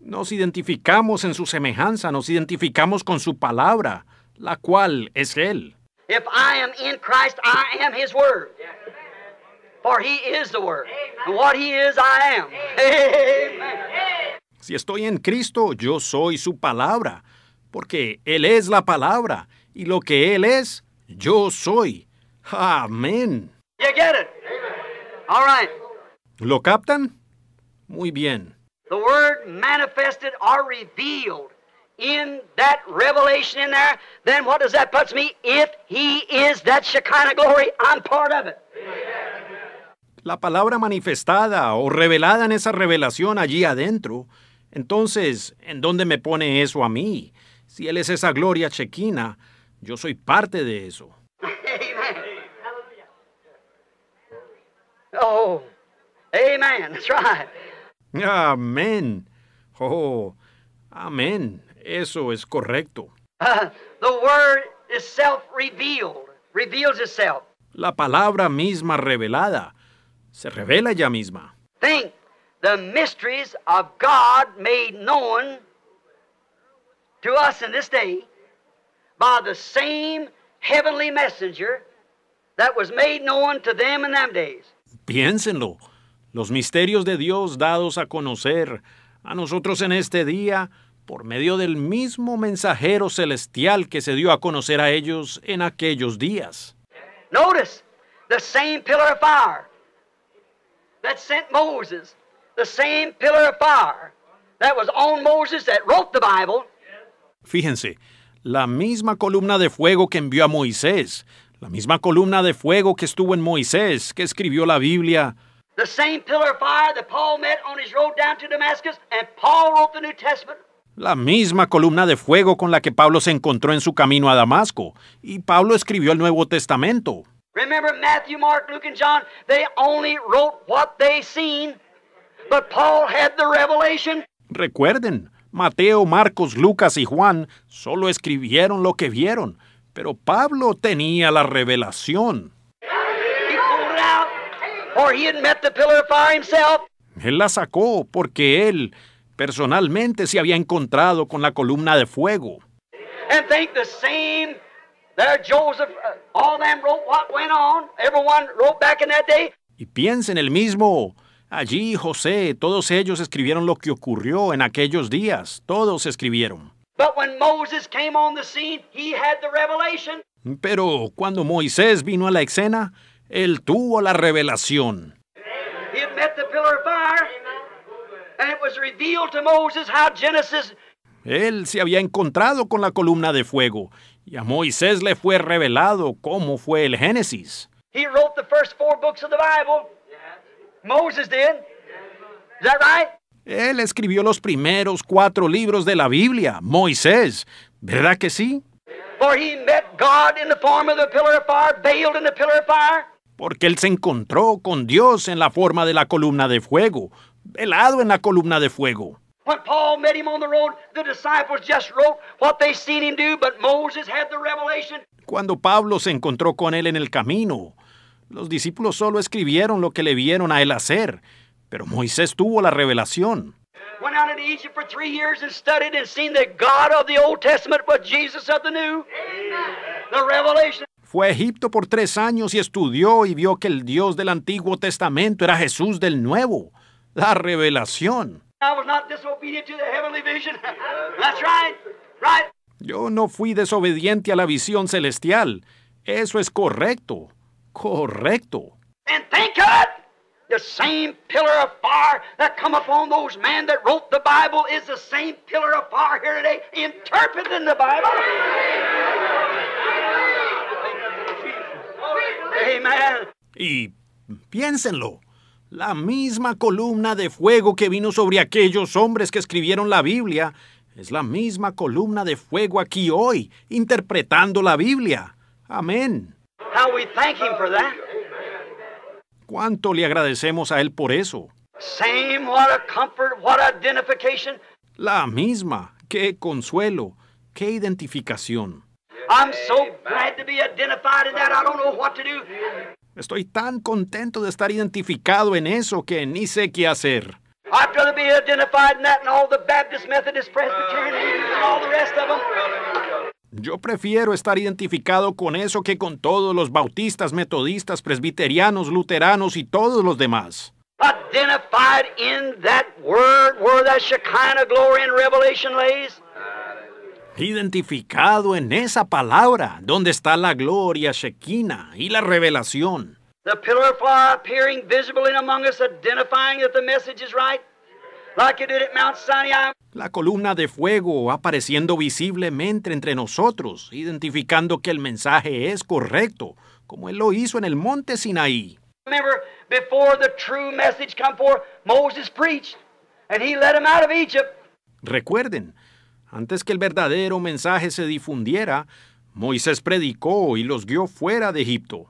Nos identificamos en su semejanza, nos identificamos con su palabra, la cual es Él. If I am in Christ, I am His Word. For He is the Word. And what He is, I am. Si estoy en Cristo, yo soy su palabra. Porque Él es la palabra. Y lo que Él es, yo soy. Amén. You get it? All right. ¿Lo captan? Muy bien. The word manifested or revealed in that revelation in there, then what does that put me? If he is that Shekinah glory, I'm part of it. La palabra manifestada o revelada en esa revelación allí adentro. Entonces, ¿en dónde me pone eso a mí? Si Él es esa gloria chequina, yo soy parte de eso. Amen. Oh, amen. That's right. Amén. Oh, amen. Eso es correcto. Uh, the word is self-revealed. Reveals itself. La palabra misma revelada. Se revela ella misma. Think. The mysteries of God made known to us in this day by the same heavenly messenger that was made known to them in them days. Piénsenlo. Los misterios de Dios dados a conocer a nosotros en este día por medio del mismo mensajero celestial que se dio a conocer a ellos en aquellos días. Notice the same pillar of fire that sent Moses, the same pillar of fire that was on Moses that wrote the Bible. Fíjense, la misma columna de fuego que envió a Moisés, la misma columna de fuego que estuvo en Moisés, que escribió la Biblia. The same pillar of fire that Paul met on his road down to Damascus, and Paul wrote the New Testament la misma columna de fuego con la que Pablo se encontró en su camino a Damasco. Y Pablo escribió el Nuevo Testamento. Recuerden, Mateo, Marcos, Lucas y Juan solo escribieron lo que vieron, pero Pablo tenía la revelación. Él la sacó porque él Personalmente se había encontrado con la columna de fuego. Y piensen el mismo. Allí José, todos ellos escribieron lo que ocurrió en aquellos días. Todos escribieron. Pero cuando Moisés vino a la escena, él tuvo la revelación. Él se había encontrado con la columna de fuego y a Moisés le fue revelado cómo fue el Génesis. Él escribió los primeros cuatro libros de la Biblia, Moisés. ¿Verdad que sí? Porque él se encontró con Dios en la forma de la columna de fuego helado en la columna de fuego. Cuando Pablo se encontró con él en el camino, los discípulos solo escribieron lo que le vieron a él hacer, pero Moisés tuvo la revelación. Went Fue a Egipto por tres años y estudió y vio que el Dios del Antiguo Testamento era Jesús del Nuevo la revelación. Yo no fui desobediente a la visión celestial. Eso es correcto. Correcto. And thank God, the same pillar of fire that come upon those men that wrote the Bible is the same pillar of fire here today, interpreting the Bible. Amen. Y piénsenlo la misma columna de fuego que vino sobre aquellos hombres que escribieron la Biblia, es la misma columna de fuego aquí hoy, interpretando la Biblia. Amén. ¿Cuánto le agradecemos a Él por eso? Same, La misma, qué consuelo, qué identificación. Estoy tan contento de estar identificado en eso que ni sé qué hacer. Em. Yo prefiero estar identificado con eso que con todos los bautistas, metodistas, presbiterianos, luteranos y todos los demás identificado en esa palabra donde está la gloria shekina... y la revelación. La columna de fuego apareciendo visiblemente entre nosotros, identificando que el mensaje es correcto, como él lo hizo en el monte Sinaí. Recuerden, antes que el verdadero mensaje se difundiera, Moisés predicó y los guió fuera de Egipto.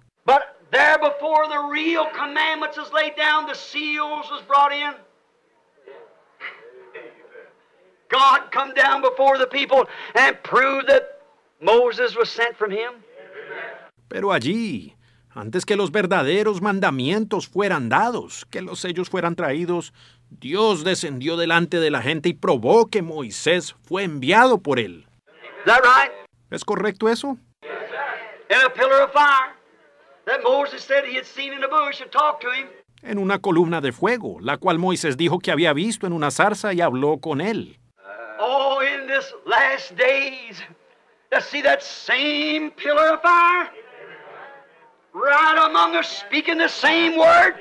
Pero allí, antes que los verdaderos mandamientos fueran dados, que los sellos fueran traídos, Dios descendió delante de la gente y probó que Moisés fue enviado por él. ¿Es correcto eso? En una columna de fuego, la cual Moisés dijo que había visto en una zarza y habló con él. Oh, in this last days, let's see that same pillar of fire right among us speaking the same word.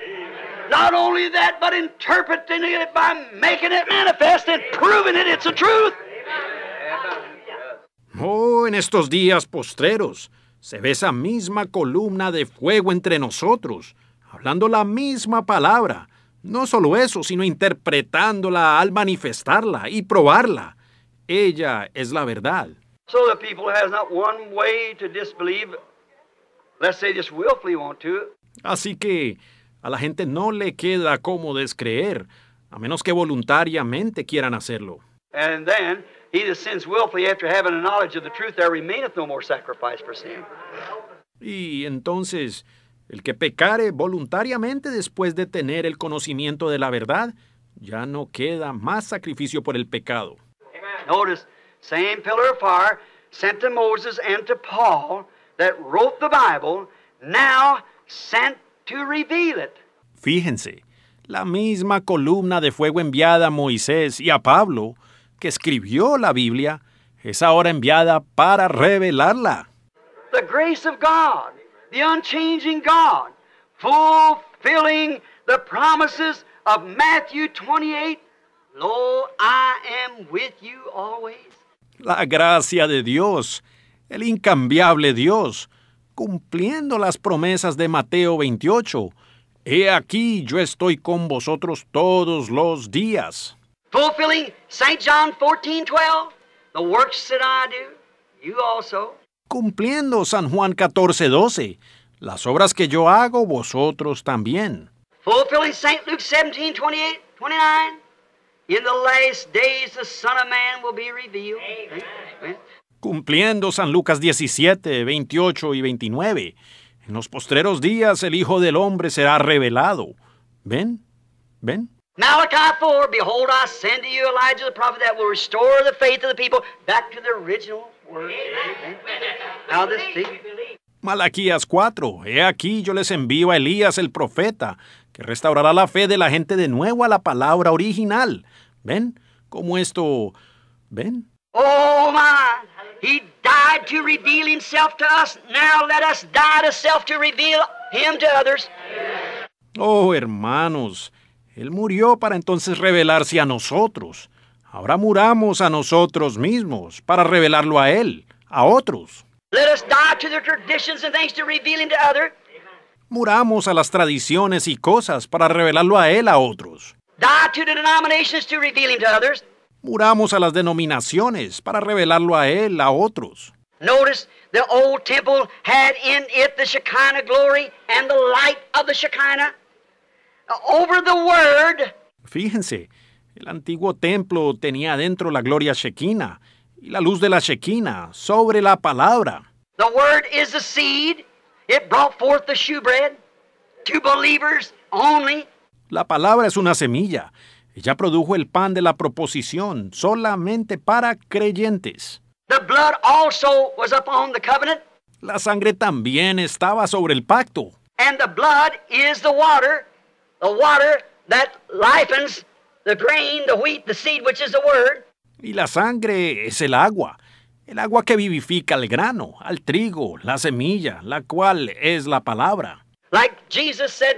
Not only that, but interpreting it by making it manifest and proving it it's the truth. Oh, en estos días postreros se ve esa misma columna de fuego entre nosotros, hablando la misma palabra. No solo eso, sino interpretándola al manifestarla y probarla. Ella es la verdad. So the people has not one way to disbelieve, let's say just willfully want to. Así que a la gente no le queda cómo descreer, a menos que voluntariamente quieran hacerlo. Y entonces, el que pecare voluntariamente después de tener el conocimiento de la verdad, ya no queda más sacrificio por el pecado. Notice, same pillar of fire sent to Moses and to Paul that wrote the Bible, now sent Fíjense, la misma columna de fuego enviada a Moisés y a Pablo, que escribió la Biblia, es ahora enviada para revelarla. La gracia de Dios, el incambiable Dios, cumpliendo las promesas de Mateo 28. He aquí yo estoy con vosotros todos los días. Fulfilling St. John 14, 12, the works that I do, you also. Cumpliendo San Juan 14, las obras que yo hago, vosotros también. Fulfilling St. Luke 17, 28, 29, in the last days the Son of Man will be revealed. Amen cumpliendo San Lucas 17, 28 y 29. En los postreros días el Hijo del Hombre será revelado. ¿Ven? ¿Ven? Malachi 4, behold, I send to you Elijah the prophet that will restore the faith of the people back to the original word. Malaquías 4, he aquí yo les envío a Elías el profeta, que restaurará la fe de la gente de nuevo a la palabra original. ¿Ven? ¿Cómo esto? ¿Ven? Oh, my. He died to reveal himself to us. Now let us die to self to reveal him to others. Oh, hermanos, Él murió para entonces revelarse a nosotros. Ahora muramos a nosotros mismos para revelarlo a Él, a otros. Let us die to the traditions and things to reveal him to others. Muramos a las tradiciones y cosas para revelarlo a Él a otros. Die to the denominations to reveal him to others. Muramos a las denominaciones para revelarlo a él, a otros. Notice the old temple had in it the Shekinah glory and the light of the Shekinah over the word. Fíjense, el antiguo templo tenía dentro la gloria Shekinah y la luz de la Shekinah sobre la palabra. The word is the seed. It brought forth the bread to believers only. La palabra es una semilla ella produjo el pan de la proposición solamente para creyentes. La sangre también estaba sobre el pacto. Y la sangre es el agua, el agua que vivifica al grano, al trigo, la semilla, la cual es la palabra. Like Jesus said,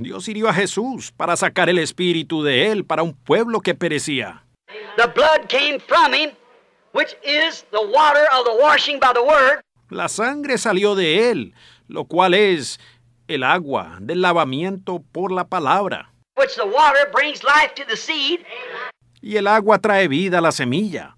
Dios hirió a Jesús para sacar el espíritu de él para un pueblo que perecía. La sangre salió de él, lo cual es el agua del lavamiento por la palabra. Y el agua trae vida a la semilla.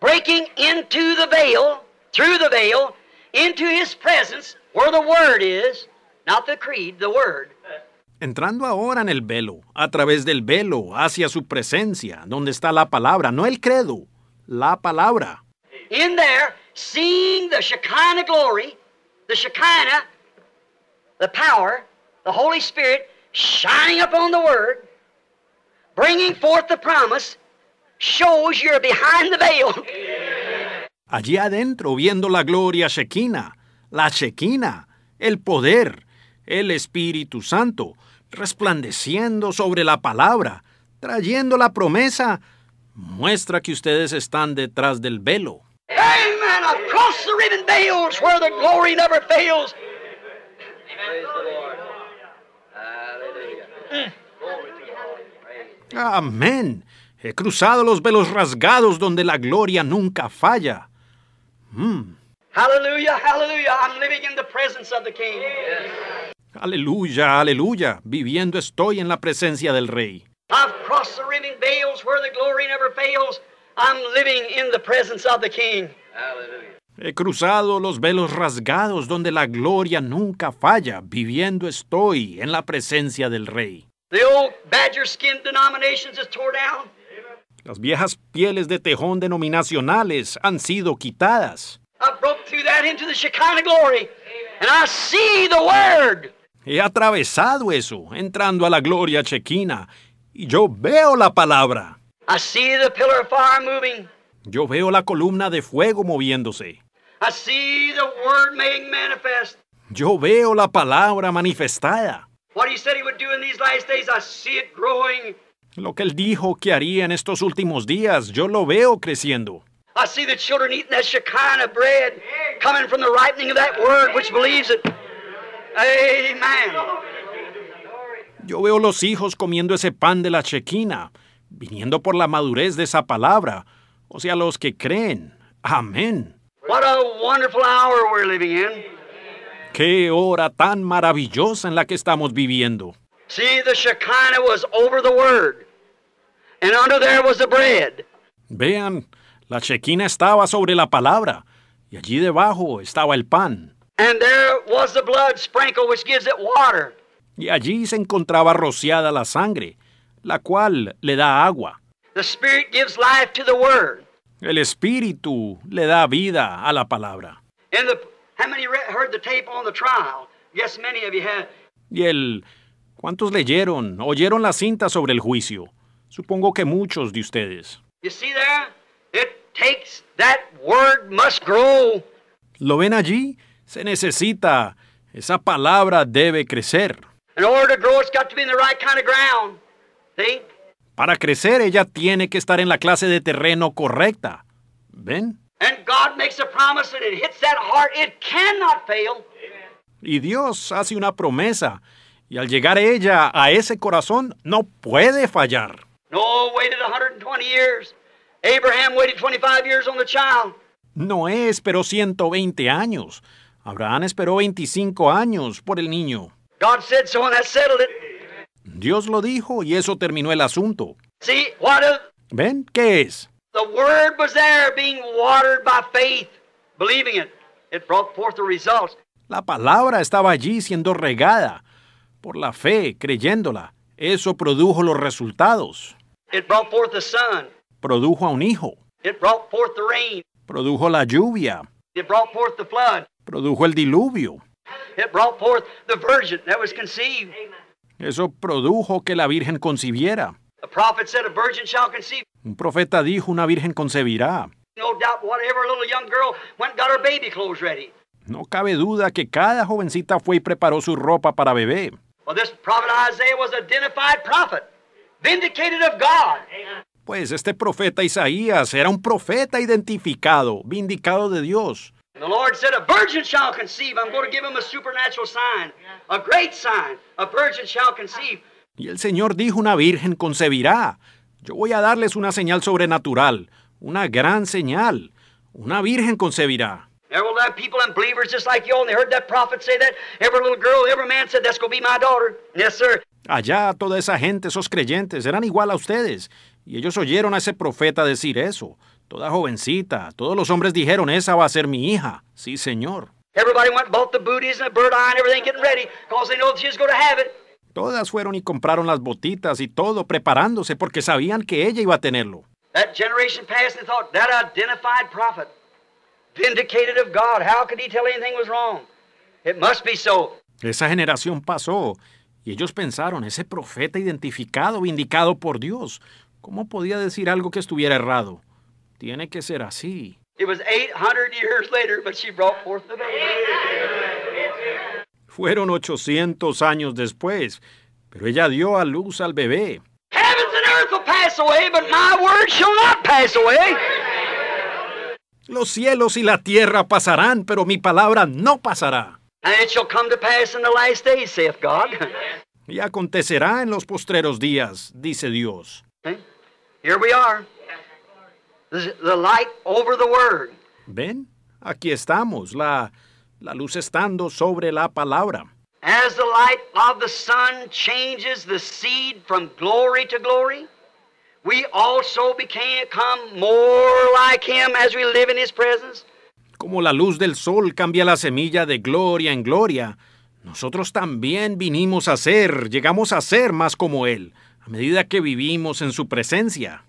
breaking into the veil, through the veil, into his presence where the word is, not the creed, the word. Entrando ahora en el velo, a través del velo, hacia su presencia, donde está la palabra, no el credo, la palabra. In there, seeing the Shekinah glory, the Shekinah, the power, the Holy Spirit shining upon the Word, bringing forth the promise, Allí adentro viendo la gloria shekina, la shekina, el poder, el Espíritu Santo, resplandeciendo sobre la palabra, trayendo la promesa, muestra que ustedes están detrás del velo. Amen. Amén. He cruzado los velos rasgados donde la gloria nunca falla. Mm. Aleluya, hallelujah. I'm living in the presence of the King. Yeah. Aleluya, aleluya. Viviendo estoy en la presencia del Rey. I've crossed the rimming veils where the glory never fails. I'm living in the presence of the King. Hallelujah. He cruzado los velos rasgados donde la gloria nunca falla. Viviendo estoy en la presencia del Rey. The old badger skin denominations is tore down. Las viejas pieles de tejón denominacionales han sido quitadas. He atravesado eso, entrando a la gloria chequina, y yo veo la palabra. Yo veo la columna de fuego moviéndose. Yo veo la palabra manifestada. Lo que él dijo que haría en estos últimos días, yo lo veo creciendo. Yo veo los hijos comiendo ese pan de la chequina, viniendo por la madurez de esa palabra, o sea, los que creen. Amén. Qué hora tan maravillosa en la que estamos viviendo. the Shekinah was over the word. Vean, la chequina estaba sobre la palabra, y allí debajo estaba el pan. Y allí se encontraba rociada la sangre, la cual le da agua. El Espíritu le da vida a la palabra. Y el, ¿cuántos leyeron, oyeron la cinta sobre el juicio? Supongo que muchos de ustedes. ¿Lo ven allí? Se necesita. Esa palabra debe crecer. Para crecer, ella tiene que estar en la clase de terreno correcta. ¿Ven? Y Dios hace una promesa, y al llegar ella a ese corazón no puede fallar no waited waited years years abraham on the child Noé esperó 120 años. Abraham esperó 25 años por el niño. God said so and that settled it. Dios lo dijo y eso terminó el asunto. sí what a, ¿Ven qué es? The word was there being watered by faith, believing it. It brought forth the results. La palabra estaba allí siendo regada por la fe, creyéndola. Eso produjo los resultados. Produjo a un hijo. Produjo la lluvia. Produjo el diluvio. Eso produjo que la virgen concibiera. Un profeta dijo una virgen concebirá. No cabe duda que cada jovencita fue y preparó su ropa para bebé this prophet prophet, Isaiah was identified vindicated of God. Pues este profeta Isaías era un profeta identificado, vindicado de Dios. The Lord said, A virgin shall conceive. I'm going to give him a supernatural sign, a great sign. A virgin shall conceive. Y el Señor dijo, Una virgen concebirá. Yo voy a darles una señal sobrenatural, una gran señal. Una virgen concebirá. There will have people and believers just like you, and they heard that prophet say that. Every little girl, every man said, that's going to be my daughter. Yes, sir. Allá toda esa gente, esos creyentes, eran igual a ustedes. Y ellos oyeron a ese profeta decir eso. Toda jovencita, todos los hombres dijeron, esa va a ser mi hija. Sí, señor. Everybody went bought the booties and the bird eye and everything getting ready, because they know she's going to have it. Todas fueron y compraron las botitas y todo, preparándose porque sabían que ella iba a tenerlo. That generation passed and thought that identified prophet vindicated of God. How could he tell anything was wrong? It must be so. Esa generación pasó y ellos pensaron, ese profeta identificado, vindicado por Dios, ¿cómo podía decir algo que estuviera errado? Tiene que ser así. Fueron 800 años después, pero ella dio a luz al bebé. Heavens and earth will pass away, but my word shall not pass away. Los cielos y la tierra pasarán, pero mi palabra no pasará. Y acontecerá en los postreros días, dice Dios. Ven, aquí estamos, la, la luz estando sobre la palabra. As the light of the sun changes seed from glory to como la luz del sol cambia la semilla de gloria en gloria, nosotros también vinimos a ser, llegamos a ser más como Él, a medida que vivimos en su presencia.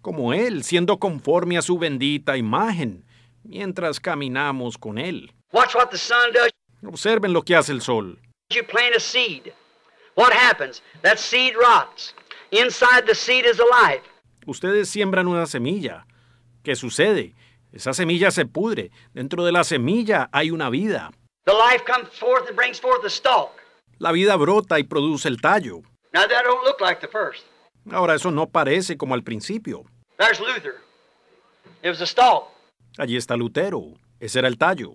Como Él, siendo conforme a su bendita imagen, mientras caminamos con Él. Watch what the sun does. Observen lo que hace el sol. Ustedes siembran una semilla. ¿Qué sucede? Esa semilla se pudre. Dentro de la semilla hay una vida. La vida brota y produce el tallo. Ahora eso no parece como al principio. Allí está Lutero. Ese era el tallo.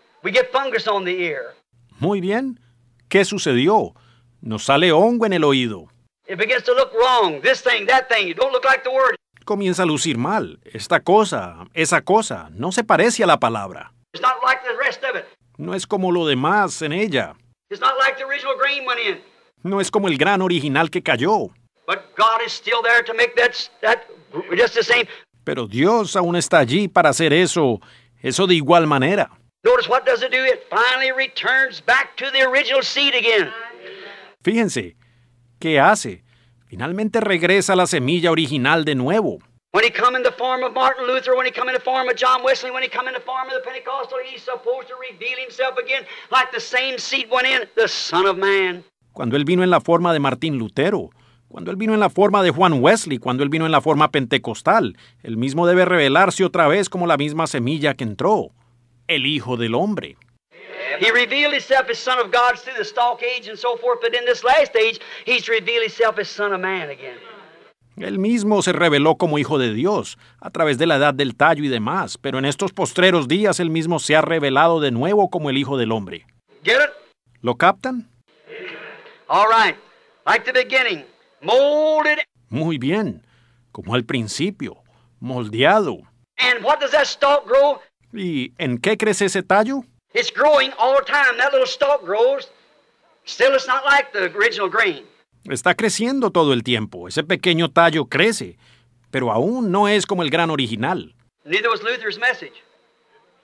Muy bien. ¿Qué sucedió? Nos sale hongo en el oído. Comienza a lucir mal. Esta cosa, esa cosa, no se parece a la palabra. No es como lo demás en ella. No es como el gran original que cayó. Pero Dios aún está allí para hacer eso, eso de igual manera. Notice what does it do? It finally returns back to the original seed again. Fíjense, ¿qué hace? Finalmente regresa a la semilla original de nuevo. When he come in the form of Martin Luther, when he come in the form of John Wesley, when he come in the form of the Pentecostal, he's supposed to reveal himself again like the same seed went in, the Son of Man. Cuando él vino en la forma de Martín Lutero, cuando él vino en la forma de Juan Wesley, cuando él vino en la forma pentecostal, él mismo debe revelarse otra vez como la misma semilla que entró el Hijo del Hombre. Él mismo se reveló como hijo de Dios, a través de la edad del tallo y demás, pero en estos postreros días él mismo se ha revelado de nuevo como el hijo del hombre. ¿Lo captan? Muy bien, como al principio, moldeado. And what does that stalk grow? ¿Y en qué crece ese tallo? It's growing all the time. That little stalk grows. Still, it's not like the original grain. Está creciendo todo el tiempo. Ese pequeño tallo crece, pero aún no es como el gran original. Neither was Luther's message.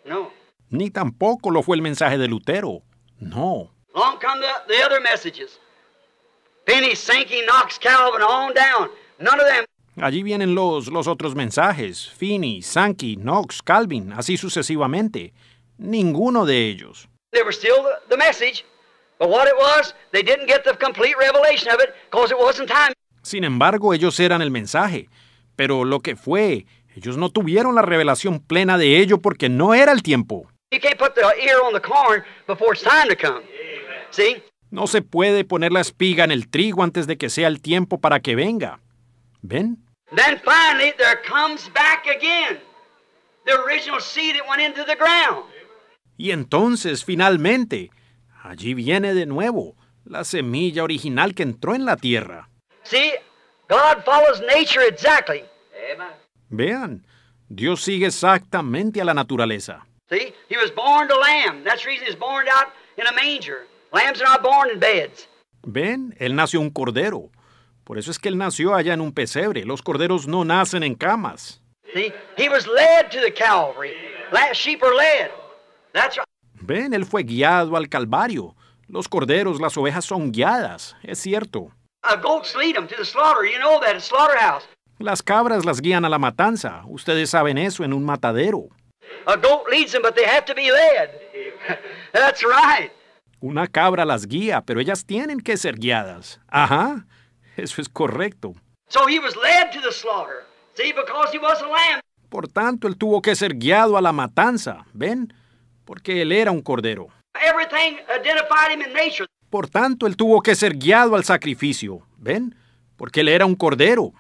No. Ni tampoco lo fue el mensaje de Lutero. No. Long come the, the other messages. Penny, Sankey, Knox, Calvin, on down. None of them Allí vienen los, los otros mensajes, Finney, Sankey, Knox, Calvin, así sucesivamente. Ninguno de ellos. Sin embargo, ellos eran el mensaje, pero lo que fue, ellos no tuvieron la revelación plena de ello porque no era el tiempo. No se puede poner la espiga en el trigo antes de que sea el tiempo para que venga. ¿Ven? Then finally, there comes back again the original seed that went into the ground. Y entonces, finalmente, allí viene de nuevo la semilla original que entró en la tierra. See, God follows nature exactly. Amen. Vean, Dios sigue exactamente a la naturaleza. See, he was born to lamb. That's the reason he was born out in a manger. Lambs are not born in beds. Ven, él nació un cordero. Por eso es que él nació allá en un pesebre. Los corderos no nacen en camas. Ven, él fue guiado al Calvario. Los corderos, las ovejas son guiadas, es cierto. Em las cabras las guían a la matanza. Ustedes saben eso en un matadero. Una cabra las guía, pero ellas tienen que ser guiadas. Ajá. Eso es correcto. Por tanto, él tuvo que ser guiado a la matanza, ¿ven? Porque él era un cordero. Por tanto, él tuvo que ser guiado al sacrificio, ¿ven? Porque él era un cordero.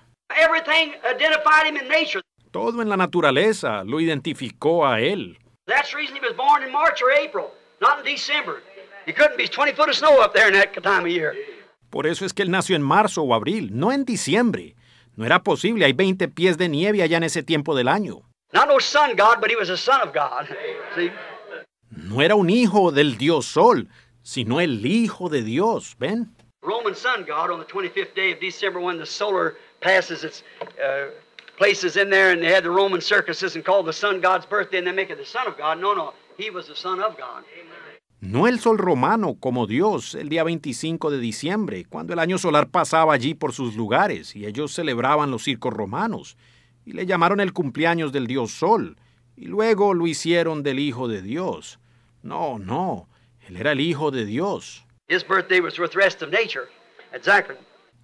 Todo en la naturaleza lo identificó a él. He couldn't be 20 foot of snow up there in that time of year. Por eso es que él nació en marzo o abril, no en diciembre. No era posible, hay 20 pies de nieve allá en ese tiempo del año. No era un hijo del dios Sol, sino el hijo de Dios, ¿ven? Roman sun god on the 25th day of December when the solar passes its uh, places in there and they had the Roman circuses and called the sun god's birthday and they make it the son of God. No, no, he was the son of God no el sol romano como Dios el día 25 de diciembre, cuando el año solar pasaba allí por sus lugares y ellos celebraban los circos romanos y le llamaron el cumpleaños del Dios Sol y luego lo hicieron del Hijo de Dios. No, no, él era el Hijo de Dios.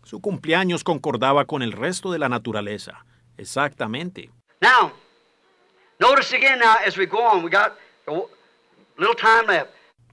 Su cumpleaños concordaba con el resto de la naturaleza. Exactamente. Now, notice again now as we go on, we got little time left.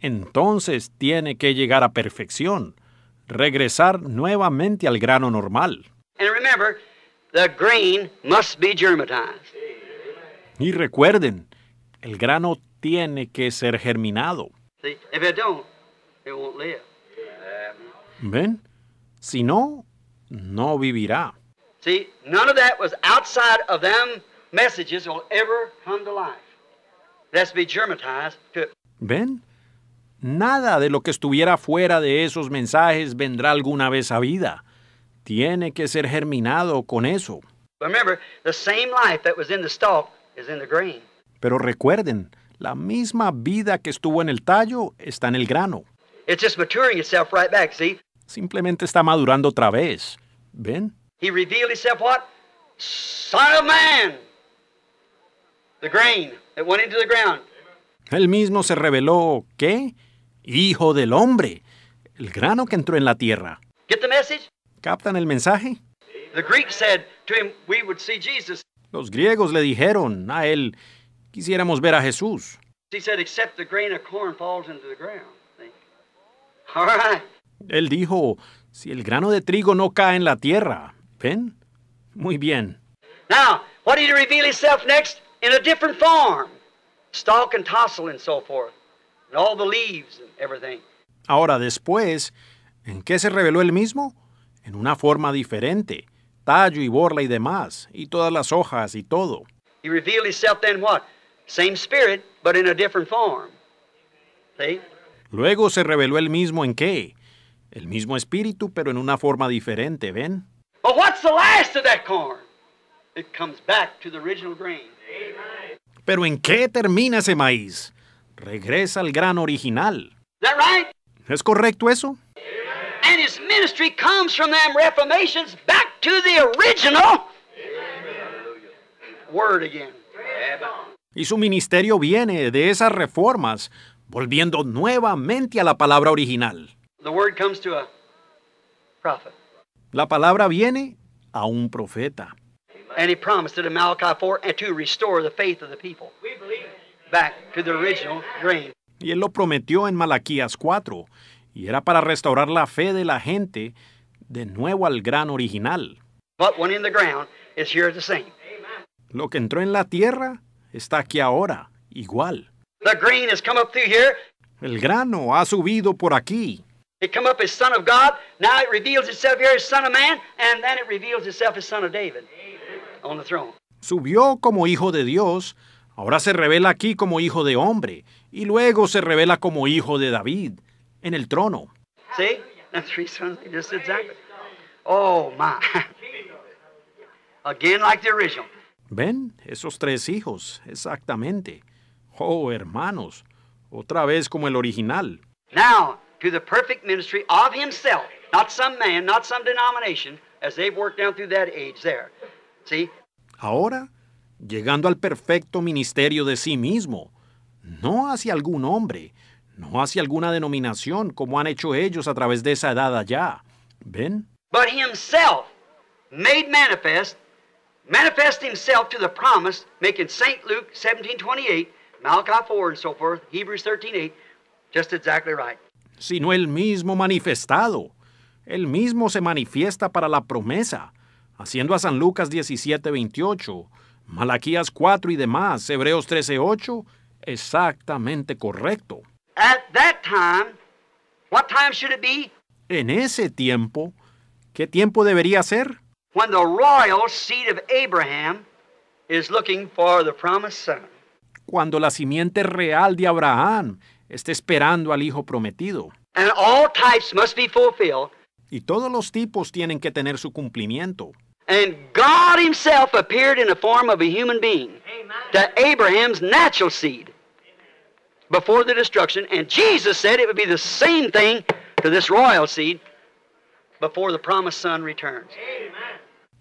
entonces tiene que llegar a perfección, regresar nuevamente al grano normal. y recuerden, el grano tiene que ser germinado. ¿Ven? Si no, no vivirá. ¿Ven? Nada de lo que estuviera fuera de esos mensajes vendrá alguna vez a vida. Tiene que ser germinado con eso. Pero recuerden, la misma vida que estuvo en el tallo está en el grano. Simplemente está madurando otra vez. ¿Ven? He Él mismo se reveló, ¿qué? Hijo del hombre, el grano que entró en la tierra. Get the message? ¿Captan el mensaje? The Greeks said to him, we would see Jesus. Los griegos le dijeron a él, quisiéramos ver a Jesús. He said, except the grain of corn falls into the ground. All right. Él dijo, si el grano de trigo no cae en la tierra, ¿ven? Muy bien. Now, what did he reveal himself next? In a different form. Stalk and tossle and so forth. Ahora después, ¿en qué se reveló el mismo? En una forma diferente, tallo y borla y demás, y todas las hojas y todo. Luego se reveló el mismo en qué? El mismo espíritu, pero en una forma diferente, ¿ven? But what's the last of that Pero ¿en qué termina ese maíz? regresa al gran original. Right? ¿Es correcto eso? And his ministry comes from them reformations back to the original word again. Y su ministerio viene de esas reformas, volviendo nuevamente a la palabra original. The word comes to a prophet. La palabra viene a un profeta. And he promised it in Malachi 4 and to restore the faith of the people. We believe back to the original dream. Y él lo prometió en Malaquías 4, y era para restaurar la fe de la gente de nuevo al gran original. What went in the ground is here the same. Lo que entró en la tierra está aquí ahora, igual. The grain has come up through here. El grano ha subido por aquí. It come up as Son of God. Now it reveals itself here as Son of Man, and then it reveals itself as Son of David on the throne. Subió como hijo de Dios, Ahora se revela aquí como hijo de hombre y luego se revela como hijo de David en el trono. Oh my. Again like the original. Ven, esos tres hijos, exactamente. Oh, hermanos, otra vez como el original. Now, to the perfect ministry of himself, not some man, not some denomination, as they've worked down through that age there. See? Ahora llegando al perfecto ministerio de sí mismo, no hacia algún hombre, no hacia alguna denominación, como han hecho ellos a través de esa edad allá. ¿Ven? But himself made manifest, manifest himself to the promise, making St. Luke 17:28, Malachi 4 and so forth, Hebrews 13:8, just exactly right. Sino el mismo manifestado. el mismo se manifiesta para la promesa, haciendo a San Lucas 17:28 Malaquías 4 y demás, Hebreos 13:8, exactamente correcto. En ese tiempo, ¿qué tiempo debería ser? Cuando la simiente real de Abraham está esperando al hijo prometido. Y todos los tipos tienen que tener su cumplimiento. And God Himself appeared in the form of a human being Amen. to Abraham's natural seed before the destruction. And Jesus said it would be the same thing to this royal seed before the promised son returns. Amen.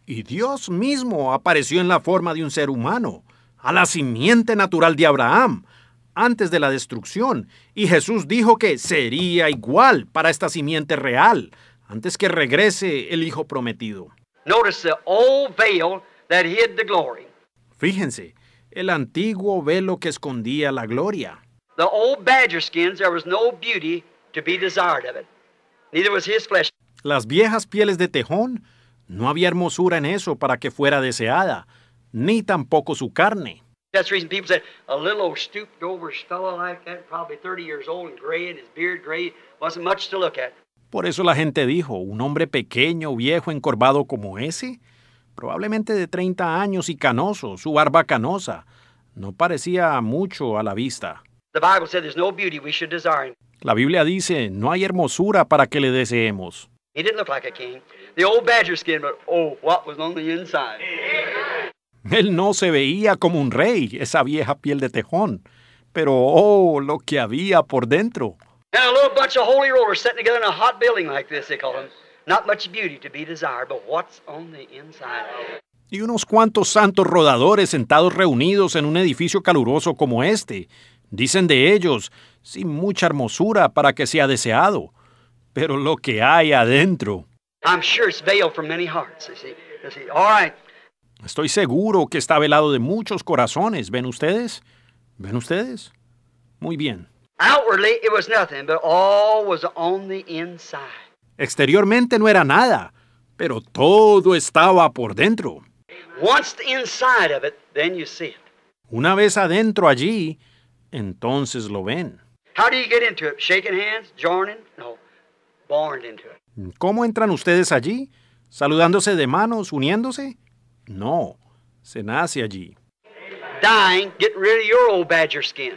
Y Dios mismo apareció en la forma de un ser humano, a la simiente natural de Abraham, antes de la destrucción. Y Jesús dijo que sería igual para esta simiente real, antes que regrese el Hijo prometido. Notice the old veil that hid the glory. Fíjense, el antiguo velo que escondía la gloria. The old badger skins, there was no beauty to be desired of it. Neither was his flesh. Las viejas pieles de tejón, no había hermosura en eso para que fuera deseada, ni tampoco su carne. That's the reason people said a little old stooped over fellow like that, probably 30 years old and gray and his beard gray, wasn't much to look at. Por eso la gente dijo, un hombre pequeño, viejo, encorvado como ese, probablemente de 30 años y canoso, su barba canosa, no parecía mucho a la vista. La Biblia dice, no hay hermosura para que le deseemos. Él no se veía como un rey, esa vieja piel de tejón, pero oh, lo que había por dentro. Y unos cuantos santos rodadores sentados reunidos en un edificio caluroso como este. Dicen de ellos, sin mucha hermosura para que sea deseado, pero lo que hay adentro. Estoy seguro que está velado de muchos corazones. ¿Ven ustedes? ¿Ven ustedes? Muy bien. Outwardly it was nothing, but all was on inside. Exteriormente no era nada, pero todo estaba por dentro. Once inside of it, then you see it. Una vez adentro allí, entonces lo ven. How do you get into it? Shaking hands, joining? No, born into it. ¿Cómo entran ustedes allí? ¿Saludándose de manos, uniéndose? No, se nace allí. Dying, get rid of your old badger skin.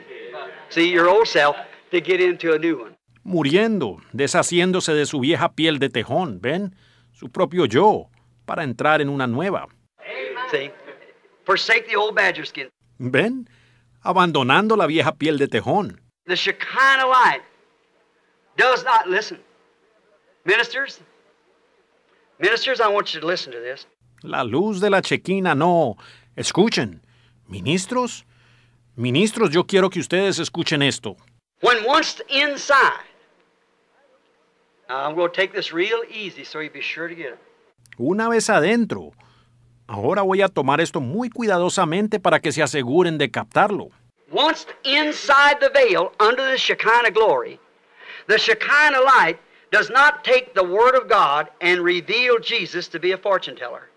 Muriendo, deshaciéndose de su vieja piel de tejón, ¿ven? Su propio yo, para entrar en una nueva. ¿Ven? Abandonando la vieja piel de tejón. does not listen. Ministers, ministers, I want you La luz de la chequina no. Escuchen, ministros, Ministros, yo quiero que ustedes escuchen esto. When once inside, I'm going to take this real easy so you be sure to get it. Una vez adentro, ahora voy a tomar esto muy cuidadosamente para que se aseguren de captarlo. Once inside the veil, under the Shekinah glory, the Shekinah light does not take the Word of God and reveal Jesus to be a fortune teller.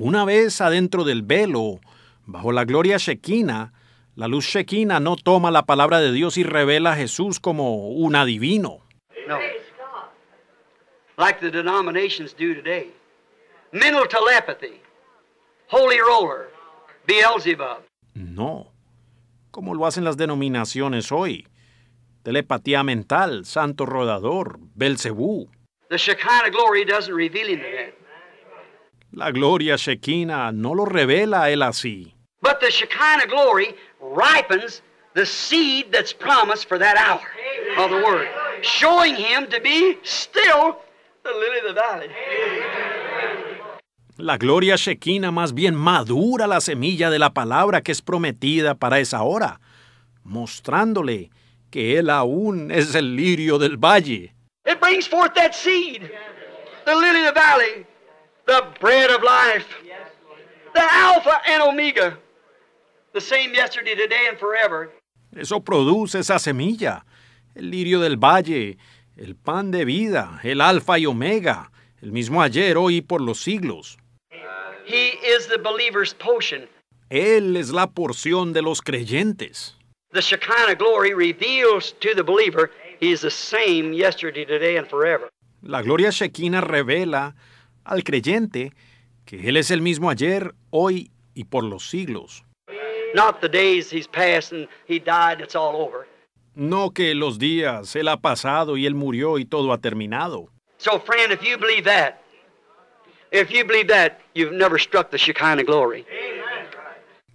Una vez adentro del velo, Bajo la gloria Shekina, la luz Shekina no toma la palabra de Dios y revela a Jesús como un adivino. No. Like the denominations do today. Mental telepathy, holy roller, No. Como lo hacen las denominaciones hoy. Telepatía mental, santo rodador, Belcebú. La gloria Shekina no lo revela a él así. But the Shekinah glory ripens the seed that's promised for that hour of the Word, showing him to be still the lily of the valley. La gloria Shekinah más bien madura la semilla de la palabra que es prometida para esa hora, mostrándole que él aún es el lirio del valle. It brings forth that seed, the lily of the valley, the bread of life, the alpha and omega. Eso produce esa semilla, el lirio del valle, el pan de vida, el alfa y omega, el mismo ayer, hoy y por los siglos. He is the believer's Él es la porción de los creyentes. The Shekinah glory reveals to the believer he is the same yesterday, today and forever. La gloria Shekinah revela al creyente que él es el mismo ayer, hoy y por los siglos. No que los días, él ha pasado y él murió y todo ha terminado. So friend, if you believe that, if you believe that, you've never struck the Shekinah glory.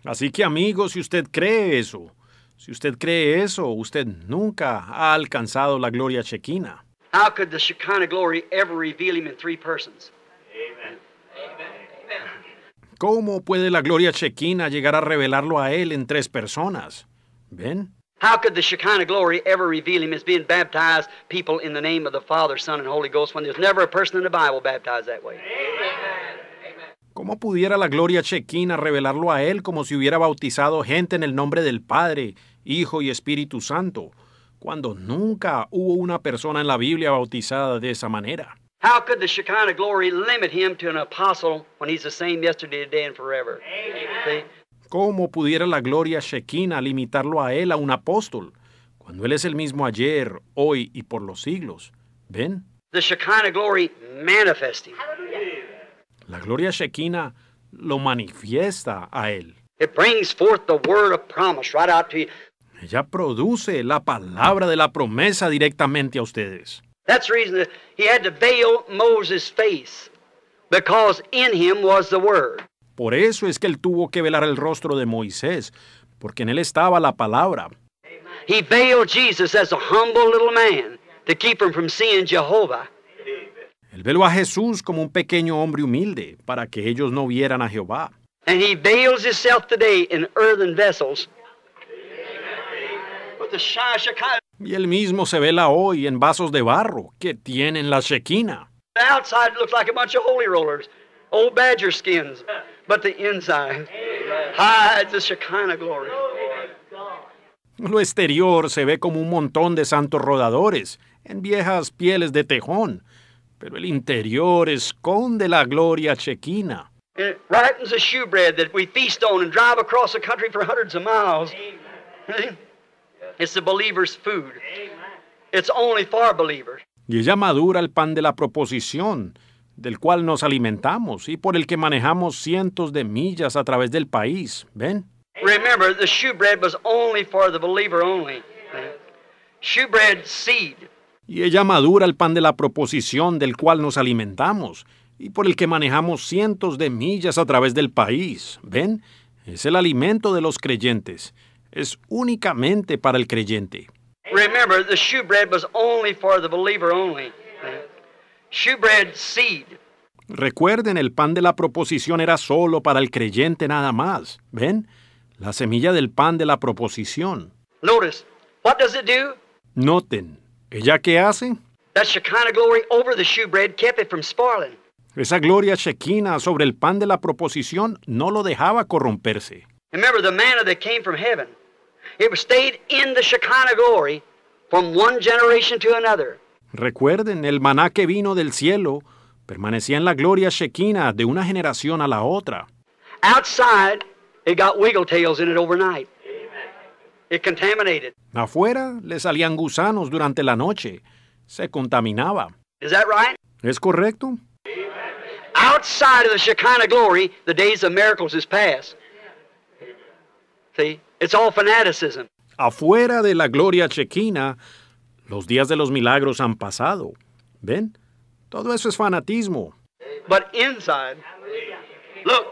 Así que amigo, si usted cree eso, si usted cree eso, usted nunca ha alcanzado la gloria Shekinah. How could the Shekinah glory ever reveal him in three persons? Amen. Amen. ¿Cómo puede la gloria chequina llegar a revelarlo a él en tres personas? ¿Ven? How could the glory ever reveal him as being baptized people in the name of the Father, Son, and Holy Ghost when there's never a person in the Bible baptized that way? ¿Cómo pudiera la gloria chequina revelarlo a él como si hubiera bautizado gente en el nombre del Padre, Hijo y Espíritu Santo, cuando nunca hubo una persona en la Biblia bautizada de esa manera? How could the Shekinah glory limit him to an apostle when he's the same yesterday, today, and forever? ¿Cómo pudiera la gloria Shekinah limitarlo a él, a un apóstol, cuando él es el mismo ayer, hoy y por los siglos? ¿Ven? The Shekinah glory manifesting. La gloria Shekinah lo manifiesta a él. It brings forth the word of promise right out to you. Ella produce la palabra de la promesa directamente a ustedes. That's the reason that he had to veil Moses' face, because in him was the word. Por eso es que él tuvo que velar el rostro de Moisés, porque en él estaba la palabra. He veiled Jesus as a humble little man to keep him from seeing Jehovah. Él veló a Jesús como un pequeño hombre humilde para que ellos no vieran a Jehová. And he veils himself today in earthen vessels y el mismo se vela hoy en vasos de barro que tienen la Shekina. Lo exterior se ve como un montón de santos rodadores en viejas pieles de tejón, pero el interior esconde la gloria chequina. miles. It's the believer's food. It's only for believers. Y ella madura el pan de la proposición, del cual nos alimentamos y por el que manejamos cientos de millas a través del país. ¿Ven? Remember, the was only for the believer only. seed. Y ella madura el pan de la proposición del cual nos alimentamos y por el que manejamos cientos de millas a través del país. ¿Ven? Es el alimento de los creyentes es únicamente para el creyente. Recuerden, el pan de la proposición era solo para el creyente nada más. ¿Ven? La semilla del pan de la proposición. what does Noten, ¿ella qué hace? Esa gloria Shekinah sobre el pan de la proposición no lo dejaba corromperse. Remember the manna that came from heaven. It stayed in the Shekinah glory from one generation to another. Recuerden, el maná que vino del cielo permanecía en la gloria Shekinah de una generación a la otra. Outside, it got wiggle tails in it overnight. It contaminated. Afuera le salían gusanos durante la noche. Se contaminaba. Is that right? ¿Es correcto? Outside of the Shekinah glory, the days of miracles is past. It's all fanaticism. Afuera de la gloria chequina, los días de los milagros han pasado. ¿Ven? Todo eso es fanatismo. But inside, look,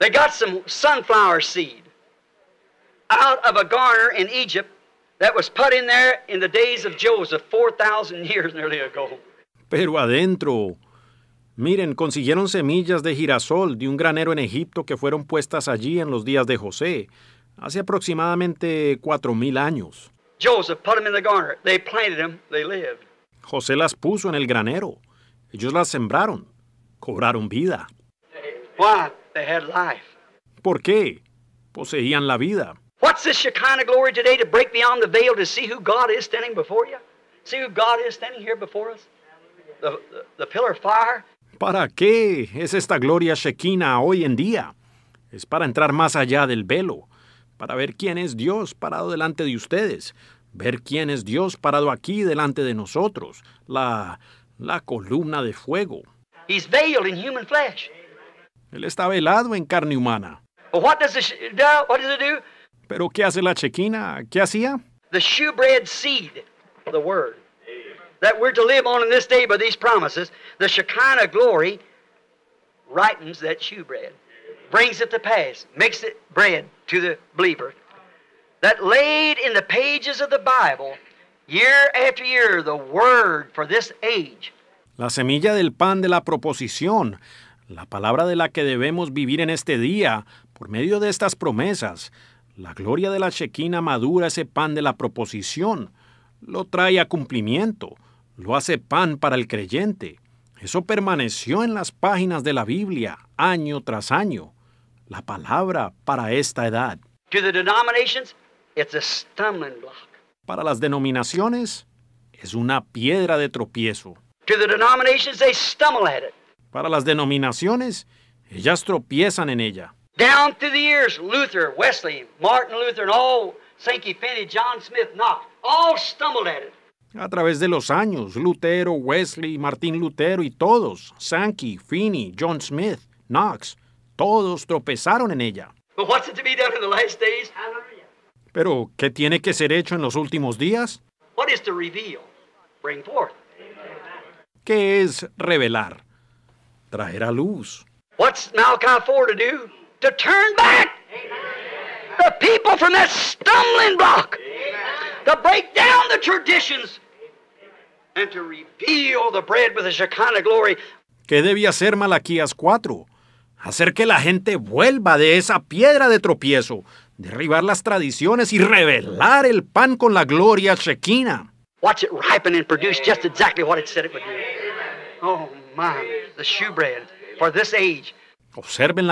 they got some sunflower seed out of a garner in Egypt that was put in there in the days of Joseph 4,000 years nearly ago. Pero adentro, Miren, consiguieron semillas de girasol de un granero en Egipto que fueron puestas allí en los días de José, hace aproximadamente 4000 años. José las puso en el granero. Ellos las sembraron. Cobraron vida. ¿Por qué? Poseían la vida. What's this Shekinah glory today to break beyond the veil to see who God is standing before you? See who God is standing here before us? The, the, the pillar of fire ¿Para qué es esta gloria Shekina hoy en día? Es para entrar más allá del velo, para ver quién es Dios parado delante de ustedes, ver quién es Dios parado aquí delante de nosotros, la, la columna de fuego. Él está velado en carne humana. Pero ¿qué hace la chequina? ¿Qué hacía? The seed, that we're to live on in this day by these promises, the Shekinah glory rightens that shewbread, brings it to pass, makes it bread to the believer. That laid in the pages of the Bible, year after year, the word for this age. La semilla del pan de la proposición, la palabra de la que debemos vivir en este día, por medio de estas promesas. La gloria de la Shequina madura ese pan de la proposición, lo trae a cumplimiento lo hace pan para el creyente. Eso permaneció en las páginas de la Biblia año tras año. La palabra para esta edad. Para las denominaciones, es una piedra de tropiezo. To the denominations, they stumble at it. Para las denominaciones, ellas tropiezan en ella. Down through the years, Luther, Wesley, Martin Luther, and all Sankey Finney, John Smith, Knox, all stumbled at it a través de los años, Lutero, Wesley, Martín Lutero y todos, Sankey, Finney, John Smith, Knox, todos tropezaron en ella. Pero, ¿qué tiene que ser hecho en los últimos días? ¿Qué es revelar? Traer a luz. Malachi 4 the people from that stumbling block to break down the traditions and to reveal the bread with the Shekinah glory. ¿Qué debía hacer Malaquías 4? Hacer que la gente vuelva de esa piedra de tropiezo, derribar las tradiciones y revelar el pan con la gloria Shekinah. Watch it and produce just exactly what it said it would Oh my, the for this age.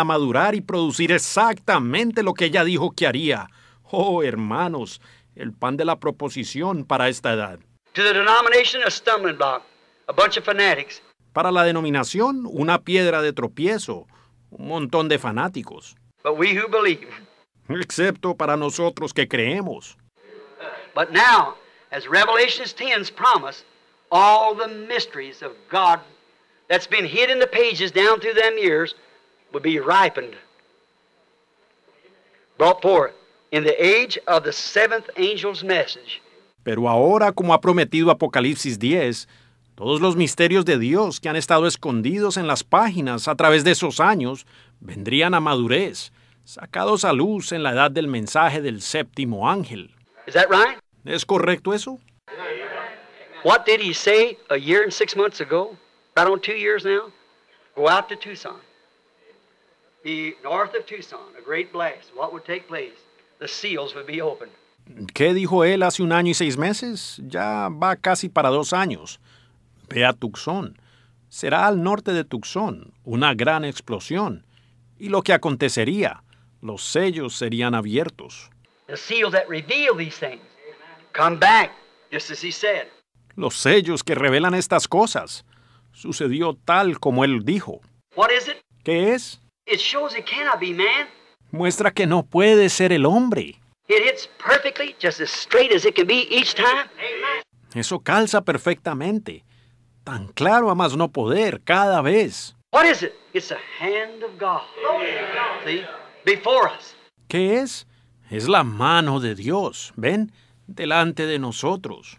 madurar y producir exactamente lo que ella dijo que haría. Oh, hermanos, el pan de la proposición para esta edad. Para la denominación, una piedra de tropiezo, un montón de fanáticos. But we who believe. Excepto para nosotros que creemos. But now, as Revelations 10's promise, all the mysteries of God that's been hid in the pages down through them years will be ripened, brought forth in the age of the seventh angel's message. Pero ahora, como ha prometido Apocalipsis 10, todos los misterios de Dios que han estado escondidos en las páginas a través de esos años vendrían a madurez, sacados a luz en la edad del mensaje del séptimo ángel. Is that right? ¿Es correcto eso? What did he say a year and six months ago? Right on two years now. Go out to Tucson. Be north of Tucson, a great blast. What would take place? ¿Qué dijo él hace un año y seis meses? Ya va casi para dos años. Ve a Tucson. Será al norte de Tucson una gran explosión. Y lo que acontecería, los sellos serían abiertos. Los sellos que revelan estas cosas. Sucedió tal como él dijo. ¿Qué es? It shows it cannot be man muestra que no puede ser el hombre. Eso calza perfectamente. Tan claro a más no poder cada vez. ¿Qué es? Es la mano de Dios, ¿ven? Delante de nosotros.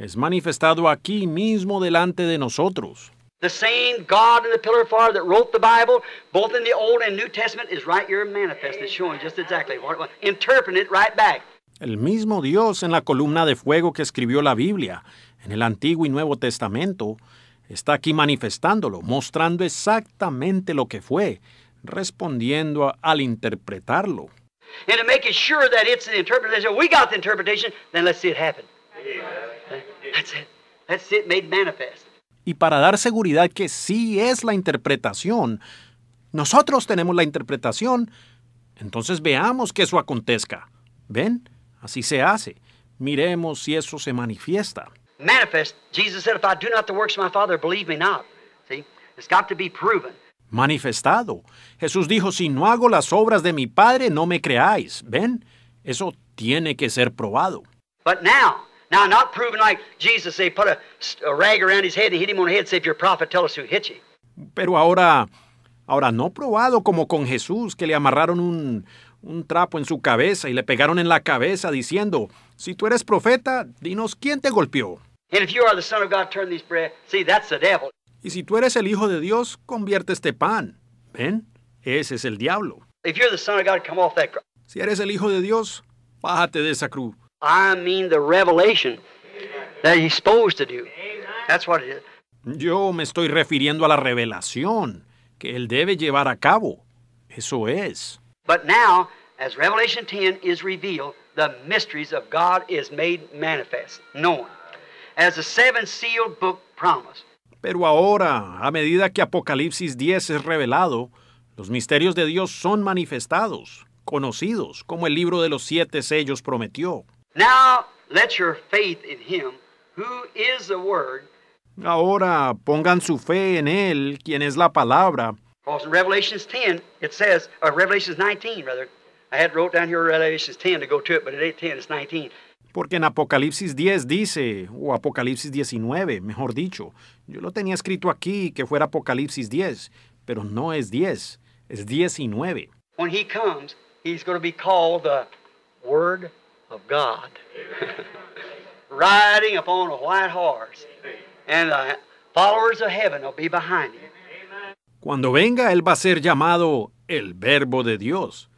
es manifestado aquí mismo delante de nosotros. The same God in the pillar of fire that wrote the Bible, both in the Old and New Testament, is right here showing just exactly what it right back. El mismo Dios en la columna de fuego que escribió la Biblia, en el Antiguo y Nuevo Testamento, está aquí manifestándolo, mostrando exactamente lo que fue, respondiendo al interpretarlo. And to make it sure that it's an interpretation, we got the interpretation, then let's see it happen. Y para dar seguridad que sí es la interpretación, nosotros tenemos la interpretación, entonces veamos que eso acontezca. ¿Ven? Así se hace. Miremos si eso se manifiesta. Jesus said, if do not the works of my Father, believe me not. It's got to be proven. Manifestado. Jesús dijo, si no hago las obras de mi Padre, no me creáis. ¿Ven? Eso tiene que ser probado. But now, pero ahora, ahora no probado como con Jesús, que le amarraron un, un trapo en su cabeza y le pegaron en la cabeza diciendo, si tú eres profeta, dinos quién te golpeó. Y si tú eres el Hijo de Dios, convierte este pan. ¿Ven? Ese es el diablo. Si eres el Hijo de Dios, bájate de esa cruz. Yo me estoy refiriendo a la revelación que él debe llevar a cabo. Eso es. Pero ahora, a medida que Apocalipsis 10 es revelado, los misterios de Dios son manifestados, conocidos, como el libro de los siete sellos prometió. Now let your faith in him who is the word. Ahora pongan su fe en él, quien es la palabra. Because in Revelations 10 it says, or Revelations 19 rather. I had wrote down here Revelations 10 to go to it, but it ain't 10, it's 19. Porque en Apocalipsis 10 dice, o Apocalipsis 19, mejor dicho, yo lo tenía escrito aquí que fuera Apocalipsis 10, pero no es 10, es 19. When he comes, he's going to be called the Word of God. Riding upon a white horse. And the followers of heaven will be behind him. Cuando venga, él va a ser llamado el Verbo de Dios,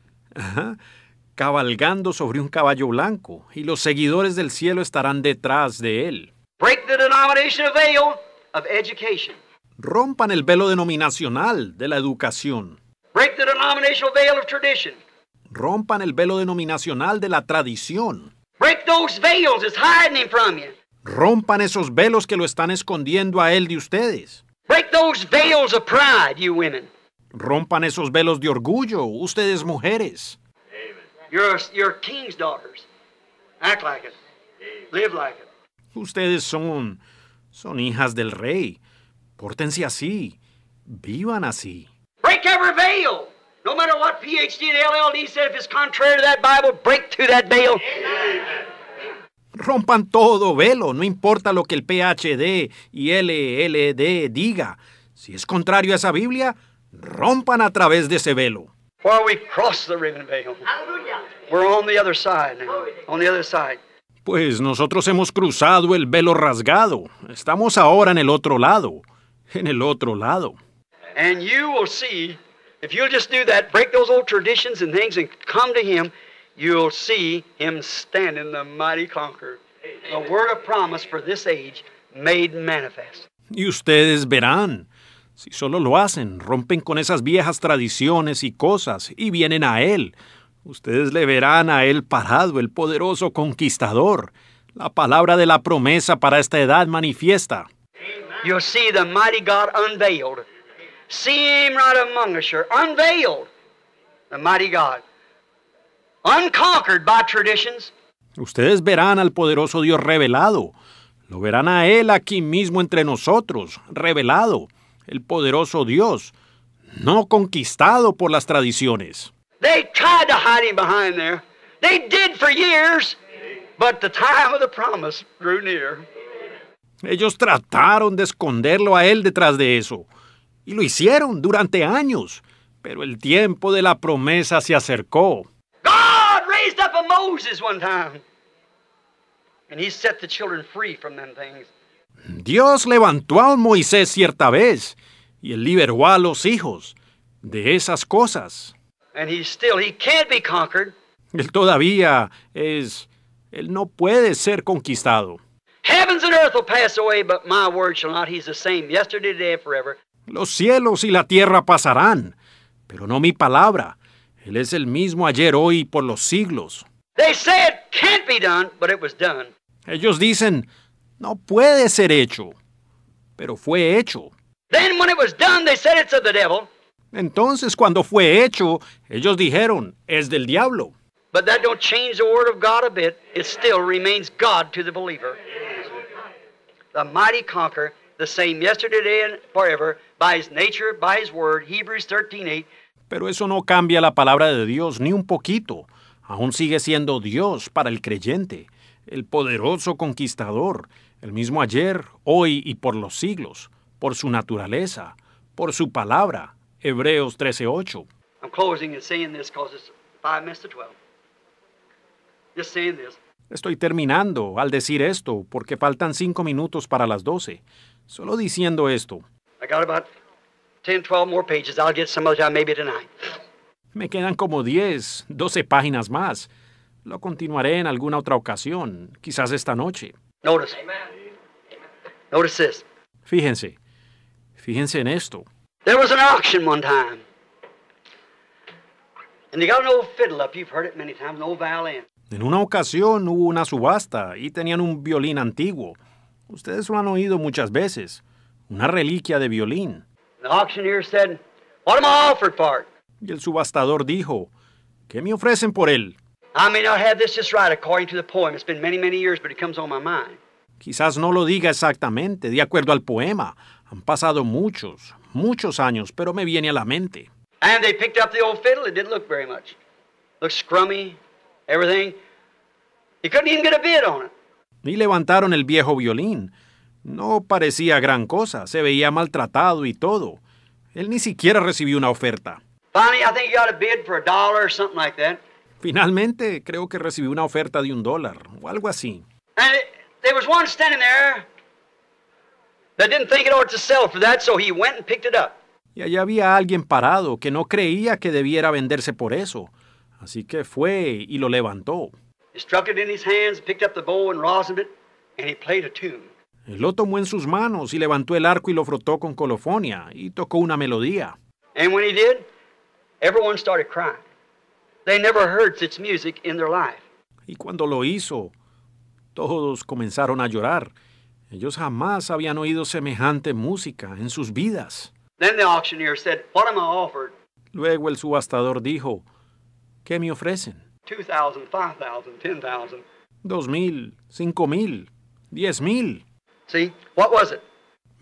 cabalgando sobre un caballo blanco, y los seguidores del cielo estarán detrás de él. Rompan el velo denominacional de la educación. Rompan el velo denominacional de la educación. Break the denominational veil of tradition. Rompan el velo denominacional de la tradición. Rompan esos velos que lo están escondiendo a él de ustedes. Rompan esos velos de orgullo, ustedes mujeres. Ustedes son son hijas del rey. Pórtense así. Vivan así. No matter what PhD the LLD said, if it's contrary to that Bible, break through that veil. Rompan todo velo, no importa lo que el PhD y LLD diga. Si es contrario a esa Biblia, rompan a través de ese velo. Pues nosotros hemos cruzado el velo rasgado. Estamos ahora en el otro lado. En el otro lado. And you will see If you'll just do that, break those old traditions and things and come to Him, you'll see Him standing the mighty conqueror. The word of promise for this age made manifest. Y ustedes verán. Si solo lo hacen, rompen con esas viejas tradiciones y cosas y vienen a Él. Ustedes le verán a Él parado, el poderoso conquistador. La palabra de la promesa para esta edad manifiesta. You'll see the mighty God unveiled. See Him right among us, here, Unveiled, the mighty God. Unconquered by traditions. Ustedes verán al poderoso Dios revelado. Lo verán a Él aquí mismo entre nosotros, revelado. El poderoso Dios, no conquistado por las tradiciones. They tried to hide him behind there. They did for years, but the time of the promise drew near. Ellos trataron de esconderlo a él detrás de eso, y lo hicieron durante años, pero el tiempo de la promesa se acercó. God raised up a Moses one time. And he set the children free from them things. Dios levantó a un Moisés cierta vez y él liberó a los hijos de esas cosas. And he still, he can't be conquered. Él todavía es, él no puede ser conquistado. Heavens and earth will pass away, but my word shall not. He's the same yesterday, today, forever. Los cielos y la tierra pasarán, pero no mi palabra. Él es el mismo ayer, hoy y por los siglos. Ellos dicen, no puede ser hecho, pero fue hecho. Entonces cuando fue hecho, ellos dijeron, es del diablo. The mighty pero eso no cambia la palabra de Dios ni un poquito. Aún sigue siendo Dios para el creyente, el poderoso conquistador, el mismo ayer, hoy y por los siglos, por su naturaleza, por su palabra. Hebreos 13:8. I'm Estoy terminando al decir esto porque faltan cinco minutos para las doce solo diciendo esto. Me quedan como 10, 12 páginas más. Lo continuaré en alguna otra ocasión, quizás esta noche. Fíjense. Fíjense en esto. En una ocasión hubo una subasta y tenían un violín antiguo. Ustedes lo han oído muchas veces. Una reliquia de violín. Y el subastador dijo, ¿qué me ofrecen por él? Quizás no lo diga exactamente, de acuerdo al poema. Han pasado muchos, muchos años, pero me viene a la mente. Y they picked up the old fiddle. It didn't look very much. looked scrummy, everything. You couldn't even get a bid on it y levantaron el viejo violín. No parecía gran cosa, se veía maltratado y todo. Él ni siquiera recibió una oferta. Finalmente, creo que recibió una oferta de un dólar o algo así. Y allá había alguien parado que no creía que debiera venderse por eso, así que fue y lo levantó. Lo tomó en sus manos y levantó el arco y lo frotó con colofonia y tocó una melodía. And when he did, everyone started crying. They never heard such music in their life. Y cuando lo hizo, todos comenzaron a llorar. Ellos jamás habían oído semejante música en sus vidas. Then the auctioneer said, What am I offered? Luego el subastador dijo, ¿qué me ofrecen? 2,000, 5,000, 10,000. 2,000, 5,000, 10,000. See, what was it?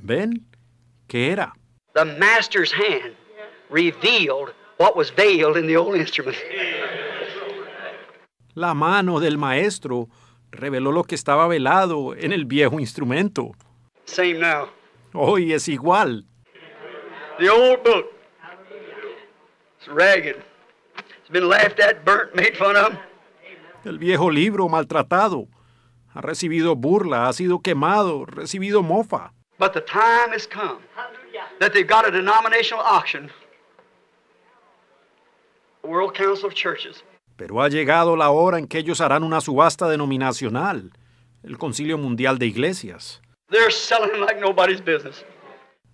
¿Ven? ¿Qué era? The master's hand revealed what was veiled in the old instrument. La mano del maestro reveló lo que estaba velado en el viejo instrumento. Same now. Hoy es igual. The old book. It's ragged. El viejo libro maltratado ha recibido burla, ha sido quemado, recibido mofa. Pero ha llegado la hora en que ellos harán una subasta denominacional, el Concilio Mundial de Iglesias.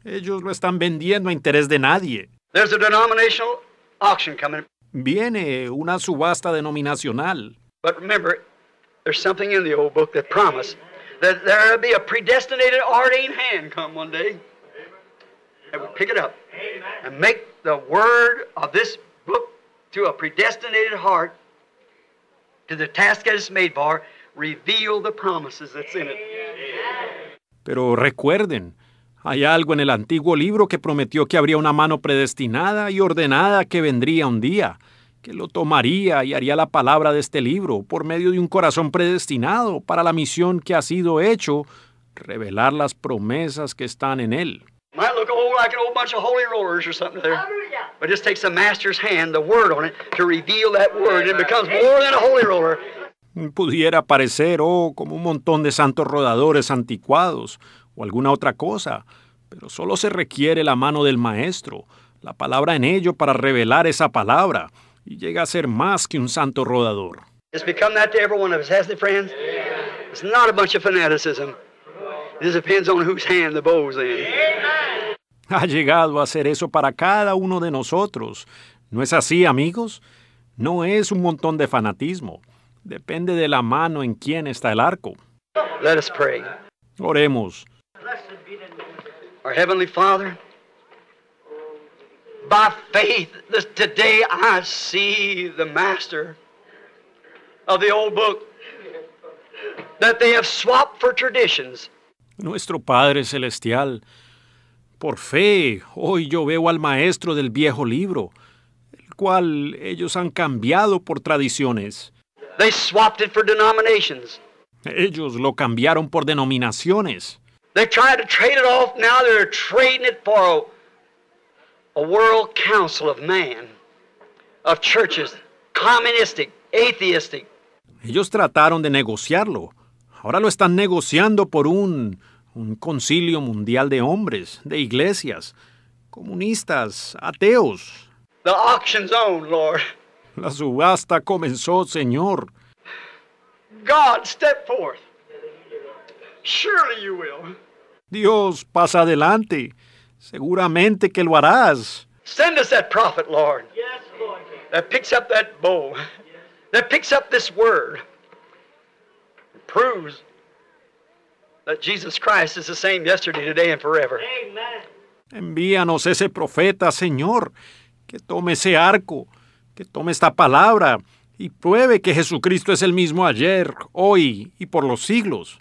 Ellos lo están vendiendo a interés de nadie. There's a denominational auction coming viene una subasta denominacional. But remember, there's something in the old book that promised that there'll be a predestinated ordained hand come one day And we pick it up and make the word of this book to a predestinated heart to the task that it's made for, reveal the promises that's in it. Pero recuerden, hay algo en el antiguo libro que prometió que habría una mano predestinada y ordenada que vendría un día, que lo tomaría y haría la palabra de este libro por medio de un corazón predestinado para la misión que ha sido hecho, revelar las promesas que están en él. Pudiera parecer, oh, como un montón de santos rodadores anticuados, o alguna otra cosa, pero solo se requiere la mano del maestro, la palabra en ello para revelar esa palabra, y llega a ser más que un santo rodador. Ha llegado a ser eso para cada uno de nosotros. ¿No es así, amigos? No es un montón de fanatismo. Depende de la mano en quien está el arco. Oremos. Our Heavenly Father, by faith, this, today I see the master of the old book that they have swapped for traditions. Nuestro Padre Celestial, por fe, hoy yo veo al maestro del viejo libro, el cual ellos han cambiado por tradiciones. They swapped it for denominations. Ellos lo cambiaron por denominaciones. They tried to trade it off. Now they're trading it for a, a world council of man, of churches, communistic, atheistic. Ellos trataron de negociarlo. Ahora lo están negociando por un, un concilio mundial de hombres, de iglesias, comunistas, ateos. The auction's on, Lord. La subasta comenzó, Señor. God, step forth. Surely you will. Dios, pasa adelante. Seguramente que lo harás. Envíanos ese profeta, Señor, que tome ese arco, que tome esta palabra y pruebe que Jesucristo es el mismo ayer, hoy y por los siglos.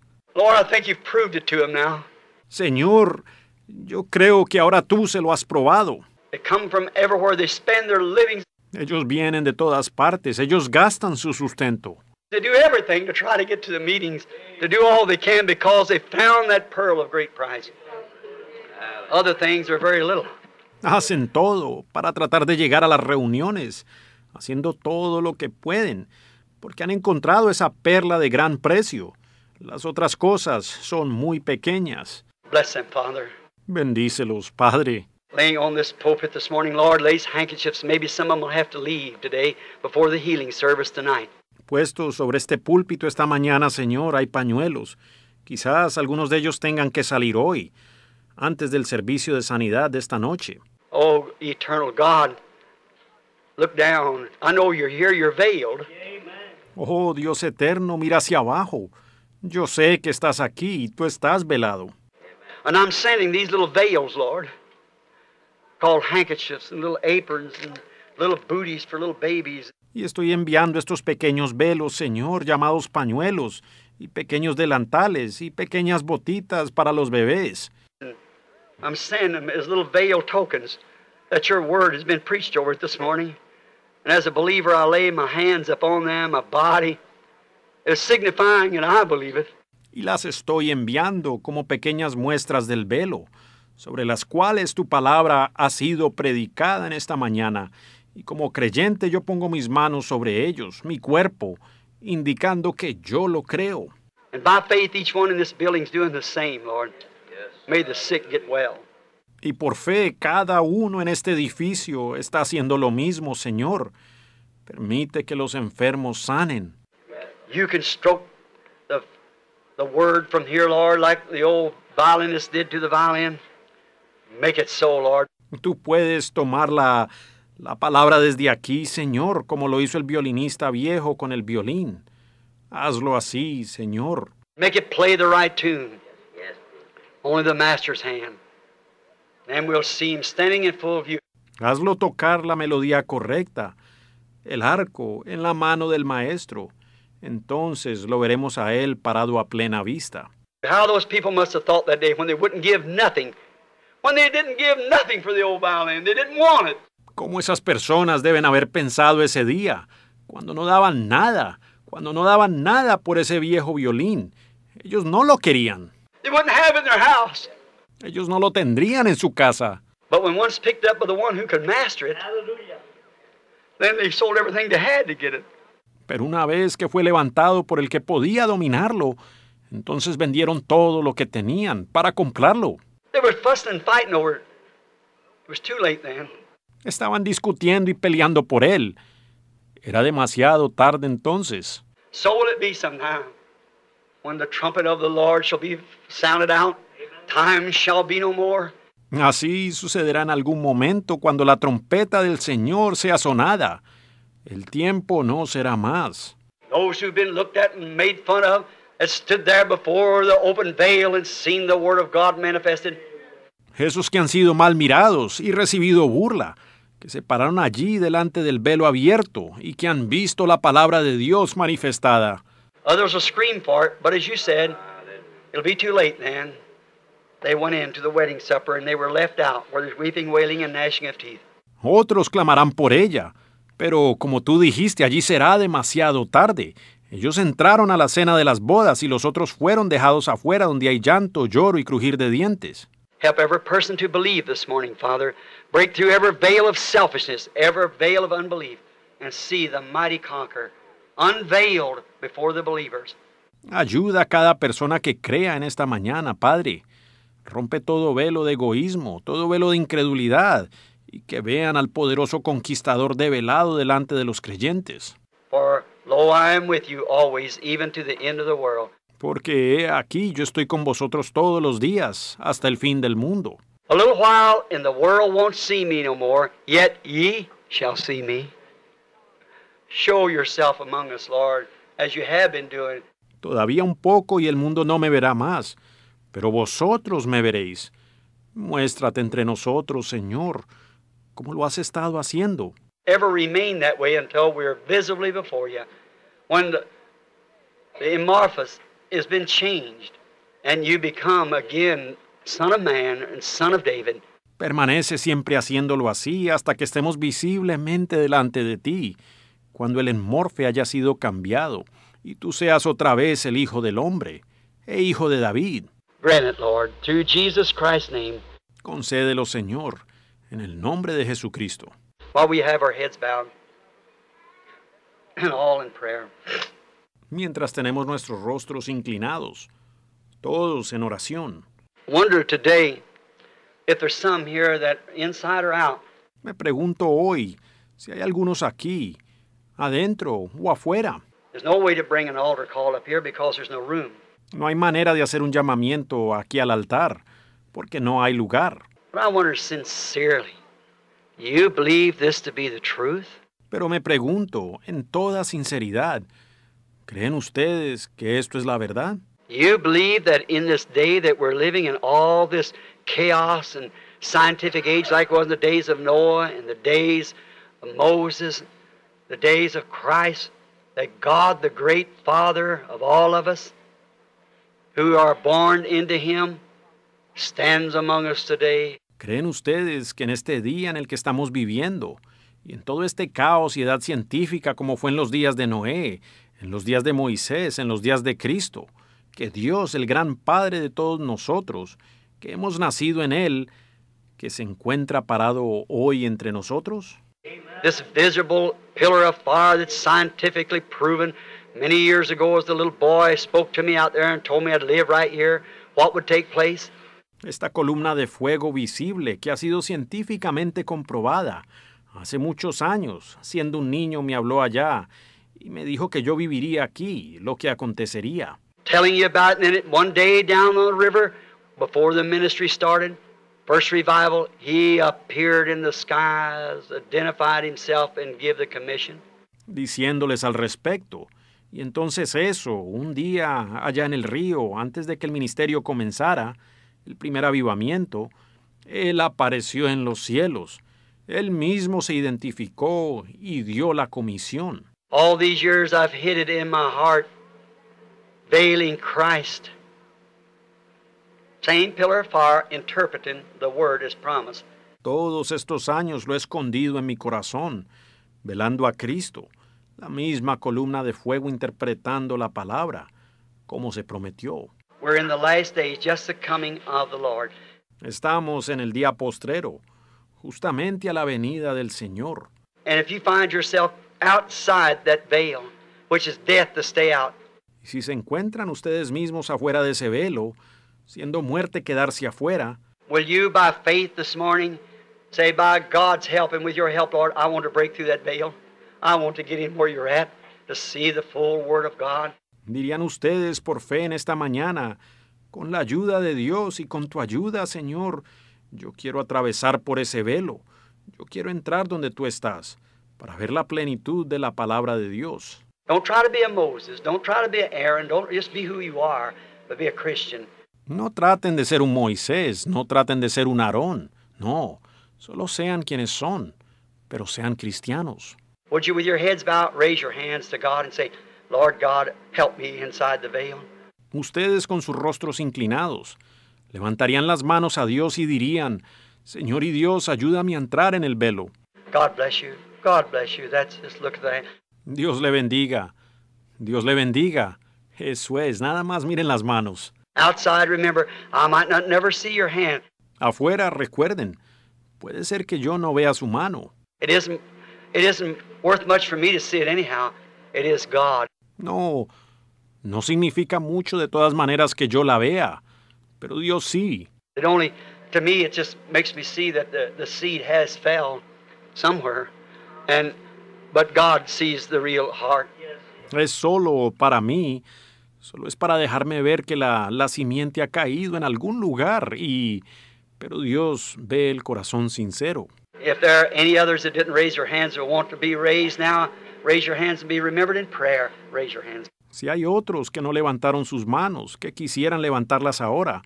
Señor, yo creo que ahora tú se lo has probado. Ellos vienen de todas partes, ellos gastan su sustento. Hacen todo para tratar de llegar a las reuniones, haciendo todo lo que pueden, porque han encontrado esa perla de gran precio. Las otras cosas son muy pequeñas. Bendícelos, Padre. Puesto sobre este púlpito esta mañana, Señor, hay pañuelos. Quizás algunos de ellos tengan que salir hoy, antes del servicio de sanidad de esta noche. Oh, Dios eterno, mira hacia abajo. Yo sé que estás aquí y tú estás velado. And I'm sending these little veils, Lord, called handkerchiefs and little aprons and little booties for little babies. Y estoy enviando estos pequeños velos, Señor, llamados pañuelos, y pequeños delantales, y pequeñas botitas para los bebés. I'm sending them as little veil tokens that your word has been preached over this morning. And as a believer, I lay my hands upon them, my body, y las estoy enviando como pequeñas muestras del velo, sobre las cuales tu palabra ha sido predicada en esta mañana, y como creyente yo pongo mis manos sobre ellos, mi cuerpo, indicando que yo lo creo. Y por fe cada uno en este edificio está haciendo lo mismo, Señor. Permite que los enfermos sanen. You can stroke the, the word from here, Lord, like the old violinist did to the violin. Make it so, Lord. Tú puedes tomar la, la palabra desde aquí, Señor, como lo hizo el violinista viejo con el violín. Hazlo así, Señor. Make it play the right tune. Only the master's hand. Then we'll see him standing in full view. Hazlo tocar la melodía correcta, el arco en la mano del maestro entonces lo veremos a él parado a plena vista. How those people must have thought that day when they wouldn't give nothing, when they didn't give nothing for the old violin, they didn't want it. Cómo esas personas deben haber pensado ese día, cuando no daban nada, cuando no daban nada por ese viejo violín. Ellos no lo querían. They wouldn't have it in their house. Ellos no lo tendrían en su casa. But when one's picked up by the one who could master it, Hallelujah. then they sold everything they had to get it. Pero una vez que fue levantado por el que podía dominarlo, entonces vendieron todo lo que tenían para comprarlo. Estaban discutiendo y peleando por él. Era demasiado tarde entonces. Así sucederá en algún momento cuando la trompeta del Señor sea sonada. El tiempo no será más. Those who've been looked at and made fun of, that stood there before the open veil and seen the word of God manifested. Esos que han sido mal mirados y recibido burla, que se pararon allí delante del velo abierto y que han visto la palabra de Dios manifestada. Others will scream for it, but as you said, it'll be too late then. They went in to the wedding supper and they were left out where there's weeping, wailing and gnashing of teeth. Otros clamarán por ella, pero como tú dijiste, allí será demasiado tarde. Ellos entraron a la cena de las bodas y los otros fueron dejados afuera donde hay llanto, lloro y crujir de dientes. mighty unveiled before the believers. Ayuda a cada persona que crea en esta mañana, Padre. Rompe todo velo de egoísmo, todo velo de incredulidad, y que vean al poderoso conquistador develado delante de los creyentes. Porque aquí yo estoy con vosotros todos los días, hasta el fin del mundo. A little while and the world won't see me no more, yet ye shall see me. Show yourself among us, Lord, as you have been doing. Todavía un poco y el mundo no me verá más, pero vosotros me veréis. Muéstrate entre nosotros, Señor, como lo has estado haciendo. remain that way until visibly before you. been changed and you become again son of man and son of David. Permanece siempre haciéndolo así hasta que estemos visiblemente delante de ti, cuando el enmorfe haya sido cambiado y tú seas otra vez el hijo del hombre e hijo de David. Grant Lord, Jesus name. Concédelo, Señor, en el nombre de Jesucristo. Mientras tenemos nuestros rostros inclinados, todos en oración. Me pregunto hoy si hay algunos aquí, adentro o afuera. No hay manera de hacer un llamamiento aquí al altar porque no hay lugar. Pero me pregunto, en toda sinceridad, ¿creen ustedes que esto es la verdad? You believe that in this day that we're living in all this chaos and scientific age, like it was in the days of Noah and the days of Moses, the days of Christ, that God, the great Father of all of us, who are born into Him, ¿Creen ustedes que en este día en el que estamos viviendo y en todo este caos y edad científica como fue en los días de Noé, en los días de Moisés, en los días de Cristo, que Dios, el gran Padre de todos nosotros, que hemos nacido en Él, que se encuentra parado hoy entre nosotros? This visible pillar of fire scientifically proven many years ago as the little me out there me live right here, what would esta columna de fuego visible que ha sido científicamente comprobada. Hace muchos años, siendo un niño, me habló allá y me dijo que yo viviría aquí, lo que acontecería. Diciéndoles al respecto. Y entonces eso, un día allá en el río, antes de que el ministerio comenzara, el primer avivamiento, Él apareció en los cielos. Él mismo se identificó y dio la comisión. Todos estos años lo he escondido en mi corazón, velando a Cristo, la misma columna de fuego interpretando la palabra, como se prometió. We're in the last days, just the coming of the Lord. Estamos en el día postrero, justamente a la venida del Señor. And if you find yourself outside that veil, which is death, to stay out. Y si se encuentran ustedes mismos afuera de ese velo, siendo muerte quedarse afuera. Will you by faith this morning say by God's help and with your help, Lord, I want to break through that veil. I want to get in where you're at to see the full word of God dirían ustedes por fe en esta mañana, con la ayuda de Dios y con tu ayuda, Señor, yo quiero atravesar por ese velo, yo quiero entrar donde tú estás para ver la plenitud de la palabra de Dios. No traten de ser un Moisés, no traten de ser un Aarón, no, solo sean quienes son, pero sean cristianos. Would with your heads bowed raise your hands to God and Ustedes con sus rostros inclinados levantarían las manos a Dios y dirían, Señor y Dios, ayúdame a entrar en el velo. Dios le bendiga. Dios le bendiga. Eso es, nada más miren las manos. Afuera, recuerden, puede ser que yo no vea su mano. No, no significa mucho de todas maneras que yo la vea, pero Dios sí. It only, to me, it just makes me see that the, the seed has fell somewhere, and but God sees the real heart. Es solo para mí, solo es para dejarme ver que la, la simiente ha caído en algún lugar y pero Dios ve el corazón sincero. If there are any others that didn't raise their hands or want to be raised now, Raise your hands and be remembered in prayer. Raise your hands. Si hay otros que no levantaron sus manos, que quisieran levantarlas ahora,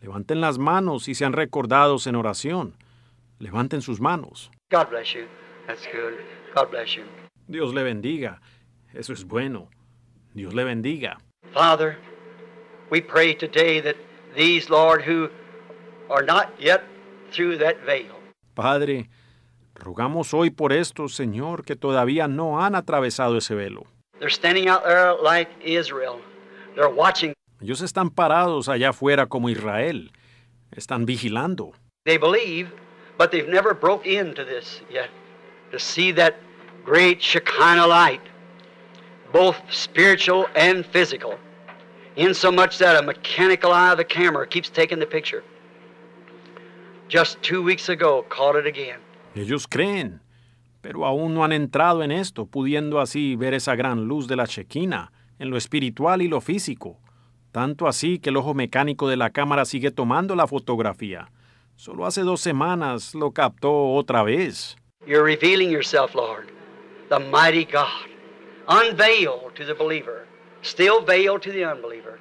levanten las manos y sean recordados en oración. Levanten sus manos. God bless you. That's good. God bless you. Dios le bendiga. Eso es bueno. Dios le bendiga. Father, we pray today that these, Lord, who are not yet through that veil. Padre, Rogamos hoy por estos, Señor, que todavía no han atravesado ese velo. Ellos están parados allá afuera como Israel. Están vigilando. They believe, but they've never broke into this yet. To see that great Shekinah light, both spiritual and physical, insomuch that a mechanical eye of the camera keeps taking the picture. Just two weeks ago, caught it again. Ellos creen, pero aún no han entrado en esto, pudiendo así ver esa gran luz de la chequina en lo espiritual y lo físico, tanto así que el ojo mecánico de la cámara sigue tomando la fotografía. Solo hace dos semanas lo captó otra vez. You're revealing yourself, Lord, the mighty God, unveiled to the believer, still veiled to the unbeliever,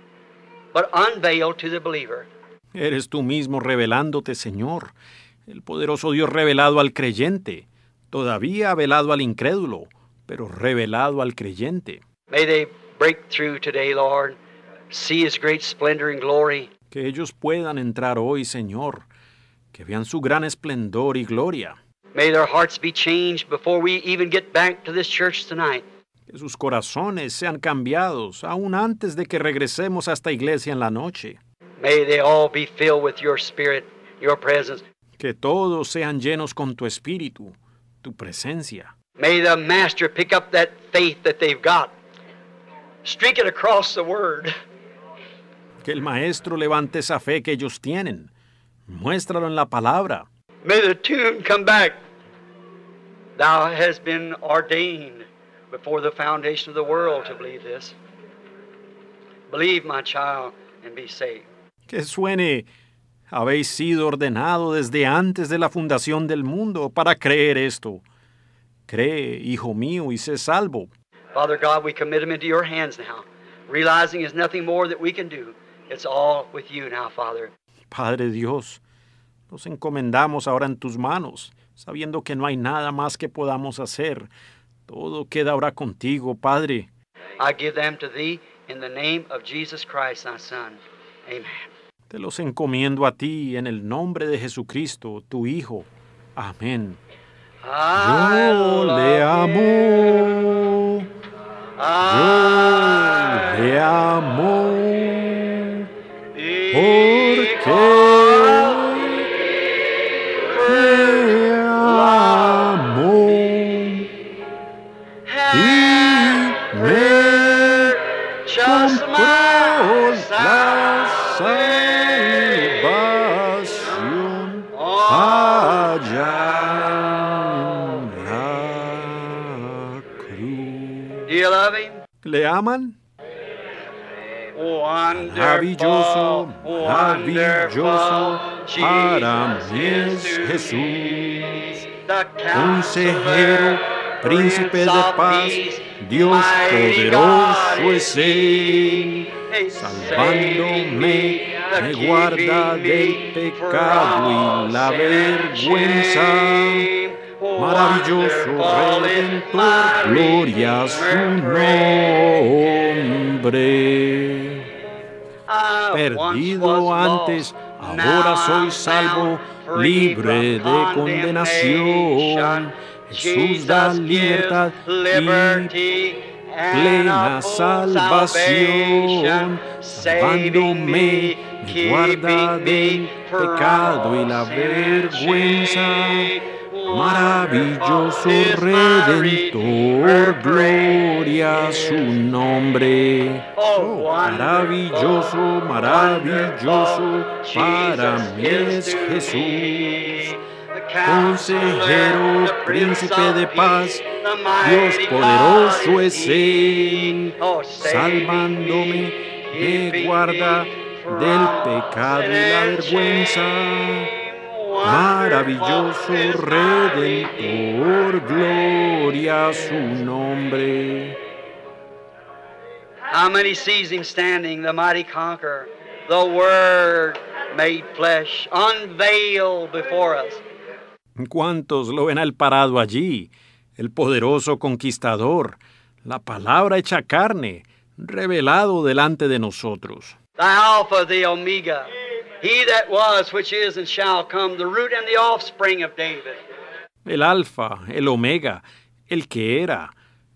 but unveiled to the believer. Eres tú mismo revelándote, Señor, el poderoso Dios revelado al creyente, todavía velado al incrédulo, pero revelado al creyente. Que ellos puedan entrar hoy, Señor, que vean su gran esplendor y gloria. Que sus corazones sean cambiados aún antes de que regresemos a esta iglesia en la noche. May they all be filled with your spirit, your presence. Que todos sean llenos con tu espíritu, tu presencia. May the master pick up that faith that they've got. Streak it across the word. Que en la palabra. May the tune come back. Thou hast been ordained before the foundation of the world to believe this. Believe, my child, and be safe. Que suene habéis sido ordenado desde antes de la fundación del mundo para creer esto. Cree, hijo mío, y sé salvo. Padre Dios, nos encomendamos ahora en tus manos, sabiendo que no hay nada más que podamos hacer. Todo queda ahora contigo, Padre. I give them to thee in the name of Jesus Christ, thy son. Amen. Te los encomiendo a ti en el nombre de Jesucristo, tu Hijo. Amén. Yo le amo. Yo le amo. Porque Maravilloso, maravilloso para mí es Jesús, consejero, príncipe de paz, Dios poderoso es Él, salvándome, me guarda del pecado y la vergüenza maravilloso Redentor, gloria a su nombre. Perdido antes, ahora soy salvo, libre de condenación. Jesús da libertad y plena salvación, salvándome, me guarda del pecado y la vergüenza maravilloso Redentor, gloria su nombre. Oh, oh, maravilloso, maravilloso, para mí es Jesús. Consejero, príncipe de paz, Dios poderoso es Él, salvándome, me guarda del pecado y la vergüenza maravilloso Redentor, gloria a su nombre. How many sees him standing, the mighty conqueror, the Word made flesh, unveiled before us? ¿Cuántos lo ven al parado allí? El poderoso conquistador, la palabra hecha carne, revelado delante de nosotros. The Alpha, the Omega. He that was, which is, and shall come, the root and the offspring of David. El Alfa, el Omega, el que era,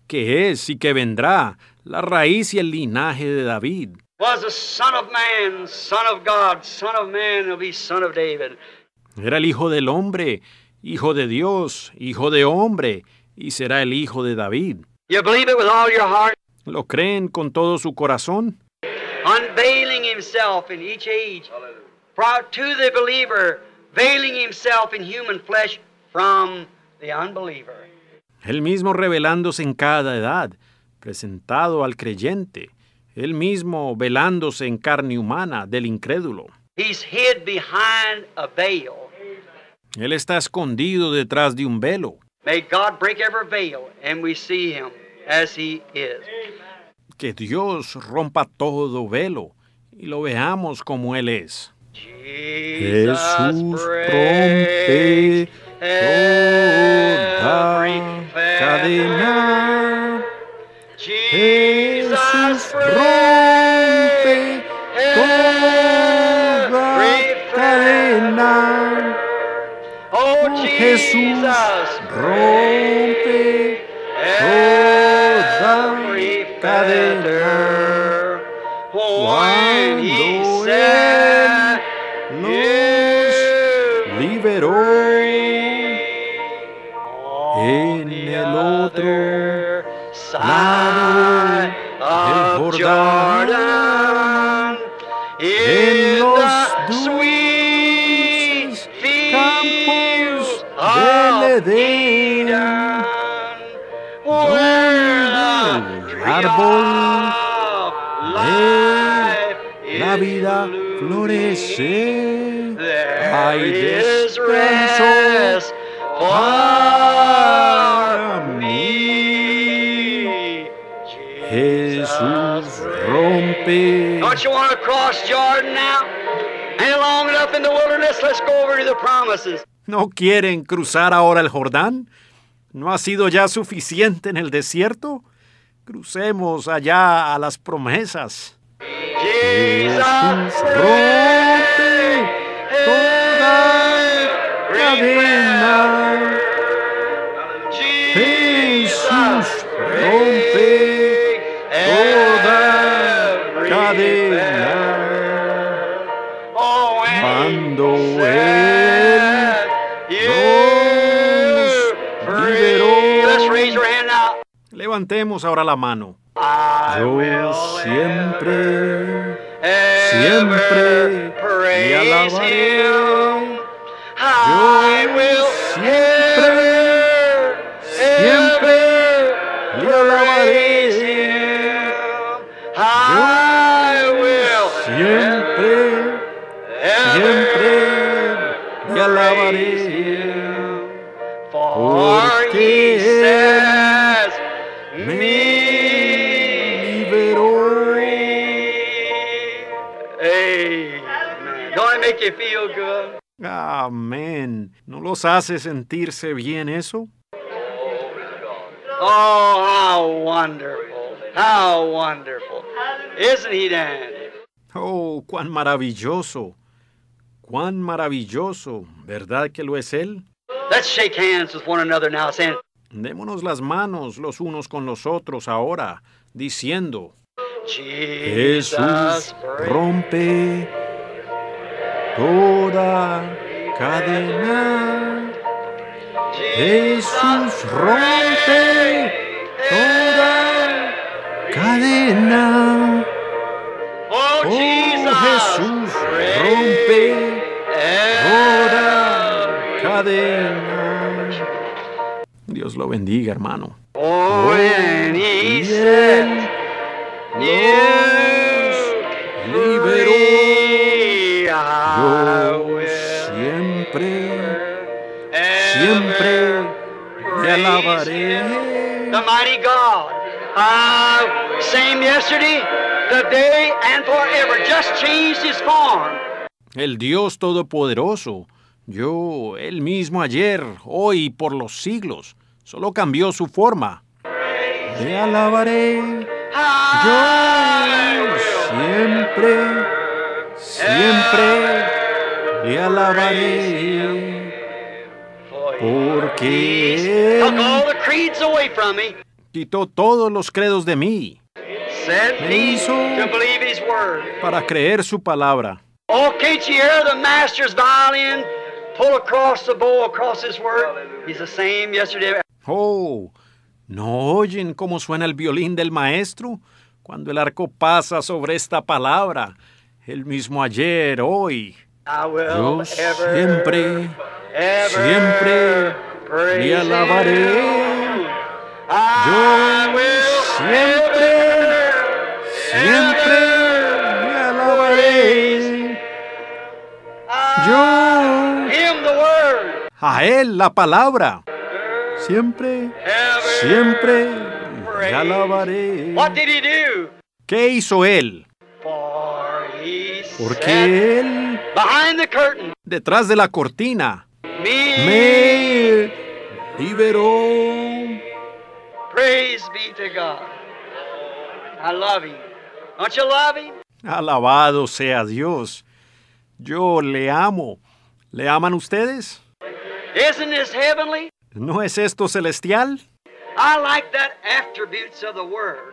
que es y que vendrá, la raíz y el linaje de David. Was the Son of Man, Son of God, Son of Man, will be Son of David. Era el Hijo del Hombre, Hijo de Dios, Hijo de Hombre, y será el Hijo de David. You believe it with all your heart? ¿Lo creen con todo su corazón? Unveiling himself in each age. Hallelujah. El Él mismo revelándose en cada edad, presentado al creyente, él mismo velándose en carne humana del incrédulo. Él está escondido detrás de un velo. Que Dios rompa todo velo y lo veamos como él es. Jesús rompe toda cadena. Jesús rompe toda cadena. Oh, oh Jesús rompe toda cadena. Why? vida florece, hay descanso para mí. Jesús rompe. Don't you want to cross Jordan now? Ain't long enough in the wilderness? Let's go over to the promises. ¿No quieren cruzar ahora el Jordán? ¿No ha sido ya suficiente en el desierto? Crucemos allá a las promesas. Jesús rompe toda cadena. Jesús rompe toda cadena. Cuando Él nos liberó. Levantemos ahora la mano. Yo siempre, siempre me alabaré. Yo Amén. ¿No los hace sentirse bien eso? Oh, how wonderful. How wonderful. Isn't he, Dan? Oh, cuán maravilloso. Cuán maravilloso. ¿Verdad que lo es él? Let's shake hands with one another now, Démonos las manos los unos con los otros ahora, diciendo, Jesús rompe toda cadena. Jesús rompe toda cadena. Oh Jesús rompe toda eh. cadena. Dios lo bendiga, hermano. Oh, Ah, siempre, siempre te alabaré. Ah, same yesterday, today, and forever. Just El Dios Todopoderoso, yo, el mismo ayer, hoy por los siglos, solo cambió su forma. Te alabaré, yo siempre siempre le alabaré porque quitó todos los credos de mí. para creer su palabra. Oh, oh, ¿no oyen cómo suena el violín del maestro cuando el arco pasa sobre esta palabra? el mismo ayer, hoy. Yo siempre, siempre me alabaré. Yo siempre, siempre me alabaré. Yo a él la palabra. Siempre, siempre le alabaré. ¿Qué hizo él? Porque él... Detrás de la cortina. Me liberó. Praise be to God. I love him. Don't you love him? Alabado sea Dios. Yo le amo. ¿Le aman ustedes? Isn't this heavenly? ¿No es esto celestial? I like that attributes of the word.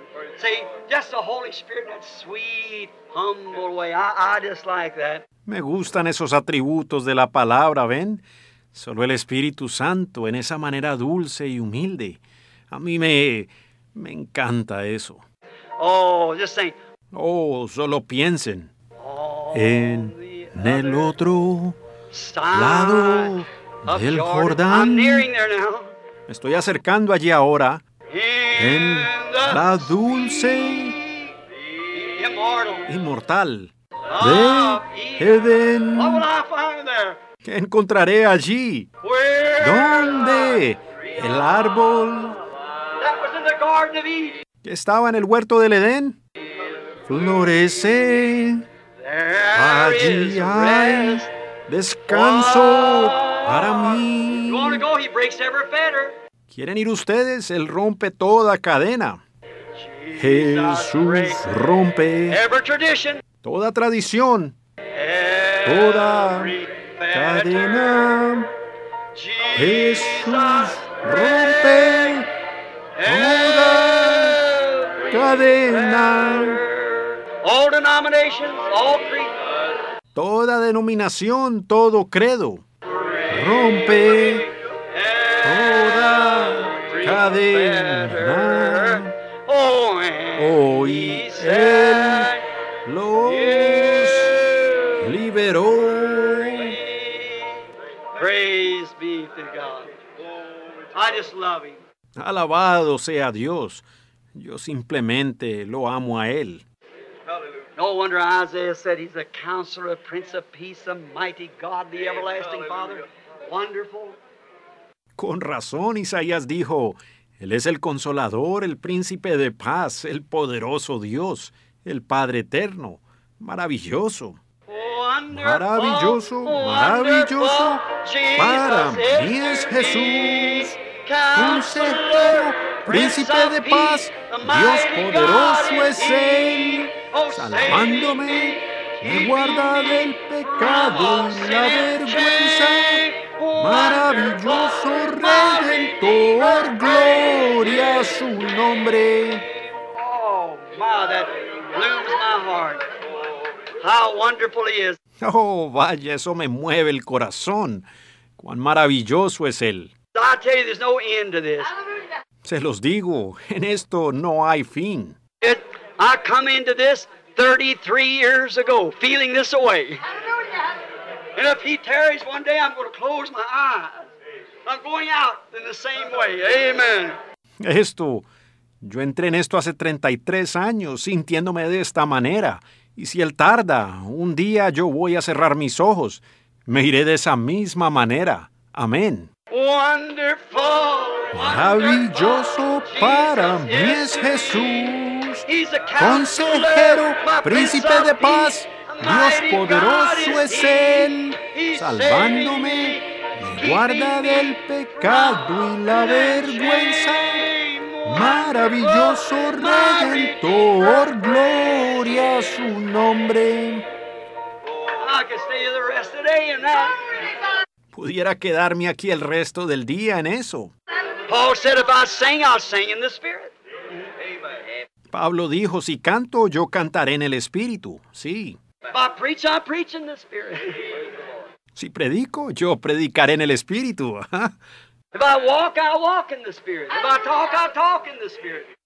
Me gustan esos atributos de la palabra, ¿ven? Solo el Espíritu Santo en esa manera dulce y humilde. A mí me, encanta eso. Oh, just Oh, solo piensen en el otro lado del Jordán. Me estoy acercando allí ahora en la dulce inmortal de Edén ¿Qué encontraré allí? ¿Dónde? El árbol que estaba en el huerto del Edén florece. Allí hay descanso para mí. ¿Quieren ir ustedes? Él rompe toda cadena. Jesús rompe toda tradición, toda cadena. Jesús rompe toda cadena. Toda denominación, todo credo rompe Oh hoy Él los liberó. Praise be to God. I just love him. Alabado sea Dios. Yo simplemente lo amo a Él. No wonder Isaiah said he's a counselor, a prince of peace, a mighty God, the everlasting Father. Wonderful, con razón Isaías dijo, Él es el consolador, el príncipe de paz, el poderoso Dios, el Padre eterno, maravilloso. Maravilloso, maravilloso, para mí es Jesús, consejero, príncipe de paz, Dios poderoso es Él, oh, salvándome, me guarda del pecado la vergüenza maravilloso redentor, gloria a su nombre. Oh, my, that blooms my heart. How wonderful he is. Oh, vaya, eso me mueve el corazón. Cuán maravilloso es él. no end to this. Se los digo, en esto no hay fin. It, I come into this 33 years ago, feeling this Hallelujah one day, I'm going to close my eyes. I'm going out in the same way. Esto, yo entré en esto hace 33 años sintiéndome de esta manera. Y si él tarda, un día yo voy a cerrar mis ojos. Me iré de esa misma manera. Amén. Wonderful, Maravilloso para mí es Jesús, consejero, príncipe de paz Dios poderoso es Él, salvándome, me guarda del pecado y la vergüenza. Oh. Maravilloso oh, Redentor, gloria a su nombre. Oh, Pudiera quedarme aquí el resto del día en eso. Pablo dijo, si canto, yo cantaré en el Espíritu. Sí. Si predico, yo predicaré en el Espíritu.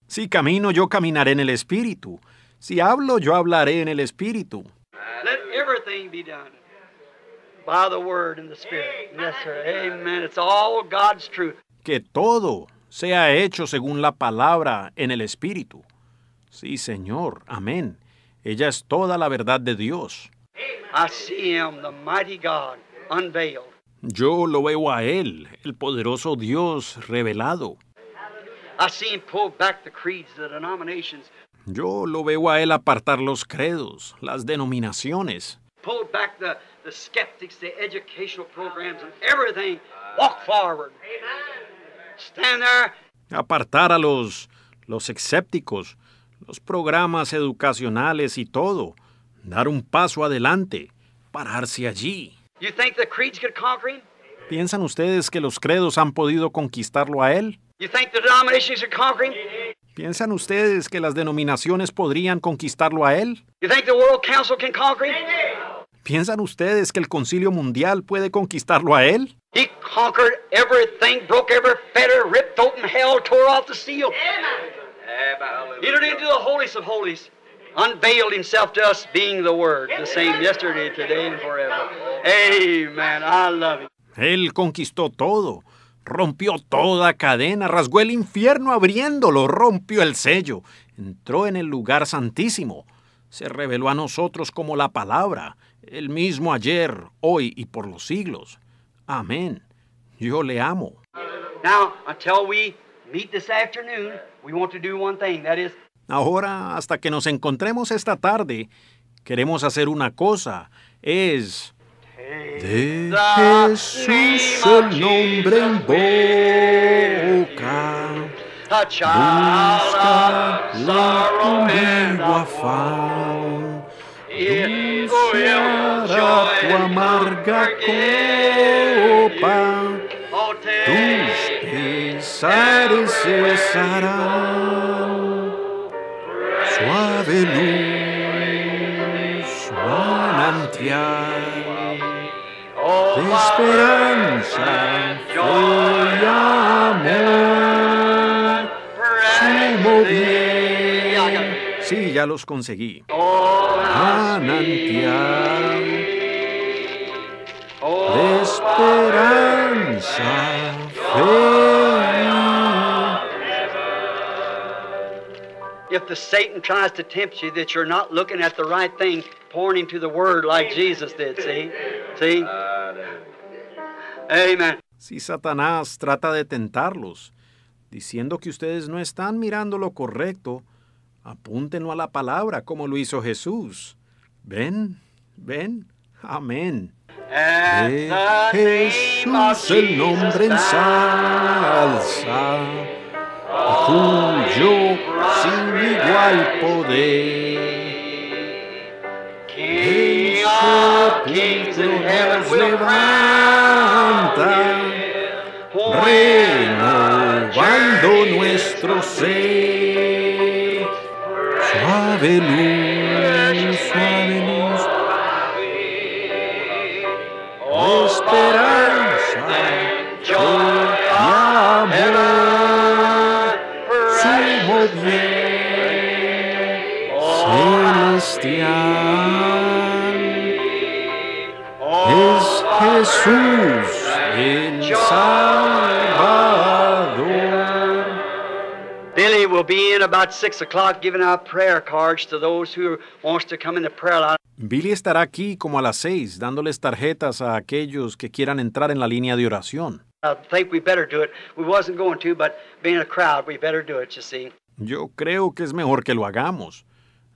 Si camino, yo caminaré en el Espíritu. Si hablo, yo hablaré en el Espíritu. Que todo sea hecho según la palabra en el Espíritu. Sí, Señor. Amén. Ella es toda la verdad de Dios. Yo lo veo a Él, el poderoso Dios revelado. Yo lo veo a Él apartar los credos, las denominaciones. Apartar a los, los escépticos, los programas educacionales y todo, dar un paso adelante, pararse allí. ¿Piensan ustedes que los credos han podido conquistarlo a él? ¿Piensan ustedes que las denominaciones podrían conquistarlo a él? ¿Piensan ustedes que el Concilio Mundial puede conquistarlo a él? Él conquistó todo. Rompió toda cadena, rasgó el infierno abriéndolo, rompió el sello, entró en el lugar santísimo, se reveló a nosotros como la palabra, el mismo ayer, hoy y por los siglos. Amén. Yo le amo. Now, meet this afternoon, we want to do one thing, that is... Ahora, hasta que nos encontremos esta tarde, queremos hacer una cosa, es... De Jesús el nombre boca, busca la antigua afán, tu amarga copa, tu desaparecer Suave luz, manantial de esperanza, y amor se bien Sí, ya los conseguí. Manantial de esperanza, fe if the Satan tries to tempt you that you're not looking at the right thing, pointing to the Word like Jesus did. See? See? Amen. Si Satanás trata de tentarlos, diciendo que ustedes no están mirando lo correcto, apúntenlo a la palabra como lo hizo Jesús. Ven, ven, amén. Jesús el nombre ensalza yo sin igual poder. Que los se levanta renovando nuestro ser. Suave luz, suave luz, espera. Sebastián es Jesús el Salvador. Billy will be in about six o'clock giving out prayer cards to those who wants to come in the prayer line. Billy estará aquí como a las seis dándoles tarjetas a aquellos que quieran entrar en la línea de oración. I think we better do it. We wasn't going to, but being a crowd, we better do it, you see. Yo creo que es mejor que lo hagamos.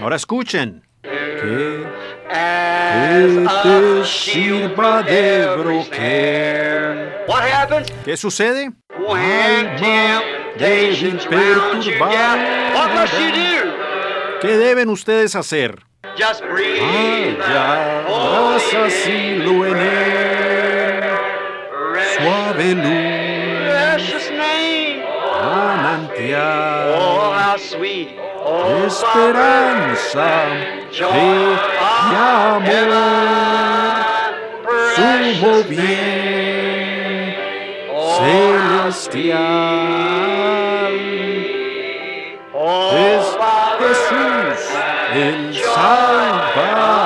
Ahora escuchen. ¿Qué sucede? ¿Qué deben ustedes hacer? Just breathe ah, Suave luz. esperança, fé e amor, sumo bem celestial. Es Jesús, el Salvador.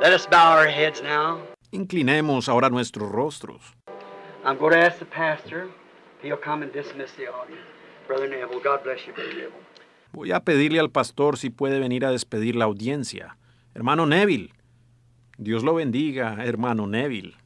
Let us bow our heads now. Inclinemos agora nossos rostros. I'm going to ask the pastor. Voy a pedirle al pastor si puede venir a despedir la audiencia. Hermano Neville. Dios lo bendiga, hermano Neville.